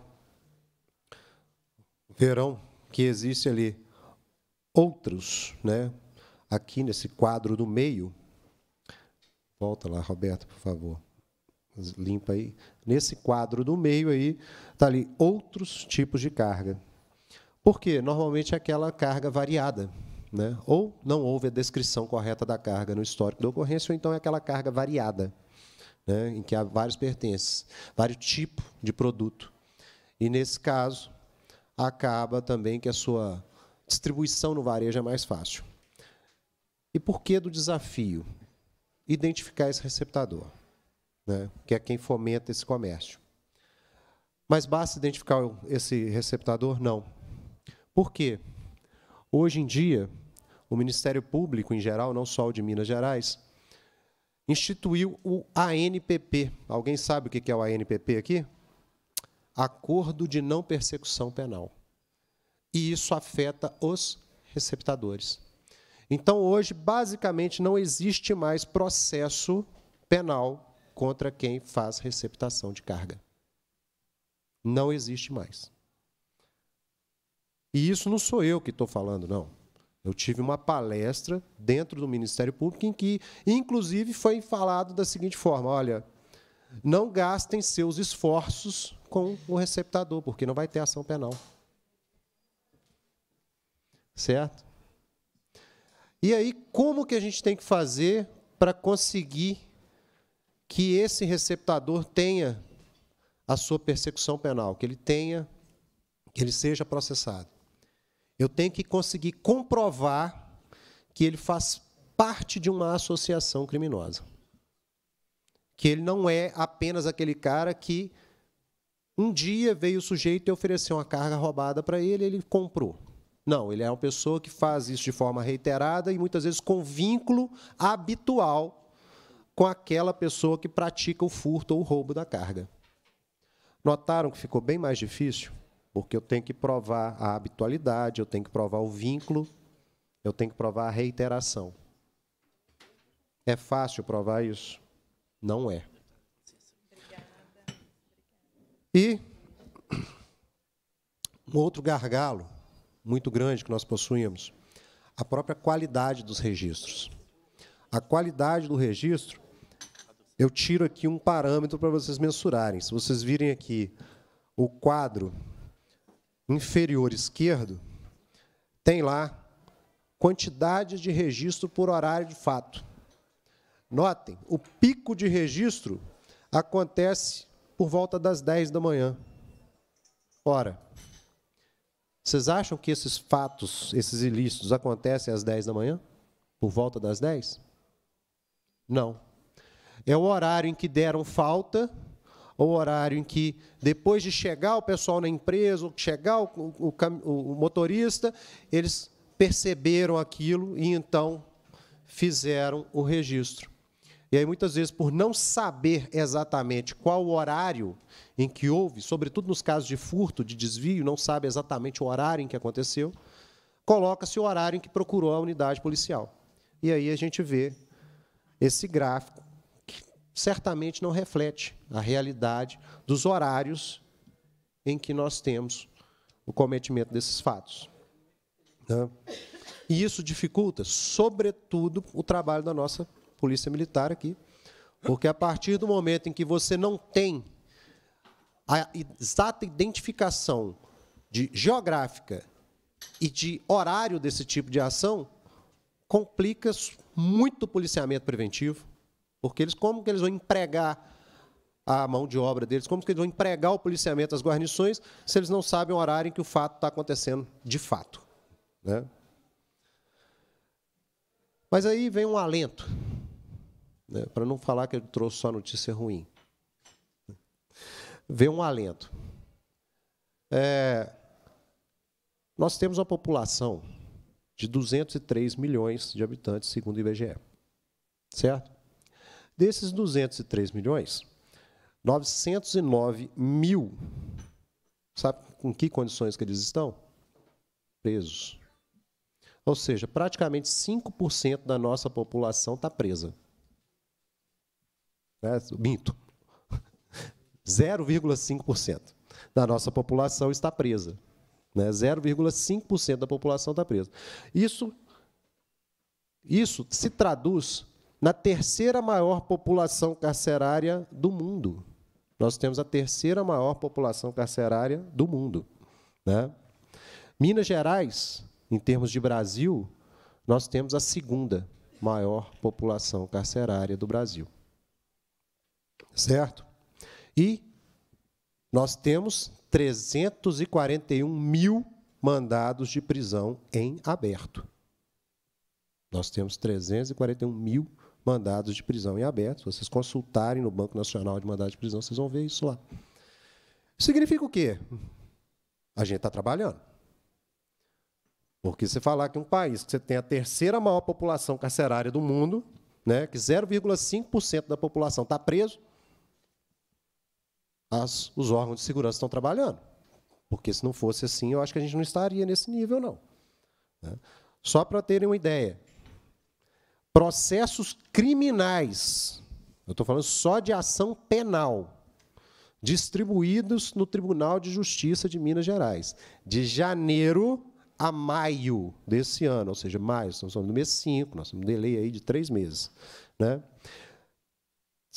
verão que existe ali outros, né? aqui nesse quadro do meio. Volta lá, Roberto, por favor. Limpa aí. Nesse quadro do meio aí, está ali outros tipos de carga. Porque normalmente é aquela carga variada. Né? Ou não houve a descrição correta da carga no histórico da ocorrência, ou então é aquela carga variada né, em que há vários pertences, vários tipos de produto. E, nesse caso, acaba também que a sua distribuição no varejo é mais fácil. E por que do desafio? Identificar esse receptador, né, que é quem fomenta esse comércio. Mas basta identificar esse receptador? Não. Por quê? Hoje em dia, o Ministério Público, em geral, não só o de Minas Gerais, instituiu o ANPP. Alguém sabe o que é o ANPP aqui? Acordo de não persecução penal. E isso afeta os receptadores. Então, hoje, basicamente, não existe mais processo penal contra quem faz receptação de carga. Não existe mais. E isso não sou eu que estou falando, não. Eu tive uma palestra dentro do Ministério Público em que, inclusive, foi falado da seguinte forma: olha, não gastem seus esforços com o receptador, porque não vai ter ação penal. Certo? E aí, como que a gente tem que fazer para conseguir que esse receptador tenha a sua persecução penal, que ele tenha, que ele seja processado? Eu tenho que conseguir comprovar que ele faz parte de uma associação criminosa. Que ele não é apenas aquele cara que um dia veio o sujeito e ofereceu uma carga roubada para ele, ele comprou. Não, ele é uma pessoa que faz isso de forma reiterada e muitas vezes com vínculo habitual com aquela pessoa que pratica o furto ou o roubo da carga. Notaram que ficou bem mais difícil? porque eu tenho que provar a habitualidade, eu tenho que provar o vínculo, eu tenho que provar a reiteração. É fácil provar isso? Não é. E um outro gargalo muito grande que nós possuímos, a própria qualidade dos registros. A qualidade do registro, eu tiro aqui um parâmetro para vocês mensurarem. Se vocês virem aqui o quadro inferior esquerdo, tem lá quantidade de registro por horário de fato. Notem, o pico de registro acontece por volta das 10 da manhã. Ora, vocês acham que esses fatos, esses ilícitos, acontecem às 10 da manhã? Por volta das 10? Não. É o horário em que deram falta o horário em que, depois de chegar o pessoal na empresa, chegar o, o, o motorista, eles perceberam aquilo e então fizeram o registro. E aí, muitas vezes, por não saber exatamente qual o horário em que houve, sobretudo nos casos de furto, de desvio, não sabe exatamente o horário em que aconteceu, coloca-se o horário em que procurou a unidade policial. E aí a gente vê esse gráfico certamente não reflete a realidade dos horários em que nós temos o cometimento desses fatos. Né? E isso dificulta, sobretudo, o trabalho da nossa Polícia Militar aqui, porque a partir do momento em que você não tem a exata identificação de geográfica e de horário desse tipo de ação, complica muito o policiamento preventivo, porque eles, como que eles vão empregar a mão de obra deles? Como que eles vão empregar o policiamento, as guarnições, se eles não sabem o horário em que o fato está acontecendo de fato? Né? Mas aí vem um alento, né? para não falar que eu trouxe só notícia ruim. Vem um alento. É, nós temos uma população de 203 milhões de habitantes, segundo o IBGE. Certo? Desses 203 milhões, 909 mil, sabe em que condições que eles estão? Presos. Ou seja, praticamente 5% tá né? da nossa população está presa. Né? Minto. 0,5% da nossa população está presa. Né? 0,5% da população está presa. Isso, isso se traduz na terceira maior população carcerária do mundo. Nós temos a terceira maior população carcerária do mundo. Né? Minas Gerais, em termos de Brasil, nós temos a segunda maior população carcerária do Brasil. Certo? E nós temos 341 mil mandados de prisão em aberto. Nós temos 341 mil mandados mandados de prisão em aberto. Se vocês consultarem no Banco Nacional de Mandados de Prisão, vocês vão ver isso lá. Significa o quê? A gente está trabalhando. Porque você falar que um país que você tem a terceira maior população carcerária do mundo, né, que 0,5% da população está preso, as, os órgãos de segurança estão trabalhando. Porque se não fosse assim, eu acho que a gente não estaria nesse nível, não. Né? Só para terem uma ideia, processos criminais, eu estou falando só de ação penal, distribuídos no Tribunal de Justiça de Minas Gerais, de janeiro a maio desse ano, ou seja, maio, estamos no mês 5, nós temos um delay aí de três meses. Né?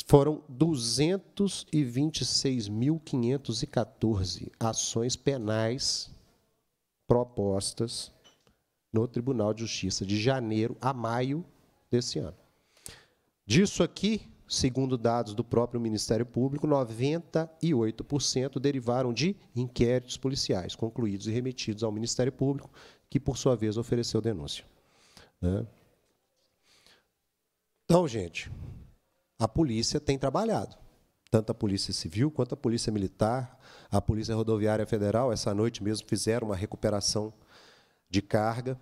Foram 226.514 ações penais propostas no Tribunal de Justiça de janeiro a maio desse ano. Disso aqui, segundo dados do próprio Ministério Público, 98% derivaram de inquéritos policiais concluídos e remetidos ao Ministério Público, que, por sua vez, ofereceu denúncia. Né? Então, gente, a polícia tem trabalhado. Tanto a Polícia Civil quanto a Polícia Militar, a Polícia Rodoviária Federal, essa noite mesmo, fizeram uma recuperação de carga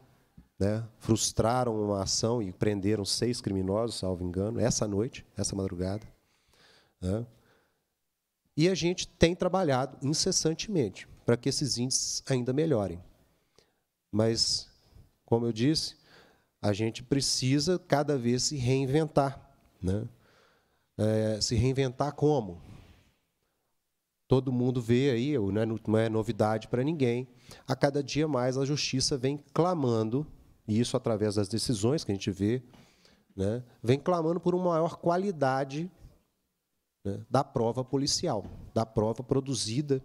né? frustraram uma ação e prenderam seis criminosos, salvo engano, essa noite, essa madrugada. Né? E a gente tem trabalhado incessantemente para que esses índices ainda melhorem. Mas, como eu disse, a gente precisa cada vez se reinventar. Né? É, se reinventar como? Todo mundo vê aí, não é, não é novidade para ninguém. A cada dia mais a justiça vem clamando e isso através das decisões que a gente vê, né, vem clamando por uma maior qualidade né, da prova policial, da prova produzida,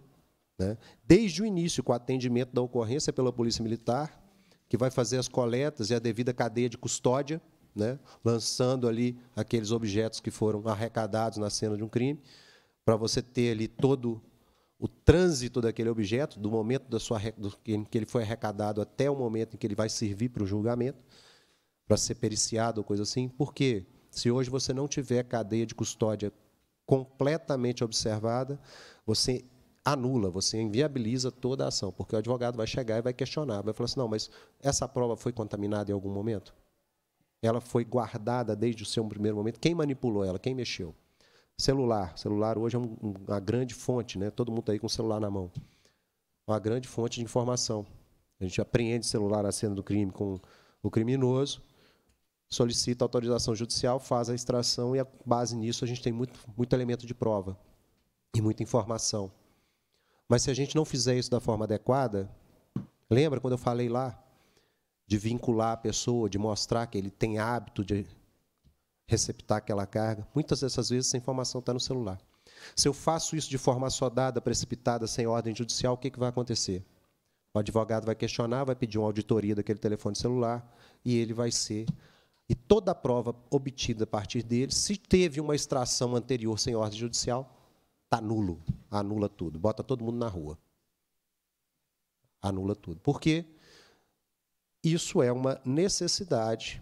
né, desde o início, com o atendimento da ocorrência pela Polícia Militar, que vai fazer as coletas e a devida cadeia de custódia, né, lançando ali aqueles objetos que foram arrecadados na cena de um crime, para você ter ali todo o trânsito daquele objeto, do momento da sua, do, em que ele foi arrecadado até o momento em que ele vai servir para o julgamento, para ser periciado ou coisa assim, porque se hoje você não tiver a cadeia de custódia completamente observada, você anula, você inviabiliza toda a ação, porque o advogado vai chegar e vai questionar, vai falar assim: não, mas essa prova foi contaminada em algum momento? Ela foi guardada desde o seu primeiro momento? Quem manipulou ela? Quem mexeu? Celular. Celular hoje é um, uma grande fonte, né? Todo mundo está aí com o celular na mão. Uma grande fonte de informação. A gente apreende celular na cena do crime com o criminoso, solicita autorização judicial, faz a extração e, a base nisso, a gente tem muito, muito elemento de prova e muita informação. Mas se a gente não fizer isso da forma adequada, lembra quando eu falei lá de vincular a pessoa, de mostrar que ele tem hábito de, receptar aquela carga. Muitas dessas vezes essa informação está no celular. Se eu faço isso de forma assodada, precipitada, sem ordem judicial, o que, que vai acontecer? O advogado vai questionar, vai pedir uma auditoria daquele telefone celular e ele vai ser. E toda a prova obtida a partir dele, se teve uma extração anterior sem ordem judicial, está nulo. Anula tudo. Bota todo mundo na rua. Anula tudo. Por quê? Isso é uma necessidade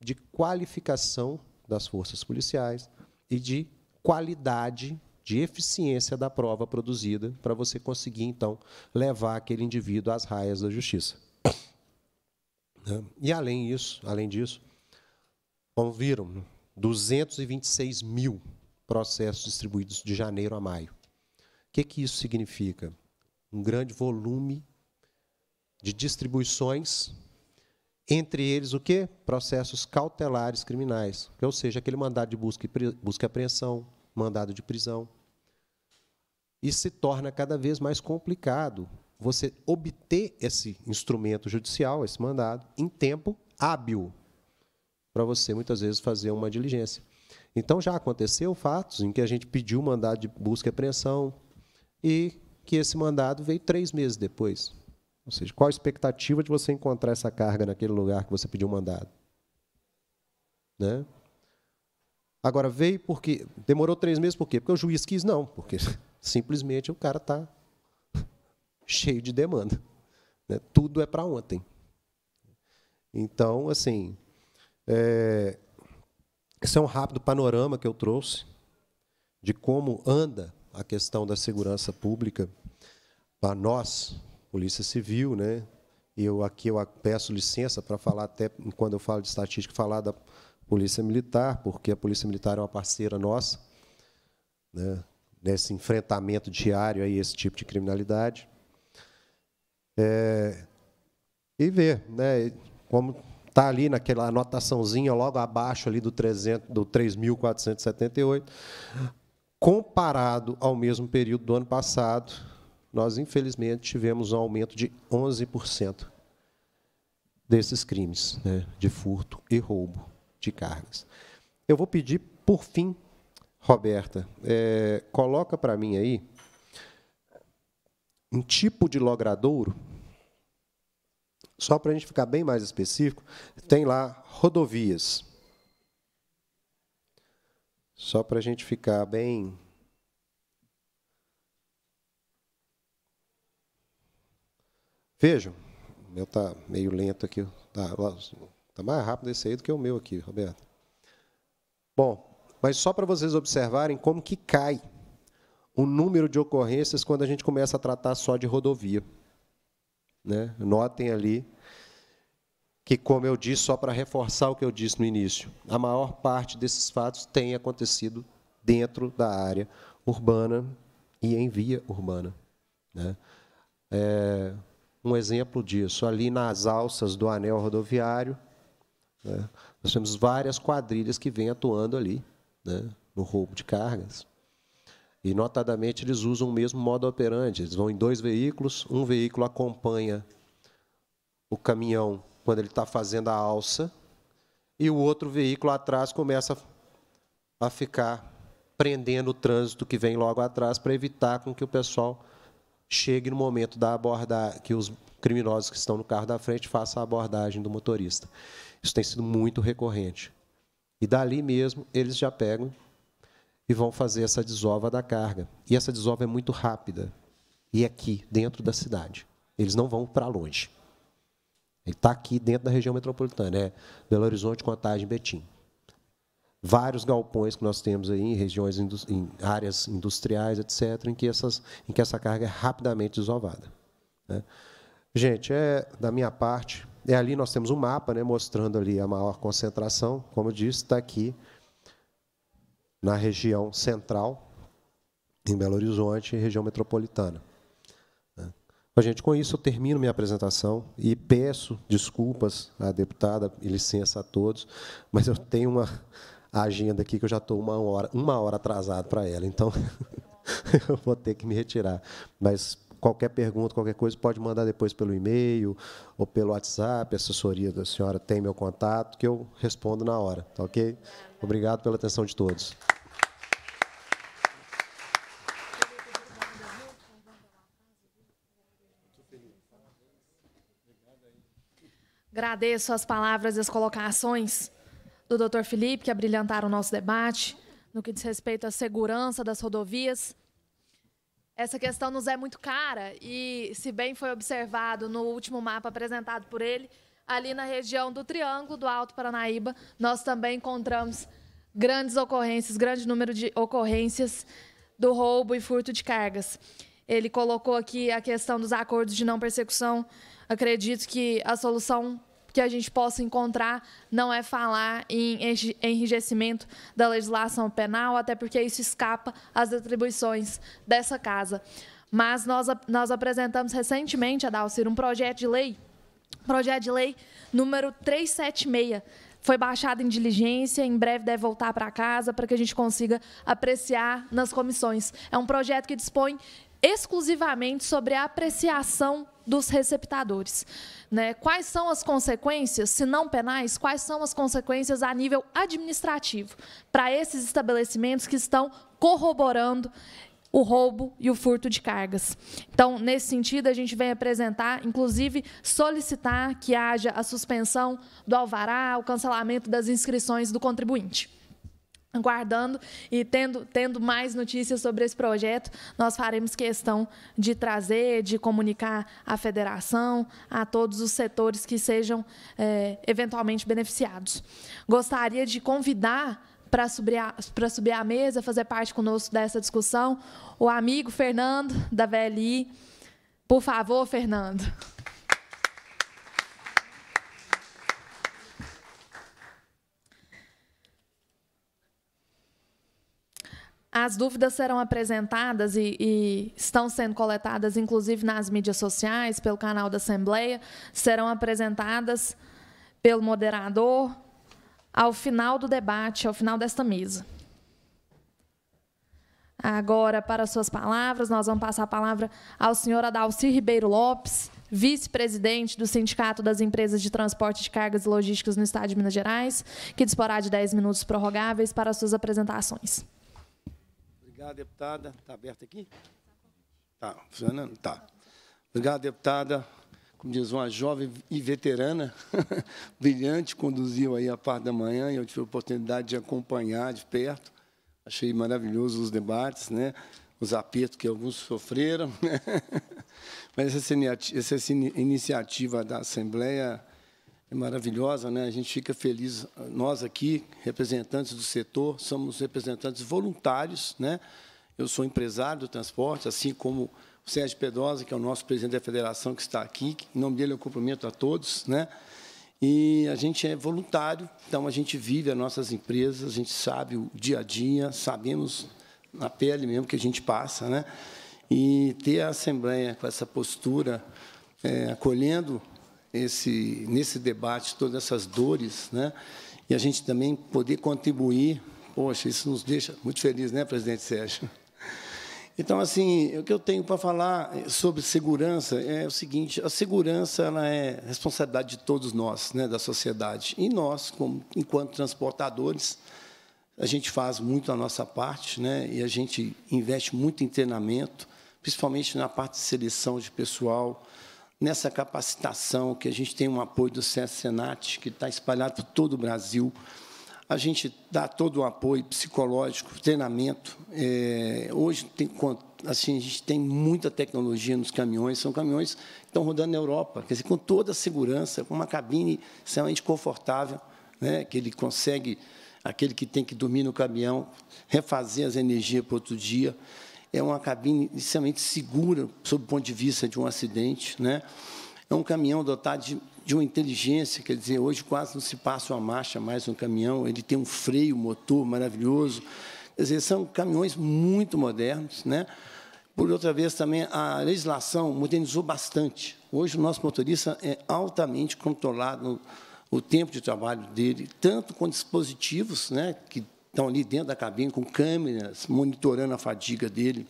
de qualificação das forças policiais e de qualidade, de eficiência da prova produzida, para você conseguir, então, levar aquele indivíduo às raias da justiça. Né? E além disso, além disso, como viram, 226 mil processos distribuídos de janeiro a maio. O que, que isso significa? Um grande volume de distribuições entre eles o quê? Processos cautelares criminais, ou seja, aquele mandado de busca e, busca e apreensão, mandado de prisão. Isso se torna cada vez mais complicado você obter esse instrumento judicial, esse mandado, em tempo hábil, para você muitas vezes fazer uma diligência. Então já aconteceu fatos em que a gente pediu mandado de busca e apreensão e que esse mandado veio três meses depois. Ou seja, qual a expectativa de você encontrar essa carga naquele lugar que você pediu mandado? Né? Agora, veio porque. Demorou três meses por quê? Porque o juiz quis, não. Porque simplesmente o cara está cheio de demanda. Né? Tudo é para ontem. Então, assim. É, esse é um rápido panorama que eu trouxe de como anda a questão da segurança pública para nós, Polícia Civil, né? Eu aqui eu peço licença para falar até quando eu falo de estatística, falar da Polícia Militar, porque a Polícia Militar é uma parceira nossa, né? Nesse enfrentamento diário aí esse tipo de criminalidade. É, e ver, né? Como está ali naquela anotaçãozinha logo abaixo ali do 300, do 3.478, comparado ao mesmo período do ano passado, nós infelizmente tivemos um aumento de 11% desses crimes né, de furto e roubo de cargas. Eu vou pedir, por fim, Roberta, é, coloca para mim aí um tipo de logradouro, só para a gente ficar bem mais específico, tem lá rodovias. Só para a gente ficar bem Vejam, o meu está meio lento aqui. Está tá mais rápido esse aí do que o meu aqui, Roberto. Bom, mas só para vocês observarem como que cai o número de ocorrências quando a gente começa a tratar só de rodovia. Né? Notem ali que, como eu disse, só para reforçar o que eu disse no início, a maior parte desses fatos tem acontecido dentro da área urbana e em via urbana. Né? É, um exemplo disso. Ali nas alças do anel rodoviário, né, nós temos várias quadrilhas que vêm atuando ali, né, no roubo de cargas. E, notadamente, eles usam o mesmo modo operante. Eles vão em dois veículos, um veículo acompanha o caminhão quando ele está fazendo a alça, e o outro veículo atrás começa a ficar prendendo o trânsito que vem logo atrás para evitar com que o pessoal chegue no momento da abordagem, que os criminosos que estão no carro da frente façam a abordagem do motorista. Isso tem sido muito recorrente. E dali mesmo, eles já pegam e vão fazer essa desova da carga. E essa desova é muito rápida. E é aqui, dentro da cidade. Eles não vão para longe. Ele está aqui dentro da região metropolitana. É Belo Horizonte, Contagem, Betim vários galpões que nós temos aí em regiões, em áreas industriais, etc., em que, essas, em que essa carga é rapidamente desovada. Né? Gente, é da minha parte. É ali nós temos um mapa, né, mostrando ali a maior concentração. Como eu disse, está aqui na região central, em Belo Horizonte, região metropolitana. Né? Gente, com isso eu termino minha apresentação e peço desculpas à deputada e licença a todos, mas eu tenho uma a agenda aqui, que eu já estou uma hora, uma hora atrasado para ela. Então, eu vou ter que me retirar. Mas qualquer pergunta, qualquer coisa, pode mandar depois pelo e-mail ou pelo WhatsApp. A assessoria da senhora tem meu contato, que eu respondo na hora. Tá ok? Obrigado pela atenção de todos. Agradeço as palavras e as colocações do Dr. Felipe, que abrilhantaram o nosso debate no que diz respeito à segurança das rodovias. Essa questão nos é muito cara e, se bem foi observado no último mapa apresentado por ele, ali na região do Triângulo do Alto Paranaíba, nós também encontramos grandes ocorrências, grande número de ocorrências do roubo e furto de cargas. Ele colocou aqui a questão dos acordos de não persecução. Acredito que a solução que a gente possa encontrar não é falar em enrijecimento da legislação penal, até porque isso escapa às atribuições dessa casa. Mas nós, nós apresentamos recentemente, Adalcir, um projeto de lei, projeto de lei número 376, foi baixado em diligência, em breve deve voltar para casa para que a gente consiga apreciar nas comissões. É um projeto que dispõe exclusivamente sobre a apreciação dos receptadores. Né? Quais são as consequências, se não penais, quais são as consequências a nível administrativo para esses estabelecimentos que estão corroborando o roubo e o furto de cargas. Então, nesse sentido, a gente vem apresentar, inclusive, solicitar que haja a suspensão do alvará, o cancelamento das inscrições do contribuinte. Aguardando e tendo, tendo mais notícias sobre esse projeto, nós faremos questão de trazer, de comunicar à federação, a todos os setores que sejam é, eventualmente beneficiados. Gostaria de convidar para subir, para subir à mesa, fazer parte conosco dessa discussão, o amigo Fernando, da VLI. Por favor, Fernando. As dúvidas serão apresentadas e, e, estão sendo coletadas, inclusive nas mídias sociais, pelo canal da Assembleia, serão apresentadas pelo moderador ao final do debate, ao final desta mesa. Agora, para suas palavras, nós vamos passar a palavra ao senhor Adalci Ribeiro Lopes, vice-presidente do Sindicato das Empresas de Transporte de Cargas e Logísticas no Estado de Minas Gerais, que disporá de 10 minutos prorrogáveis para suas apresentações. Obrigado, deputada. Está aberto aqui? Está funcionando? Está. Obrigado, deputada. Como diz, uma jovem e veterana, brilhante, conduziu aí a parte da manhã e eu tive a oportunidade de acompanhar de perto. Achei maravilhoso os debates, né? os apertos que alguns sofreram. Né? Mas essa iniciativa da Assembleia é maravilhosa, né? A gente fica feliz, nós aqui, representantes do setor, somos representantes voluntários, né? Eu sou empresário do transporte, assim como o Sérgio Pedrosa, que é o nosso presidente da federação que está aqui, em nome dele eu cumprimento a todos, né? E a gente é voluntário, então a gente vive as nossas empresas, a gente sabe o dia a dia, sabemos na pele mesmo que a gente passa, né? E ter a Assembleia com essa postura, é, acolhendo esse, nesse debate todas essas dores, né? e a gente também poder contribuir. Poxa, isso nos deixa muito felizes, né, presidente Sérgio? Então, assim, o que eu tenho para falar sobre segurança é o seguinte: a segurança ela é responsabilidade de todos nós, né, da sociedade. E nós, como, enquanto transportadores, a gente faz muito a nossa parte, né, e a gente investe muito em treinamento, principalmente na parte de seleção de pessoal, nessa capacitação, que a gente tem um apoio do SES Senat, que está espalhado por todo o Brasil. A gente dá todo o apoio psicológico, treinamento. É, hoje tem, assim, a gente tem muita tecnologia nos caminhões, são caminhões que estão rodando na Europa, quer dizer, com toda a segurança, com uma cabine extremamente confortável, né, que ele consegue, aquele que tem que dormir no caminhão, refazer as energias para outro dia é uma cabine inicialmente segura, sob o ponto de vista de um acidente. Né? É um caminhão dotado de, de uma inteligência, quer dizer, hoje quase não se passa uma marcha mais no caminhão, ele tem um freio motor maravilhoso. Quer dizer, são caminhões muito modernos. Né? Por outra vez, também a legislação modernizou bastante. Hoje, o nosso motorista é altamente controlado no, o tempo de trabalho dele, tanto com dispositivos né, que estão ali dentro da cabine com câmeras monitorando a fadiga dele.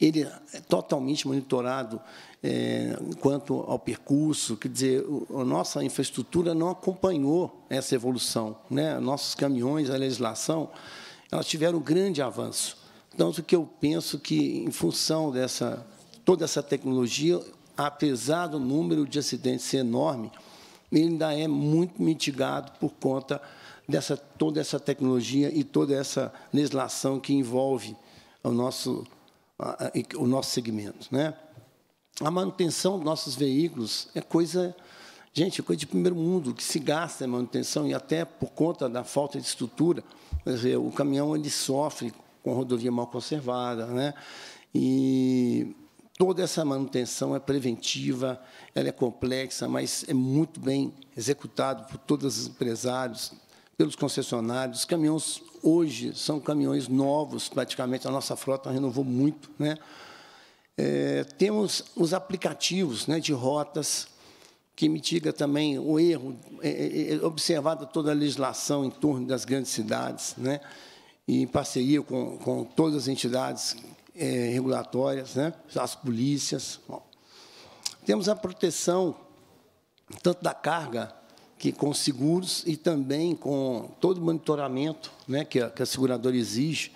Ele é totalmente monitorado é, quanto ao percurso, quer dizer, a nossa infraestrutura não acompanhou essa evolução. Né? Nossos caminhões, a legislação, elas tiveram um grande avanço. Tanto que eu penso que, em função dessa toda essa tecnologia, apesar do número de acidentes ser enorme, ele ainda é muito mitigado por conta dessa toda essa tecnologia e toda essa legislação que envolve o nosso o nosso segmento, né? A manutenção dos nossos veículos é coisa Gente, é coisa de primeiro mundo, que se gasta em manutenção e até por conta da falta de estrutura, dizer, o caminhão ele sofre com rodovia mal conservada, né? E toda essa manutenção é preventiva, ela é complexa, mas é muito bem executado por todos os empresários, pelos concessionários. Os caminhões hoje são caminhões novos, praticamente a nossa frota renovou muito, né? É, temos os aplicativos né, de rotas, que mitiga também o erro, é, é, é, é observada toda a legislação em torno das grandes cidades, né, e em parceria com, com todas as entidades é, regulatórias, né, as polícias. Bom, temos a proteção tanto da carga que com seguros e também com todo o monitoramento né, que, a, que a seguradora exige.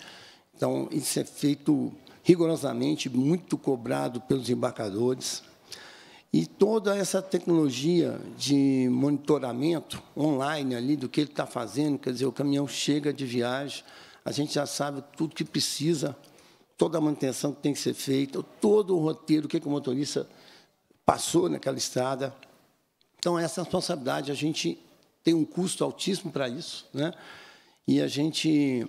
Então, isso é feito rigorosamente, muito cobrado pelos embarcadores. E toda essa tecnologia de monitoramento online ali do que ele está fazendo, quer dizer, o caminhão chega de viagem, a gente já sabe tudo que precisa, toda a manutenção que tem que ser feita, todo o roteiro, o que, é que o motorista passou naquela estrada. Então, essa responsabilidade, a gente tem um custo altíssimo para isso, né? e a gente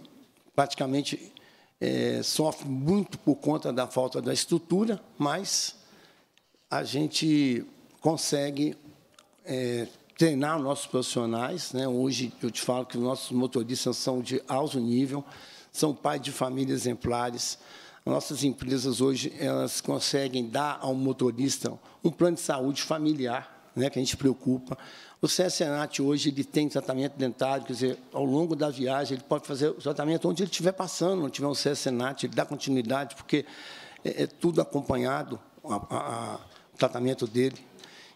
praticamente é, sofre muito por conta da falta da estrutura, mas a gente consegue é, treinar nossos profissionais. Né? Hoje, eu te falo que nossos motoristas são de alto nível, são pais de família exemplares. Nossas empresas hoje elas conseguem dar ao motorista um plano de saúde familiar, né, que a gente preocupa. O CSNAT hoje ele tem tratamento dentário, quer dizer, ao longo da viagem ele pode fazer o tratamento onde ele estiver passando, onde tiver um CSNAT, ele dá continuidade, porque é, é tudo acompanhado, o tratamento dele.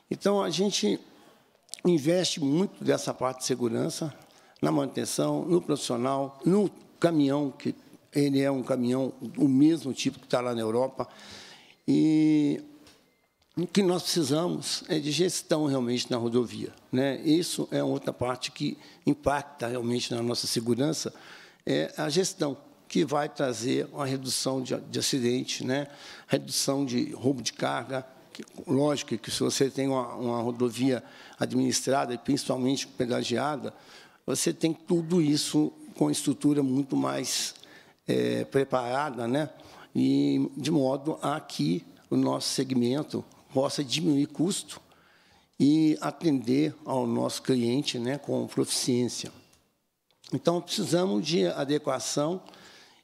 Então, a gente investe muito dessa parte de segurança, na manutenção, no profissional, no caminhão, que ele é um caminhão do mesmo tipo que está lá na Europa. E o que nós precisamos é de gestão realmente na rodovia. Né? Isso é outra parte que impacta realmente na nossa segurança, é a gestão, que vai trazer uma redução de, de acidente, né? redução de roubo de carga. Que, lógico que se você tem uma, uma rodovia administrada, e principalmente pedagiada, você tem tudo isso com estrutura muito mais é, preparada, né? e de modo a que o nosso segmento possa diminuir custo e atender ao nosso cliente né, com proficiência. Então, precisamos de adequação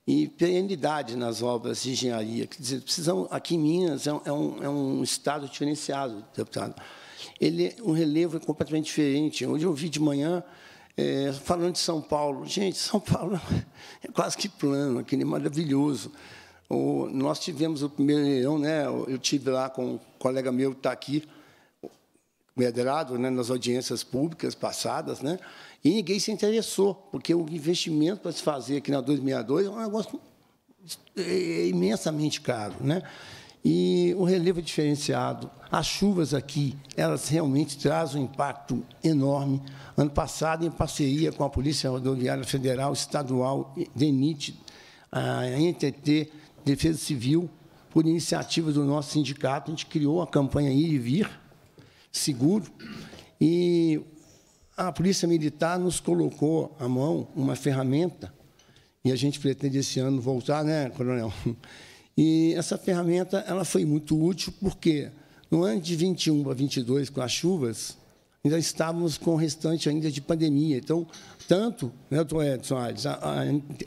e perenidade nas obras de engenharia. Quer dizer, precisamos, aqui em Minas é um, é um é estado diferenciado, deputado. Ele, o relevo é completamente diferente. Hoje eu vi de manhã, é, falando de São Paulo. Gente, São Paulo é quase que plano, aquele maravilhoso. O, nós tivemos o primeiro leilão, né? Eu tive lá com um colega meu que está aqui, medrado, né? Nas audiências públicas passadas, né? E ninguém se interessou, porque o investimento para se fazer aqui na 262 é um negócio é, é, é imensamente caro, né? E o relevo diferenciado, as chuvas aqui, elas realmente trazem um impacto enorme. Ano passado, em parceria com a Polícia Rodoviária Federal, Estadual, DENIT, a NTT, Defesa Civil, por iniciativa do nosso sindicato, a gente criou a campanha Ir e Vir, seguro, e a Polícia Militar nos colocou à mão uma ferramenta, e a gente pretende esse ano voltar, né, coronel? E essa ferramenta ela foi muito útil, porque no ano de 21 para 22, com as chuvas, ainda estávamos com o restante ainda de pandemia. Então, tanto, né, doutor Edson a,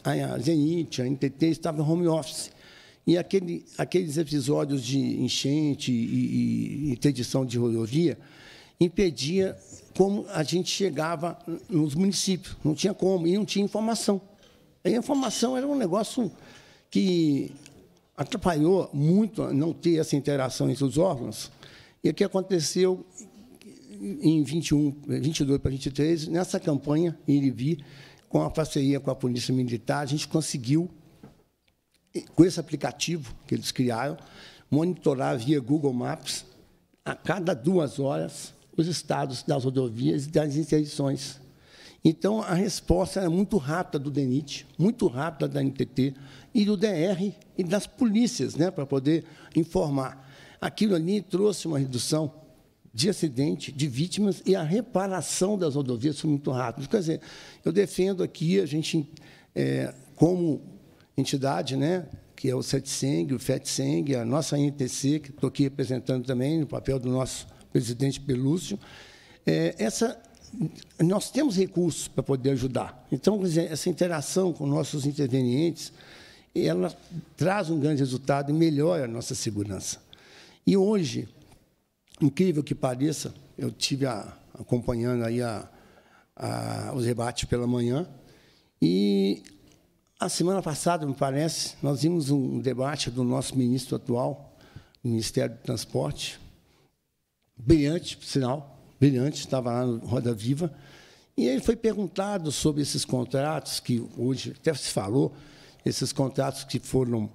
a, a Zenit, a NTT estavam home office. E aquele, aqueles episódios de enchente e, e interdição de rodovia impedia como a gente chegava nos municípios. Não tinha como, e não tinha informação. A informação era um negócio que atrapalhou muito não ter essa interação entre os órgãos. E o que aconteceu em 21, 22 para 23, nessa campanha em Iribi, com a parceria com a Polícia Militar, a gente conseguiu com esse aplicativo que eles criaram, monitorar via Google Maps, a cada duas horas, os estados das rodovias e das interdições. Então, a resposta era muito rápida do DENIT, muito rápida da NTT e do DR e das polícias, né, para poder informar. Aquilo ali trouxe uma redução de acidente, de vítimas e a reparação das rodovias foi muito rápida. Quer dizer, eu defendo aqui, a gente, é, como entidade, né? que é o SETSENG, o FETSENG, a nossa INTC, que estou aqui representando também, no papel do nosso presidente Pelúcio. É, essa, nós temos recursos para poder ajudar. Então, essa interação com nossos intervenientes, ela traz um grande resultado e melhora a nossa segurança. E hoje, incrível que pareça, eu tive a, acompanhando aí a, a, os debates pela manhã, e a semana passada, me parece, nós vimos um debate do nosso ministro atual, do Ministério do Transporte, brilhante, por sinal, brilhante, estava lá no Roda Viva, e ele foi perguntado sobre esses contratos que hoje até se falou, esses contratos que foram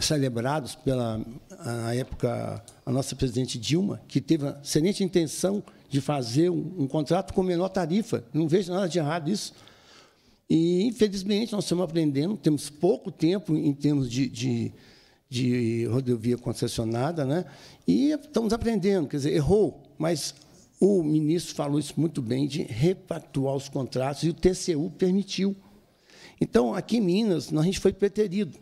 celebrados pela a época a nossa presidente Dilma, que teve a excelente intenção de fazer um, um contrato com menor tarifa. Não vejo nada de errado isso. E, infelizmente, nós estamos aprendendo, temos pouco tempo em termos de, de, de rodovia concessionada, né? e estamos aprendendo. Quer dizer, errou, mas o ministro falou isso muito bem, de repactuar os contratos, e o TCU permitiu. Então, aqui em Minas, a gente foi preterido.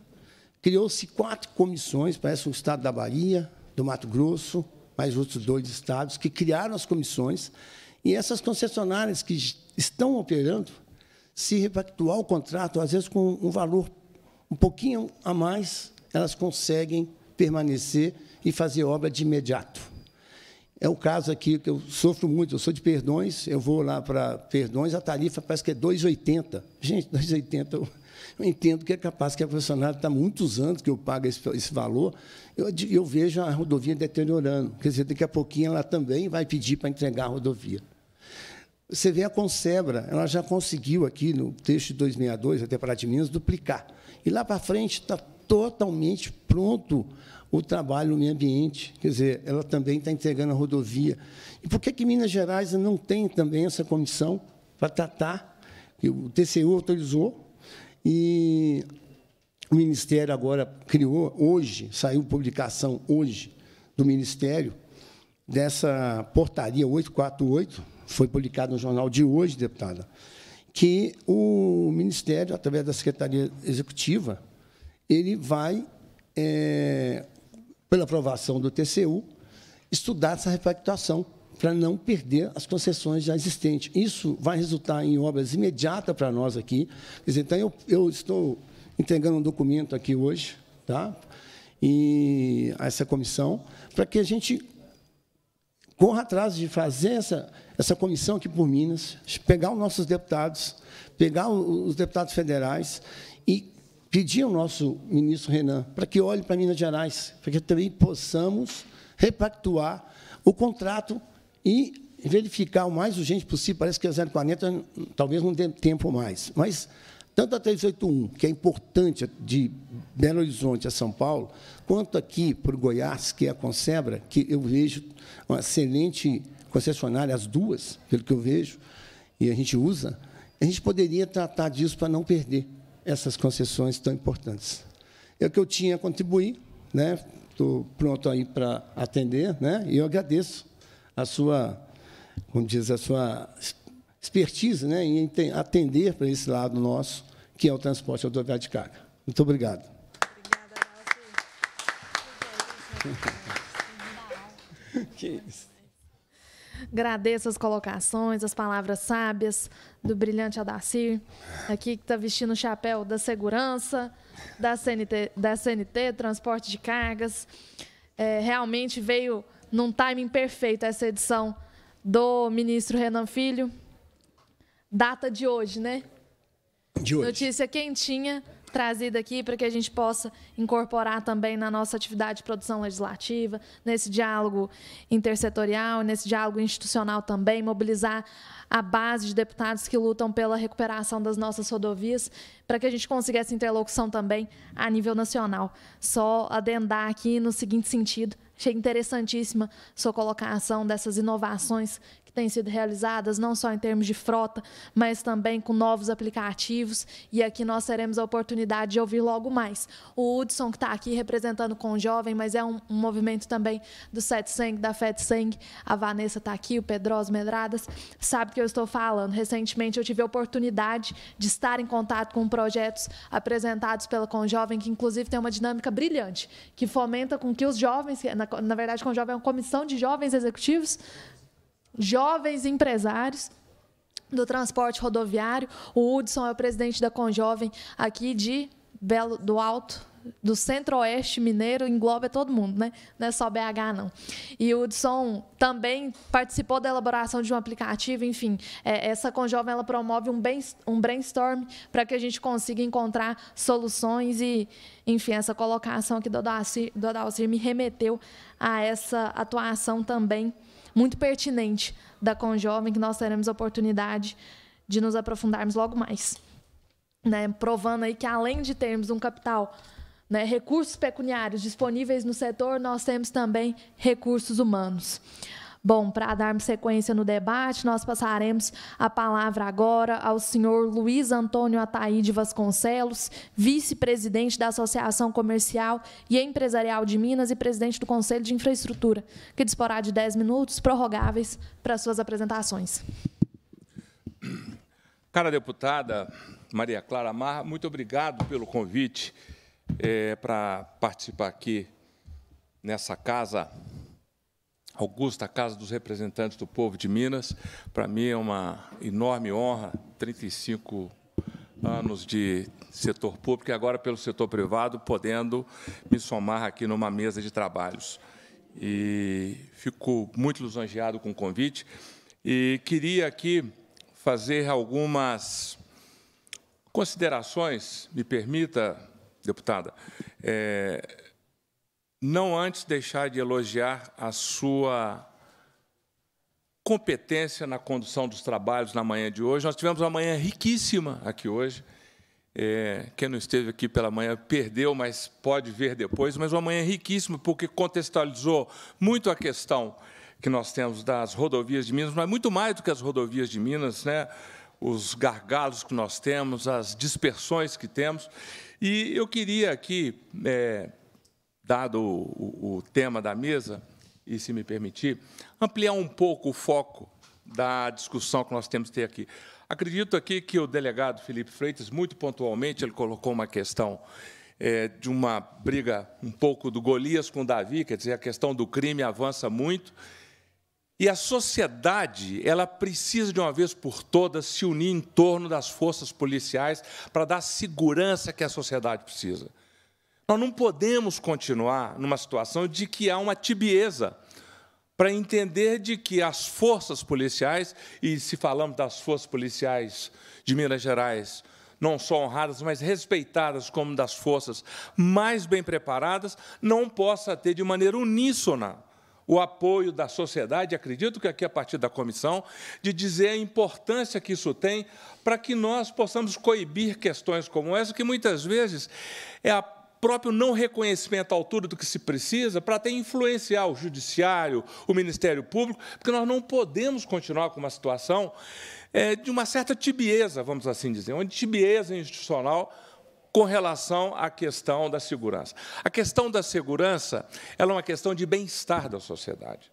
Criou-se quatro comissões, parece o Estado da Bahia, do Mato Grosso, mais outros dois estados, que criaram as comissões, e essas concessionárias que estão operando se repactuar o contrato, às vezes com um valor um pouquinho a mais, elas conseguem permanecer e fazer obra de imediato. É o caso aqui que eu sofro muito, eu sou de Perdões, eu vou lá para Perdões, a tarifa parece que é 2,80. Gente, 2,80 eu, eu entendo que é capaz que a funcionária está muitos anos que eu pago esse, esse valor, eu, eu vejo a rodovia deteriorando. Quer dizer, daqui a pouquinho ela também vai pedir para entregar a rodovia. Você vê a Concebra, ela já conseguiu aqui no texto de 262, até para de Minas, duplicar. E lá para frente está totalmente pronto o trabalho no meio ambiente. Quer dizer, ela também está entregando a rodovia. E por que, que Minas Gerais não tem também essa comissão para tratar? O TCU autorizou e o Ministério agora criou, hoje, saiu publicação hoje do Ministério, dessa portaria 848, foi publicado no jornal de hoje, deputada, que o Ministério, através da Secretaria Executiva, ele vai, é, pela aprovação do TCU, estudar essa refactuação para não perder as concessões já existentes. Isso vai resultar em obras imediatas para nós aqui. Quer dizer, então, eu, eu estou entregando um documento aqui hoje, tá? e a essa comissão, para que a gente corra atrás de fazer essa, essa comissão aqui por Minas, pegar os nossos deputados, pegar os deputados federais e pedir ao nosso ministro Renan para que olhe para Minas Gerais, para que também possamos repactuar o contrato e verificar o mais urgente possível. Parece que é a 040 talvez não dê tempo mais, mas tanto a 381, que é importante de Belo Horizonte a São Paulo, quanto aqui para o Goiás, que é a Concebra, que eu vejo uma excelente concessionária, as duas, pelo que eu vejo, e a gente usa, a gente poderia tratar disso para não perder essas concessões tão importantes. É o que eu tinha a contribuir, né? estou pronto aí para atender, né? e eu agradeço a sua, como diz, a sua expertise né? em atender para esse lado nosso que é o transporte rodoviário de carga. Muito obrigado. Obrigada, Que isso. Agradeço as colocações, as palavras sábias do brilhante Adacir, aqui que está vestindo o chapéu da segurança, da CNT, da CNT transporte de cargas. É, realmente veio num timing perfeito essa edição do ministro Renan Filho. Data de hoje, né? de hoje. Notícia quentinha trazida aqui para que a gente possa incorporar também na nossa atividade de produção legislativa, nesse diálogo intersetorial, nesse diálogo institucional também, mobilizar a base de deputados que lutam pela recuperação das nossas rodovias, para que a gente consiga essa interlocução também a nível nacional. Só adendar aqui no seguinte sentido, achei interessantíssima sua colocação dessas inovações têm sido realizadas, não só em termos de frota, mas também com novos aplicativos. E aqui nós teremos a oportunidade de ouvir logo mais. O Hudson, que está aqui representando com o jovem, mas é um, um movimento também do SETSENG, da FETSENG. A Vanessa está aqui, o Pedroso Medradas, sabe que eu estou falando. Recentemente eu tive a oportunidade de estar em contato com projetos apresentados pela com jovem que inclusive tem uma dinâmica brilhante, que fomenta com que os jovens, na, na verdade, jovem é uma comissão de jovens executivos, jovens empresários do transporte rodoviário. O Hudson é o presidente da Conjovem aqui de Belo do Alto do centro-oeste mineiro engloba todo mundo, né? Não é só BH, não. E o Hudson também participou da elaboração de um aplicativo, enfim. É, essa Conjovem ela promove um, bem, um brainstorm para que a gente consiga encontrar soluções e, enfim, essa colocação aqui do Adalcir, do Adalcir me remeteu a essa atuação também muito pertinente da Conjovem, que nós teremos a oportunidade de nos aprofundarmos logo mais. Né? Provando aí que, além de termos um capital né, recursos pecuniários disponíveis no setor, nós temos também recursos humanos. Bom, para darmos sequência no debate, nós passaremos a palavra agora ao senhor Luiz Antônio Ataíde Vasconcelos, vice-presidente da Associação Comercial e Empresarial de Minas e presidente do Conselho de Infraestrutura, que disporá de 10 minutos prorrogáveis para suas apresentações. Cara deputada Maria Clara Marra, muito obrigado pelo convite é, para participar aqui nessa casa, Augusta Casa dos Representantes do Povo de Minas. Para mim é uma enorme honra, 35 anos de setor público e agora pelo setor privado, podendo me somar aqui numa mesa de trabalhos. E fico muito lisonjeado com o convite e queria aqui fazer algumas considerações, me permita, deputada, é, não antes deixar de elogiar a sua competência na condução dos trabalhos na manhã de hoje. Nós tivemos uma manhã riquíssima aqui hoje. É, quem não esteve aqui pela manhã perdeu, mas pode ver depois. Mas uma manhã riquíssima, porque contextualizou muito a questão que nós temos das rodovias de Minas, mas muito mais do que as rodovias de Minas, né? os gargalos que nós temos, as dispersões que temos. E eu queria aqui, é, dado o, o tema da mesa, e se me permitir, ampliar um pouco o foco da discussão que nós temos que ter aqui. Acredito aqui que o delegado Felipe Freitas, muito pontualmente, ele colocou uma questão é, de uma briga um pouco do Golias com Davi, quer dizer, a questão do crime avança muito, e a sociedade, ela precisa de uma vez por todas se unir em torno das forças policiais para dar a segurança que a sociedade precisa. Nós não podemos continuar numa situação de que há uma tibieza para entender de que as forças policiais, e se falamos das forças policiais de Minas Gerais, não só honradas, mas respeitadas como das forças mais bem preparadas, não possa ter de maneira uníssona o apoio da sociedade, acredito que aqui a partir da comissão, de dizer a importância que isso tem para que nós possamos coibir questões como essa, que muitas vezes é a próprio não reconhecimento à altura do que se precisa para até influenciar o judiciário, o Ministério Público, porque nós não podemos continuar com uma situação eh, de uma certa tibieza, vamos assim dizer, uma tibieza institucional com relação à questão da segurança. A questão da segurança é uma questão de bem-estar da sociedade.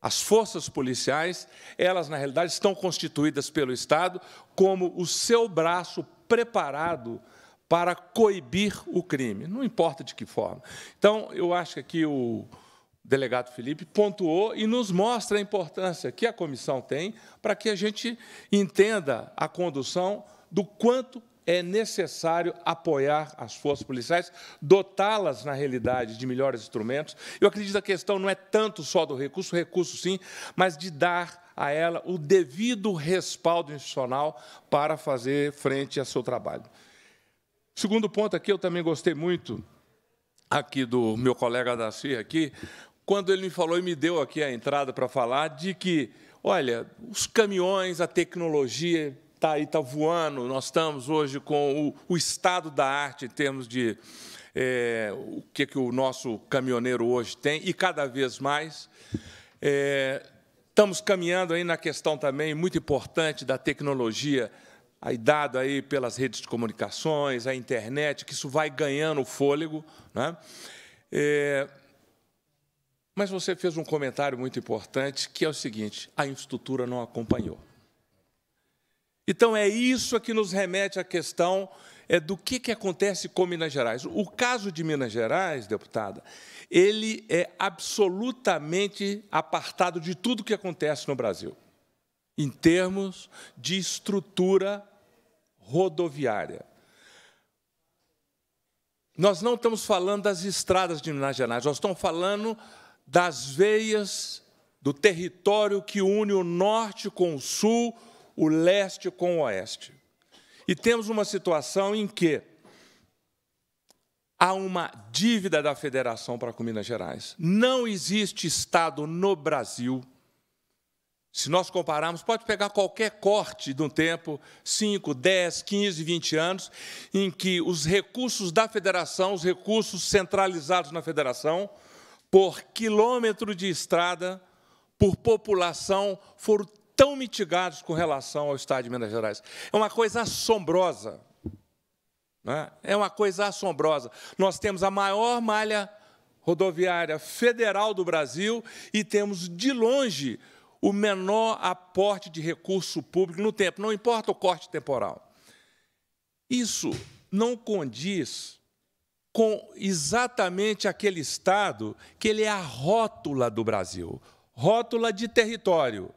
As forças policiais, elas na realidade estão constituídas pelo Estado como o seu braço preparado para coibir o crime, não importa de que forma. Então, eu acho que aqui o delegado Felipe pontuou e nos mostra a importância que a comissão tem para que a gente entenda a condução do quanto é necessário apoiar as forças policiais, dotá-las, na realidade, de melhores instrumentos. Eu acredito que a questão não é tanto só do recurso, recurso sim, mas de dar a ela o devido respaldo institucional para fazer frente ao seu trabalho. Segundo ponto aqui, eu também gostei muito aqui do meu colega da CIA aqui, quando ele me falou e me deu aqui a entrada para falar de que, olha, os caminhões, a tecnologia, está aí, está voando. Nós estamos hoje com o, o estado da arte em termos de é, o que, que o nosso caminhoneiro hoje tem, e cada vez mais. É, estamos caminhando aí na questão também muito importante da tecnologia, aí dado aí pelas redes de comunicações, a internet, que isso vai ganhando fôlego. Né? É, mas você fez um comentário muito importante, que é o seguinte, a infraestrutura não acompanhou. Então, é isso que nos remete à questão é, do que, que acontece com Minas Gerais. O caso de Minas Gerais, deputada, ele é absolutamente apartado de tudo que acontece no Brasil, em termos de estrutura rodoviária. Nós não estamos falando das estradas de Minas Gerais, nós estamos falando das veias do território que une o norte com o sul, o leste com o oeste. E temos uma situação em que há uma dívida da federação para com Minas Gerais. Não existe Estado no Brasil. Se nós compararmos, pode pegar qualquer corte de um tempo, 5, 10, 15, 20 anos, em que os recursos da federação, os recursos centralizados na federação, por quilômetro de estrada, por população, foram tão mitigados com relação ao Estado de Minas Gerais. É uma coisa assombrosa. É? é uma coisa assombrosa. Nós temos a maior malha rodoviária federal do Brasil e temos, de longe, o menor aporte de recurso público no tempo, não importa o corte temporal. Isso não condiz com exatamente aquele Estado que ele é a rótula do Brasil, rótula de território.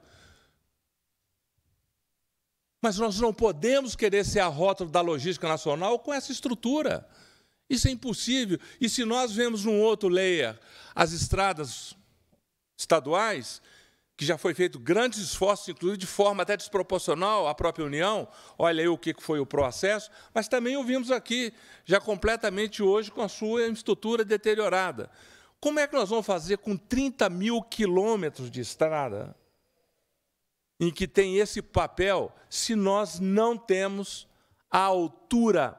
Mas nós não podemos querer ser a rótula da logística nacional com essa estrutura. Isso é impossível. E se nós vemos num outro layer as estradas estaduais, que já foi feito grandes esforços, inclusive de forma até desproporcional à própria União, olha aí o que foi o processo, mas também ouvimos aqui, já completamente hoje, com a sua estrutura deteriorada. Como é que nós vamos fazer com 30 mil quilômetros de estrada em que tem esse papel se nós não temos a altura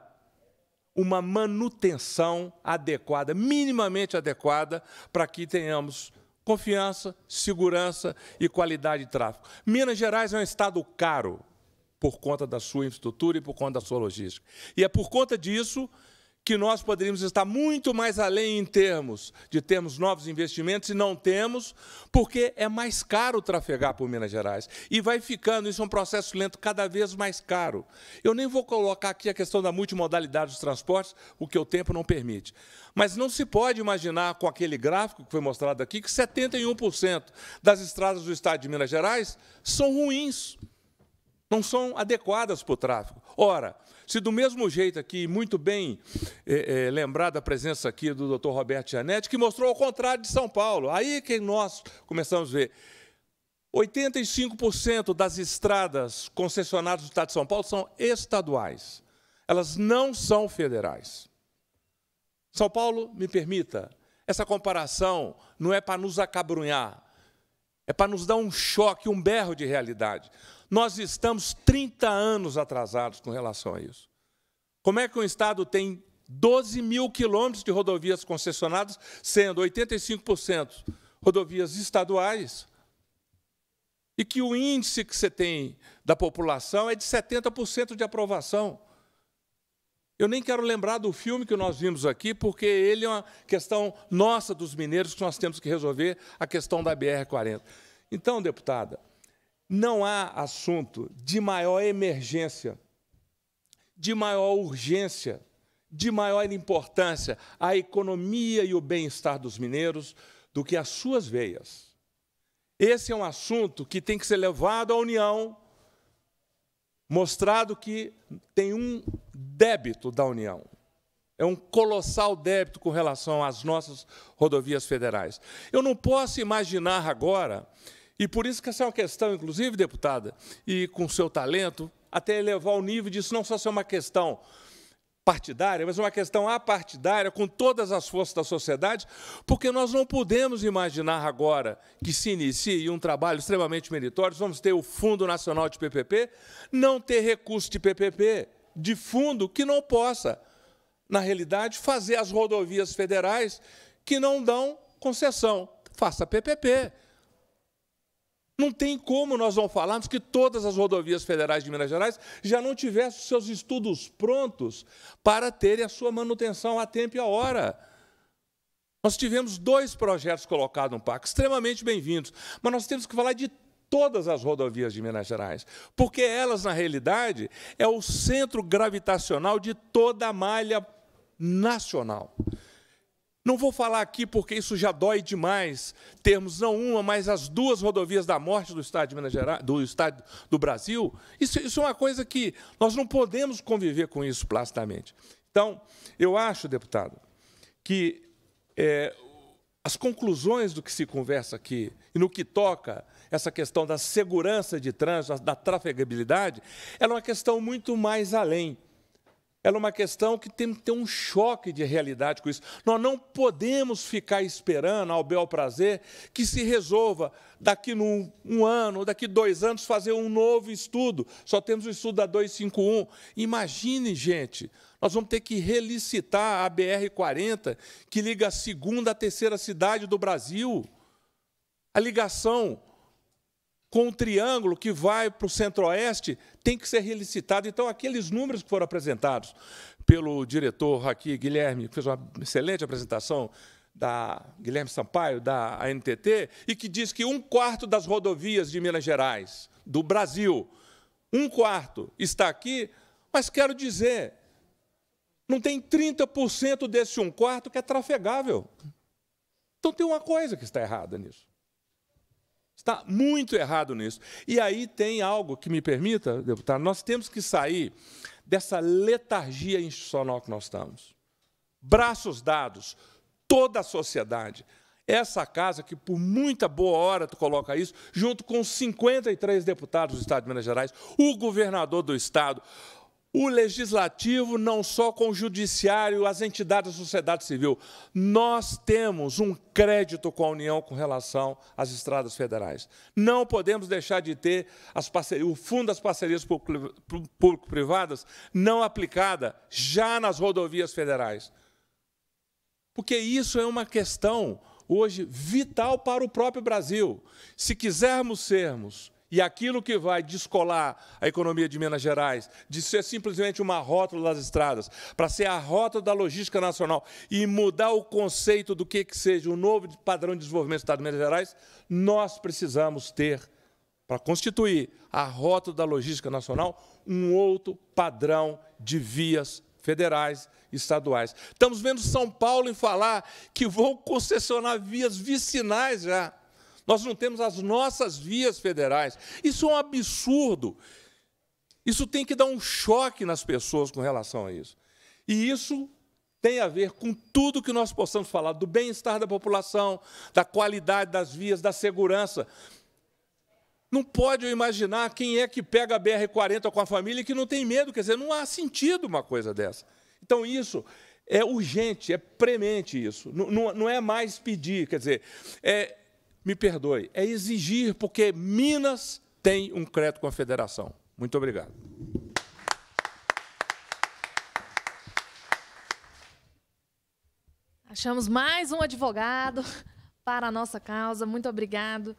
uma manutenção adequada, minimamente adequada, para que tenhamos confiança, segurança e qualidade de tráfego. Minas Gerais é um estado caro por conta da sua infraestrutura e por conta da sua logística. E é por conta disso que nós poderíamos estar muito mais além em termos de termos novos investimentos e não temos, porque é mais caro trafegar por Minas Gerais. E vai ficando, isso é um processo lento, cada vez mais caro. Eu nem vou colocar aqui a questão da multimodalidade dos transportes, o que o tempo não permite. Mas não se pode imaginar, com aquele gráfico que foi mostrado aqui, que 71% das estradas do estado de Minas Gerais são ruins, não são adequadas para o tráfego. Ora, se do mesmo jeito aqui, muito bem é, é, lembrada a presença aqui do Dr. Roberto Janetti, que mostrou o contrário de São Paulo. Aí que nós começamos a ver. 85% das estradas concessionadas do Estado de São Paulo são estaduais. Elas não são federais. São Paulo, me permita, essa comparação não é para nos acabrunhar, é para nos dar um choque, um berro de realidade. Nós estamos 30 anos atrasados com relação a isso. Como é que um Estado tem 12 mil quilômetros de rodovias concessionadas, sendo 85% rodovias estaduais, e que o índice que você tem da população é de 70% de aprovação? Eu nem quero lembrar do filme que nós vimos aqui, porque ele é uma questão nossa dos mineiros que nós temos que resolver a questão da BR-40. Então, deputada, não há assunto de maior emergência, de maior urgência, de maior importância à economia e o bem-estar dos mineiros do que as suas veias. Esse é um assunto que tem que ser levado à União, mostrado que tem um débito da União. É um colossal débito com relação às nossas rodovias federais. Eu não posso imaginar agora e por isso que essa é uma questão, inclusive, deputada, e com seu talento, até elevar o nível disso não só ser uma questão partidária, mas uma questão apartidária com todas as forças da sociedade, porque nós não podemos imaginar agora que se inicie um trabalho extremamente meritório, vamos ter o Fundo Nacional de PPP, não ter recurso de PPP, de fundo que não possa, na realidade, fazer as rodovias federais que não dão concessão. Faça PPP. Não tem como nós não falarmos que todas as rodovias federais de Minas Gerais já não tivessem seus estudos prontos para terem a sua manutenção a tempo e a hora. Nós tivemos dois projetos colocados no PAC, extremamente bem-vindos, mas nós temos que falar de todas as rodovias de Minas Gerais, porque elas, na realidade, é o centro gravitacional de toda a malha nacional. Não vou falar aqui porque isso já dói demais termos não uma, mas as duas rodovias da morte do Estado de Minas Gerais, do Estado do Brasil. Isso, isso é uma coisa que nós não podemos conviver com isso placidamente. Então, eu acho, deputado, que é, as conclusões do que se conversa aqui e no que toca essa questão da segurança de trânsito, da trafegabilidade, ela é uma questão muito mais além. Ela é uma questão que tem que ter um choque de realidade com isso. Nós não podemos ficar esperando ao bel prazer que se resolva daqui num, um ano, daqui dois anos, fazer um novo estudo. Só temos o estudo da 251. Imagine, gente, nós vamos ter que relicitar a BR-40, que liga a segunda à terceira cidade do Brasil. A ligação com o triângulo que vai para o centro-oeste, tem que ser relicitado. Então, aqueles números que foram apresentados pelo diretor aqui, Guilherme, que fez uma excelente apresentação da Guilherme Sampaio, da ANTT, e que diz que um quarto das rodovias de Minas Gerais, do Brasil, um quarto está aqui, mas quero dizer, não tem 30% desse um quarto que é trafegável. Então tem uma coisa que está errada nisso. Está muito errado nisso. E aí tem algo que me permita, deputado, nós temos que sair dessa letargia institucional que nós estamos. Braços dados, toda a sociedade. Essa casa, que por muita boa hora tu coloca isso, junto com 53 deputados do Estado de Minas Gerais, o governador do Estado, o legislativo, não só com o judiciário, as entidades da sociedade civil. Nós temos um crédito com a União com relação às estradas federais. Não podemos deixar de ter o fundo das parcerias público-privadas não aplicada já nas rodovias federais. Porque isso é uma questão, hoje, vital para o próprio Brasil. Se quisermos sermos e aquilo que vai descolar a economia de Minas Gerais, de ser simplesmente uma rótula das estradas, para ser a rota da logística nacional e mudar o conceito do que, que seja o novo padrão de desenvolvimento do Estado de Minas Gerais, nós precisamos ter, para constituir a rota da logística nacional, um outro padrão de vias federais, e estaduais. Estamos vendo São Paulo falar que vão concessionar vias vicinais já. Nós não temos as nossas vias federais. Isso é um absurdo. Isso tem que dar um choque nas pessoas com relação a isso. E isso tem a ver com tudo que nós possamos falar do bem-estar da população, da qualidade das vias, da segurança. Não pode eu imaginar quem é que pega a BR-40 com a família e que não tem medo, quer dizer, não há sentido uma coisa dessa. Então, isso é urgente, é premente isso. Não, não, não é mais pedir, quer dizer, é, me perdoe, é exigir, porque Minas tem um crédito com a federação. Muito obrigado. Achamos mais um advogado para a nossa causa. Muito obrigado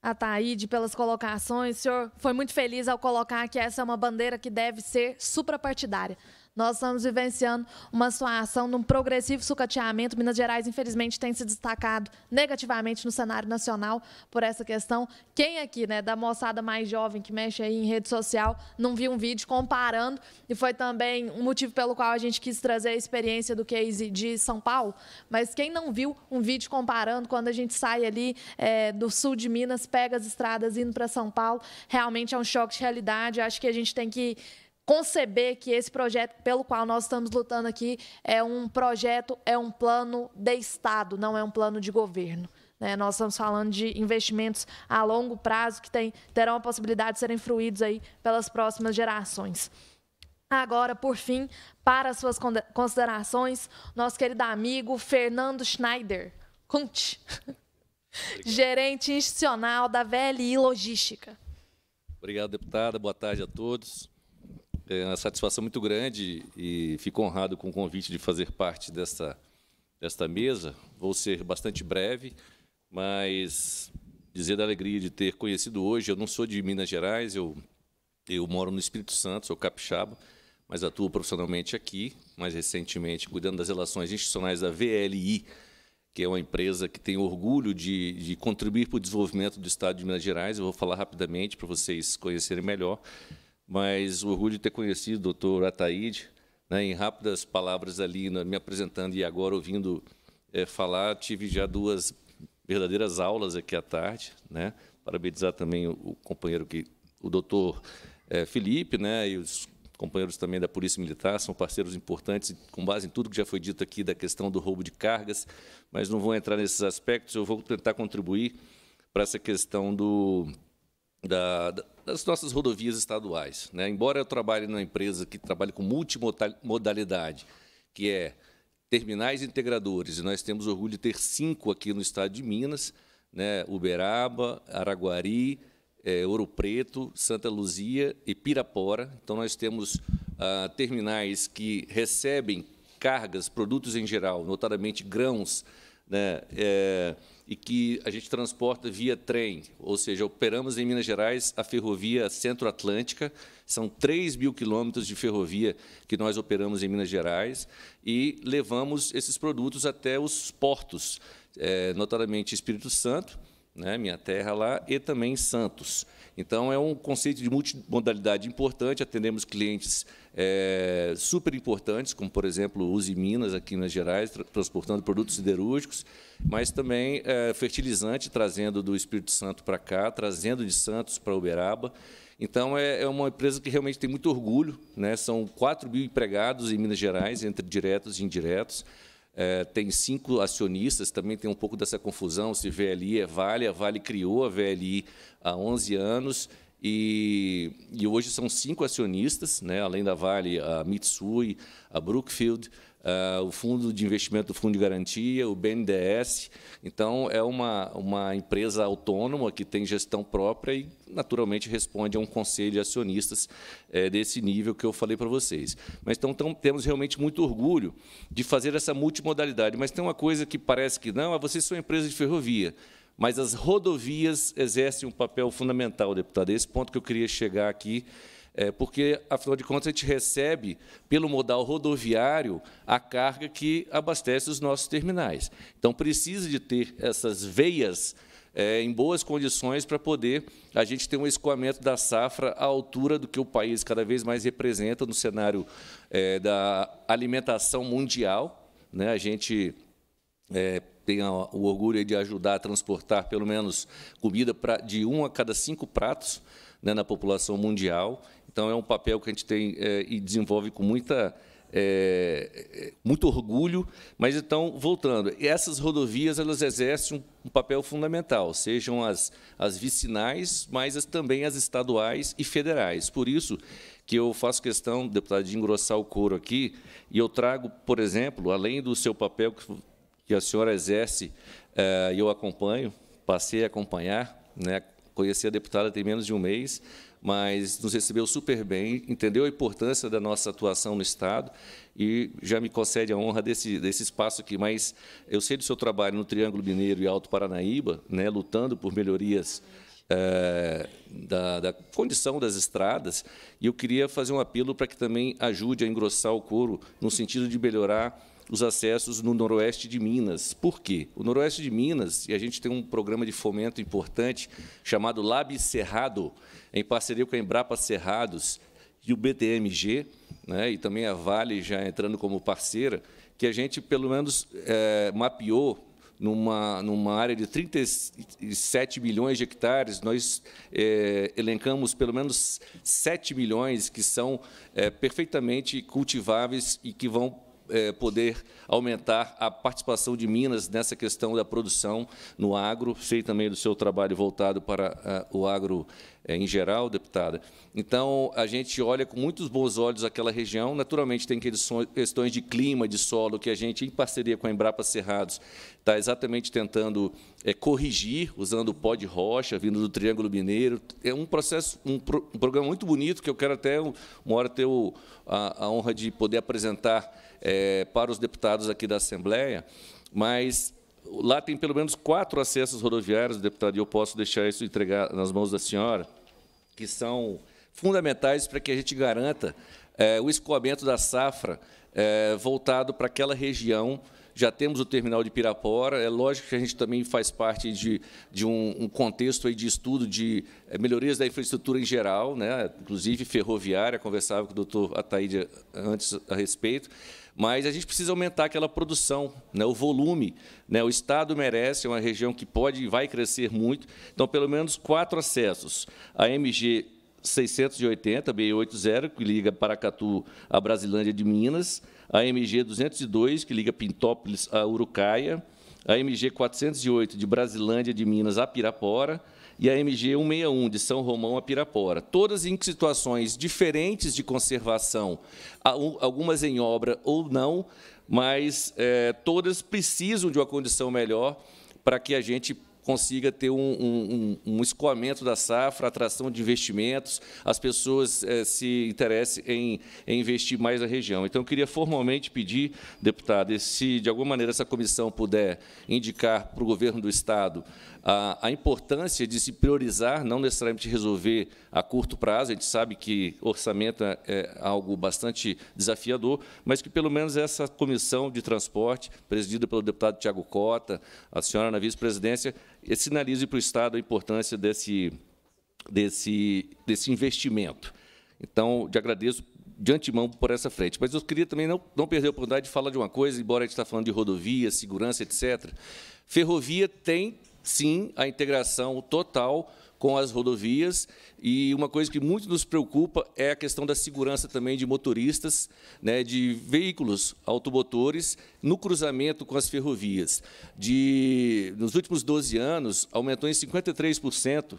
a Taíde pelas colocações. O senhor foi muito feliz ao colocar que essa é uma bandeira que deve ser suprapartidária. Nós estamos vivenciando uma situação de um progressivo sucateamento. Minas Gerais, infelizmente, tem se destacado negativamente no cenário nacional por essa questão. Quem aqui, né, da moçada mais jovem que mexe aí em rede social, não viu um vídeo comparando? E foi também um motivo pelo qual a gente quis trazer a experiência do case de São Paulo. Mas quem não viu um vídeo comparando, quando a gente sai ali é, do sul de Minas, pega as estradas indo para São Paulo, realmente é um choque de realidade. Eu acho que a gente tem que conceber que esse projeto pelo qual nós estamos lutando aqui é um projeto, é um plano de Estado, não é um plano de governo. Né? Nós estamos falando de investimentos a longo prazo que tem, terão a possibilidade de serem fruídos aí pelas próximas gerações. Agora, por fim, para suas considerações, nosso querido amigo Fernando Schneider. Conte. Gerente institucional da VLI Logística. Obrigado, deputada. Boa tarde a todos. É uma satisfação muito grande e fico honrado com o convite de fazer parte desta, desta mesa. Vou ser bastante breve, mas dizer da alegria de ter conhecido hoje. Eu não sou de Minas Gerais, eu, eu moro no Espírito Santo, sou capixaba, mas atuo profissionalmente aqui, mais recentemente cuidando das relações institucionais da VLI, que é uma empresa que tem orgulho de, de contribuir para o desenvolvimento do Estado de Minas Gerais. Eu vou falar rapidamente para vocês conhecerem melhor mas o orgulho de ter conhecido o doutor Ataíde, né, em rápidas palavras ali, né, me apresentando e agora ouvindo é, falar, tive já duas verdadeiras aulas aqui à tarde, né? Parabenizar também o, o companheiro que o doutor é, Felipe, né, e os companheiros também da Polícia Militar, são parceiros importantes, com base em tudo que já foi dito aqui da questão do roubo de cargas, mas não vou entrar nesses aspectos, eu vou tentar contribuir para essa questão do da, das nossas rodovias estaduais. Né? Embora eu trabalhe numa empresa que trabalha com multimodalidade, que é terminais integradores, e nós temos orgulho de ter cinco aqui no estado de Minas, né? Uberaba, Araguari, é, Ouro Preto, Santa Luzia e Pirapora. Então, nós temos ah, terminais que recebem cargas, produtos em geral, notadamente grãos, né? É, e que a gente transporta via trem, ou seja, operamos em Minas Gerais a ferrovia Centro-Atlântica, são 3 mil quilômetros de ferrovia que nós operamos em Minas Gerais e levamos esses produtos até os portos, é, eh, notadamente Espírito Santo, né, minha terra lá, e também Santos. Então, é um conceito de multimodalidade importante, atendemos clientes é, super importantes, como, por exemplo, Uzi Minas, aqui em Minas Gerais, tra transportando produtos siderúrgicos, mas também é, fertilizante, trazendo do Espírito Santo para cá, trazendo de Santos para Uberaba. Então, é, é uma empresa que realmente tem muito orgulho. Né? São 4 mil empregados em Minas Gerais, entre diretos e indiretos. É, tem cinco acionistas, também tem um pouco dessa confusão se VLI é Vale, a Vale criou a VLI há 11 anos, e, e hoje são cinco acionistas, né, além da Vale, a Mitsui, a Brookfield, uh, o Fundo de Investimento do Fundo de Garantia, o BNDES. Então, é uma, uma empresa autônoma que tem gestão própria e, naturalmente, responde a um conselho de acionistas eh, desse nível que eu falei para vocês. Mas, então, temos realmente muito orgulho de fazer essa multimodalidade. Mas tem uma coisa que parece que não, é vocês são empresa de ferrovia mas as rodovias exercem um papel fundamental, deputado. É esse ponto que eu queria chegar aqui é, porque, afinal de contas, a gente recebe, pelo modal rodoviário, a carga que abastece os nossos terminais. Então, precisa de ter essas veias é, em boas condições para poder a gente ter um escoamento da safra à altura do que o país cada vez mais representa no cenário é, da alimentação mundial. Né? A gente é, tem o orgulho de ajudar a transportar pelo menos comida pra, de um a cada cinco pratos né, na população mundial. Então, é um papel que a gente tem é, e desenvolve com muita. É, muito orgulho, mas então, voltando, essas rodovias elas exercem um, um papel fundamental, sejam as, as vicinais, mas as, também as estaduais e federais. Por isso que eu faço questão, deputado, de engrossar o couro aqui, e eu trago, por exemplo, além do seu papel que, que a senhora exerce, é, e é, eu acompanho, passei a acompanhar, né, conheci a deputada tem menos de um mês, mas nos recebeu super bem, entendeu a importância da nossa atuação no Estado e já me concede a honra desse, desse espaço aqui. Mas eu sei do seu trabalho no Triângulo Mineiro e Alto Paranaíba, né, lutando por melhorias é, da, da, condição das estradas, e eu queria fazer um apelo para que também ajude a engrossar o couro no sentido de melhorar os acessos no noroeste de Minas. Por quê? O noroeste de Minas, e a gente tem um programa de fomento importante chamado Lab Cerrado, em parceria com a Embrapa Cerrados e o BTMG, né, e também a Vale já entrando como parceira, que a gente, pelo menos, é, mapeou numa, numa área de 37 milhões de hectares, nós é, elencamos pelo menos 7 milhões que são é, perfeitamente cultiváveis e que vão é, poder aumentar a participação de Minas nessa questão da produção no agro. Sei também do seu trabalho voltado para ah, o agro é, em geral, deputada. Então, a gente olha com muitos bons olhos aquela região. Naturalmente, tem questões de clima, de solo, que a gente, em parceria com a Embrapa Cerrados, está exatamente tentando é, corrigir, usando pó de rocha, vindo do Triângulo Mineiro. É um processo, um, pro, um programa muito bonito, que eu quero até uma hora ter o, a, a, honra de poder apresentar é, para os deputados aqui da Assembleia, mas Lá tem pelo menos quatro acessos rodoviários, deputado, e eu posso deixar isso entregar nas mãos da senhora, que são fundamentais para que a gente garanta é, o escoamento da safra é, voltado para aquela região já temos o terminal de Pirapora. É lógico que a gente também faz parte de, de um, um contexto aí de estudo de eh, melhorias da infraestrutura em geral, né? inclusive ferroviária, conversava com o doutor Ataíde antes a respeito mas a gente precisa aumentar aquela produção, né, o volume. Né, o Estado merece, é uma região que pode e vai crescer muito. Então, pelo menos quatro acessos. A MG 680, b 80 que liga Paracatu à Brasilândia de Minas, a MG 202, que liga Pintópolis a Urucaia, a MG 408 de Brasilândia de Minas a Pirapora e a MG 161 de São Romão a Pirapora. Todas em situações diferentes de conservação, algumas em obra ou não, mas é, todas precisam de uma condição melhor para que a gente consiga ter um, um, um escoamento da safra, atração de investimentos, as pessoas é, se interessem em, em, investir mais na região. Então, eu queria formalmente pedir, deputado, se de alguma maneira essa comissão puder indicar para o governo do Estado a, a importância de se priorizar, não necessariamente resolver a curto prazo, a gente sabe que orçamento é, é algo bastante desafiador, mas que pelo menos essa comissão de transporte, presidida pelo deputado Tiago Cota, a senhora na vice-presidência, eh, sinalize para o Estado a importância desse, desse, desse investimento. Então, te agradeço de antemão por essa frente. Mas eu queria também não, não perder a oportunidade de falar de uma coisa, embora a gente está falando de rodovia, segurança, etc. Ferrovia tem sim a integração total com as rodovias. E uma coisa que muito nos preocupa é a questão da segurança também de motoristas, né, de veículos automotores no cruzamento com as ferrovias. De, nos últimos 12 anos, aumentou em 53%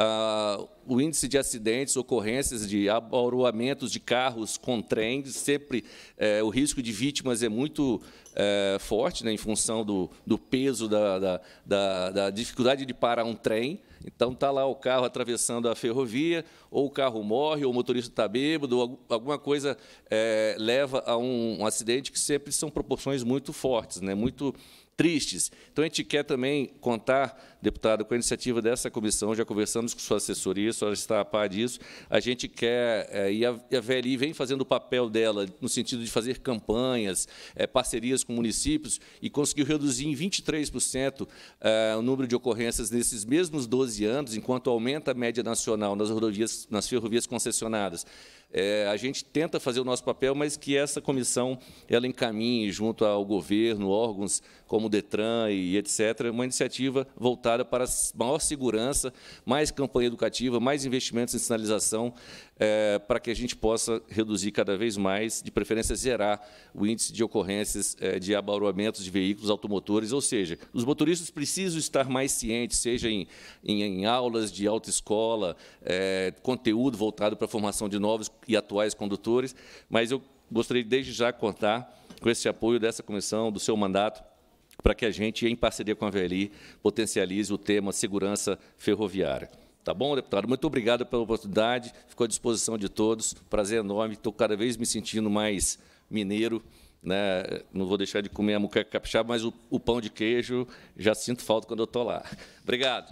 ah, o índice de acidentes, ocorrências de aboroamentos de carros com trem, sempre eh, o risco de vítimas é muito eh, forte, né, em função do, do peso, da, da, da, da, dificuldade de parar um trem. Então, está lá o carro atravessando a ferrovia, ou o carro morre, ou o motorista está bêbado, ou alguma coisa eh, leva a um, um, acidente que sempre são proporções muito fortes, né, muito tristes. Então, a gente quer também contar, deputado, com a iniciativa dessa comissão, já conversamos com sua assessoria, a senhora está a par disso, a gente quer, é, e, a, e a VLI vem fazendo o papel dela, no sentido de fazer campanhas, é, parcerias com municípios, e conseguiu reduzir em 23% é, eh, o número de ocorrências nesses mesmos 12 anos, enquanto aumenta a média nacional nas rodovias, nas ferrovias concessionadas. É, a gente tenta fazer o nosso papel, mas que essa comissão ela encaminhe junto ao governo, órgãos como o Detran e etc., uma iniciativa voltada para maior segurança, mais campanha educativa, mais investimentos em sinalização, é, para que a gente possa reduzir cada vez mais, de preferência zerar o índice de ocorrências é, de abaruamentos de veículos automotores, ou seja, os motoristas precisam estar mais cientes, seja em, em, em aulas de autoescola, é, eh, conteúdo voltado para a formação de novos e atuais condutores, mas eu gostaria desde já contar com esse apoio dessa comissão, do seu mandato, para que a gente, em parceria com a VLI, potencialize o tema segurança ferroviária. Tá bom, deputado? Muito obrigado pela oportunidade, ficou à disposição de todos, prazer enorme, estou cada vez me sentindo mais mineiro, né? não vou deixar de comer a muqueca capixaba, mas o, o pão de queijo já sinto falta quando eu estou lá. Obrigado.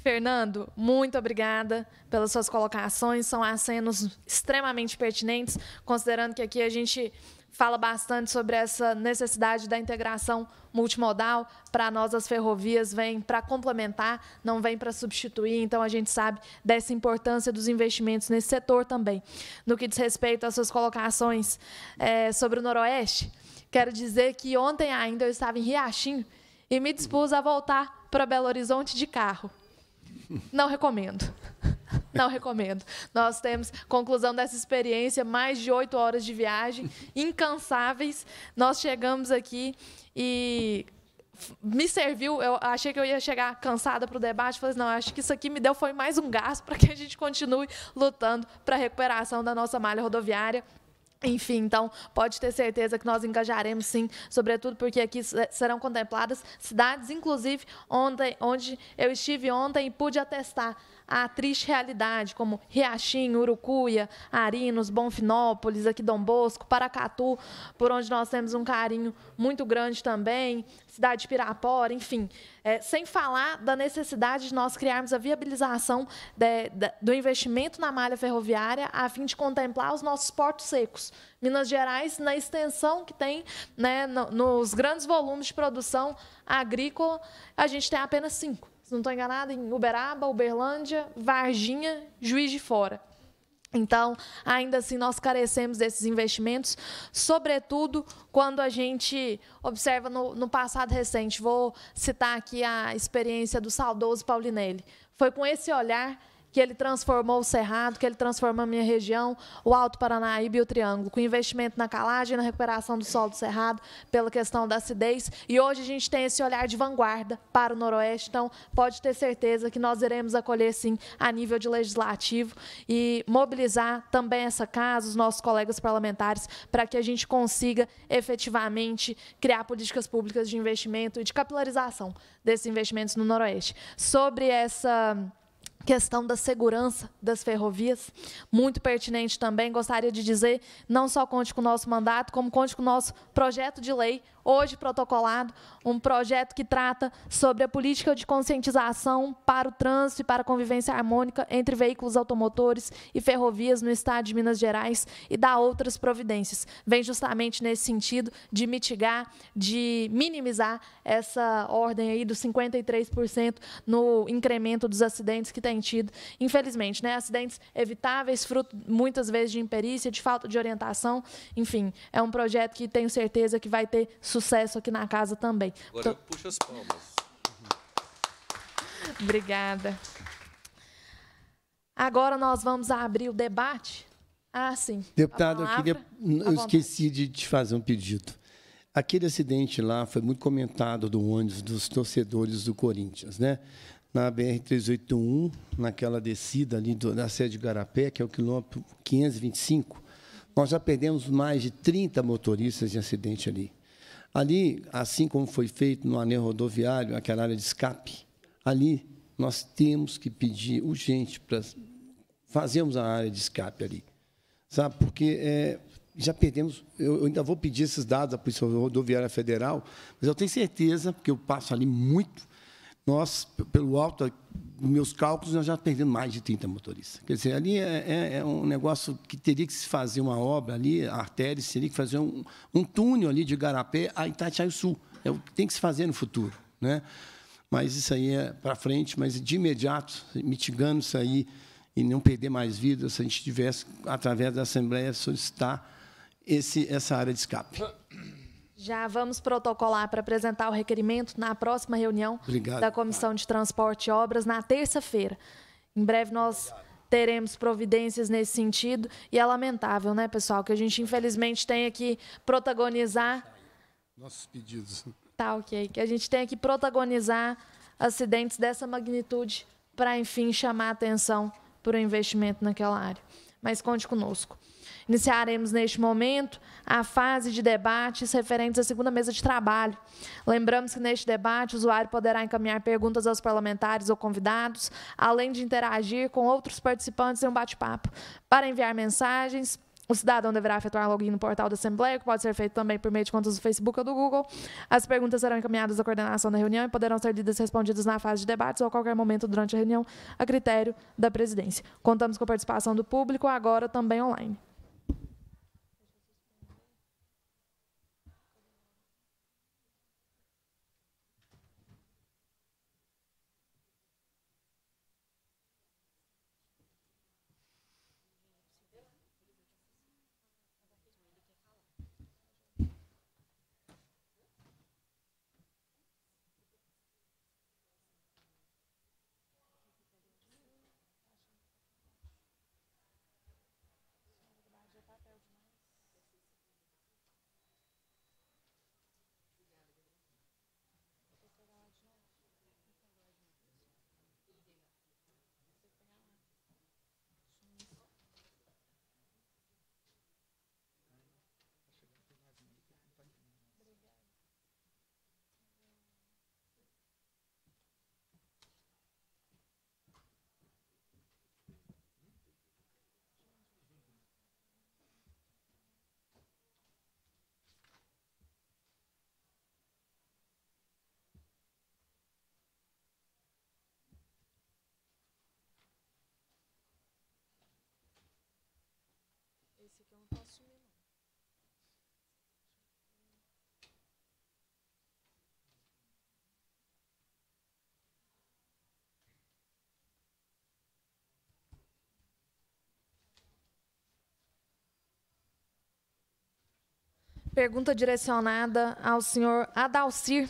Fernando, muito obrigada pelas suas colocações, são acenos extremamente pertinentes, considerando que aqui a gente fala bastante sobre essa necessidade da integração multimodal. Para nós, as ferrovias vêm para complementar, não vêm para substituir. Então, a gente sabe dessa importância dos investimentos nesse setor também. No que diz respeito às suas colocações é, sobre o Noroeste, quero dizer que ontem ainda eu estava em Riachinho e me dispus a voltar para Belo Horizonte de carro. Não recomendo. Não recomendo. Nós temos, conclusão dessa experiência, mais de oito horas de viagem, incansáveis. Nós chegamos aqui e me serviu, eu achei que eu ia chegar cansada para o debate, falei, não, acho que isso aqui me deu foi mais um gás para que a gente continue lutando para a recuperação da nossa malha rodoviária. Enfim, então pode ter certeza que nós engajaremos sim, sobretudo porque aqui serão contempladas cidades, inclusive onde onde eu estive ontem e pude atestar a triste realidade, como Riachinho, Urucuia, Arinos, Bonfinópolis, aqui Dom Bosco, Paracatu, por onde nós temos um carinho muito grande também, cidade de Pirapora, enfim. É, sem falar da necessidade de nós criarmos a viabilização de, de, do investimento na malha ferroviária a fim de contemplar os nossos portos secos. Minas Gerais, na extensão que tem, né, no, nos grandes volumes de produção agrícola, a gente tem apenas cinco se não estou enganada, em Uberaba, Uberlândia, Varginha, Juiz de Fora. Então, ainda assim, nós carecemos desses investimentos, sobretudo quando a gente observa no, no, passado recente. Vou citar aqui a experiência do saudoso Paulinelli. Foi com esse olhar que ele transformou o Cerrado, que ele transformou a minha região, o Alto Paranaíba e o Triângulo, com investimento na calagem, na recuperação do solo do Cerrado, pela questão da acidez. E hoje a gente tem esse olhar de vanguarda para o Noroeste, então pode ter certeza que nós iremos acolher, sim, a nível de legislativo e mobilizar também essa casa, os nossos colegas parlamentares, para que a gente consiga efetivamente criar políticas públicas de investimento e de capilarização desses investimentos no Noroeste. Sobre essa questão da segurança das ferrovias, muito pertinente também. Gostaria de dizer, não só conte com o nosso mandato, como conte com o nosso projeto de lei hoje protocolado um projeto que trata sobre a política de conscientização para o trânsito e para a convivência harmônica entre veículos automotores e ferrovias no estado de Minas Gerais e dá outras providências. Vem justamente nesse sentido de mitigar, de minimizar essa ordem aí dos 53% no incremento dos acidentes que tem tido, infelizmente, né? Acidentes evitáveis, fruto muitas vezes de imperícia, de falta de orientação, enfim, é um projeto que tenho certeza que vai ter sucesso sucesso aqui na casa também. Agora puxa as palmas. Obrigada. Agora nós vamos abrir o debate. Ah, sim. Deputado, eu, queria... eu esqueci de te fazer um pedido. Aquele acidente lá foi muito comentado do ônibus dos torcedores do Corinthians, né? Na BR-381, naquela descida ali do, da sede de Garapé, que é o quilômetro 525, nós já perdemos mais de 30 motoristas de acidente ali. Ali, assim como foi feito no anel rodoviário, aquela área de escape, ali nós temos que pedir urgente para fazermos a área de escape ali. Sabe? Porque é, já perdemos. Eu, eu, ainda vou pedir esses dados à Polícia Rodoviária Federal, mas eu tenho certeza, porque eu passo ali muito, nós, pelo alto meus cálculos, nós já perdemos mais de 30 motoristas. Quer dizer, ali é, é, é, um negócio que teria que se fazer uma obra ali, artéria, teria que fazer um, um túnel ali de Garapé a Itatiaio Sul. É o que tem que se fazer no futuro. Né? Mas isso aí é para frente, mas de imediato, mitigando isso aí e não perder mais vidas, se a gente tivesse, através da Assembleia, solicitar esse, essa área de escape. Já vamos protocolar para apresentar o requerimento na próxima reunião Obrigado, da Comissão de Transporte e Obras, na terça-feira. Em breve nós teremos providências nesse sentido. E é lamentável, né, pessoal, que a gente infelizmente tenha que protagonizar. Nossos pedidos. Tá, ok. Que a gente tenha que protagonizar acidentes dessa magnitude para, enfim, chamar a atenção para o investimento naquela área. Mas conte conosco. Iniciaremos neste momento a fase de debates referentes à segunda mesa de trabalho. Lembramos que neste debate o usuário poderá encaminhar perguntas aos parlamentares ou convidados, além de interagir com outros participantes em um bate-papo. Para enviar mensagens, o cidadão deverá efetuar login no portal da Assembleia, que pode ser feito também por meio de contas do Facebook ou do Google. As perguntas serão encaminhadas à coordenação da reunião e poderão ser lidas e respondidas na fase de debates ou a qualquer momento durante a reunião, a critério da presidência. Contamos com a participação do público, agora também online. Pergunta direcionada ao senhor Adalcir.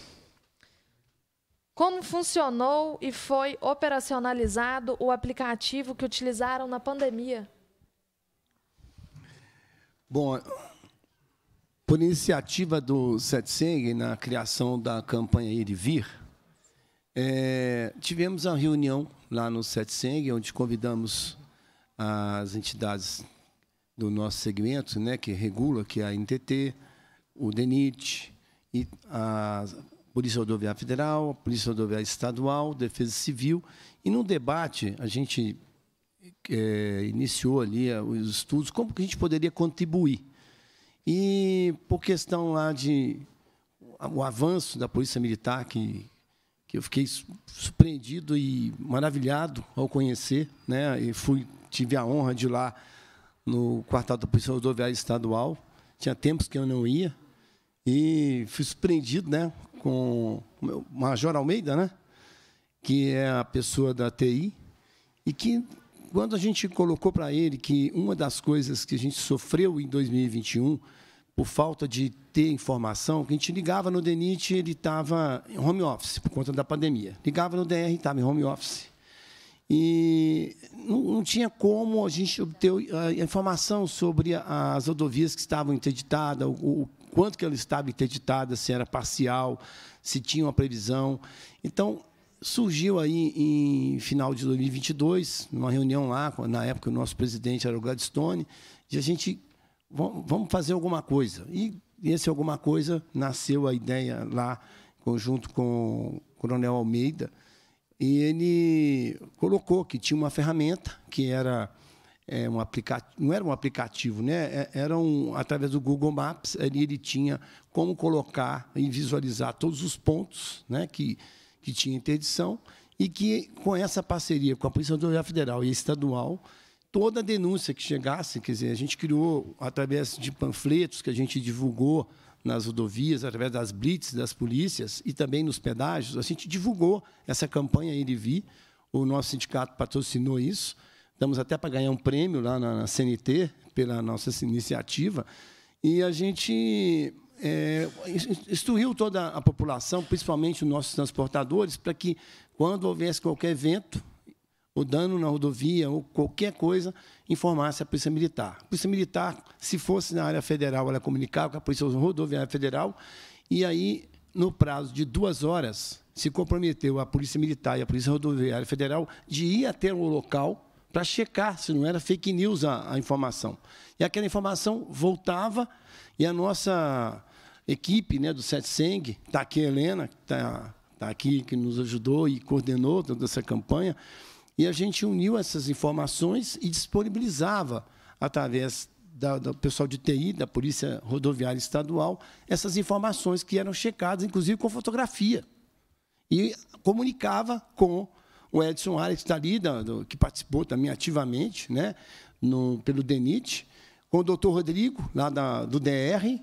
Como funcionou e foi operacionalizado o aplicativo que utilizaram na pandemia? Bom, por iniciativa do SETSEG, na criação da campanha Ir e Vir, é, tivemos uma reunião lá no SETSEG, onde convidamos as entidades do nosso segmento, né, que regula, que é a NTT, o DENIT, a Polícia Rodoviária Federal, a Polícia Rodoviária Estadual, Defesa Civil. E no debate, a gente é, iniciou ali eh, os estudos, como que a gente poderia contribuir. E por questão lá de o avanço da Polícia Militar, que, que eu fiquei surpreendido e maravilhado ao conhecer, né? e fui, tive a honra de ir lá no quartel da Polícia Rodoviária Estadual. Tinha tempos que eu não ia, e fui surpreendido né, com o Major Almeida, né, que é a pessoa da TI, e que, quando a gente colocou para ele que uma das coisas que a gente sofreu em 2021 por falta de ter informação, que a gente ligava no DENIT, ele estava em home office, por conta da pandemia. Ligava no DR, estava em home office. E não, não, tinha como a gente obter a eh, informação sobre as rodovias que estavam interditadas, o, o quanto que ela estava interditada, se era parcial, se tinha uma previsão. Então, surgiu aí em final de 2022, numa reunião lá, na época o nosso presidente era o Gladstone, de a gente vamos fazer alguma coisa. E esse alguma coisa nasceu a ideia lá, em conjunto com o Coronel Almeida, e ele colocou que tinha uma ferramenta que era é, um aplicativo, não era um aplicativo, né? É, era um, através do Google Maps, ele, ele tinha como colocar e visualizar todos os pontos né, que, que tinha interdição e que, com essa parceria com a Polícia Rodoviária Federal e estadual, toda denúncia que chegasse, quer dizer, a gente criou através de panfletos que a gente divulgou nas rodovias, através das blitz das polícias e também nos pedágios, a gente divulgou essa campanha Ele Vi, o nosso sindicato patrocinou isso, Estamos até para ganhar um prêmio lá na, na CNT, pela nossa iniciativa. E a gente é, instruiu toda a população, principalmente os nossos transportadores, para que, quando houvesse qualquer evento, ou dano na rodovia, ou qualquer coisa, informasse a Polícia Militar. A Polícia Militar, se fosse na área federal, ela comunicava com a Polícia Rodoviária Federal, e aí, no prazo de duas horas, se comprometeu a Polícia Militar e a Polícia Rodoviária Federal de ir até o local para checar se não era fake news a, a informação. E aquela informação voltava e a nossa equipe né, do SETSENG, está aqui a Helena, que está tá aqui, que nos ajudou e coordenou toda essa campanha, e a gente uniu essas informações e disponibilizava, através da, do pessoal de TI, da Polícia Rodoviária Estadual, essas informações que eram checadas, inclusive com fotografia. E comunicava com o Edson Ares está ali, da, do, que participou também ativamente né, no, pelo DENIT, com o doutor Rodrigo, lá da, do DR,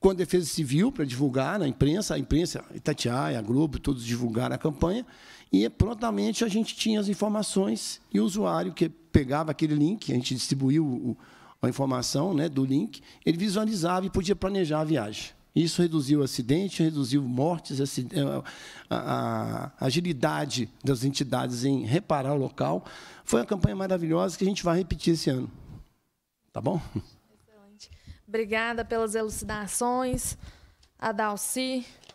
com a Defesa Civil, para divulgar na imprensa, a imprensa, Itatiaia, a Globo, todos divulgaram a campanha, e prontamente a gente tinha as informações e o usuário que pegava aquele link, a gente distribuiu o, a informação né, do link, ele visualizava e podia planejar a viagem. Isso reduziu acidente, reduziu mortes, eh, a, agilidade das entidades em reparar o local. Foi uma campanha maravilhosa que a gente vai repetir esse ano. Tá bom? Excelente. Obrigada pelas elucidações. A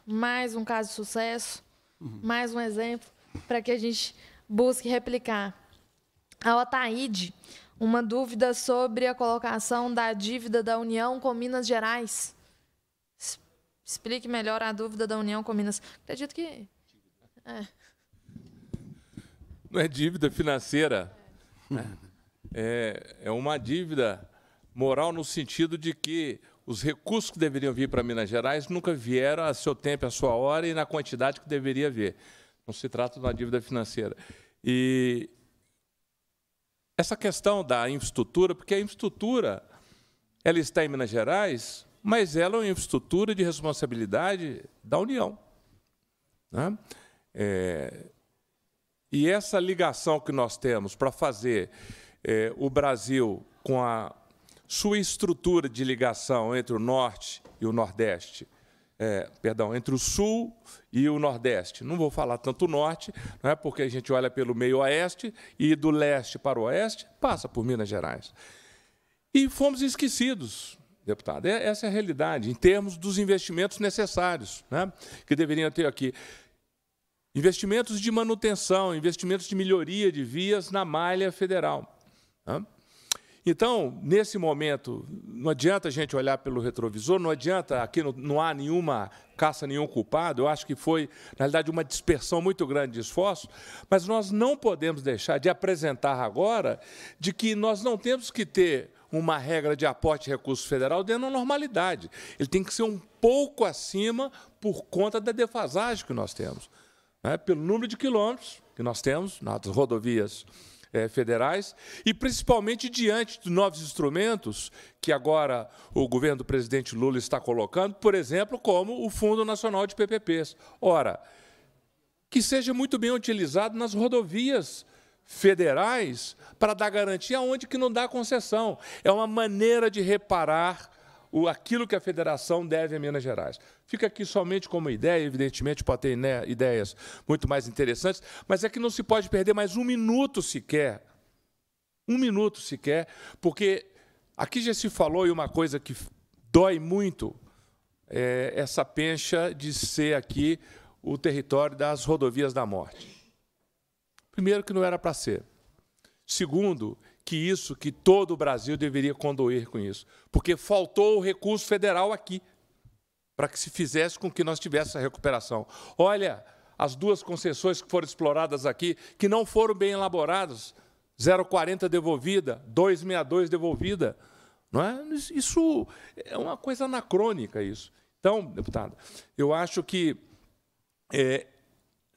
mais um caso de sucesso, uhum. mais um exemplo para que a gente busque replicar. A Otaide, uma dúvida sobre a colocação da dívida da União com Minas Gerais explique melhor a dúvida da união com Minas. Acredito que. É. Não é dívida financeira. É, é uma dívida moral no sentido de que os recursos que deveriam vir para Minas Gerais nunca vieram a seu tempo, a sua hora e na quantidade que deveria vir. Não se trata de uma dívida financeira. E essa questão da infraestrutura, porque a infraestrutura ela está em Minas Gerais mas ela é uma infraestrutura de responsabilidade da União. Né? É, e essa ligação que nós temos para fazer é, o Brasil com a sua estrutura de ligação entre o Norte e o Nordeste, é, perdão, entre o Sul e o Nordeste. Não vou falar tanto o Norte, não é porque a gente olha pelo meio Oeste e do Leste para o Oeste passa por Minas Gerais. E fomos esquecidos deputado. É, essa é a realidade, em termos dos investimentos necessários, né, que deveriam ter aqui. Investimentos de manutenção, investimentos de melhoria de vias na malha federal. Né? Então, nesse momento, não adianta a gente olhar pelo retrovisor, não adianta, aqui não, não, há nenhuma caça, nenhum culpado, eu acho que foi, na realidade, uma dispersão muito grande de esforço, mas nós não podemos deixar de apresentar agora de que nós não temos que ter uma regra de aporte de recurso federal dentro da normalidade. Ele tem que ser um pouco acima por conta da defasagem que nós temos. Né? Pelo número de quilômetros que nós temos nas rodovias é, federais e principalmente diante dos novos instrumentos que agora o governo do presidente Lula está colocando, por exemplo, como o Fundo Nacional de PPPs. Ora, que seja muito bem utilizado nas rodovias federais para dar garantia onde que não dá concessão. É uma maneira de reparar o, aquilo que a federação deve a Minas Gerais. Fica aqui somente como ideia, evidentemente pode ter né, ideias muito mais interessantes, mas é que não se pode perder mais um minuto sequer. Um minuto sequer, porque aqui já se falou e uma coisa que dói muito é essa pencha de ser aqui o território das rodovias da morte. Primeiro, que não era para ser. Segundo, que isso, que todo o Brasil deveria condoer com isso, porque faltou o recurso federal aqui para que se fizesse com que nós tivéssemos a recuperação. Olha, as duas concessões que foram exploradas aqui, que não foram bem elaboradas, 040 devolvida, 262 devolvida, não é? Isso é uma coisa anacrônica isso. Então, deputado, eu acho que é,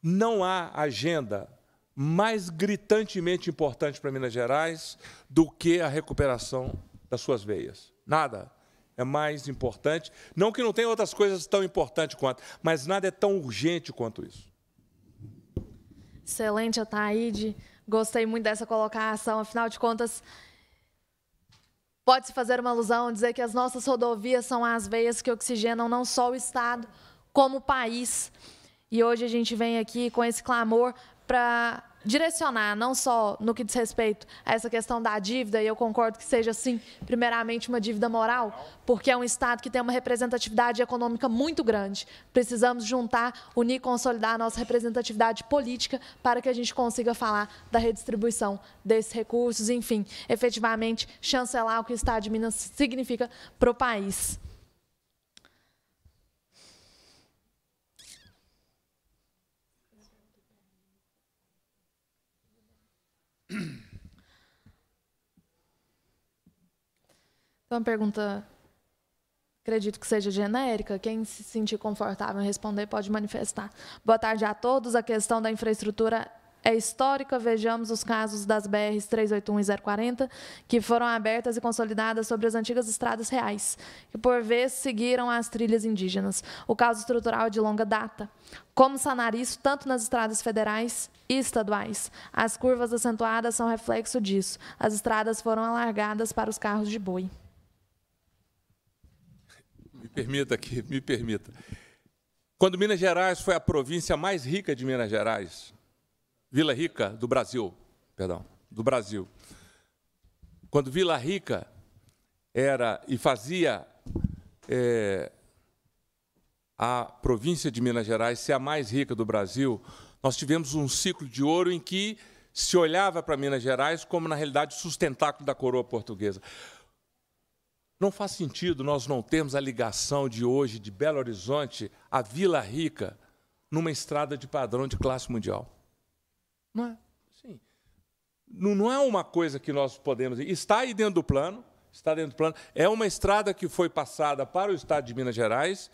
não há agenda mais gritantemente importante para Minas Gerais do que a recuperação das suas veias. Nada é mais importante. Não que não tenha outras coisas tão importantes quanto, mas nada é tão urgente quanto isso. Excelente, Ataíde. Gostei muito dessa colocação. Afinal de contas, pode-se fazer uma alusão, dizer que as nossas rodovias são as veias que oxigenam não só o Estado, como o país. E hoje a gente vem aqui com esse clamor para direcionar, não só no que diz respeito a essa questão da dívida, e eu concordo que seja, sim, primeiramente uma dívida moral, porque é um Estado que tem uma representatividade econômica muito grande. Precisamos juntar, unir e consolidar a nossa representatividade política para que a gente consiga falar da redistribuição desses recursos, enfim, efetivamente chancelar o que o Estado de Minas significa para o país. Então, uma pergunta, acredito que seja genérica. Quem se sentir confortável em responder pode manifestar. Boa tarde a todos. A questão da infraestrutura é histórica. Vejamos os casos das BRs 381 e 040, que foram abertas e consolidadas sobre as antigas estradas reais, que por vezes seguiram as trilhas indígenas. O caso estrutural é de longa data. Como sanar isso tanto nas estradas federais e estaduais? As curvas acentuadas são reflexo disso. As estradas foram alargadas para os carros de boi permita aqui, me permita. Quando Minas Gerais foi a província mais rica de Minas Gerais, Vila Rica do Brasil, perdão, do Brasil. Quando Vila Rica era e fazia é, a província de Minas Gerais ser a mais rica do Brasil, nós tivemos um ciclo de ouro em que se olhava para Minas Gerais como, na realidade, sustentáculo da coroa portuguesa. Não faz sentido nós não termos a ligação de hoje de Belo Horizonte a Vila Rica numa estrada de padrão de classe mundial. Não é? Sim. Não, não é uma coisa que nós podemos. Está aí dentro do plano. Está dentro do plano. É uma estrada que foi passada para o Estado de Minas Gerais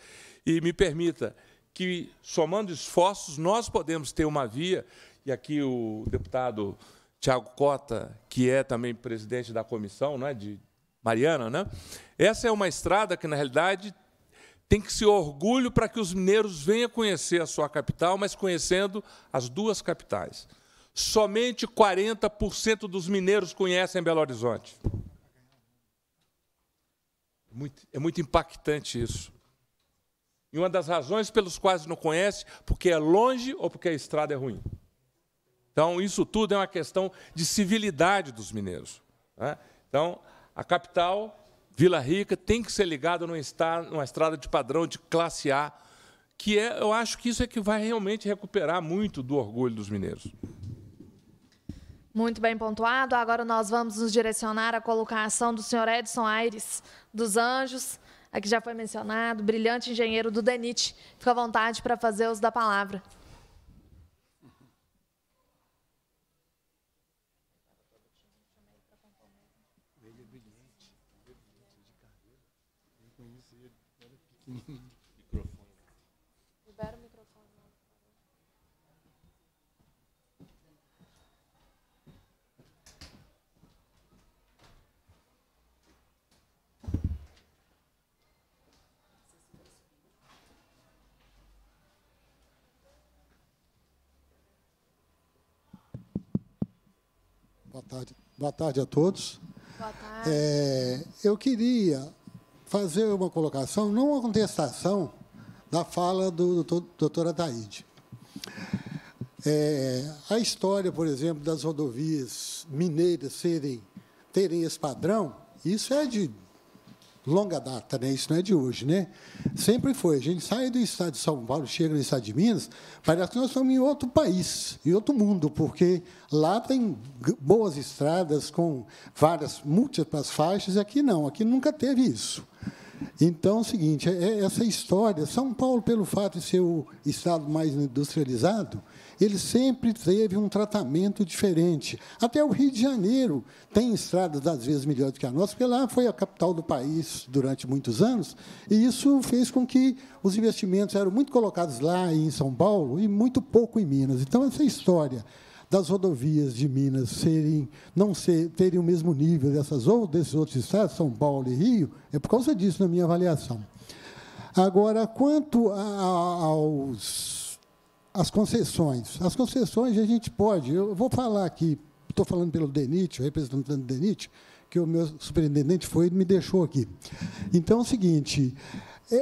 e me permita que, somando esforços, nós podemos ter uma via. E aqui o deputado Tiago Cota, que é também presidente da comissão, é de Mariana, né? Essa é uma estrada que, na realidade, tem que ser orgulho para que os mineiros venham conhecer a sua capital, mas conhecendo as duas capitais. Somente 40% dos mineiros conhecem Belo Horizonte. Muito, é muito impactante isso. E uma das razões pelos quais não conhece, porque é longe ou porque a estrada é ruim. Então, isso tudo é uma questão de civilidade dos mineiros. Né? Então, a capital, Vila Rica, tem que ser ligada numa estrada, numa estrada de padrão de classe A, que é, eu acho que isso é que vai realmente recuperar muito do orgulho dos mineiros. Muito bem pontuado. Agora nós vamos nos direcionar à colocação do senhor Edson Aires dos Anjos, aqui já foi mencionado, brilhante engenheiro do DENIT. Fica à vontade para fazer uso da palavra. tarde. Boa tarde a todos. Boa tarde. É, eu queria fazer uma colocação, não uma contestação da fala do doutor Ataíde. É, a história, por exemplo, das rodovias mineiras serem, terem esse padrão, isso é de longa data, né? isso não é de hoje. Né? Sempre foi. A gente sai do estado de São Paulo, chega no estado de Minas, parece que nós estamos em outro país, em outro mundo, porque lá tem boas estradas com várias múltiplas faixas, e aqui não, aqui nunca teve isso. Então, é o seguinte, é, é essa história, São Paulo, pelo fato de ser o estado mais industrializado, ele sempre teve um tratamento diferente. Até o Rio de Janeiro tem estradas, às vezes, melhores que a nossa, porque lá foi a capital do país durante muitos anos, e isso fez com que os investimentos eram muito colocados lá em São Paulo e muito pouco em Minas. Então, essa história das rodovias de Minas serem, não ser, terem o mesmo nível dessas ou desses outros estados, São Paulo e Rio, é por causa disso, na minha avaliação. Agora, quanto aos as concessões. As concessões a gente pode, eu vou falar aqui, estou falando pelo DENIT, representando o DENIT, que o meu superintendente foi e me deixou aqui. Então, é o seguinte,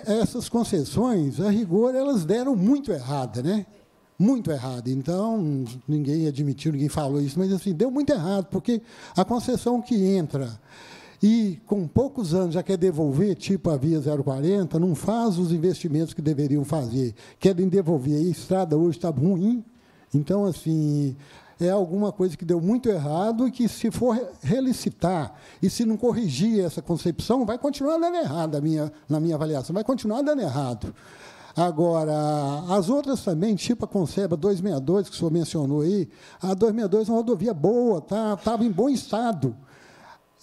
essas concessões, a rigor, elas deram muito errada, né? Muito errada. Então, ninguém admitiu, ninguém falou isso, mas assim, deu muito errado, porque a concessão que entra e com poucos anos já quer devolver, tipo a Via 040, não faz os investimentos que deveriam fazer, querem devolver. E a estrada hoje está ruim, então, assim, é alguma coisa que deu muito errado e que, se for relicitar e se não corrigir essa concepção, vai continuar dando errado minha, na minha avaliação, vai continuar dando errado. Agora, as outras também, tipo a Conceba 262, que o senhor mencionou aí, a 262 é uma rodovia boa, estava tá, em bom estado.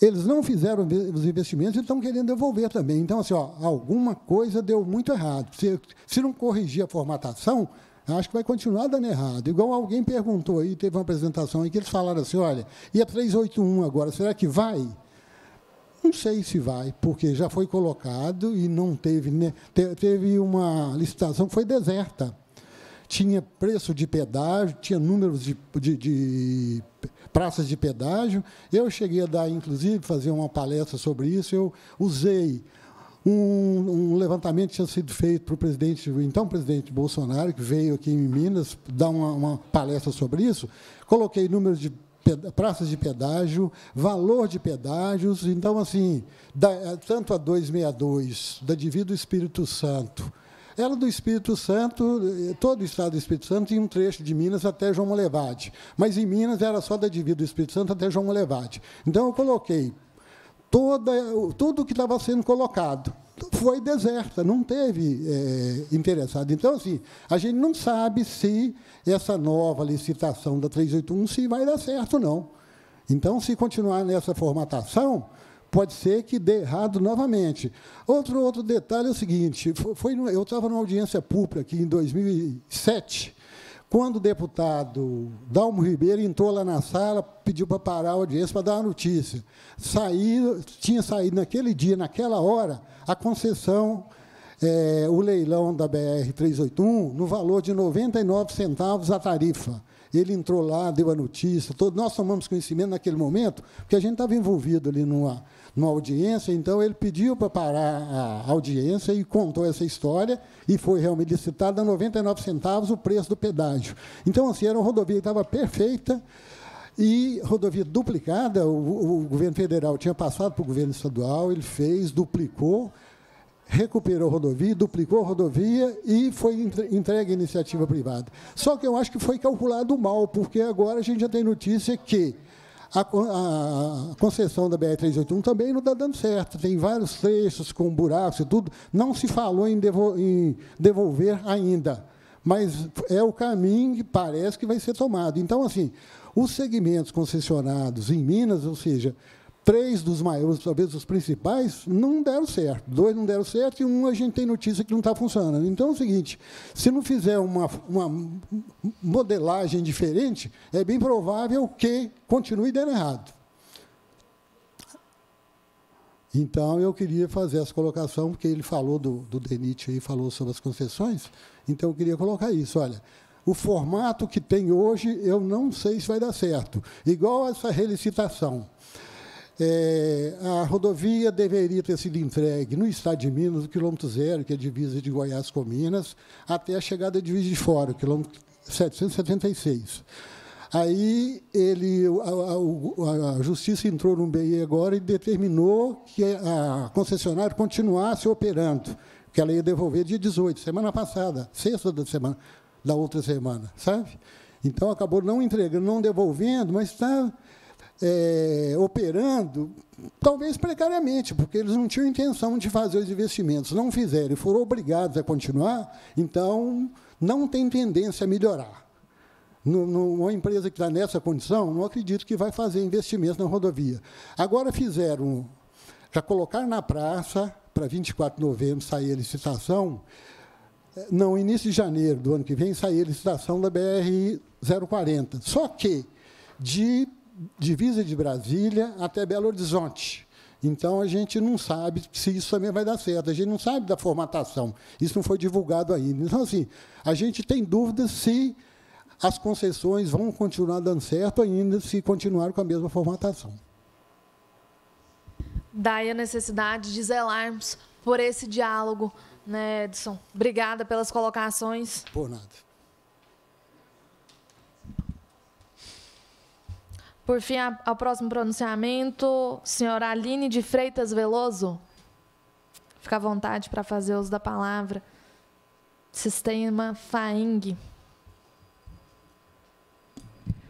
Eles não fizeram os investimentos e estão querendo devolver também. Então, assim, ó, alguma coisa deu muito errado. Se, se não corrigir a formatação, acho que vai continuar dando errado. Igual alguém perguntou aí, teve uma apresentação aí que eles falaram assim, olha, e a 381 agora, será que vai? Não sei se vai, porque já foi colocado e não teve. Né? Teve uma licitação que foi deserta. Tinha preço de pedágio, tinha números de, de, de praças de pedágio. Eu cheguei a dar, inclusive, fazer uma palestra sobre isso. Eu usei um, um, levantamento que tinha sido feito para o presidente, então presidente Bolsonaro, que veio aqui em Minas dar uma, uma palestra sobre isso. Coloquei números de praças de pedágio, valor de pedágios. Então, assim, da, tanto a 262 da Divida Espírito Santo era é do Espírito Santo, eh, todo o estado do Espírito Santo, e um trecho de Minas até João Molevade. Mas em Minas era só da divisa do Espírito Santo até João Molevade. Então eu coloquei toda, tudo que estava sendo colocado. Foi deserta, não teve é, interessado. Então, assim, a gente não sabe se essa nova licitação da 381 se vai dar certo, ou não. Então, se continuar nessa formatação, pode ser que dê errado novamente. Outro, outro detalhe é o seguinte: foi, eu estava numa audiência pública aqui em 2007, quando o deputado Dalmo Ribeiro entrou lá na sala, pediu para parar a audiência para dar uma notícia. Saiu, tinha saído naquele dia, naquela hora, a concessão é, o leilão da BR-381 no valor de 99 centavos a tarifa. Ele entrou lá, deu a notícia, todo, nós tomamos conhecimento naquele momento, porque a gente estava envolvido ali numa, numa audiência, então ele pediu para parar a audiência e contou essa história e foi realmente licitada a 99 centavos o preço do pedágio. Então, assim, era uma rodovia que estava perfeita e rodovia duplicada, o, o governo federal tinha passado para o governo estadual, ele fez, duplicou, recuperou a rodovia, duplicou a rodovia e foi entregue à iniciativa privada. Só que eu acho que foi calculado mal, porque agora a gente já tem notícia que a, a, a concessão da BR-381 também não está dando certo. Tem vários trechos com buracos e tudo. Não se falou em, devo, em devolver ainda, mas é o caminho que parece que vai ser tomado. Então, assim, os segmentos concessionados em Minas, ou seja, três dos maiores, talvez os principais, não deram certo. Dois não deram certo e um a gente tem notícia que não está funcionando. Então é o seguinte: se não fizer uma, uma modelagem diferente, é bem provável que continue dando errado. Então eu queria fazer essa colocação, porque ele falou do, do DENIT aí, falou sobre as concessões, então eu queria colocar isso. Olha, o formato que tem hoje, eu não sei se vai dar certo. Igual essa relicitação. É, a rodovia deveria ter sido entregue no estado de Minas, o quilômetro zero, que é a divisa de Goiás com Minas, até a chegada de Juiz de Fora, quilômetro 776. Aí ele, a, a, a, justiça entrou no BI agora e determinou que a concessionária continuasse operando, que ela ia devolver dia 18, semana passada, sexta da semana, da outra semana, sabe? Então acabou não entregando, não devolvendo, mas está é, operando, talvez precariamente, porque eles não tinham intenção de fazer os investimentos, não fizeram e foram obrigados a continuar, então não tem tendência a melhorar. No, no, uma empresa que está nessa condição, não acredito que vai fazer investimentos na rodovia. Agora fizeram, já colocaram na praça, para 24 de novembro sair a licitação, não, início de janeiro do ano que vem sair a licitação da BR-040. Só que, de divisa de Brasília até Belo Horizonte. Então, a gente não sabe se isso também vai dar certo. A gente não sabe da formatação. Isso não foi divulgado ainda. Então, assim, a gente tem dúvidas se as concessões vão continuar dando certo ainda se continuar com a mesma formatação. Daí a necessidade de zelarmos por esse diálogo, né, Edson? Obrigada pelas colocações. Por nada. Por fim, ao próximo pronunciamento, senhora Aline de Freitas Veloso. Fica à vontade para fazer uso da palavra. Sistema FAING.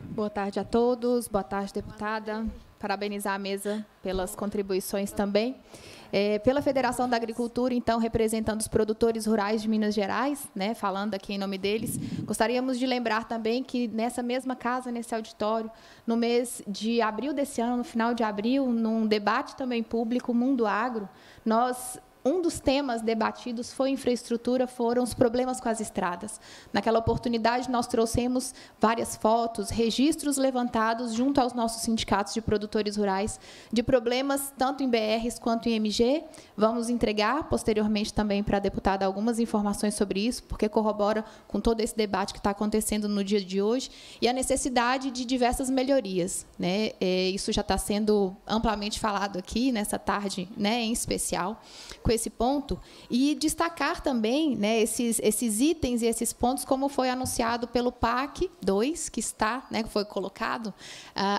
Boa tarde a todos, boa tarde, deputada. Parabenizar a mesa pelas contribuições também. É, pela Federação da Agricultura, então, representando os produtores rurais de Minas Gerais, né, falando aqui em nome deles, gostaríamos de lembrar também que nessa mesma casa, nesse auditório, no mês de abril desse ano, no final de abril, num debate também público, Mundo Agro, nós um dos temas debatidos foi infraestrutura, foram os problemas com as estradas. Naquela oportunidade, nós trouxemos várias fotos, registros levantados junto aos nossos sindicatos de produtores rurais de problemas tanto em BRs quanto em MG. Vamos entregar posteriormente também para a deputada algumas informações sobre isso, porque corrobora com todo esse debate que está acontecendo no dia de hoje e a necessidade de diversas melhorias. Né? É, isso já está sendo amplamente falado aqui nessa tarde, né, em especial. Com esse ponto e destacar também né, esses, esses itens e esses pontos, como foi anunciado pelo PAC 2, que está, né, que foi colocado uh,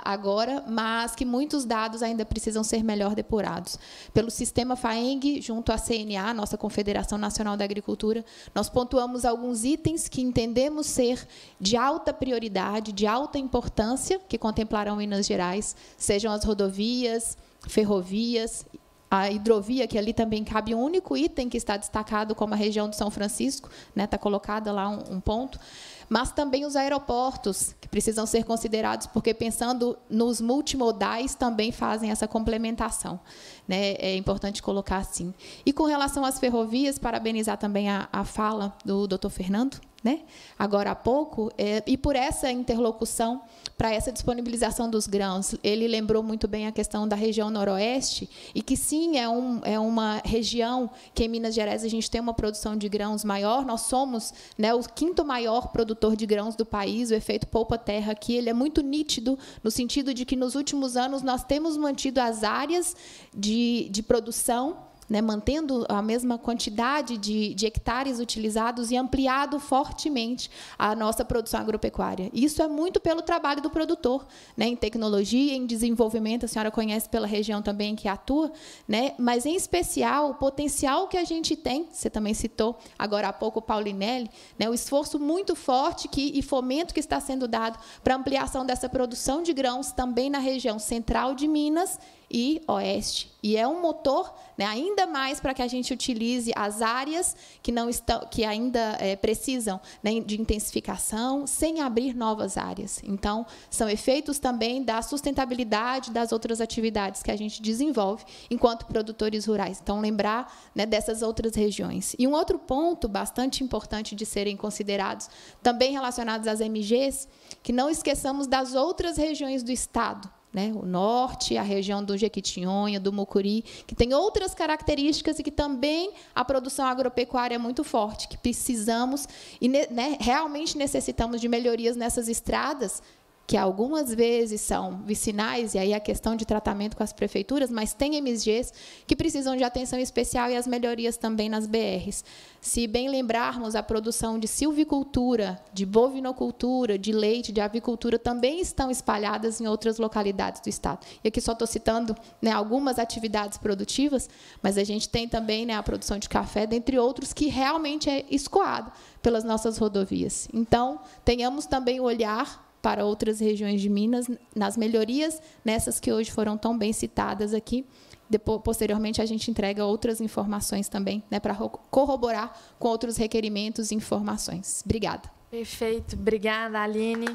agora, mas que muitos dados ainda precisam ser melhor depurados. Pelo sistema FAENG, junto à CNA, nossa Confederação Nacional da Agricultura, nós pontuamos alguns itens que entendemos ser de alta prioridade, de alta importância, que contemplarão Minas Gerais, sejam as rodovias, ferrovias, a hidrovia, que ali também cabe um único item que está destacado como a região de São Francisco, né, está colocada lá um, um ponto mas também os aeroportos, que precisam ser considerados, porque pensando nos multimodais, também fazem essa complementação. Né? É importante colocar assim. E com relação às ferrovias, parabenizar também a, a fala do doutor Fernando, né? agora há pouco, é, e por essa interlocução, para essa disponibilização dos grãos. Ele lembrou muito bem a questão da região noroeste, e que sim, é, um, é uma região que em Minas Gerais a gente tem uma produção de grãos maior, nós somos né, o quinto maior produtor de grãos do país, o efeito poupa-terra aqui, ele é muito nítido, no sentido de que nos últimos anos nós temos mantido as áreas de, de produção né, mantendo a mesma quantidade de, de, hectares utilizados e ampliado fortemente a nossa produção agropecuária. Isso é muito pelo trabalho do produtor, né, em tecnologia, em desenvolvimento, a senhora conhece pela região também que atua, né, mas, em especial, o potencial que a gente tem, você também citou agora há pouco o Paulinelli, né, o esforço muito forte que, e fomento que está sendo dado para ampliação dessa produção de grãos também na região central de Minas e oeste. E é um motor, né, ainda mais para que a gente utilize as áreas que não estão, que ainda é, precisam né, de intensificação, sem abrir novas áreas. Então, são efeitos também da sustentabilidade das outras atividades que a gente desenvolve enquanto produtores rurais. Então, lembrar né, dessas outras regiões. E um outro ponto bastante importante de serem considerados, também relacionados às MGs, que não esqueçamos das outras regiões do estado né? o norte, a região do Jequitinhonha, do Mucuri, que tem outras características e que também a produção agropecuária é muito forte, que precisamos e né, realmente necessitamos de melhorias nessas estradas que algumas vezes são vicinais, e aí a questão de tratamento com as prefeituras, mas tem MSGs que precisam de atenção especial e as melhorias também nas BRs. Se bem lembrarmos, a produção de silvicultura, de bovinocultura, de leite, de avicultura também estão espalhadas em outras localidades do Estado. E aqui só estou citando né, algumas atividades produtivas, mas a gente tem também né, a produção de café, dentre outros, que realmente é escoada pelas nossas rodovias. Então, tenhamos também o olhar para outras regiões de Minas, nas melhorias, nessas que hoje foram tão bem citadas aqui. Depois, posteriormente, a gente entrega outras informações também, né, para corroborar com outros requerimentos e informações. Obrigada. Perfeito. Obrigada, Aline.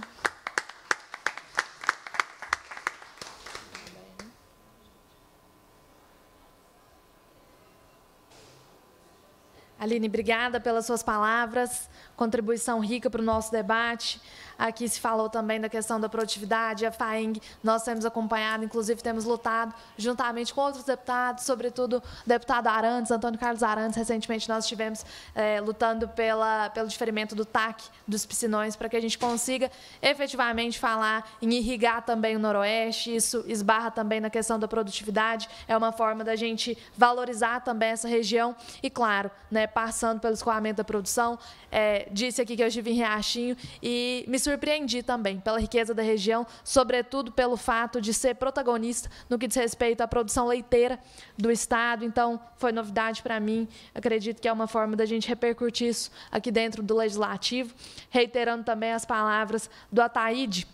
Aline, obrigada pelas suas palavras contribuição rica para o nosso debate. Aqui se falou também da questão da produtividade, a FAENG, nós temos acompanhado, inclusive temos lutado juntamente com outros deputados, sobretudo o deputado Arantes, Antônio Carlos Arantes, recentemente nós estivemos é, lutando pela, pelo diferimento do TAC dos piscinões, para que a gente consiga efetivamente falar em irrigar também o Noroeste, isso esbarra também na questão da produtividade, é uma forma da gente valorizar também essa região e, claro, né, passando pelo escoamento da produção, é, disse aqui que eu estive em Riachinho e me surpreendi também pela riqueza da região, sobretudo pelo fato de ser protagonista no que diz respeito à produção leiteira do Estado. Então, foi novidade para mim. Acredito que é uma forma da gente repercutir isso aqui dentro do Legislativo. Reiterando também as palavras do Ataíde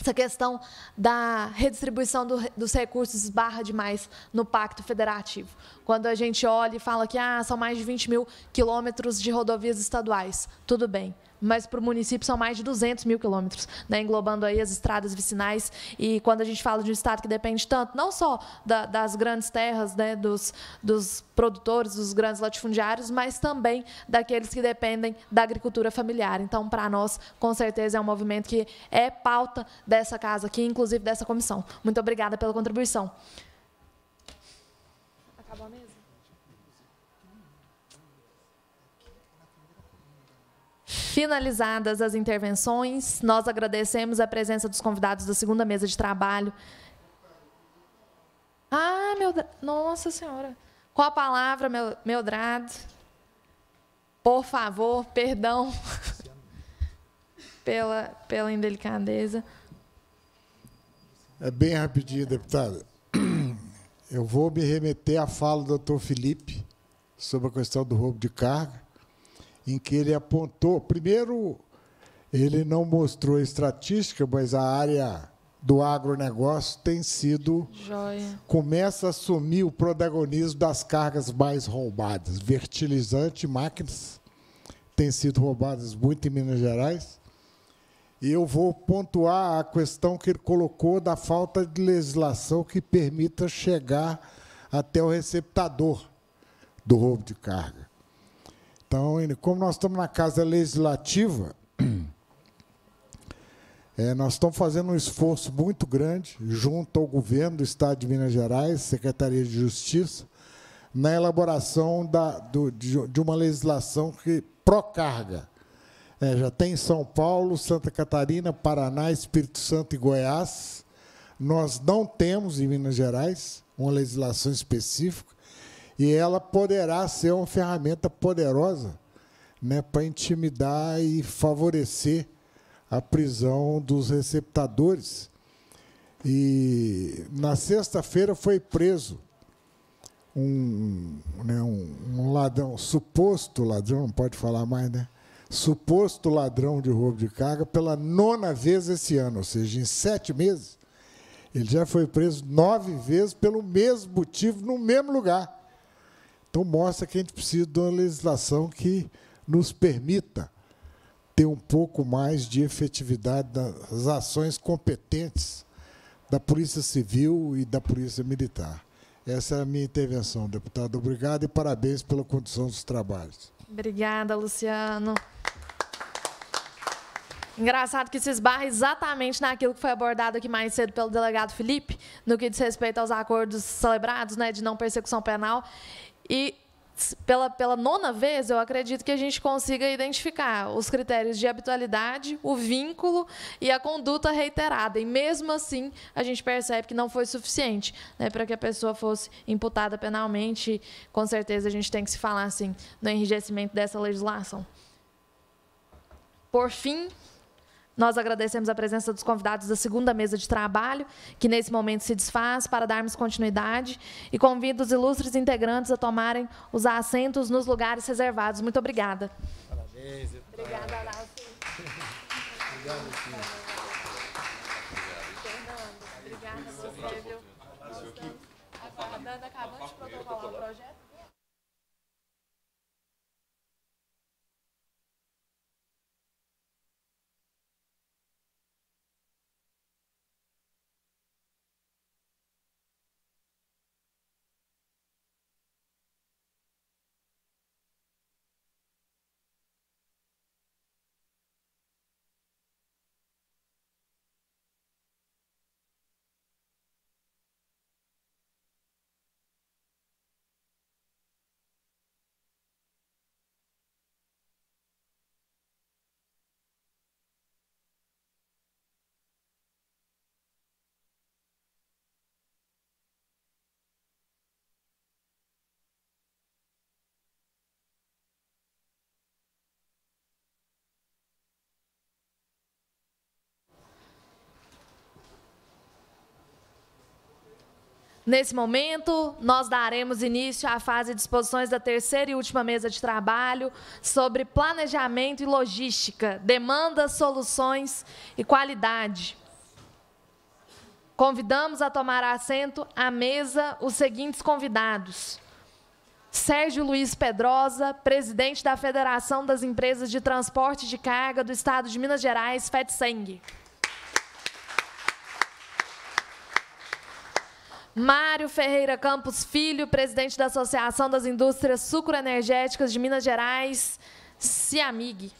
essa questão da redistribuição do, dos recursos esbarra demais no Pacto Federativo. Quando a gente olha e fala que ah, são mais de 20 mil quilômetros de rodovias estaduais, tudo bem mas para o município são mais de 200 mil quilômetros, né, englobando aí as estradas vicinais. E quando a gente fala de um estado que depende tanto, não só da, das grandes terras, né, dos, dos produtores, dos grandes latifundiários, mas também daqueles que dependem da agricultura familiar. Então, para nós, com certeza, é um movimento que é pauta dessa casa aqui, inclusive dessa comissão. Muito obrigada pela contribuição. Acabou a minha? Finalizadas as intervenções, nós agradecemos a presença dos convidados da segunda mesa de trabalho. Ah, meu. Nossa Senhora. Com a palavra, meu, Drado. Por favor, perdão pela, pela indelicadeza. É bem rapidinho, deputada. Eu vou me remeter à fala do doutor Felipe sobre a questão do roubo de carga em que ele apontou. Primeiro, ele não mostrou estatística, mas a área do agronegócio tem sido. Joia. Começa a assumir o protagonismo das cargas mais roubadas. Fertilizante, máquinas têm sido roubadas muito em Minas Gerais. E eu vou pontuar a questão que ele colocou da falta de legislação que permita chegar até o receptador do roubo de carga. Então, como nós estamos na Casa Legislativa, é, nós estamos fazendo um esforço muito grande junto ao governo do Estado de Minas Gerais, Secretaria de Justiça, na elaboração da, do, de, de, uma legislação que procarga. É, já tem em São Paulo, Santa Catarina, Paraná, Espírito Santo e Goiás. Nós não temos em Minas Gerais uma legislação específica. E ela poderá ser uma ferramenta poderosa né, para intimidar e favorecer a prisão dos receptadores. E na sexta-feira foi preso um, né, um, um, ladrão, suposto ladrão, não pode falar mais, né? Suposto ladrão de roubo de carga pela nona vez esse ano, ou seja, em sete meses. Ele já foi preso nove vezes pelo mesmo motivo, no mesmo lugar. Então, mostra que a gente precisa de uma legislação que nos permita ter um pouco mais de efetividade das ações competentes da Polícia Civil e da Polícia Militar. Essa é a minha intervenção, deputado. Obrigado e parabéns pela condução dos trabalhos. Obrigada, Luciano. Engraçado que se esbarra exatamente naquilo que foi abordado aqui mais cedo pelo delegado Felipe, no que diz respeito aos acordos celebrados né, de não persecução penal. E pela, pela nona vez, eu acredito que a gente consiga identificar os critérios de habitualidade, o vínculo e a conduta reiterada. E mesmo assim, a gente percebe que não foi suficiente né, para que a pessoa fosse imputada penalmente. Com certeza, a gente tem que se falar assim no enrijecimento dessa legislação. Por fim, nós agradecemos a presença dos convidados da segunda mesa de trabalho, que nesse momento se desfaz, para darmos continuidade, e convido os ilustres integrantes a tomarem os assentos nos lugares reservados. Muito obrigada. Parabéns. Obrigada, Obrigado, Nesse momento, nós daremos início à fase de exposições da terceira e última mesa de trabalho sobre planejamento e logística, demandas, soluções e qualidade. Convidamos a tomar assento à mesa os seguintes convidados. Sérgio Luiz Pedrosa, presidente da Federação das Empresas de Transporte de Carga do Estado de Minas Gerais, FETSENG. Mário Ferreira Campos Filho, presidente da Associação das Indústrias Sucroenergéticas de Minas Gerais, se amigue.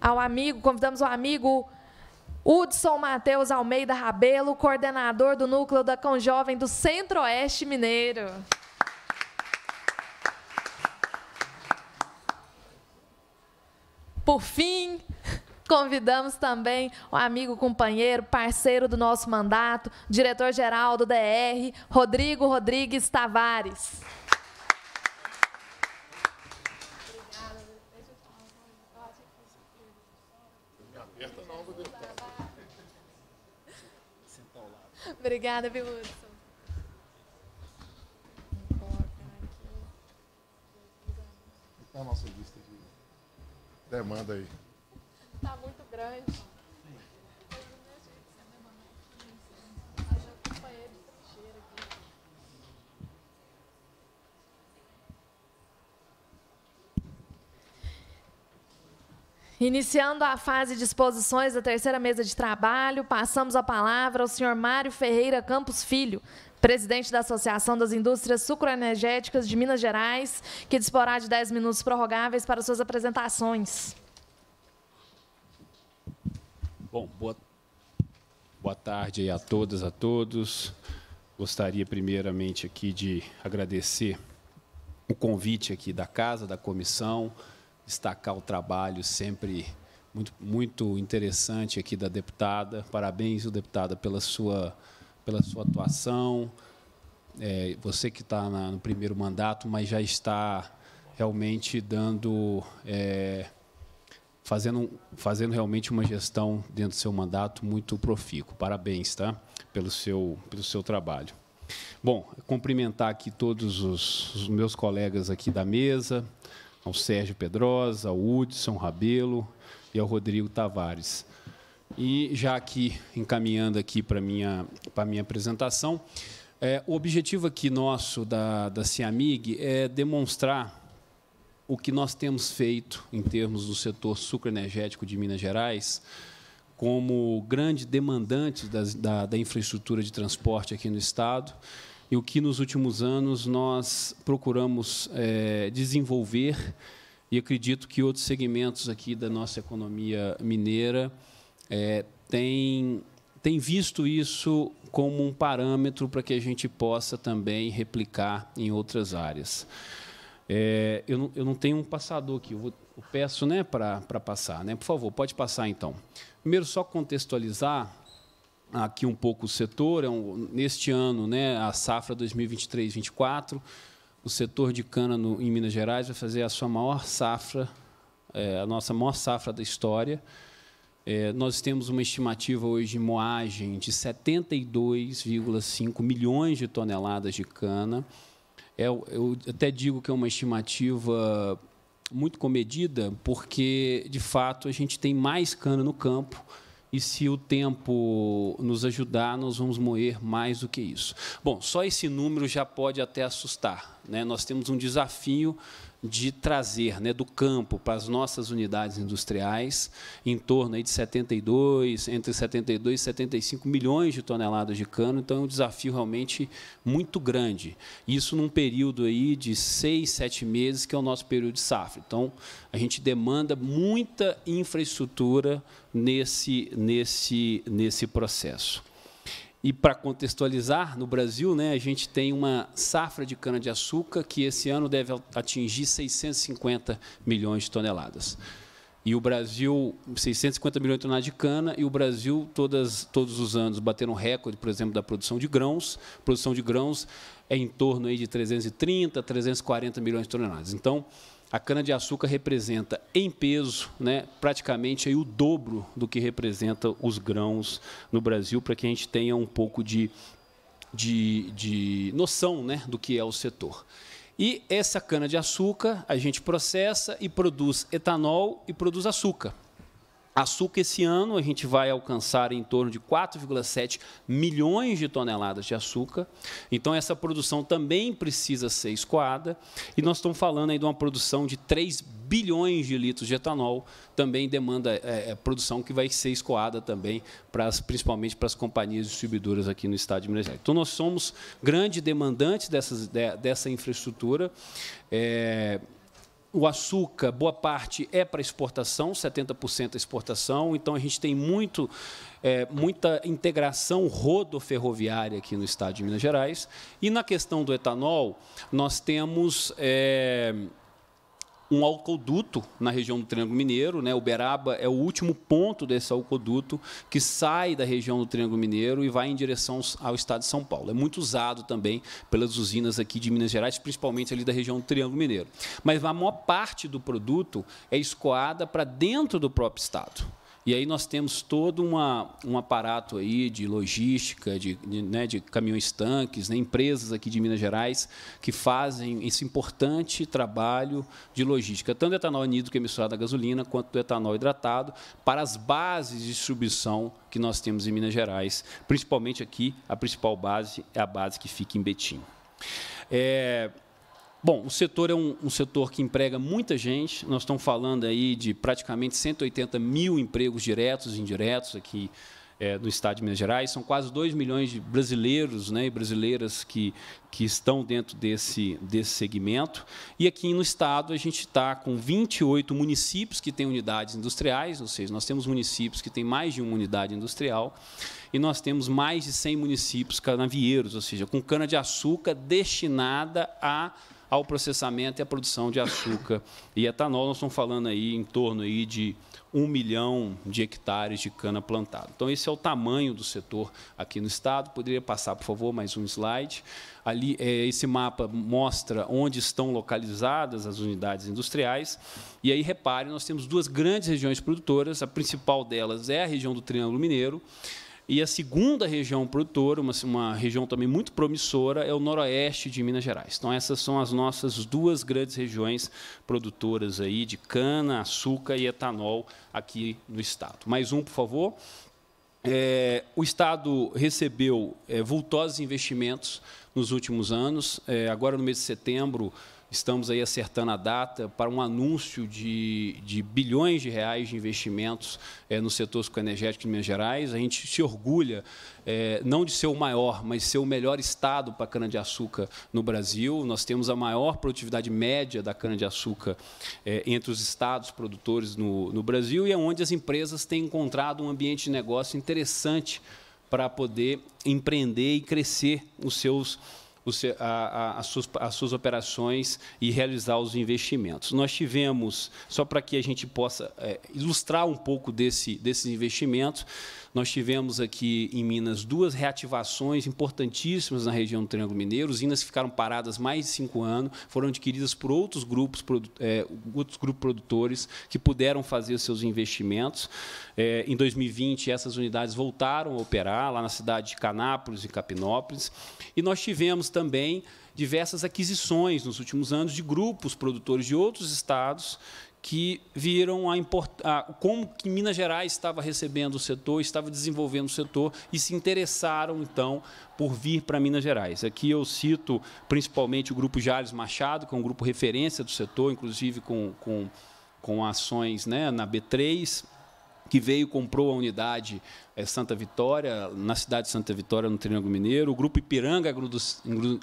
Ao amigo, convidamos o amigo Hudson Matheus Almeida Rabelo, coordenador do Núcleo da Conjovem do Centro-Oeste Mineiro. Por fim, Convidamos também o amigo, companheiro, parceiro do nosso mandato, diretor-geral do DR, Rodrigo Rodrigues Tavares. Obrigada, viu, Hudson? É a nossa lista de demanda aí. Tá muito grande. Iniciando a fase de exposições da terceira mesa de trabalho, passamos a palavra ao senhor Mário Ferreira Campos Filho, presidente da Associação das Indústrias Sucroenergéticas de Minas Gerais, que disporá de 10 minutos prorrogáveis para suas apresentações. Bom, boa, boa tarde a todas, a todos. Gostaria primeiramente aqui de agradecer o convite aqui da casa, da comissão, destacar o trabalho sempre muito, muito interessante aqui da deputada. Parabéns, deputada, pela sua, pela sua atuação. É, você que está na, no primeiro mandato, mas já está realmente dando, é, fazendo, fazendo realmente uma gestão dentro do seu mandato muito profícuo. Parabéns, tá? Pelo seu, pelo seu trabalho. Bom, cumprimentar aqui todos os, os meus colegas aqui da mesa, ao Sérgio Pedrosa, ao Hudson Rabelo e ao Rodrigo Tavares. E já aqui, encaminhando aqui para a minha, para minha apresentação, é, o objetivo aqui nosso da, da CIAMIG é demonstrar o que nós temos feito em termos do setor sucroenergético de Minas Gerais, como grande demandante da, da infraestrutura de transporte aqui no Estado, e o que nos últimos anos nós procuramos é, desenvolver, e acredito que outros segmentos aqui da nossa economia mineira é, têm, visto isso como um parâmetro para que a gente possa também replicar em outras áreas. É, eu, não, eu, não, tenho um passador aqui, eu, vou, eu peço né, para passar. Né? Por favor, pode passar então. Primeiro, só contextualizar aqui um pouco o setor. É um, neste ano, né, a safra 2023-24, o setor de cana no, em Minas Gerais vai fazer a sua maior safra, é, a nossa maior safra da história. É, nós temos uma estimativa hoje de moagem de 72,5 milhões de toneladas de cana. É, eu até digo que é uma estimativa muito comedida, porque, de fato, a gente tem mais cana no campo e se o tempo nos ajudar, nós vamos moer mais do que isso. Bom, só esse número já pode até assustar. Né? Nós temos um desafio de trazer né, do campo para as nossas unidades industriais em torno de 72, entre 72 e 75 milhões de toneladas de cano. Então, é um desafio realmente muito grande. Isso num período aí de seis, sete meses, que é o nosso período de safra. Então, a gente demanda muita infraestrutura nesse, nesse, nesse processo. E para contextualizar, no Brasil, né, a gente tem uma safra de cana-de-açúcar que esse ano deve atingir 650 milhões de toneladas. E o Brasil, 650 milhões de toneladas de cana, e o Brasil, todas, todos os anos, batendo recorde, por exemplo, da produção de grãos. A produção de grãos é em torno aí de 330, 340 milhões de toneladas. Então, a cana-de-açúcar representa, em peso, né, praticamente aí o dobro do que representa os grãos no Brasil, para que a gente tenha um pouco de, de, de noção né, do que é o setor. E essa cana-de-açúcar a gente processa e produz etanol e produz açúcar. Açúcar, esse ano, a gente vai alcançar em torno de 4,7 milhões de toneladas de açúcar. Então, essa produção também precisa ser escoada. E nós estamos falando aí de uma produção de 3 bilhões de litros de etanol, também demanda é, é, produção que vai ser escoada também, para as, principalmente para as companhias distribuidoras aqui no estado de Minas Gerais. Então, nós somos grandes demandantes dessas, de, dessa infraestrutura. É, o açúcar, boa parte é para exportação, 70% é exportação, então a gente tem muito, é, muita integração rodoferroviária aqui no estado de Minas Gerais. E na questão do etanol, nós temos é, um alcoduto na região do Triângulo Mineiro. Né? Uberaba é o último ponto desse alcoduto que sai da região do Triângulo Mineiro e vai em direção ao estado de São Paulo. É muito usado também pelas usinas aqui de Minas Gerais, principalmente ali da região do Triângulo Mineiro. Mas a maior parte do produto é escoada para dentro do próprio estado. E aí nós temos todo uma, um aparato aí de logística, de, de, né, de caminhões tanques, né, empresas aqui de Minas Gerais que fazem esse importante trabalho de logística, tanto do etanol anidro que é misturado à gasolina, quanto do etanol hidratado, para as bases de distribuição que nós temos em Minas Gerais. Principalmente aqui, a principal base é a base que fica em Betim. É, Bom, o setor é um, um, setor que emprega muita gente. Nós estamos falando aí de praticamente 180 mil empregos diretos e indiretos aqui é, no estado de Minas Gerais. São quase 2 milhões de brasileiros né, e brasileiras que, que estão dentro desse, desse segmento. E aqui no estado a gente está com 28 municípios que têm unidades industriais, ou seja, nós temos municípios que têm mais de uma unidade industrial e nós temos mais de 100 municípios canavieiros, ou seja, com cana-de-açúcar destinada a ao processamento e à produção de açúcar e etanol. Nós estamos falando aí em torno aí de um milhão de hectares de cana plantada. Então, esse é o tamanho do setor aqui no estado. Poderia passar, por favor, mais um slide. Ali, é, esse mapa mostra onde estão localizadas as unidades industriais. E aí, repare, nós temos duas grandes regiões produtoras. A principal delas é a região do Triângulo Mineiro. E a segunda região produtora, uma, uma região também muito promissora, é o noroeste de Minas Gerais. Então, essas são as nossas duas grandes regiões produtoras aí de cana, açúcar e etanol aqui no estado. Mais um, por favor. É, o Estado recebeu é, vultosos investimentos nos últimos anos. É, agora, no mês de setembro, Estamos aí acertando a data para um anúncio de, de bilhões de reais de investimentos é, no setor energético de Minas Gerais. A gente se orgulha é, não de ser o maior, mas ser o melhor estado para cana-de-açúcar no Brasil. Nós temos a maior produtividade média da cana-de-açúcar é, entre os estados produtores no, no Brasil e é onde as empresas têm encontrado um ambiente de negócio interessante para poder empreender e crescer os seus negócios os, a, a, as, suas, as suas operações e realizar os investimentos. Nós tivemos, só para que a gente possa é, ilustrar um pouco desse, desses investimentos, nós tivemos aqui em Minas duas reativações importantíssimas na região do Triângulo Mineiro. Usinas que ficaram paradas mais de cinco anos foram adquiridas por outros grupos, é, outros grupos produtores que puderam fazer seus investimentos. É, em 2020, essas unidades voltaram a operar lá na cidade de Canápolis e Capinópolis. E nós tivemos também diversas aquisições nos últimos anos de grupos produtores de outros estados que viram a, import... a como que Minas Gerais estava recebendo o setor, estava desenvolvendo o setor e se interessaram então por vir para Minas Gerais. Aqui eu cito principalmente o grupo Jales Machado, que é um grupo referência do setor, inclusive com, com, com ações né, na B3, que veio comprou a unidade é Santa Vitória, na cidade de Santa Vitória, no Triângulo Mineiro, o Grupo Ipiranga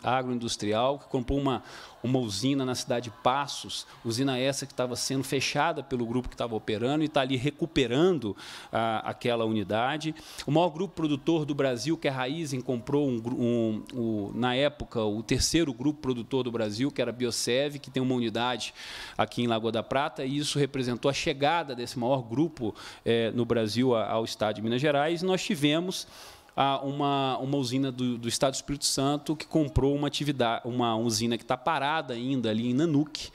Agroindustrial, que comprou uma, uma usina na cidade de Passos, usina essa que estava sendo fechada pelo grupo que estava operando e está ali recuperando a, ah, aquela unidade. O maior grupo produtor do Brasil, que é a Raizen, comprou, um, um, um, na época, o terceiro grupo produtor do Brasil, que era a Biosev, que tem uma unidade aqui em Lagoa da Prata, e isso representou a chegada desse maior grupo eh, no Brasil ao Estado de Minas Gerais atrás, nós tivemos ah, uma, uma usina do, do, Estado do Espírito Santo que comprou uma atividade, uma usina que está parada ainda ali em Nanuque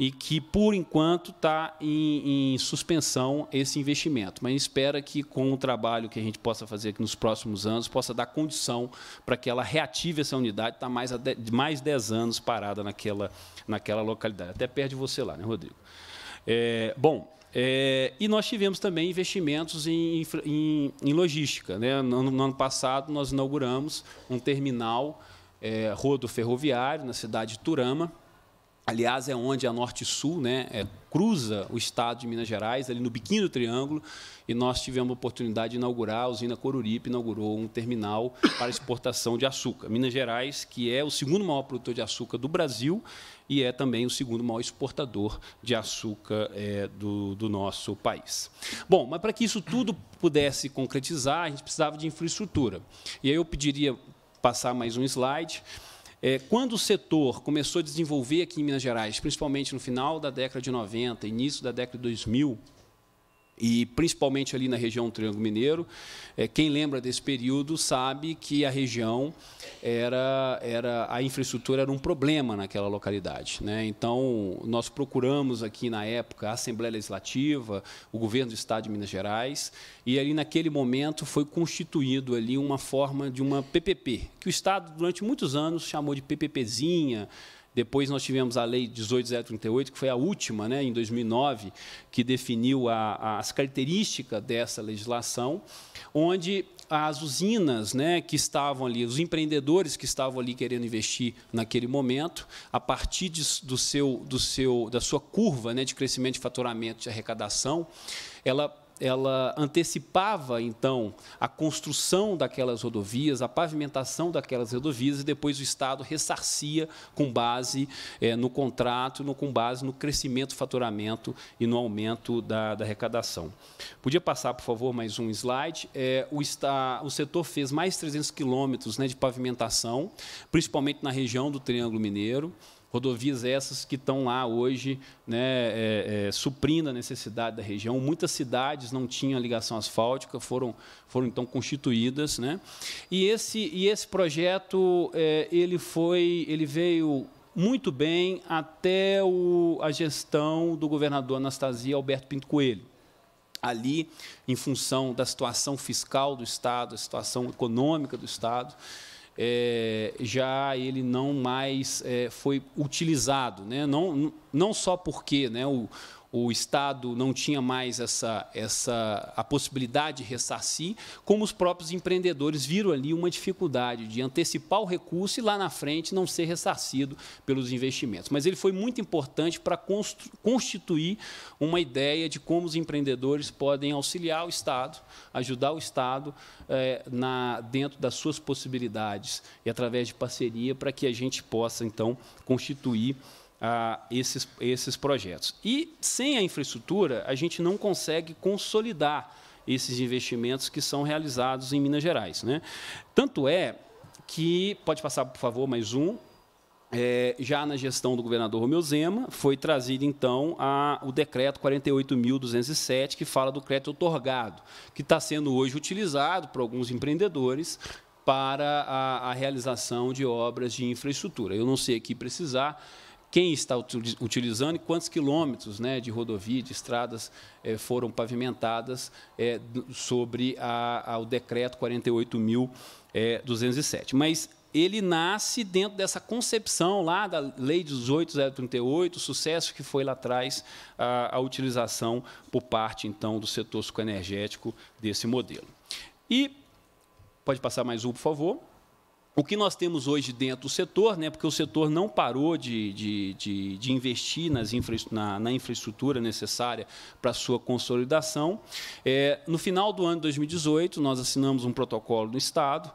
e que, por enquanto, está em, em, suspensão esse investimento. Mas espera que, com o trabalho que a gente possa fazer aqui nos próximos anos, possa dar condição para que ela reative essa unidade, está mais de, mais 10 anos parada naquela, naquela localidade. Até perde você lá, né, Rodrigo? É, bom, é, e nós tivemos também investimentos em, em, em logística. Né? No, no, ano passado, nós inauguramos um terminal é, ferroviário na cidade de Turama. Aliás, é onde a Norte Sul né, é cruza o estado de Minas Gerais, ali no biquinho do Triângulo, e nós tivemos a oportunidade de inaugurar, a usina Coruripe inaugurou um terminal para exportação de açúcar. Minas Gerais, que é o segundo maior produtor de açúcar do Brasil e é também o segundo maior exportador de açúcar é, do, do nosso país. Bom, mas para que isso tudo pudesse concretizar, a gente precisava de infraestrutura. E aí eu pediria passar mais um slide. É, quando o setor começou a desenvolver aqui em Minas Gerais, principalmente no final da década de 90, início da década de 2000, e principalmente ali na região do Triângulo Mineiro. É, quem lembra desse período sabe que a região era, era a infraestrutura era um problema naquela localidade. Né? Então nós procuramos aqui na época a Assembleia Legislativa, o governo do Estado de Minas Gerais e ali naquele momento foi constituído ali uma forma de uma PPP que o Estado durante muitos anos chamou de PPPzinha depois nós tivemos a Lei 18038, que foi a última, né, em 2009, que definiu a, as características dessa legislação, onde as usinas né, que estavam ali, os empreendedores que estavam ali querendo investir naquele momento, a partir de, do seu, do seu, da sua curva né, de crescimento de faturamento de arrecadação, ela ela antecipava então a construção daquelas rodovias, a pavimentação daquelas rodovias e depois o Estado ressarcia com base é, no contrato, no, com base no crescimento do faturamento e no aumento da, da arrecadação. Podia passar, por favor, mais um slide. É, o, está, o setor fez mais 300 quilômetros né, de pavimentação, principalmente na região do Triângulo Mineiro. Rodovias essas que estão lá hoje, né, é, é, suprindo a necessidade da região. Muitas cidades não tinham ligação asfáltica, foram, foram então constituídas, né? E esse, e esse projeto é, ele foi, ele veio muito bem até o, a gestão do governador Anastasia Alberto Pinto Coelho ali, em função da situação fiscal do Estado, a situação econômica do Estado, é, já ele não mais é, foi utilizado, né? não, não só porque né, o, o Estado não tinha mais essa, essa a possibilidade de ressarcir, como os próprios empreendedores viram ali uma dificuldade de antecipar o recurso e lá na frente não ser ressarcido pelos investimentos. Mas ele foi muito importante para constituir uma ideia de como os empreendedores podem auxiliar o Estado, ajudar o Estado é, na, dentro das suas possibilidades e através de parceria para que a gente possa, então, constituir esses, esses projetos. E sem a infraestrutura, a gente não consegue consolidar esses investimentos que são realizados em Minas Gerais. Né? Tanto é que, pode passar, por favor, mais um, é, já na gestão do governador Romeu Zema, foi trazido, então, a, o decreto 48.207, que fala do crédito otorgado, que está sendo hoje utilizado por alguns empreendedores para a, a realização de obras de infraestrutura. Eu não sei aqui precisar, quem está utilizando e quantos quilômetros né, de rodovia, de estradas eh, foram pavimentadas eh, sobre a, a, o decreto 48.207. Eh, Mas ele nasce dentro dessa concepção lá da Lei 18.038, o sucesso que foi lá atrás a, a utilização por parte, então, do setor sucroenergético desse modelo. E, pode passar mais um, por favor. O que nós temos hoje dentro do setor, né, porque o setor não parou de, de, de, de investir nas infra, na, na, infraestrutura necessária para sua consolidação. É, no final do ano de 2018, nós assinamos um protocolo do Estado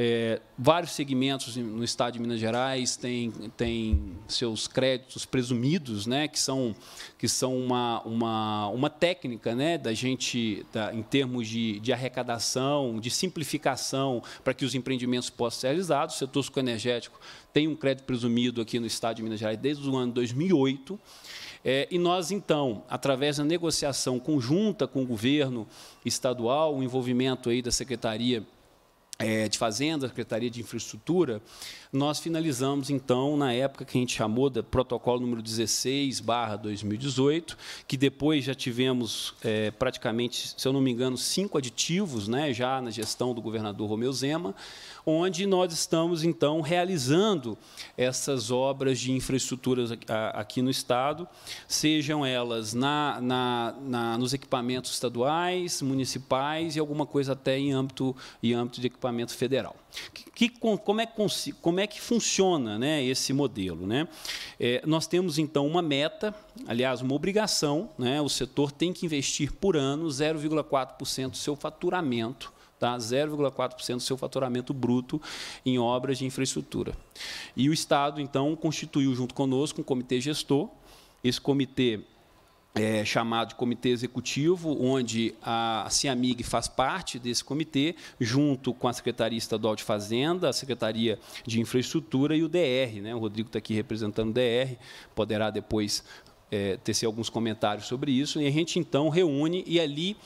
é, vários segmentos no estado de Minas Gerais têm, têm seus créditos presumidos, né, que são, que são uma, uma, uma técnica né, da gente, da, em termos de, de arrecadação, de simplificação, para que os empreendimentos possam ser realizados. O setor energético tem um crédito presumido aqui no estado de Minas Gerais desde o ano 2008. É, e nós, então, através da negociação conjunta com o governo estadual, o envolvimento aí da Secretaria é, de Fazenda, Secretaria de Infraestrutura, nós finalizamos, então, na época que a gente chamou de protocolo número 16, barra 2018, que depois já tivemos é, praticamente, se eu não me engano, cinco aditivos, né, já na gestão do governador Romeu Zema, onde nós estamos, então, realizando essas obras de infraestruturas aqui no Estado, sejam elas na, na, na nos equipamentos estaduais, municipais e alguma coisa até em âmbito, em âmbito de equipamento federal. Que, como, é, como é que funciona né, esse modelo? Né? É, nós temos, então, uma meta, aliás, uma obrigação, né, o setor tem que investir por ano 0,4% do seu faturamento tá? 0,4% do seu faturamento bruto em obras de infraestrutura. E o Estado, então, constituiu junto conosco um comitê gestor. Esse comitê é, chamado de Comitê Executivo, onde a CIAMIG faz parte desse comitê, junto com a Secretaria Estadual de Fazenda, a Secretaria de Infraestrutura e o DR. Né? O Rodrigo está aqui representando o DR, poderá depois é, tecer alguns comentários sobre isso. E a gente, então, reúne e ali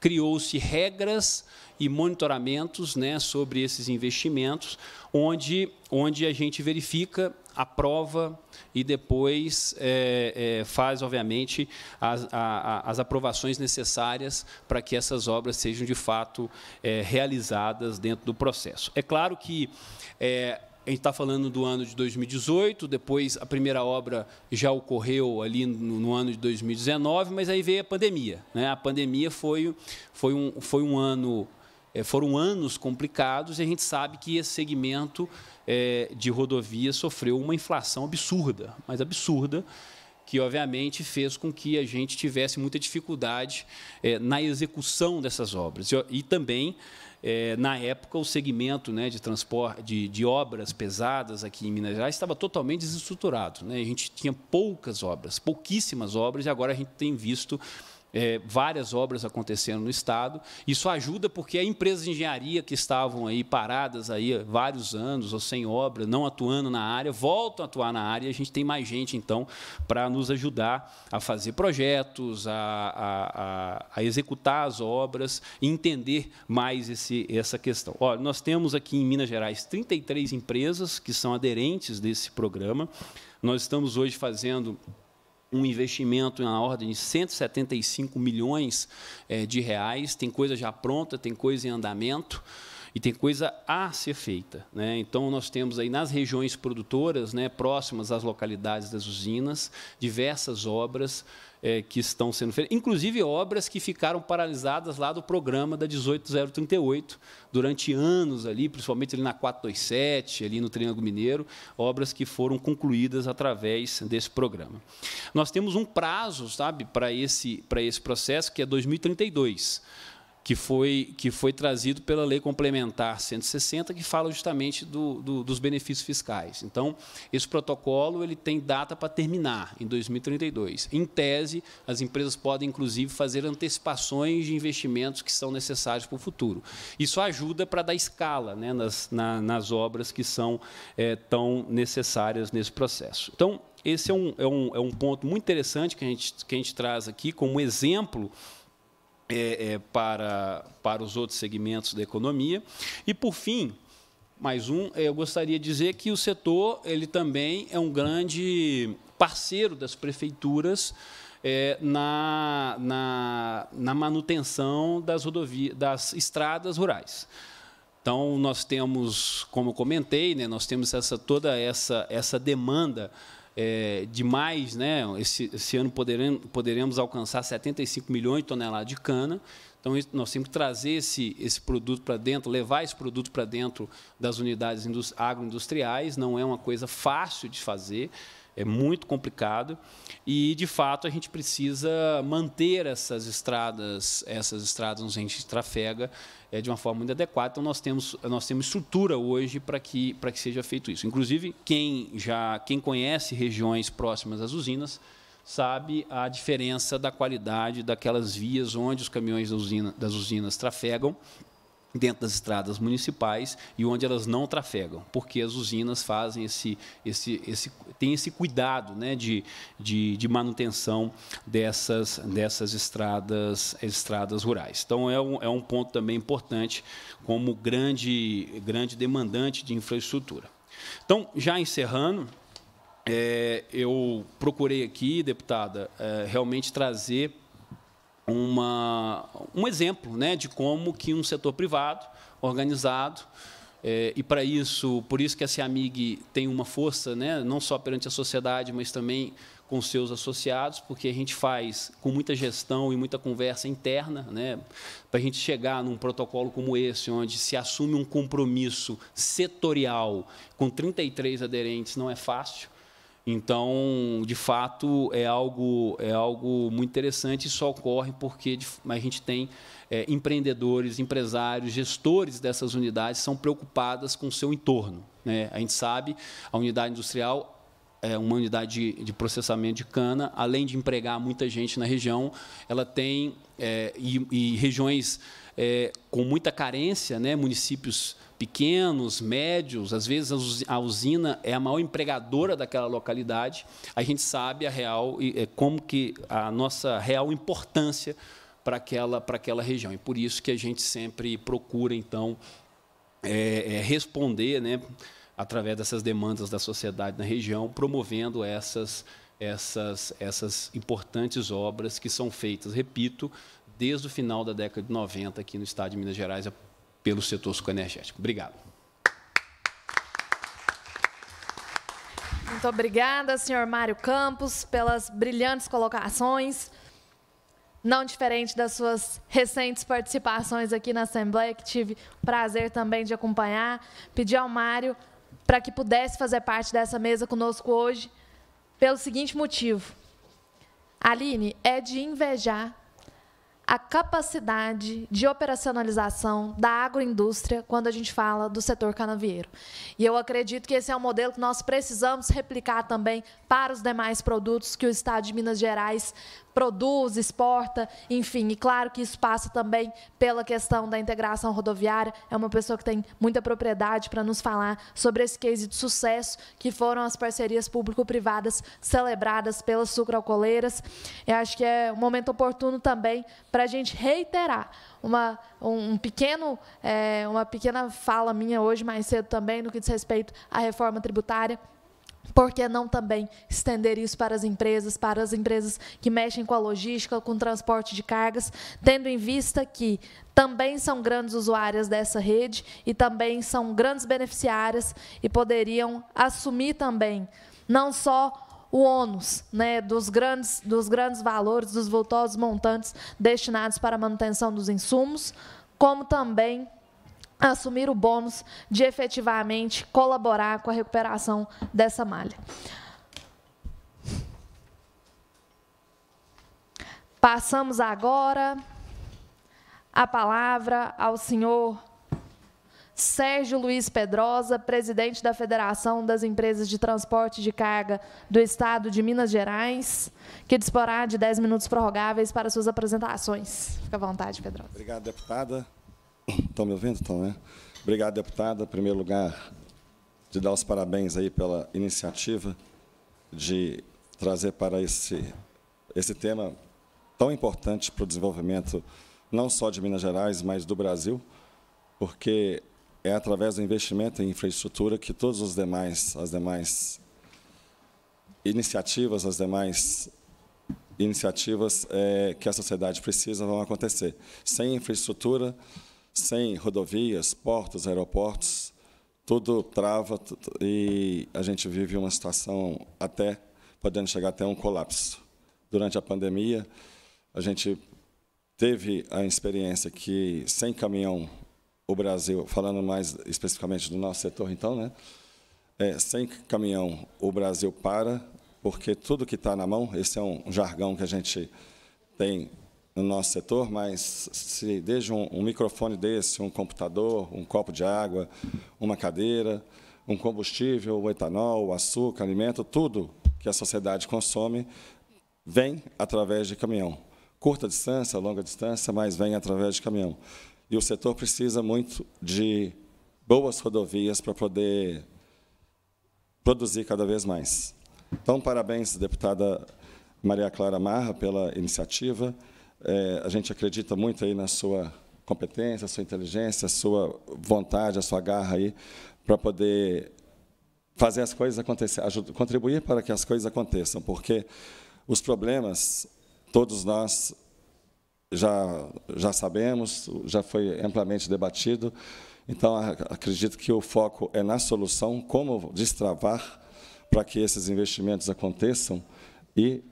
criou-se regras e monitoramentos né, sobre esses investimentos, onde, onde a gente verifica aprova e depois é, é, faz, obviamente, as, a, as, aprovações necessárias para que essas obras sejam, de fato, é, realizadas dentro do processo. É claro que é, a gente está falando do ano de 2018, depois a primeira obra já ocorreu ali no, no, ano de 2019, mas aí veio a pandemia. Né? A pandemia foi, foi, um, foi um ano é, foram anos complicados e a gente sabe que esse segmento é, de rodovia sofreu uma inflação absurda, mas absurda, que obviamente fez com que a gente tivesse muita dificuldade é, na execução dessas obras. E, e também, é, na época, o segmento né, de transporte de, de, obras pesadas aqui em Minas Gerais estava totalmente desestruturado. Né? A gente tinha poucas obras, pouquíssimas obras, e agora a gente tem visto é, várias obras acontecendo no Estado. Isso ajuda porque as empresas de engenharia que estavam aí paradas aí há vários anos ou sem obra, não atuando na área, voltam a atuar na área e a gente tem mais gente, então, para nos ajudar a fazer projetos, a, a, a, a executar as obras e entender mais esse, essa questão. Olha, nós temos aqui em Minas Gerais 33 empresas que são aderentes desse programa. Nós estamos hoje fazendo um investimento na ordem de 175 milhões é, de reais. Tem coisa já pronta, tem coisa em andamento e tem coisa a ser feita. Né? Então, nós temos aí nas regiões produtoras, né, próximas às localidades das usinas, diversas obras é, que estão sendo feitas, inclusive obras que ficaram paralisadas lá do programa da 18038 durante anos ali, principalmente ali na 427, ali no Triângulo Mineiro, obras que foram concluídas através desse programa. Nós temos um prazo, sabe, para esse para esse processo que é 2032 que foi, que foi trazido pela Lei Complementar 160, que fala justamente do, do, dos benefícios fiscais. Então, esse protocolo ele tem data para terminar, em 2032. Em tese, as empresas podem, inclusive, fazer antecipações de investimentos que são necessários para o futuro. Isso ajuda para dar escala né, nas, na, nas obras que são é, tão necessárias nesse processo. Então, esse é um, é, um, é um ponto muito interessante que a gente, que a gente traz aqui como exemplo é, é, para, para os outros segmentos da economia. E, por fim, mais um, é, eu gostaria de dizer que o setor ele também é um grande parceiro das prefeituras é, na, na, na, manutenção das, rodovias, das estradas rurais. Então, nós temos, como eu comentei, né, nós temos essa, toda essa, essa demanda é, né? Esse, esse ano poderemos, poderemos alcançar 75 milhões de toneladas de cana. Então, nós temos que trazer esse, esse produto para dentro, levar esse produto para dentro das unidades agroindustriais. Não é uma coisa fácil de fazer é muito complicado e de fato a gente precisa manter essas estradas, essas estradas onde a gente trafega é, de uma forma muito adequada. Então nós temos nós temos estrutura hoje para que para que seja feito isso. Inclusive quem já quem conhece regiões próximas às usinas sabe a diferença da qualidade daquelas vias onde os caminhões da usina, das usinas trafegam dentro das estradas municipais e onde elas não trafegam, porque as usinas fazem esse, esse, esse tem esse cuidado né, de, de, de manutenção dessas, dessas estradas, estradas rurais. Então é um, é um ponto também importante como grande, grande demandante de infraestrutura. Então já encerrando é, eu procurei aqui, deputada, é, realmente trazer uma, um exemplo né, de como que um setor privado, organizado, é, e para isso, por isso que a CEAMIG tem uma força, né, não só perante a sociedade, mas também com seus associados, porque a gente faz com muita gestão e muita conversa interna, né, para a gente chegar num protocolo como esse, onde se assume um compromisso setorial com 33 aderentes, não é fácil. Então, de fato, é algo, é algo muito interessante e só ocorre porque a gente tem é, empreendedores, empresários, gestores dessas unidades são preocupadas com o seu entorno. Né? A gente sabe, a unidade industrial é uma unidade de, de processamento de cana, além de empregar muita gente na região, ela tem, é, e, e, regiões é, com muita carência, né? municípios pequenos, médios, às vezes a usina é a maior empregadora daquela localidade, a gente sabe a real é, como que a nossa real importância para aquela para aquela região e por isso que a gente sempre procura então é, é responder, né, através dessas demandas da sociedade na região, promovendo essas essas essas importantes obras que são feitas, repito, desde o final da década de 90 aqui no estado de Minas Gerais, pelo setor sucroenergético. Obrigado. Muito obrigada, senhor Mário Campos, pelas brilhantes colocações. Não diferente das suas recentes participações aqui na Assembleia, que tive prazer também de acompanhar, pedi ao Mário para que pudesse fazer parte dessa mesa conosco hoje, pelo seguinte motivo. Aline, é de invejar a capacidade de operacionalização da agroindústria quando a gente fala do setor canavieiro. E eu acredito que esse é um modelo que nós precisamos replicar também para os demais produtos que o Estado de Minas Gerais produz, exporta, enfim. E claro que isso passa também pela questão da integração rodoviária. É uma pessoa que tem muita propriedade para nos falar sobre esse case de sucesso que foram as parcerias público-privadas celebradas pelas sucrocoleiras. Eu acho que é um momento oportuno também para a gente reiterar uma, um pequeno, é, uma pequena fala minha hoje mais cedo também no que diz respeito à reforma tributária por que não também estender isso para as empresas, para as empresas que mexem com a logística, com o transporte de cargas, tendo em vista que também são grandes usuárias dessa rede e também são grandes beneficiárias e poderiam assumir também não só o ônus né, dos, grandes, dos grandes valores, dos voltosos montantes destinados para a manutenção dos insumos, como também assumir o bônus de efetivamente colaborar com a recuperação dessa malha. Passamos agora a palavra ao senhor Sérgio Luiz Pedrosa, presidente da Federação das Empresas de Transporte de Carga do Estado de Minas Gerais, que disporá de 10 minutos prorrogáveis para suas apresentações. Fica à vontade, Pedrosa. Obrigado, deputada. Estão me ouvindo? Estão, né? Obrigado, deputada. Em primeiro lugar, de dar os parabéns aí pela iniciativa de trazer para esse, esse tema tão importante para o desenvolvimento não só de Minas Gerais, mas do Brasil, porque é através do investimento em infraestrutura que todos os demais, as demais iniciativas, as demais iniciativas é, que a sociedade precisa vão acontecer. Sem infraestrutura, sem rodovias, portos, aeroportos, tudo trava e a gente vive uma situação até, podendo chegar até um colapso. Durante a pandemia, a gente teve a experiência que, sem caminhão, o Brasil, falando mais especificamente do nosso setor, então, né? É, sem caminhão, o Brasil para, porque tudo que está na mão, esse é um jargão que a gente tem no nosso setor, mas se desde um, um, microfone desse, um computador, um copo de água, uma cadeira, um combustível, o etanol, o açúcar, alimento, tudo que a sociedade consome vem através de caminhão. Curta distância, longa distância, mas vem através de caminhão. E o setor precisa muito de boas rodovias para poder produzir cada vez mais. Então, parabéns, deputada Maria Clara Marra, pela iniciativa. É, a gente acredita muito aí na sua competência, a sua inteligência, a sua vontade, a sua garra aí para poder fazer as coisas acontecer, contribuir para que as coisas aconteçam, porque os problemas todos nós já já sabemos, já foi amplamente debatido. Então acredito que o foco é na solução, como destravar para que esses investimentos aconteçam e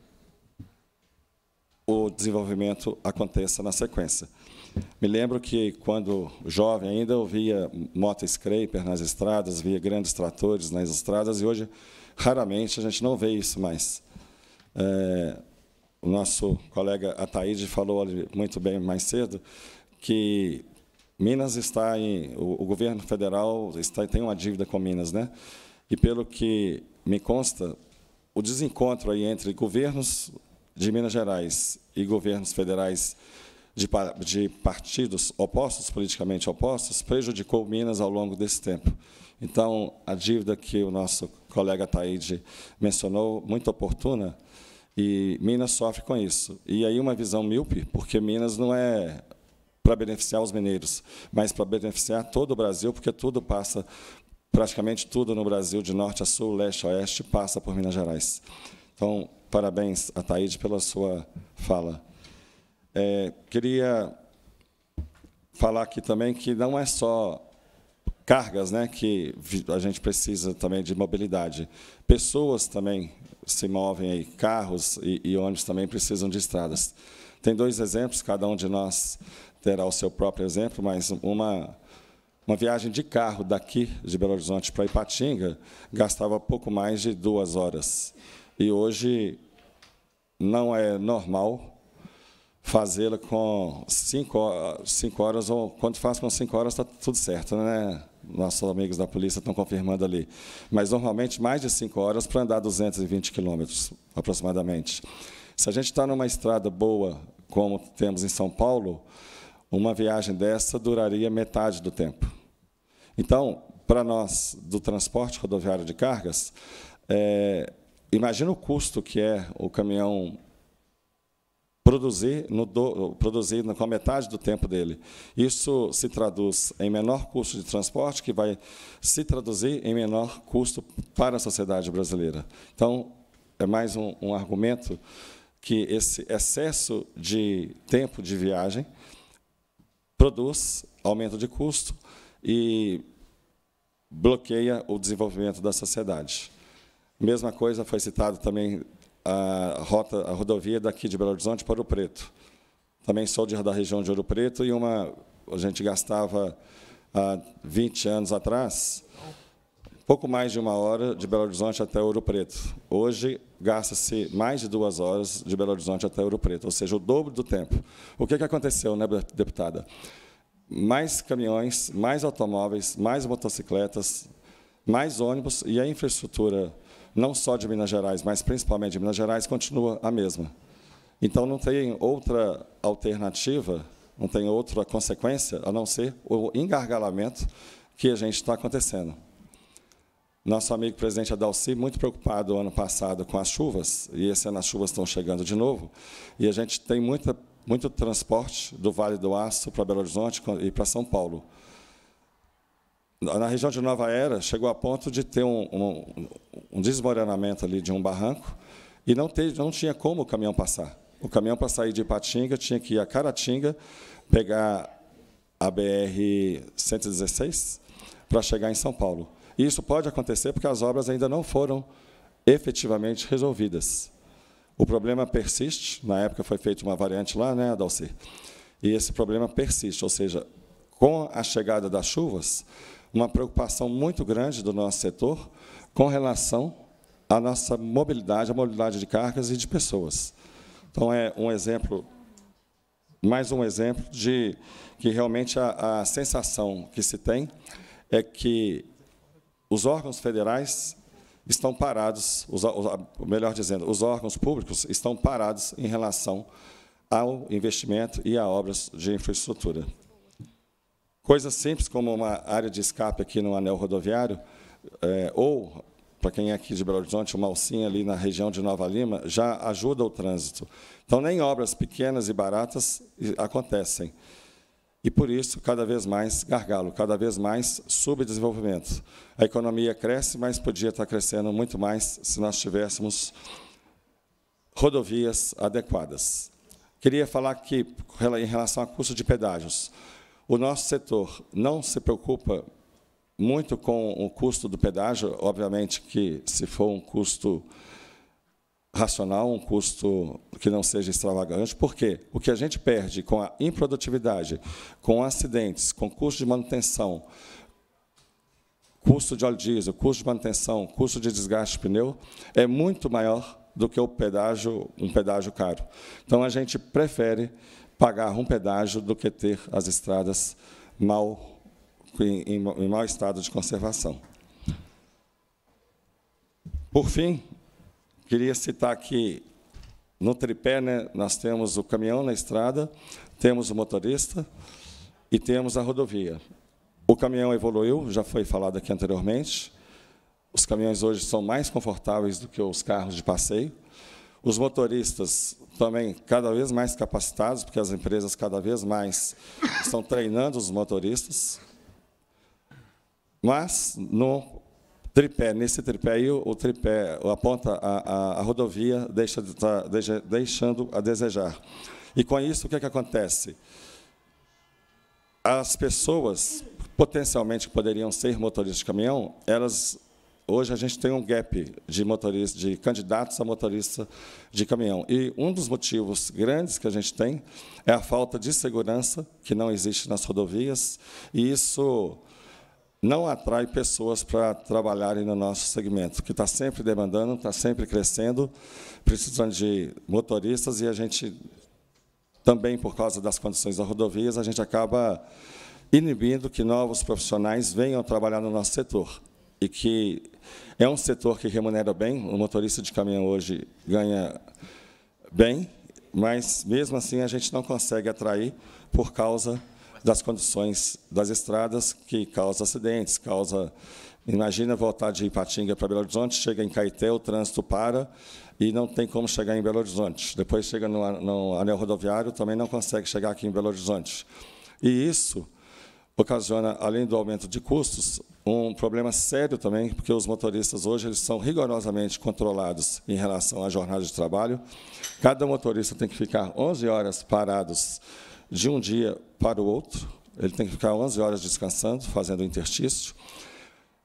o desenvolvimento aconteça na sequência. Me lembro que, quando jovem ainda, eu via moto scraper nas estradas, via grandes tratores nas estradas, e hoje, raramente, a gente não vê isso mais. É, o nosso colega Ataíde falou muito bem mais cedo que Minas está em... O, o governo federal está, tem uma dívida com Minas, né? E, pelo que me consta, o desencontro aí entre governos de Minas Gerais e governos federais de, de partidos opostos, politicamente opostos, prejudicou Minas ao longo desse tempo. Então, a dívida que o nosso colega Taide mencionou, muito oportuna, e Minas sofre com isso. E aí uma visão míope, porque Minas não é para beneficiar os mineiros, mas para beneficiar todo o Brasil, porque tudo passa, praticamente tudo no Brasil, de norte a sul, leste a oeste, passa por Minas Gerais. Então, Parabéns, Ataíde, pela sua fala. É, queria falar aqui também que não é só cargas né, que a gente precisa também de mobilidade. Pessoas também se movem aí, carros e, e ônibus também precisam de estradas. Tem dois exemplos, cada um de nós terá o seu próprio exemplo, mas uma, uma viagem de carro daqui de Belo Horizonte para Ipatinga gastava pouco mais de duas horas e hoje não é normal fazê-la com cinco, cinco horas, ou quando faz com cinco horas está tudo certo, né? Nossos amigos da polícia estão confirmando ali. Mas, normalmente, mais de cinco horas para andar 220 quilômetros, aproximadamente. Se a gente está numa estrada boa, como temos em São Paulo, uma viagem dessa duraria metade do tempo. Então, para nós, do transporte rodoviário de cargas, é, imagina o custo que é o caminhão produzir, no do, produzir com a metade do tempo dele. Isso se traduz em menor custo de transporte, que vai se traduzir em menor custo para a sociedade brasileira. Então, é mais um, um argumento que esse excesso de tempo de viagem produz aumento de custo e bloqueia o desenvolvimento da sociedade. Mesma coisa foi citada também a, rota, a rodovia daqui de Belo Horizonte para Ouro Preto. Também sou de, da região de Ouro Preto e uma a gente gastava há 20 anos atrás pouco mais de uma hora de Belo Horizonte até Ouro Preto. Hoje, gasta-se mais de duas horas de Belo Horizonte até Ouro Preto, ou seja, o dobro do tempo. O que, que aconteceu, né, deputada? Mais caminhões, mais automóveis, mais motocicletas, mais ônibus, e a infraestrutura não só de Minas Gerais, mas principalmente de Minas Gerais, continua a mesma. Então, não tem outra alternativa, não tem outra consequência, a não ser o engargalamento que a gente está acontecendo. Nosso amigo presidente Adalci, muito preocupado ano passado com as chuvas, e esse ano as chuvas estão chegando de novo, e a gente tem muita, muito transporte do Vale do Aço para Belo Horizonte e para São Paulo na região de Nova Era, chegou a ponto de ter um, um, um desmoronamento ali de um barranco e não, ter, não tinha como o caminhão passar. O caminhão, para sair de Ipatinga, tinha que ir a Caratinga, pegar a BR-116 para chegar em São Paulo. E isso pode acontecer porque as obras ainda não foram efetivamente resolvidas. O problema persiste, na época foi feita uma variante lá, né, Adalci? E esse problema persiste, ou seja, com a chegada das chuvas, uma preocupação muito grande do nosso setor com relação à nossa mobilidade, à mobilidade de cargas e de pessoas. Então, é um exemplo, mais um exemplo de que realmente a, a sensação que se tem é que os órgãos federais estão parados, os, melhor dizendo, os órgãos públicos estão parados em relação ao investimento e a obras de infraestrutura. Coisas simples, como uma área de escape aqui no anel rodoviário, é, ou, para quem é aqui de Belo Horizonte, uma alcinha ali na região de Nova Lima, já ajuda o trânsito. Então, nem obras pequenas e baratas acontecem. E, por isso, cada vez mais gargalo, cada vez mais subdesenvolvimento. A economia cresce, mas podia estar crescendo muito mais se nós tivéssemos rodovias adequadas. Queria falar aqui em relação a custo de pedágios. O nosso setor não se preocupa muito com o custo do pedágio, obviamente que se for um custo racional, um custo que não seja extravagante, porque o que a gente perde com a improdutividade, com acidentes, com custo de manutenção, custo de óleo diesel, custo de manutenção, custo de desgaste de pneu, é muito maior do que o pedágio, um pedágio caro. Então, a gente prefere pagar um pedágio do que ter as estradas mal, em, em, mau estado de conservação. Por fim, queria citar que no tripé né, nós temos o caminhão na estrada, temos o motorista e temos a rodovia. O caminhão evoluiu, já foi falado aqui anteriormente. Os caminhões hoje são mais confortáveis do que os carros de passeio. Os motoristas também cada vez mais capacitados, porque as empresas cada vez mais estão treinando os motoristas. Mas no tripé, nesse tripé aí, o, tripé, a ponta, a, a, a rodovia deixa de tá, deixando a desejar. E com isso, o que, é que acontece? As pessoas potencialmente que poderiam ser motoristas de caminhão, elas hoje a gente tem um gap de motorista, de candidatos a motorista de caminhão. E um dos motivos grandes que a gente tem é a falta de segurança que não existe nas rodovias, e isso não atrai pessoas para trabalharem no nosso segmento, que está sempre demandando, está sempre crescendo, precisando de motoristas, e a gente também, por causa das condições das rodovias, a gente acaba inibindo que novos profissionais venham trabalhar no nosso setor e que é um setor que remunera bem. O motorista de caminhão hoje ganha bem, mas, mesmo assim, a gente não consegue atrair por causa das condições das estradas, que causa acidentes, causa... Imagina voltar de Ipatinga para Belo Horizonte, chega em Caeté, o trânsito para e não tem como chegar em Belo Horizonte. Depois chega no, no anel rodoviário, também não consegue chegar aqui em Belo Horizonte. E isso ocasiona, além do aumento de custos, um problema sério também, porque os motoristas hoje eles são rigorosamente controlados em relação à jornada de trabalho. Cada motorista tem que ficar 11 horas parados de um dia para o outro, ele tem que ficar 11 horas descansando, fazendo o interstício,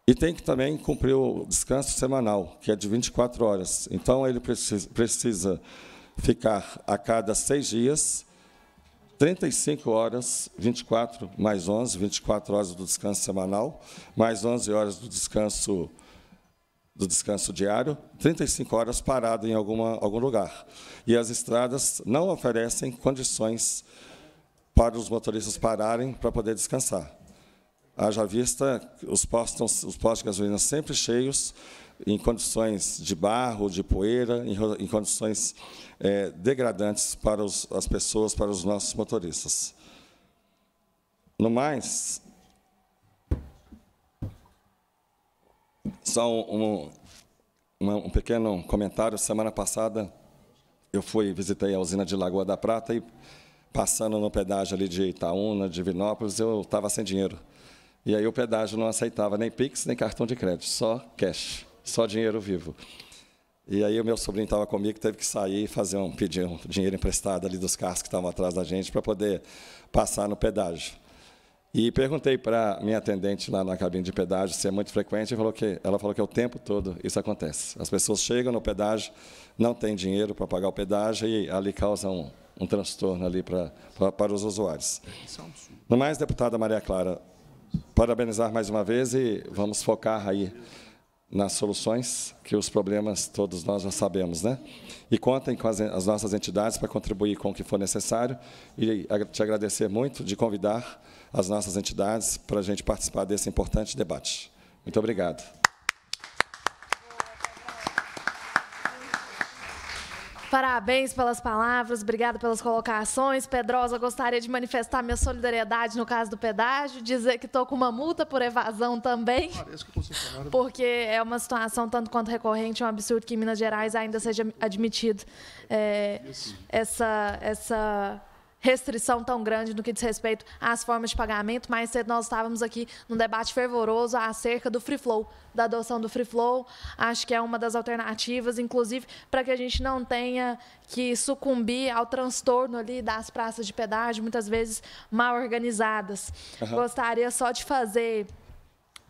e tem que também cumprir o descanso semanal, que é de 24 horas. Então, ele precisa ficar a cada seis dias 35 horas, 24 mais 11, 24 horas do descanso semanal, mais 11 horas do descanso do descanso diário, 35 horas parado em alguma, algum lugar. E as estradas não oferecem condições para os motoristas pararem para poder descansar. Haja vista, os postos, os postos de gasolina sempre cheios, em condições de barro, de poeira, em, em condições é, degradantes para os, as pessoas, para os nossos motoristas. No mais, só um, um, um pequeno comentário. Semana passada, eu fui visitei a usina de Lagoa da Prata e passando no pedágio ali de Itaúna, de Vinópolis, eu estava sem dinheiro. E aí o pedágio não aceitava nem Pix, nem cartão de crédito, só cash. Só dinheiro vivo. E aí o meu sobrinho estava comigo, teve que sair e fazer um pedir um dinheiro emprestado ali dos carros que estavam atrás da gente para poder passar no pedágio. E perguntei para minha atendente lá na cabine de pedágio se é muito frequente, e falou que ela falou que é o tempo todo isso acontece. As pessoas chegam no pedágio, não têm dinheiro para pagar o pedágio e ali causam um, um transtorno ali para, para, para os usuários. No mais, deputada Maria Clara, parabenizar mais uma vez e vamos focar aí nas soluções, que os problemas todos nós já sabemos, né? E contem com as, as nossas entidades para contribuir com o que for necessário e te agradecer muito de convidar as nossas entidades para a gente participar desse importante debate. Muito obrigado. Parabéns pelas palavras, obrigada pelas colocações. Pedrosa, gostaria de manifestar minha solidariedade no caso do pedágio, dizer que estou com uma multa por evasão também. Ah, parece que funcionário... Porque é uma situação tanto quanto recorrente, é um absurdo que em Minas Gerais ainda seja admitido é, assim, essa, essa restrição tão grande no que diz respeito às formas de pagamento. Mais cedo nós estávamos aqui num debate fervoroso acerca do free flow, da adoção do free flow. Acho que é uma das alternativas, inclusive, para que a gente não tenha que sucumbir ao transtorno ali das praças de pedágio, muitas vezes mal organizadas. Uhum. Gostaria só de fazer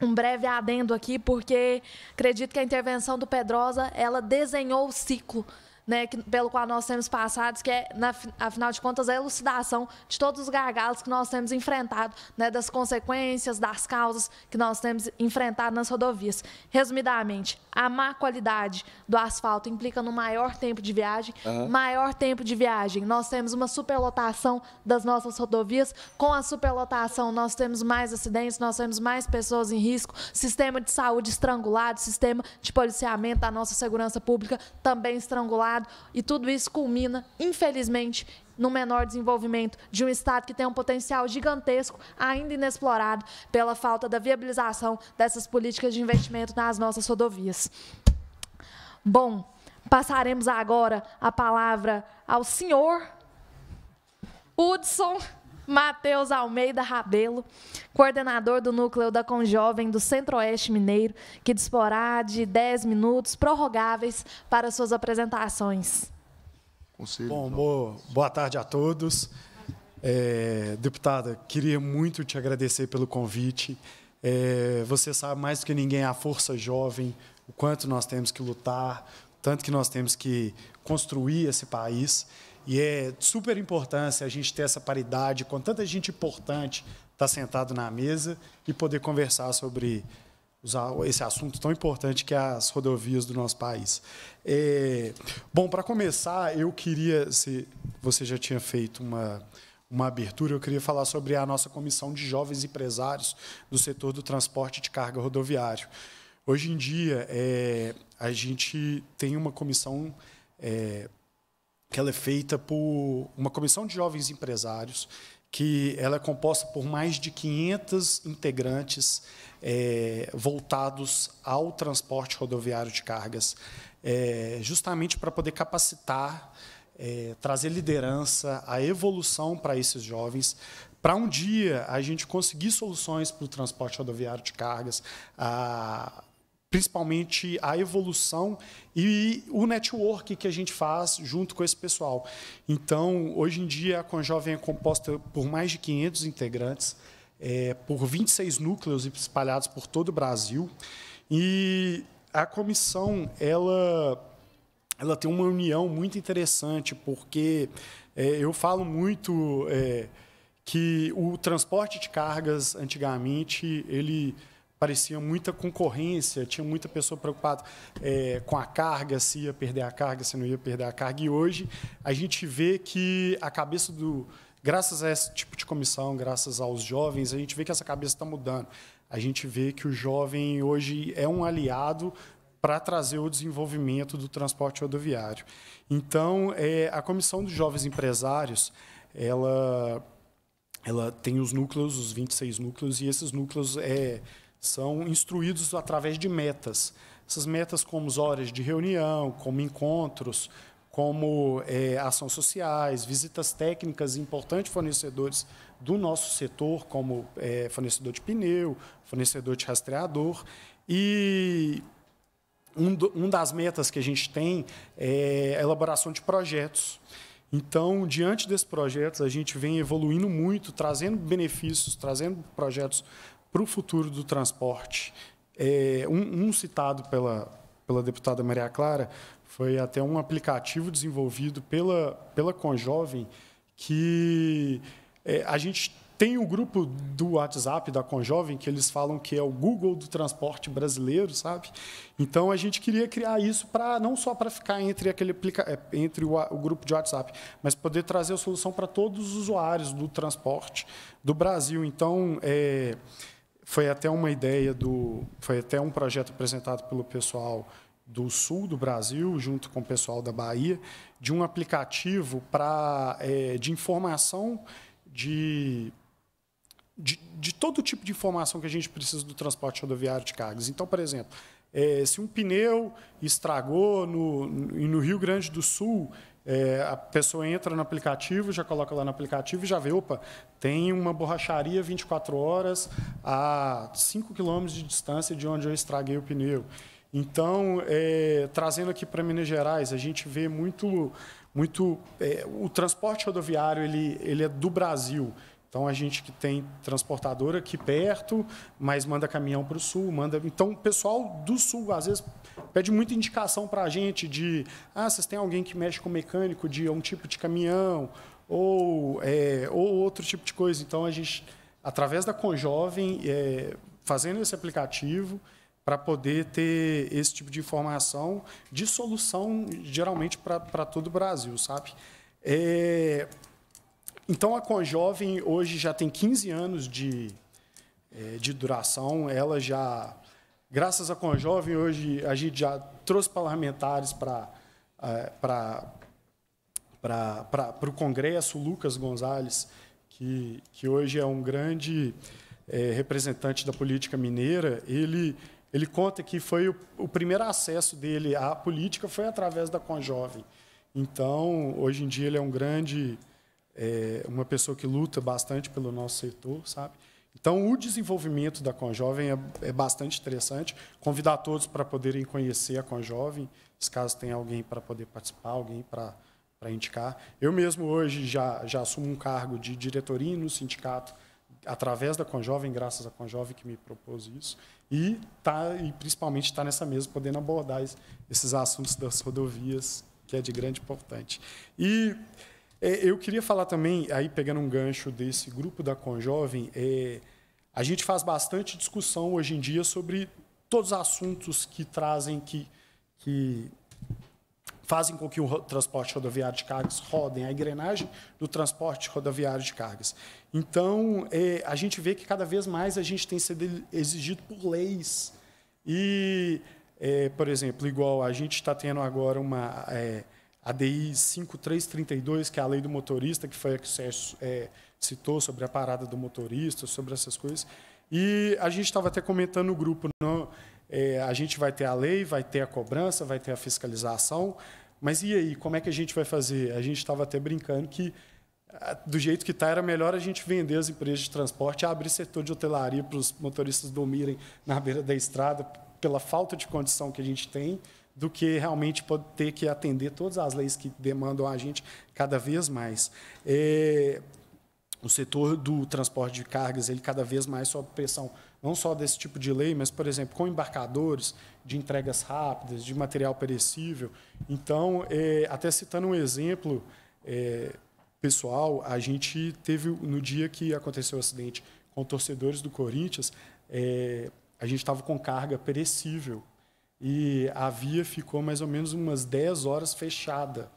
um breve adendo aqui, porque acredito que a intervenção do Pedrosa, ela desenhou o ciclo né, que, pelo qual nós temos passados, que é, na, afinal de contas, a elucidação de todos os gargalos que nós temos enfrentado, né, das consequências, das causas que nós temos enfrentado nas rodovias. Resumidamente, a má qualidade do asfalto implica no maior tempo de viagem, uhum. maior tempo de viagem. Nós temos uma superlotação das nossas rodovias, com a superlotação nós temos mais acidentes, nós temos mais pessoas em risco, sistema de saúde estrangulado, sistema de policiamento da nossa segurança pública também estrangulado e tudo isso culmina, infelizmente, no menor desenvolvimento de um Estado que tem um potencial gigantesco, ainda inexplorado, pela falta da viabilização dessas políticas de investimento nas nossas rodovias. Bom, passaremos agora a palavra ao senhor Hudson. Matheus Almeida Rabelo, coordenador do núcleo da Conjovem do Centro-Oeste Mineiro, que disporá de 10 minutos prorrogáveis para suas apresentações. Conselho, Bom, então. boa, boa tarde a todos. É, deputada, queria muito te agradecer pelo convite. É, você sabe mais do que ninguém a força jovem, o quanto nós temos que lutar, tanto que nós temos que construir esse país. E é de super importância a gente ter essa paridade com tanta gente importante estar tá sentado na mesa e poder conversar sobre esse assunto tão importante que é as rodovias do nosso país. É, bom, para começar, eu queria, se você já tinha feito uma, uma abertura, eu queria falar sobre a nossa comissão de jovens empresários do setor do transporte de carga rodoviário. Hoje em dia, é, a gente tem uma comissão é, que ela é feita por uma comissão de jovens empresários, que ela é composta por mais de 500 integrantes é, voltados ao transporte rodoviário de cargas, é, justamente para poder capacitar, é, trazer liderança, a evolução para esses jovens, para um dia a gente conseguir soluções para o transporte rodoviário de cargas, a principalmente a evolução e o network que a gente faz junto com esse pessoal. Então, hoje em dia, a Conjovem é composta por mais de 500 integrantes, é, por 26 núcleos espalhados por todo o Brasil. E a comissão, ela, ela tem uma união muito interessante, porque é, eu falo muito é, que o transporte de cargas, antigamente, ele parecia muita concorrência, tinha muita pessoa preocupada é, com a carga, se ia perder a carga, se não ia perder a carga. E hoje a gente vê que a cabeça do. Graças a esse tipo de comissão, graças aos jovens, a gente vê que essa cabeça está mudando. A gente vê que o jovem hoje é um aliado para trazer o desenvolvimento do transporte rodoviário. Então, é, a Comissão dos Jovens Empresários, ela, ela tem os núcleos, os 26 núcleos, e esses núcleos é, são instruídos através de metas. Essas metas, como horas de reunião, como encontros, como é, ações sociais, visitas técnicas, importantes fornecedores do nosso setor, como é, fornecedor de pneu, fornecedor de rastreador. E um, do, um das metas que a gente tem é a elaboração de projetos. Então, diante desses projetos, a gente vem evoluindo muito, trazendo benefícios, trazendo projetos para o futuro do transporte. É, um, um, citado pela, pela deputada Maria Clara foi até um aplicativo desenvolvido pela, pela Conjovem que é, a gente tem o um grupo do WhatsApp da Conjovem que eles falam que é o Google do transporte brasileiro, sabe? Então a gente queria criar isso para não só para ficar entre aquele é, entre o, o, grupo de WhatsApp, mas poder trazer a solução para todos os usuários do transporte do Brasil. Então é, foi até uma ideia do, foi até um projeto apresentado pelo pessoal do sul do Brasil, junto com o pessoal da Bahia, de um aplicativo para é, de informação de, de, de todo tipo de informação que a gente precisa do transporte rodoviário de cargas. Então, por exemplo, é, se um pneu estragou no, no, no Rio Grande do Sul é, a pessoa entra no aplicativo, já coloca lá no aplicativo e já vê, opa, tem uma borracharia 24 horas a 5 quilômetros de distância de onde eu estraguei o pneu. Então, é, trazendo aqui para Minas Gerais, a gente vê muito, muito é, o transporte rodoviário ele, ele é do Brasil. Então a gente que tem transportadora aqui perto, mas manda caminhão para o sul, manda. Então o pessoal do sul às vezes pede muita indicação para a gente de, ah, vocês têm alguém que mexe com mecânico de um tipo de caminhão ou é, ou outro tipo de coisa. Então a gente através da Conjovem é, fazendo esse aplicativo para poder ter esse tipo de informação de solução geralmente para todo o Brasil, sabe? É, então, a Conjovem hoje já tem 15 anos de, eh, de duração. Ela já, graças à Conjovem, hoje a gente já trouxe parlamentares para eh, para o Congresso, Lucas Gonzalez, que, que hoje é um grande é, representante da política mineira, ele, ele conta que foi o, o primeiro acesso dele à política foi através da Conjovem. Então, hoje em dia, ele é um grande é uma pessoa que luta bastante pelo nosso setor, sabe? Então, o desenvolvimento da Conjovem é, é bastante interessante. Convidar todos para poderem conhecer a Conjovem, se caso tem alguém para poder participar, alguém para para indicar. Eu mesmo hoje já, já assumo um cargo de diretoria no sindicato através da Conjovem, graças à Conjovem que me propôs isso, e, tá, e principalmente está nessa mesa podendo abordar esses assuntos das rodovias, que é de grande importância. E é, eu queria falar também, aí pegando um gancho desse grupo da Conjovem, é, a gente faz bastante discussão hoje em dia sobre todos os assuntos que trazem, que, que fazem com que o transporte rodoviário de cargas rodem, a engrenagem do transporte rodoviário de cargas. Então, é, a gente vê que cada vez mais a gente tem sido exigido por leis. E, é, por exemplo, igual a gente está tendo agora uma. É, a DI 5332, que é a lei do motorista, que foi a que o Sérgio é, citou sobre a parada do motorista, sobre essas coisas. E a gente estava até comentando no grupo, não, é, a gente vai ter a lei, vai ter a cobrança, vai ter a fiscalização, mas e aí, como é que a gente vai fazer? A gente estava até brincando que, ah, do jeito que está, era melhor a gente vender as empresas de transporte, abrir setor de hotelaria para os motoristas dormirem na beira da estrada, pela falta de condição que a gente tem, do que realmente pode ter que atender todas as leis que demandam a gente cada vez mais. É, o setor do transporte de cargas, ele cada vez mais sob pressão, não só desse tipo de lei, mas, por exemplo, com embarcadores, de entregas rápidas, de material perecível. Então, é, até citando um exemplo é, pessoal, a gente teve, no dia que aconteceu o acidente com torcedores do Corinthians, é, a gente estava com carga perecível e a via ficou mais ou menos umas 10 horas fechada.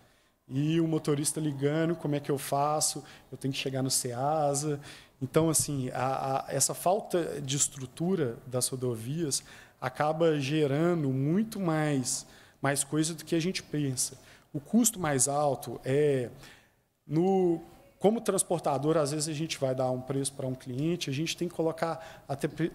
E o motorista ligando, como é que eu faço? Eu tenho que chegar no Ceasa. Então, assim, a, a, essa falta de estrutura das rodovias acaba gerando muito mais, mais coisa do que a gente pensa. O custo mais alto é no como transportador, às vezes a gente vai dar um preço para um cliente, a gente tem que colocar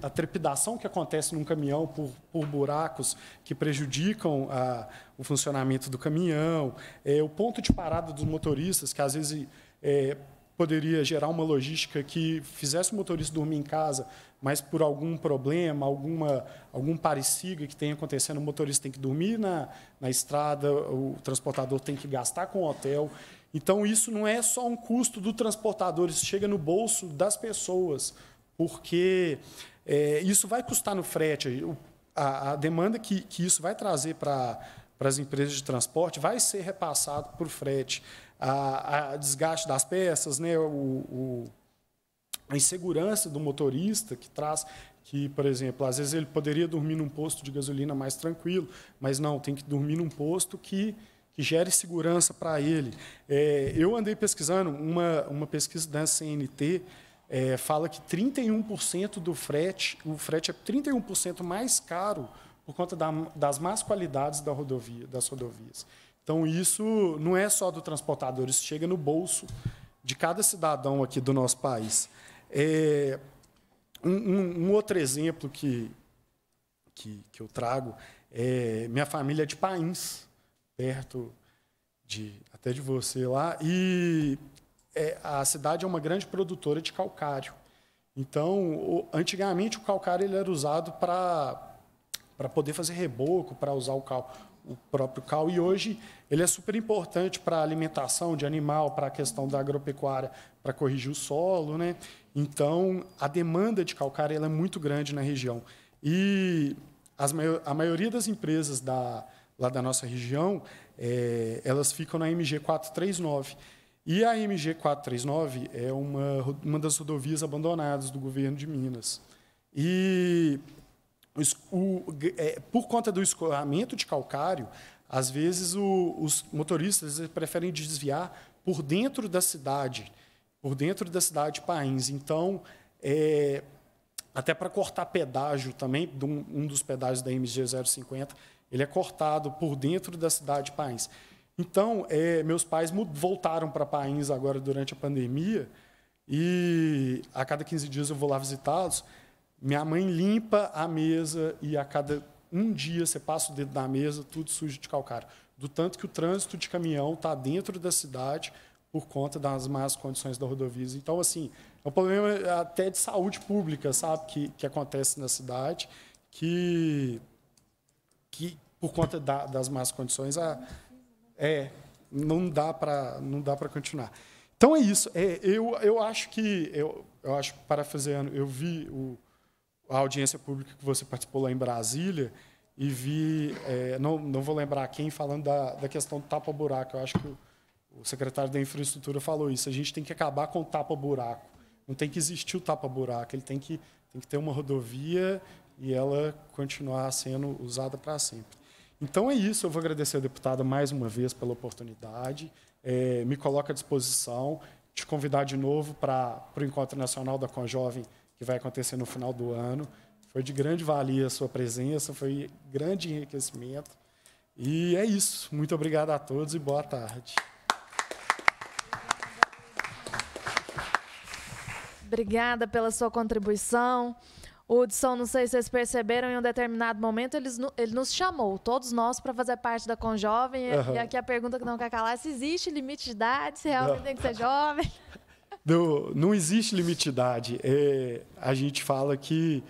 a trepidação que acontece num caminhão por, por buracos que prejudicam a, ah, o funcionamento do caminhão, é, o ponto de parada dos motoristas, que às vezes é, poderia gerar uma logística que fizesse o motorista dormir em casa, mas por algum problema, alguma, algum parecido que tenha acontecendo, o motorista tem que dormir na, na estrada, o transportador tem que gastar com o hotel. Então, isso não é só um custo do transportador, isso chega no bolso das pessoas, porque é, isso vai custar no frete. A, a demanda que, que isso vai trazer para as empresas de transporte vai ser repassado por frete. A, a desgaste das peças, né, o, o, a insegurança do motorista que traz que, por exemplo, às vezes ele poderia dormir num posto de gasolina mais tranquilo, mas não, tem que dormir num posto que que gere segurança para ele. É, eu andei pesquisando, uma, uma pesquisa da CNT é, fala que 31% do frete, o frete é 31% mais caro por conta da, das más qualidades da rodovia, das rodovias. Então, isso não é só do transportador, isso chega no bolso de cada cidadão aqui do nosso país. É, um, um, um, outro exemplo que, que, que eu trago é minha família é de Pains perto de, até de você lá. E é, a cidade é uma grande produtora de calcário. Então, o, antigamente o calcário ele era usado para poder fazer reboco, para usar o, cal, o próprio cal. E hoje ele é super importante para alimentação de animal, para a questão da agropecuária, para corrigir o solo. Né? Então, a demanda de calcário ela é muito grande na região. E as, a maioria das empresas da, lá da nossa região, é, elas ficam na MG 439. E a MG 439 é uma, uma das rodovias abandonadas do governo de Minas. E o, é, por conta do escoamento de calcário, às vezes o, os motoristas preferem desviar por dentro da cidade, por dentro da cidade de Pains. Então, é, até para cortar pedágio também, um, um dos pedágios da MG 050 ele é cortado por dentro da cidade de Pains. Então, é, meus pais voltaram para Pains agora durante a pandemia e a cada 15 dias eu vou lá visitá-los. Minha mãe limpa a mesa e a cada um dia você passa o dedo na mesa, tudo sujo de calcário. Do tanto que o trânsito de caminhão está dentro da cidade por conta das más condições da rodovia. Então, assim, é um problema é, até de saúde pública, sabe, que, que acontece na cidade, que que por conta da, das más condições, a, é, não dá para não dá para continuar. Então é isso. É, eu, eu acho que eu, eu acho parafraseando, eu vi o, a audiência pública que você participou lá em Brasília e vi, é, não, não vou lembrar quem, falando da, da questão do tapa-buraco. Eu acho que o, o secretário da Infraestrutura falou isso. A gente tem que acabar com o tapa-buraco. Não tem que existir o tapa-buraco. Ele tem que, tem que ter uma rodovia e ela continuar sendo usada para sempre. Então é isso, eu vou agradecer a deputada mais uma vez pela oportunidade, é, me coloco à disposição, te convidar de novo para o Encontro Nacional da Conjovem, que vai acontecer no final do ano. Foi de grande valia a sua presença, foi grande enriquecimento. E é isso. Muito obrigado a todos e boa tarde. Obrigada pela sua contribuição. Hudson, não sei se vocês perceberam, em um determinado momento eles, ele nos chamou, todos nós, para fazer parte da Conjovem. Uhum. E aqui a pergunta que não quer calar é se existe limite de idade, se realmente não. tem que ser jovem. Do, não existe limite de idade. É, a gente fala que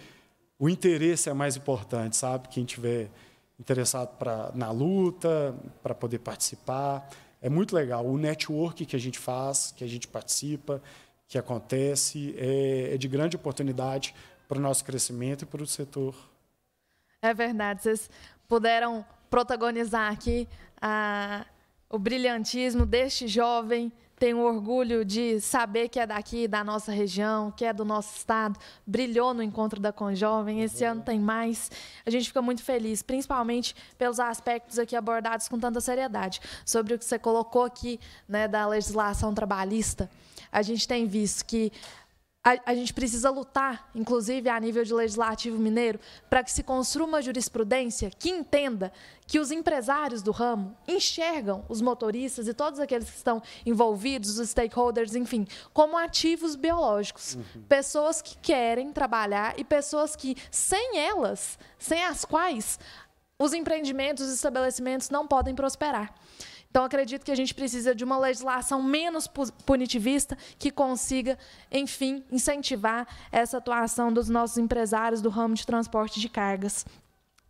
o interesse é mais importante, sabe? Quem tiver interessado pra, na luta, para poder participar. É muito legal. O network que a gente faz, que a gente participa, que acontece, é, é de grande oportunidade para o nosso crescimento e para o setor. É verdade, vocês puderam protagonizar aqui o brilhantismo deste jovem. Tenho orgulho de saber que é daqui, da nossa região, que é do nosso estado. Brilhou no encontro da Conjovem. Esse uhum. ano tem mais. A gente fica muito feliz, principalmente pelos aspectos aqui abordados com tanta seriedade. Sobre o que você colocou aqui né, da legislação trabalhista, a gente tem visto que a, a gente precisa lutar, inclusive a nível de legislativo mineiro, para que se construa uma jurisprudência que entenda que os empresários do ramo enxergam os motoristas e todos aqueles que estão envolvidos, os stakeholders, enfim, como ativos biológicos. Uhum. Pessoas que querem trabalhar e pessoas que, sem elas, sem as quais os empreendimentos, os estabelecimentos não podem prosperar. Então, acredito que a gente precisa de uma legislação menos punitivista que consiga, enfim, incentivar essa atuação dos nossos empresários do ramo de transporte de cargas.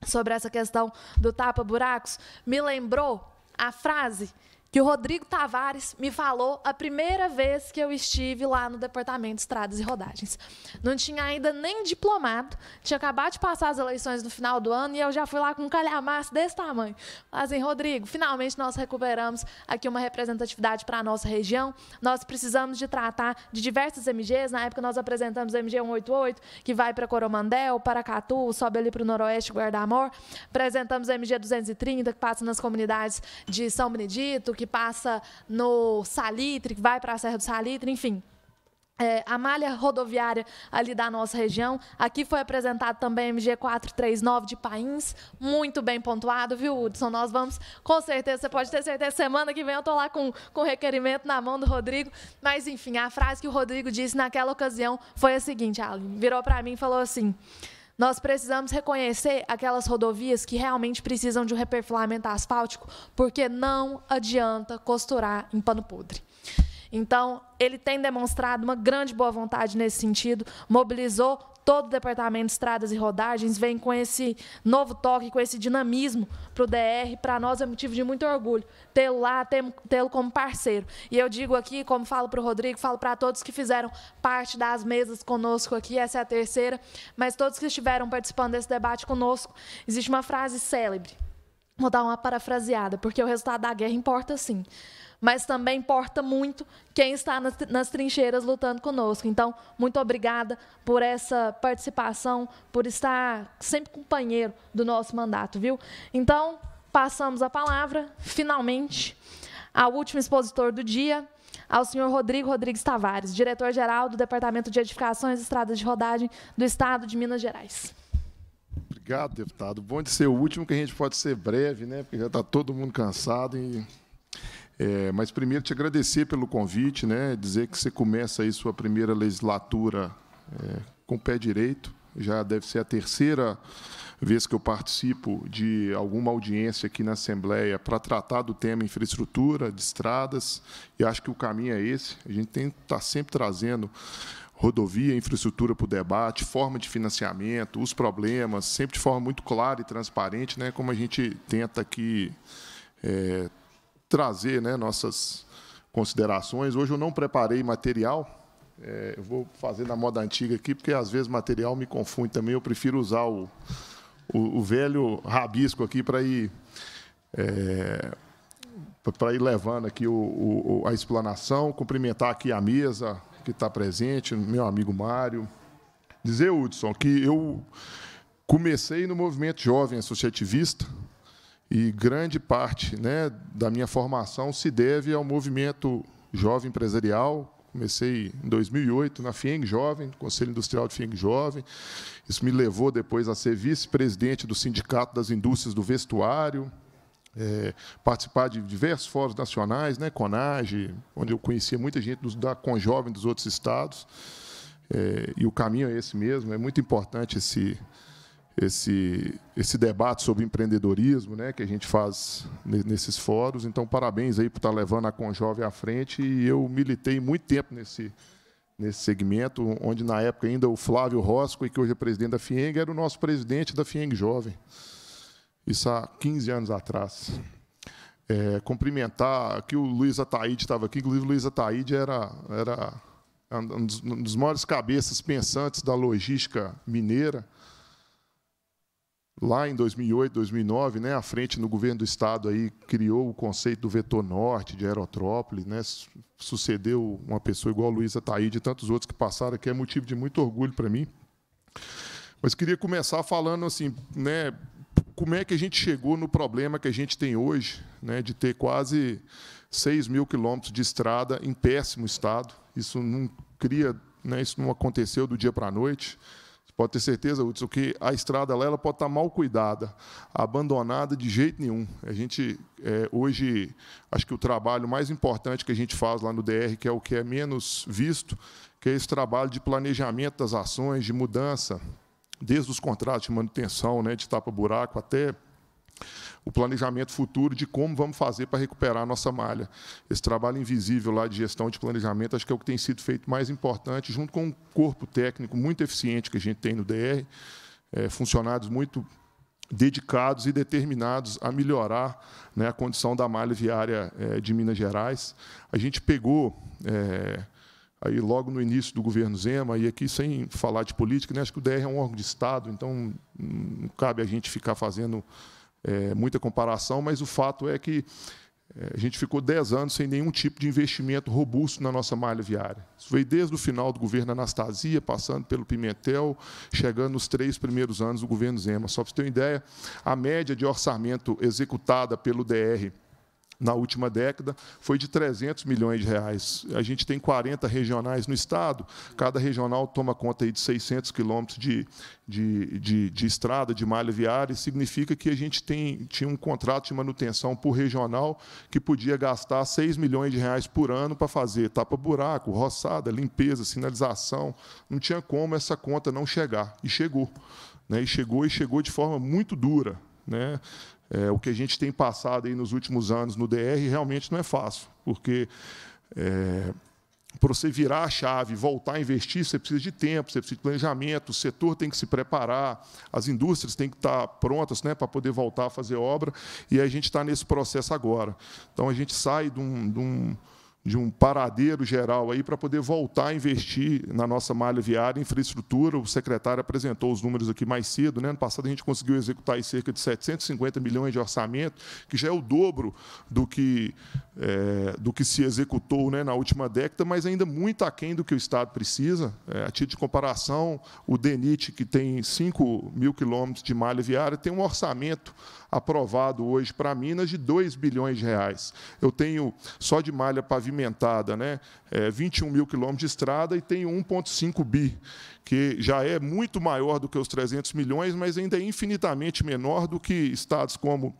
Sobre essa questão do tapa-buracos, me lembrou a frase que o Rodrigo Tavares me falou a primeira vez que eu estive lá no Departamento de Estradas e Rodagens. Não tinha ainda nem diplomado, tinha acabado de passar as eleições no final do ano e eu já fui lá com um calhamaço desse tamanho. Assim, Rodrigo, finalmente nós recuperamos aqui uma representatividade para a nossa região. Nós precisamos de tratar de diversas MGs. Na época nós apresentamos a MG 188, que vai para Coromandel, Paracatu, sobe ali para o Noroeste, Guardamor. Apresentamos a MG 230, que passa nas comunidades de São Benedito, que passa no Salitre, que vai para a Serra do Salitre, enfim. É, a malha rodoviária ali da nossa região. Aqui foi apresentado também MG 439 de Pains, muito bem pontuado, viu, Hudson? Nós vamos, com certeza, você pode ter certeza, semana que vem eu estou lá com, com requerimento na mão do Rodrigo. Mas, enfim, a frase que o Rodrigo disse naquela ocasião foi a seguinte, Aline, virou para mim e falou assim... Nós precisamos reconhecer aquelas rodovias que realmente precisam de um reperfilamento asfáltico, porque não adianta costurar em pano podre. Então, ele tem demonstrado uma grande boa vontade nesse sentido, mobilizou todo o departamento de estradas e rodagens vem com esse novo toque, com esse dinamismo para o DR. Para nós é motivo de muito orgulho tê-lo lá, tê-lo como parceiro. E eu digo aqui, como falo para o Rodrigo, falo para todos que fizeram parte das mesas conosco aqui, essa é a terceira, mas todos que estiveram participando desse debate conosco, existe uma frase célebre. Vou dar uma parafraseada, porque o resultado da guerra importa sim mas também importa muito quem está nas, nas trincheiras lutando conosco. Então, muito obrigada por essa participação, por estar sempre companheiro do nosso mandato, viu? Então, passamos a palavra, finalmente, ao último expositor do dia, ao senhor Rodrigo Rodrigues Tavares, diretor-geral do Departamento de Edificações e Estradas de Rodagem do Estado de Minas Gerais. Obrigado, deputado. Bom de ser o último, que a gente pode ser breve, né? Porque já está todo mundo cansado. E... É, mas primeiro te agradecer pelo convite, né? Dizer que você começa aí sua primeira legislatura é, com o pé direito. Já deve ser a terceira vez que eu participo de alguma audiência aqui na Assembleia para tratar do tema infraestrutura, de estradas, e acho que o caminho é esse. A gente tem que tá estar sempre trazendo rodovia, infraestrutura para o debate, forma de financiamento, os problemas, sempre de forma muito clara e transparente, né? Como a gente tenta aqui é, trazer né, nossas considerações. Hoje eu não preparei material, é, eu vou fazer na moda antiga aqui, porque às vezes material me confunde também. Eu prefiro usar o, o, o velho rabisco aqui para ir. É, ir levando aqui o, o, a explanação, cumprimentar aqui a mesa que está presente, meu amigo Mário. Dizer, Hudson, que eu comecei no movimento jovem associativista, e grande parte né, da minha formação se deve ao movimento jovem empresarial. Comecei em 2008 na FIENG Jovem, Conselho Industrial de FIENG Jovem. Isso me levou depois a ser vice-presidente do Sindicato das Indústrias do Vestuário, é, participar de diversos fóruns nacionais, né, CONAGE, onde eu conhecia muita gente dos, da Conjovem dos outros estados. É, e o caminho é esse mesmo, é muito importante esse, esse, esse debate sobre empreendedorismo né, que a gente faz nesses fóruns. Então, parabéns aí por estar levando a Conjove à frente. E eu militei muito tempo nesse, nesse segmento, onde na época ainda o Flávio Rosco, que hoje é presidente da FIENG, era o nosso presidente da FIENG Jovem. Isso há 15 anos atrás. É, cumprimentar aqui o Luiz Ataíde estava aqui, inclusive o Luiz Ataíde era, era um dos, um dos maiores cabeças pensantes da logística mineira lá em 2008, 2009, né, à frente no governo do estado aí criou o conceito do vetor norte de aerotrópole, né, sucedeu uma pessoa igual a Luísa Taíde e tantos outros que passaram, que é motivo de muito orgulho para mim. Mas queria começar falando assim, né, como é que a gente chegou no problema que a gente tem hoje, né, de ter quase 6 mil quilômetros de estrada em péssimo estado. Isso não cria, né, isso não aconteceu do dia para a noite. Pode ter certeza, Hudson, que a estrada lá ela pode estar tá mal cuidada, abandonada de jeito nenhum. A gente, é, hoje, acho que o trabalho mais importante que a gente faz lá no DR, que é o que é menos visto, que é esse trabalho de planejamento das ações, de mudança, desde os contratos de manutenção, né, de tapa-buraco até o planejamento futuro de como vamos fazer para recuperar a nossa malha. Esse trabalho invisível lá de gestão de planejamento, acho que é o que tem sido feito mais importante, junto com um corpo técnico muito eficiente que a gente tem no DR, é, funcionários muito dedicados e determinados a melhorar né, a condição da malha viária é, de Minas Gerais. A gente pegou, é, aí logo no início do governo Zema, e aqui sem falar de política, né, acho que o DR é um órgão de Estado, então não hum, cabe a gente ficar fazendo é, muita comparação, mas o fato é que é, a gente ficou 10 anos sem nenhum tipo de investimento robusto na nossa malha viária. Isso veio desde o final do governo Anastasia, passando pelo Pimentel, chegando nos três primeiros anos do governo Zema. Só para você ter uma ideia, a média de orçamento executada pelo DR na última década foi de 300 milhões de reais. A gente tem 40 regionais no estado, cada regional toma conta aí de 600 quilômetros de, de, de, de estrada, de malha viária, e significa que a gente tem, tinha um contrato de manutenção por regional que podia gastar 6 milhões de reais por ano para fazer tapa-buraco, roçada, limpeza, sinalização. Não tinha como essa conta não chegar. E chegou. Né? E chegou e chegou de forma muito dura. Né? É, o que a gente tem passado aí nos últimos anos no DR realmente não é fácil, porque é, para você virar a chave, voltar a investir, você precisa de tempo, você precisa de planejamento, o setor tem que se preparar, as indústrias têm que estar tá prontas né, para poder voltar a fazer obra, e a gente está nesse processo agora. Então, a gente sai de um, de um de um paradeiro geral aí para poder voltar a investir na nossa malha viária, infraestrutura. O secretário apresentou os números aqui mais cedo. Né? Ano passado a gente conseguiu executar cerca de 750 milhões de orçamento, que já é o dobro do que, é, do que se executou né, na última década, mas ainda muito aquém do que o Estado precisa. É, a título de comparação, o DENIT, que tem 5 mil quilômetros de malha viária, tem um orçamento aprovado hoje para Minas de 2 bilhões de reais. Eu tenho, só de malha pavimentada, né, é, 21 mil quilômetros de estrada e tenho 1,5 bi, que já é muito maior do que os 300 milhões, mas ainda é infinitamente menor do que estados como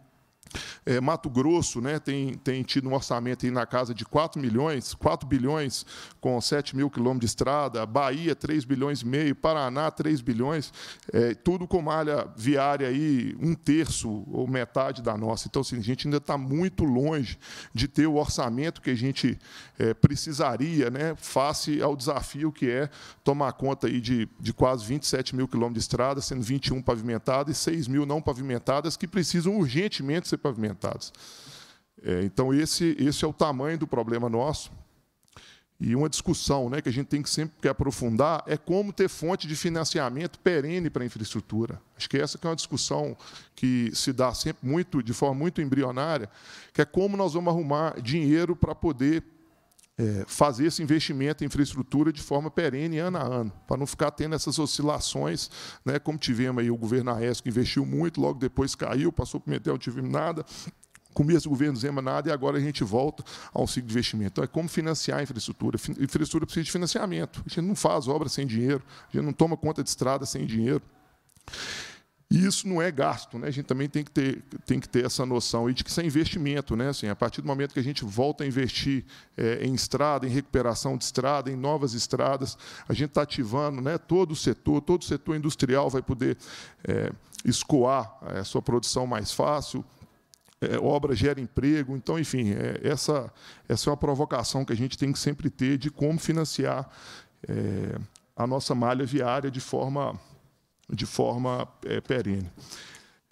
é, Mato Grosso né, tem, tem tido um orçamento na casa de 4 milhões, 4 bilhões com 7 mil quilômetros de estrada, Bahia 3 bilhões e meio, Paraná 3 bilhões, é, tudo com malha viária aí um terço ou metade da nossa. Então, assim, a gente ainda está muito longe de ter o orçamento que a gente é, precisaria né, face ao desafio que é tomar conta aí de, de quase 27 mil quilômetros de estrada, sendo 21 pavimentadas e 6 mil não pavimentadas que precisam urgentemente ser pavimentadas. É, então, esse, esse é o tamanho do problema nosso. E uma discussão né, que a gente tem que sempre aprofundar é como ter fonte de financiamento perene para a infraestrutura. Acho que essa que é uma discussão que se dá sempre muito, de forma muito embrionária, que é como nós vamos arrumar dinheiro para poder é, fazer esse investimento em infraestrutura de forma perene, ano a ano, para não ficar tendo essas oscilações, né, como tivemos aí o governo Aécio, que investiu muito, logo depois caiu, passou para o Metel, não tivemos nada, começo do governo Zema nada e agora a gente volta ao ciclo de investimento. Então, é como financiar a infraestrutura. A infraestrutura precisa de financiamento. A gente não faz obra sem dinheiro, a gente não toma conta de estrada sem dinheiro. E isso não é gasto, né? a gente também tem que ter, tem que ter essa noção e de que isso é investimento. Né? Assim, a partir do momento que a gente volta a investir é, em estrada, em recuperação de estrada, em novas estradas, a gente está ativando né, todo o setor, todo o setor industrial vai poder é, escoar a sua produção mais fácil, é, obra gera emprego. Então, enfim, é, essa, essa é uma provocação que a gente tem que sempre ter de como financiar é, a nossa malha viária de forma de forma é, perene.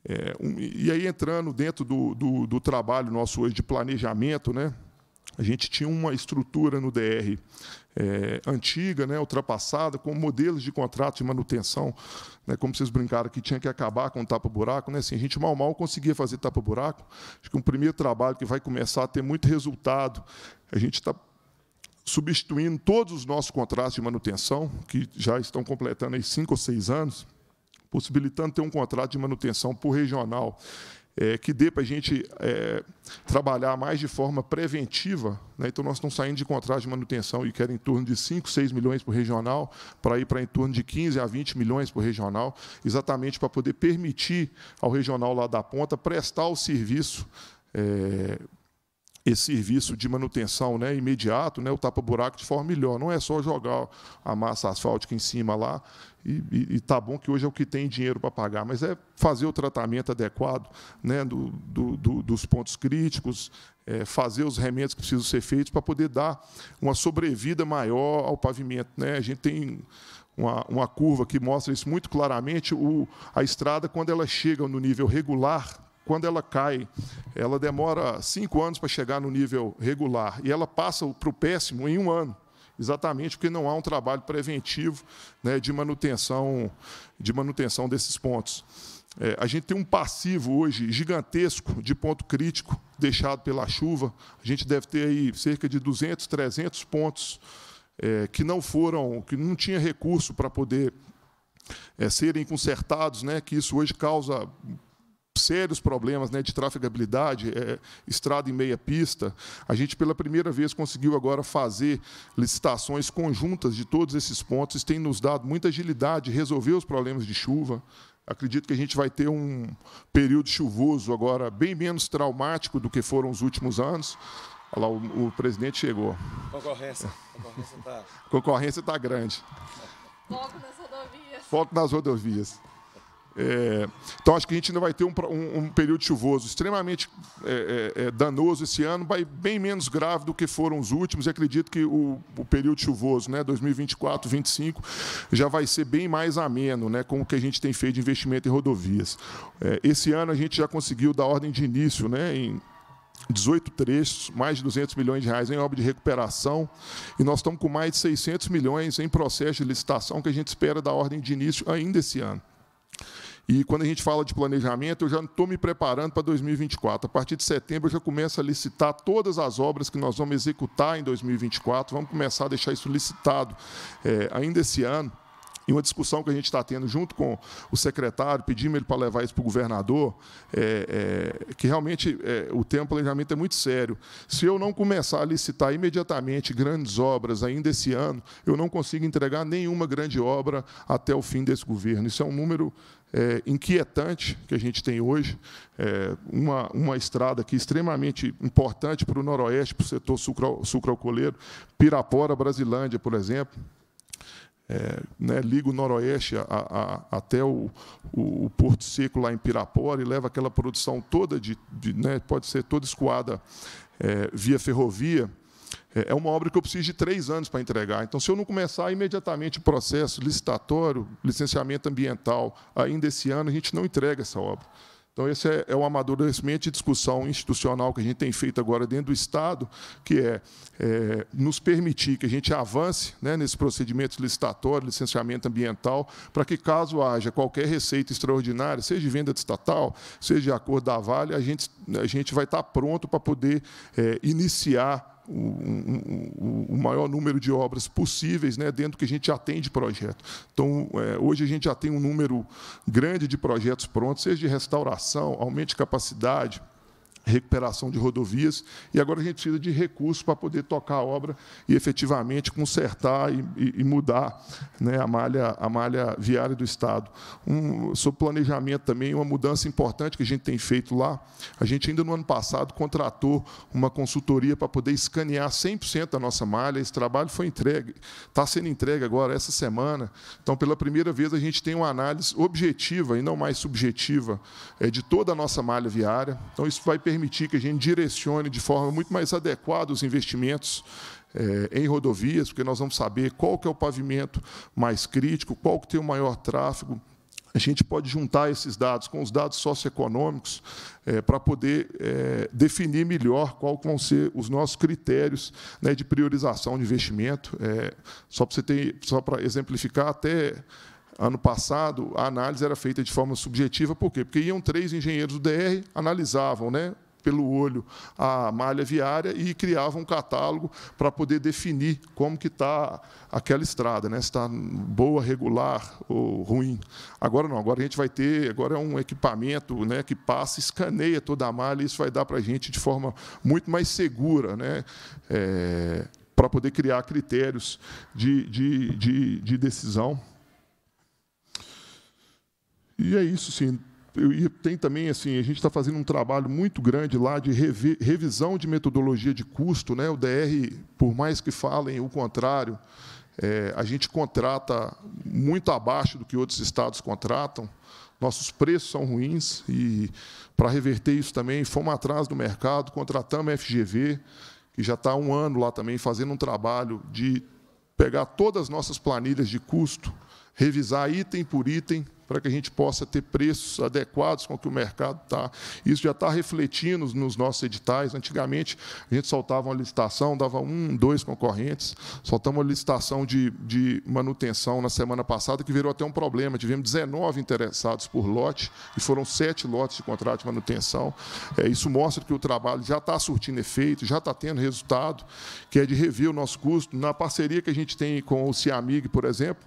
É, um, e aí, entrando dentro do, do, do, trabalho nosso hoje de planejamento, né, a gente tinha uma estrutura no DR é, antiga, né, ultrapassada, com modelos de contrato de manutenção, né, como vocês brincaram que tinha que acabar com o tapa-buraco. Né, assim, a gente mal, mal conseguia fazer tapa-buraco. Acho que um primeiro trabalho que vai começar a ter muito resultado, a gente está substituindo todos os nossos contratos de manutenção, que já estão completando aí cinco ou seis anos, possibilitando ter um contrato de manutenção por regional, é, que dê para a gente é, trabalhar mais de forma preventiva. Né? Então, nós estamos saindo de contrato de manutenção e querem em torno de 5, 6 milhões por regional, para ir para em torno de 15 a 20 milhões por regional, exatamente para poder permitir ao regional lá da ponta prestar o serviço. É, esse serviço de manutenção né, imediato, né, o tapa-buraco de forma melhor. Não é só jogar a massa asfáltica em cima lá e, e, e, tá bom que hoje é o que tem dinheiro para pagar, mas é fazer o tratamento adequado né, do, do, do, dos pontos críticos, é, fazer os remédios que precisam ser feitos para poder dar uma sobrevida maior ao pavimento. Né? A gente tem uma, uma curva que mostra isso muito claramente, o, a estrada, quando ela chega no nível regular, quando ela cai, ela demora cinco anos para chegar no nível regular, e ela passa para o péssimo em um ano exatamente porque não há um trabalho preventivo né, de, manutenção, de manutenção desses pontos. É, a gente tem um passivo hoje gigantesco de ponto crítico deixado pela chuva. A gente deve ter aí cerca de 200, 300 pontos é, que não foram, que não tinha recurso para poder é, serem consertados, né? Que isso hoje causa sérios problemas né, de trafegabilidade, é, estrada em meia pista. A gente, pela primeira vez, conseguiu agora fazer licitações conjuntas de todos esses pontos. Isso tem nos dado muita agilidade, resolver os problemas de chuva. Acredito que a gente vai ter um período chuvoso agora bem menos traumático do que foram os últimos anos. Olha lá, o, o presidente chegou. Concorrência. Concorrência está tá grande. Foco nas rodovias. Foco nas rodovias. É, então, acho que a gente ainda vai ter um, um, um período chuvoso extremamente é, é, é danoso esse ano, vai bem menos grave do que foram os últimos. E acredito que o, o período chuvoso, né, 2024, 2025, já vai ser bem mais ameno né, com o que a gente tem feito de investimento em rodovias. É, esse ano, a gente já conseguiu da ordem de início né, em 18 trechos, mais de 200 milhões de reais em obra de recuperação, e nós estamos com mais de 600 milhões em processo de licitação que a gente espera da ordem de início ainda esse ano. E quando a gente fala de planejamento, eu já estou me preparando para 2024. A partir de setembro, eu já começo a licitar todas as obras que nós vamos executar em 2024. Vamos começar a deixar isso licitado é, ainda esse ano em uma discussão que a gente está tendo junto com o secretário, pedimos ele para levar isso para o governador, é, é, que realmente é, o tema planejamento é muito sério. Se eu não começar a licitar imediatamente grandes obras ainda esse ano, eu não consigo entregar nenhuma grande obra até o fim desse governo. Isso é um número é, inquietante que a gente tem hoje, é, uma, uma estrada aqui extremamente importante para o Noroeste, para o setor sucro, sucroalcooleiro, Pirapora, Brasilândia, por exemplo, é, né, liga o noroeste a, a, até o, o, o, Porto Seco, lá em Pirapora, e leva aquela produção toda, de, de né, pode ser toda escoada é, via ferrovia. É, é uma obra que eu preciso de três anos para entregar. Então, se eu não começar imediatamente o processo licitatório, licenciamento ambiental, ainda esse ano, a gente não entrega essa obra. Então, esse é, é um amadurecimento de discussão institucional que a gente tem feito agora dentro do Estado, que é, é nos permitir que a gente avance né, nesse procedimento licitatório, licenciamento ambiental, para que, caso haja qualquer receita extraordinária, seja de venda de estatal, seja de acordo da Vale, a gente, a gente vai estar pronto para poder é, iniciar o, o, maior número de obras possíveis né, dentro que a gente já tem de projeto. Então, é, hoje a gente já tem um número grande de projetos prontos, seja de restauração, aumento de capacidade, recuperação de rodovias, e agora a gente precisa de recursos para poder tocar a obra e efetivamente consertar e, e mudar né, a, malha, a malha viária do Estado. Um, sobre planejamento também, uma mudança importante que a gente tem feito lá, a gente ainda no ano passado contratou uma consultoria para poder escanear 100% da nossa malha, esse trabalho foi entregue, está sendo entregue agora, essa semana, então pela primeira vez a gente tem uma análise objetiva e não mais subjetiva é, de toda a nossa malha viária, então isso vai permitir permitir que a gente direcione de forma muito mais adequada os investimentos é, em rodovias, porque nós vamos saber qual que é o pavimento mais crítico, qual que tem o maior tráfego, a gente pode juntar esses dados com os dados socioeconômicos é, para poder é, definir melhor qual vão ser os nossos critérios né, de priorização de investimento. É, só para você ter, só para exemplificar, até ano passado a análise era feita de forma subjetiva, por quê? Porque iam três engenheiros do DR, analisavam, né? pelo olho a malha viária e criava um catálogo para poder definir como que está aquela estrada, né? se está boa, regular ou ruim. Agora não, agora a gente vai ter, agora é um equipamento né, que passa, escaneia toda a malha, e isso vai dar para a gente de forma muito mais segura. Né? É, para poder criar critérios de, de, de, de decisão. E é isso, sim e tem também, assim, a gente está fazendo um trabalho muito grande lá de revi, revisão de metodologia de custo. Né? O DR, por mais que falem o contrário, é, a gente contrata muito abaixo do que outros estados contratam. Nossos preços são ruins e, para reverter isso também, fomos atrás do mercado, contratamos a FGV, que já está há um ano lá também fazendo um trabalho de pegar todas as nossas planilhas de custo, revisar item por item, para que a gente possa ter preços adequados com o que o mercado está. Isso já está refletindo nos nossos editais. Antigamente, a gente soltava uma licitação, dava um, dois concorrentes, soltamos uma licitação de, de manutenção na semana passada, que virou até um problema. Tivemos 19 interessados por lote, e foram sete lotes de contrato de manutenção. É, isso mostra que o trabalho já está surtindo efeito, já está tendo resultado, que é de rever o nosso custo. Na parceria que a gente tem com o CIAMIG, por exemplo,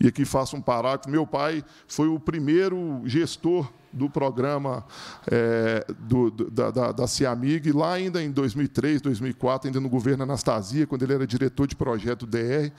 e aqui faço um parágrafo. Meu pai foi o primeiro gestor do programa é, do, da, da, da CIAMIG, lá ainda em 2003, 2004, ainda no governo Anastasia, quando ele era diretor de projeto DR.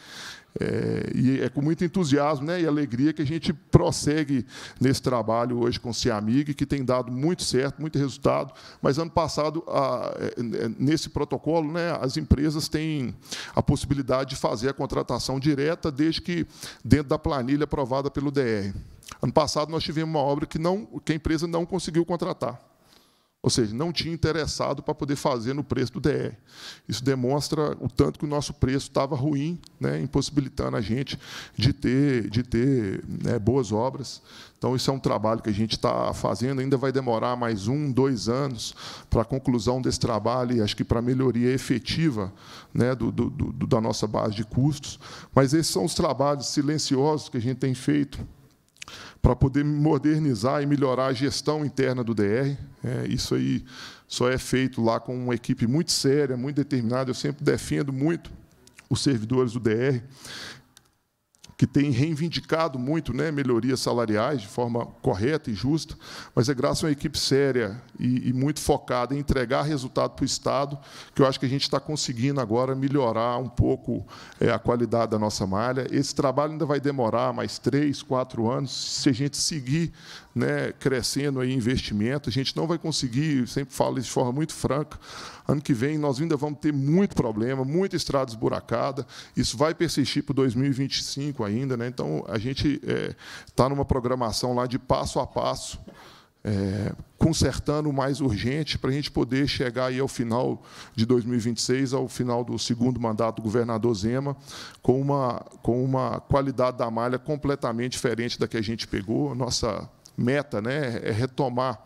É, e é com muito entusiasmo né, e alegria que a gente prossegue nesse trabalho hoje com o CIAMIG, que tem dado muito certo, muito resultado. Mas, ano passado, a, é, é, nesse protocolo, né, as empresas têm a possibilidade de fazer a contratação direta, desde que dentro da planilha aprovada pelo DR. Ano passado nós tivemos uma obra que, não, que a empresa não conseguiu contratar. Ou seja, não tinha interessado para poder fazer no preço do DR. Isso demonstra o tanto que o nosso preço estava ruim, né, impossibilitando a gente de ter, de ter né, boas obras. Então, isso é um trabalho que a gente está fazendo. Ainda vai demorar mais um, dois anos para a conclusão desse trabalho e acho que para a melhoria efetiva né, do, do, do, da nossa base de custos. Mas esses são os trabalhos silenciosos que a gente tem feito para poder modernizar e melhorar a gestão interna do DR. É, isso aí só é feito lá com uma equipe muito séria, muito determinada. Eu sempre defendo muito os servidores do DR que tem reivindicado muito né, melhorias salariais de forma correta e justa, mas é graças a uma equipe séria e, e muito focada em entregar resultado para o Estado, que eu acho que a gente está conseguindo agora melhorar um pouco é, a qualidade da nossa malha. Esse trabalho ainda vai demorar mais três, quatro anos, se a gente seguir né, crescendo aí investimento. A gente não vai conseguir, sempre falo isso de forma muito franca, ano que vem nós ainda vamos ter muito problema, muita estrada esburacada. Isso vai persistir para 2025 ainda. Né? Então, a gente está é, tá numa programação lá de passo a passo, é, consertando o mais urgente para a gente poder chegar aí ao final de 2026, ao final do segundo mandato do governador Zema, com uma, com uma qualidade da malha completamente diferente da que a gente pegou. Nossa meta, né? É retomar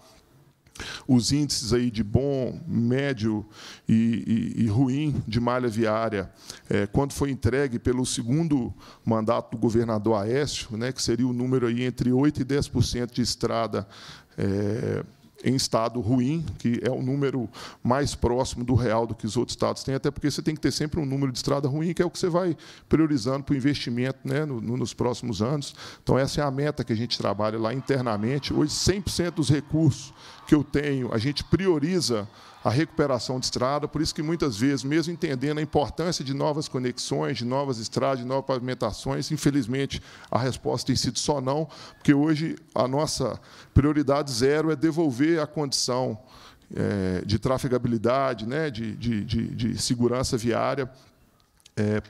os índices aí de bom, médio e, e, e ruim de malha viária, é, quando foi entregue pelo segundo mandato do governador Aécio, né, que seria o número aí entre 8% e 10% de estrada é, em estado ruim, que é o número mais próximo do real do que os outros estados têm, até porque você tem que ter sempre um número de estrada ruim, que é o que você vai priorizando para o investimento né, no, no, nos próximos anos. Então, essa é a meta que a gente trabalha lá internamente. Hoje, 100% dos recursos que eu tenho, a gente prioriza a recuperação de estrada. Por isso que muitas vezes, mesmo entendendo a importância de novas conexões, de novas estradas, de novas pavimentações, infelizmente a resposta tem sido só não, porque hoje a nossa prioridade zero é devolver a condição é, de trafegabilidade, né, de, de, de, de segurança viária. É,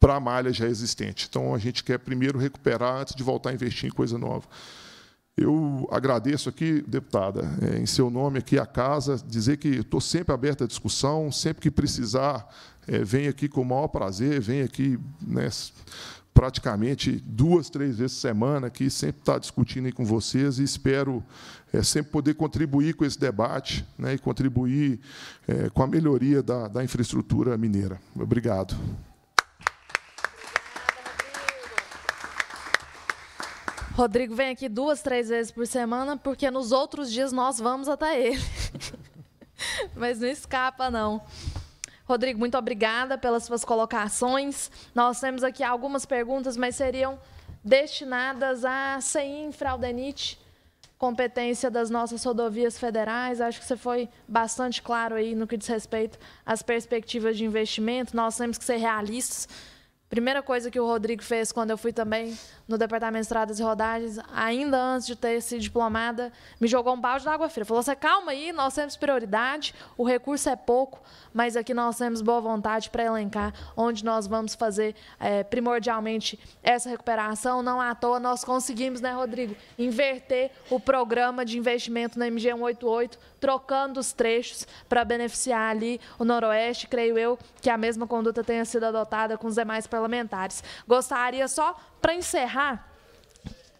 para a malha já existente. Então, a gente quer primeiro recuperar antes de voltar a investir em coisa nova. Eu agradeço aqui, deputada, é, em seu nome aqui a casa, dizer que estou sempre aberto à discussão, sempre que precisar, é, venho aqui com o maior prazer, venho aqui né, praticamente duas, três vezes por semana aqui, sempre estar tá discutindo aí com vocês e espero é, sempre poder contribuir com esse debate né, e contribuir é, com a melhoria da, da infraestrutura mineira. Obrigado. Rodrigo vem aqui duas, três vezes por semana, porque nos outros dias nós vamos até ele. Mas não escapa, não. Rodrigo, muito obrigada pelas suas colocações. Nós temos aqui algumas perguntas, mas seriam destinadas a CEIM Fraudenite, competência das nossas rodovias federais. Acho que você foi bastante claro aí no que diz respeito às perspectivas de investimento. Nós temos que ser realistas. Primeira coisa que o Rodrigo fez quando eu fui também no Departamento de Estradas e Rodagens, ainda antes de ter se diplomada, me jogou um balde d'água fria. Falou assim, calma aí, nós temos prioridade, o recurso é pouco, mas aqui nós temos boa vontade para elencar onde nós vamos fazer é, primordialmente essa recuperação. Não à toa nós conseguimos, né, Rodrigo, inverter o programa de investimento na MG 188, trocando os trechos para beneficiar ali o Noroeste. Creio eu que a mesma conduta tenha sido adotada com os demais parlamentares. Gostaria só para encerrar,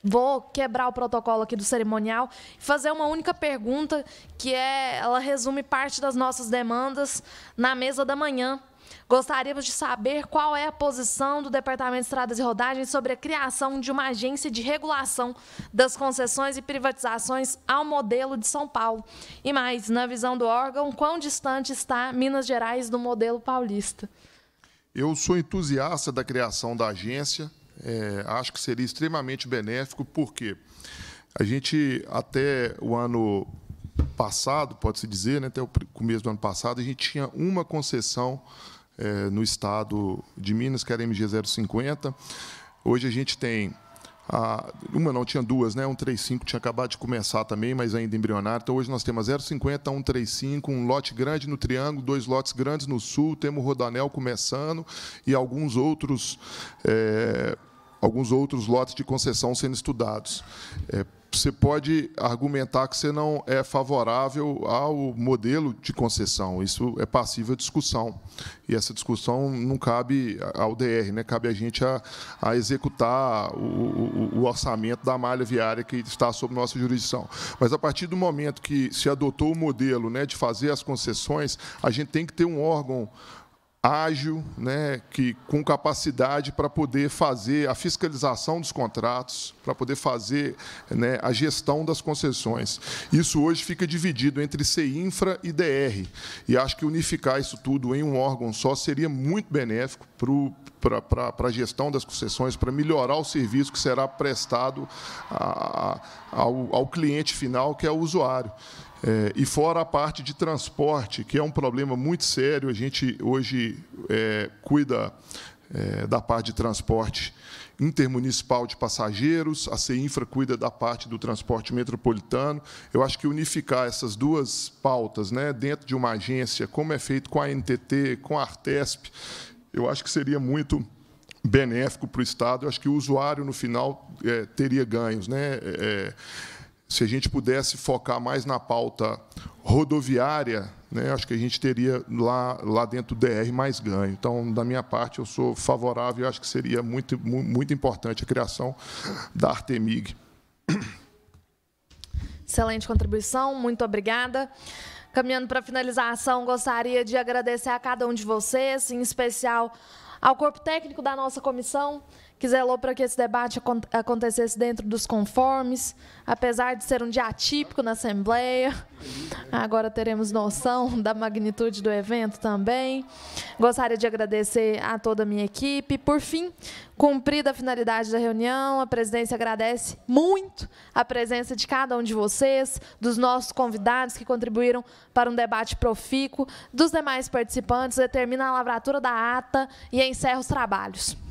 vou quebrar o protocolo aqui do cerimonial e fazer uma única pergunta que é, ela resume parte das nossas demandas na mesa da manhã. Gostaríamos de saber qual é a posição do Departamento de Estradas e Rodagens sobre a criação de uma agência de regulação das concessões e privatizações ao modelo de São Paulo. E mais, na visão do órgão, quão distante está Minas Gerais do modelo paulista? Eu sou entusiasta da criação da agência é, acho que seria extremamente benéfico, porque a gente, até o ano passado, pode-se dizer, né, até o começo do ano passado, a gente tinha uma concessão é, no estado de Minas, que era a MG050. Hoje a gente tem a, uma não, tinha duas, né? 135 tinha acabado de começar também, mas ainda embrionário. Então hoje nós temos a 050, 135, um lote grande no Triângulo, dois lotes grandes no Sul, temos o Rodanel começando e alguns outros. É alguns outros lotes de concessão sendo estudados. É, você pode argumentar que você não é favorável ao modelo de concessão. Isso é passível de discussão. E essa discussão não cabe ao DR, né? cabe a gente a, a executar o, o, o, orçamento da malha viária que está sob nossa jurisdição. Mas a partir do momento que se adotou o modelo né, de fazer as concessões, a gente tem que ter um órgão ágil, né, que com capacidade para poder fazer a fiscalização dos contratos, para poder fazer né, a gestão das concessões. Isso hoje fica dividido entre CINFRA e DR, e acho que unificar isso tudo em um órgão só seria muito benéfico para a gestão das concessões, para melhorar o serviço que será prestado a, ao, ao cliente final, que é o usuário. É, e fora a parte de transporte, que é um problema muito sério, a gente hoje é, cuida é, da parte de transporte intermunicipal de passageiros, a CEINFRA cuida da parte do transporte metropolitano. Eu acho que unificar essas duas pautas né, dentro de uma agência, como é feito com a NTT, com a Artesp, eu acho que seria muito benéfico para o Estado. Eu acho que o usuário, no final, é, teria ganhos. Né? É, é, se a gente pudesse focar mais na pauta rodoviária, né, acho que a gente teria lá, lá dentro do DR mais ganho. Então, da minha parte, eu sou favorável e acho que seria muito, muito importante a criação da Artemig. Excelente contribuição, muito obrigada. Caminhando para a finalização, gostaria de agradecer a cada um de vocês, em especial ao corpo técnico da nossa comissão, que zelou para que esse debate acontecesse dentro dos conformes, apesar de ser um dia atípico na Assembleia. Agora teremos noção da magnitude do evento também. Gostaria de agradecer a toda a minha equipe. Por fim, cumprida a finalidade da reunião, a presidência agradece muito a presença de cada um de vocês, dos nossos convidados que contribuíram para um debate profícuo, dos demais participantes, determina a lavratura da ata e encerra os trabalhos.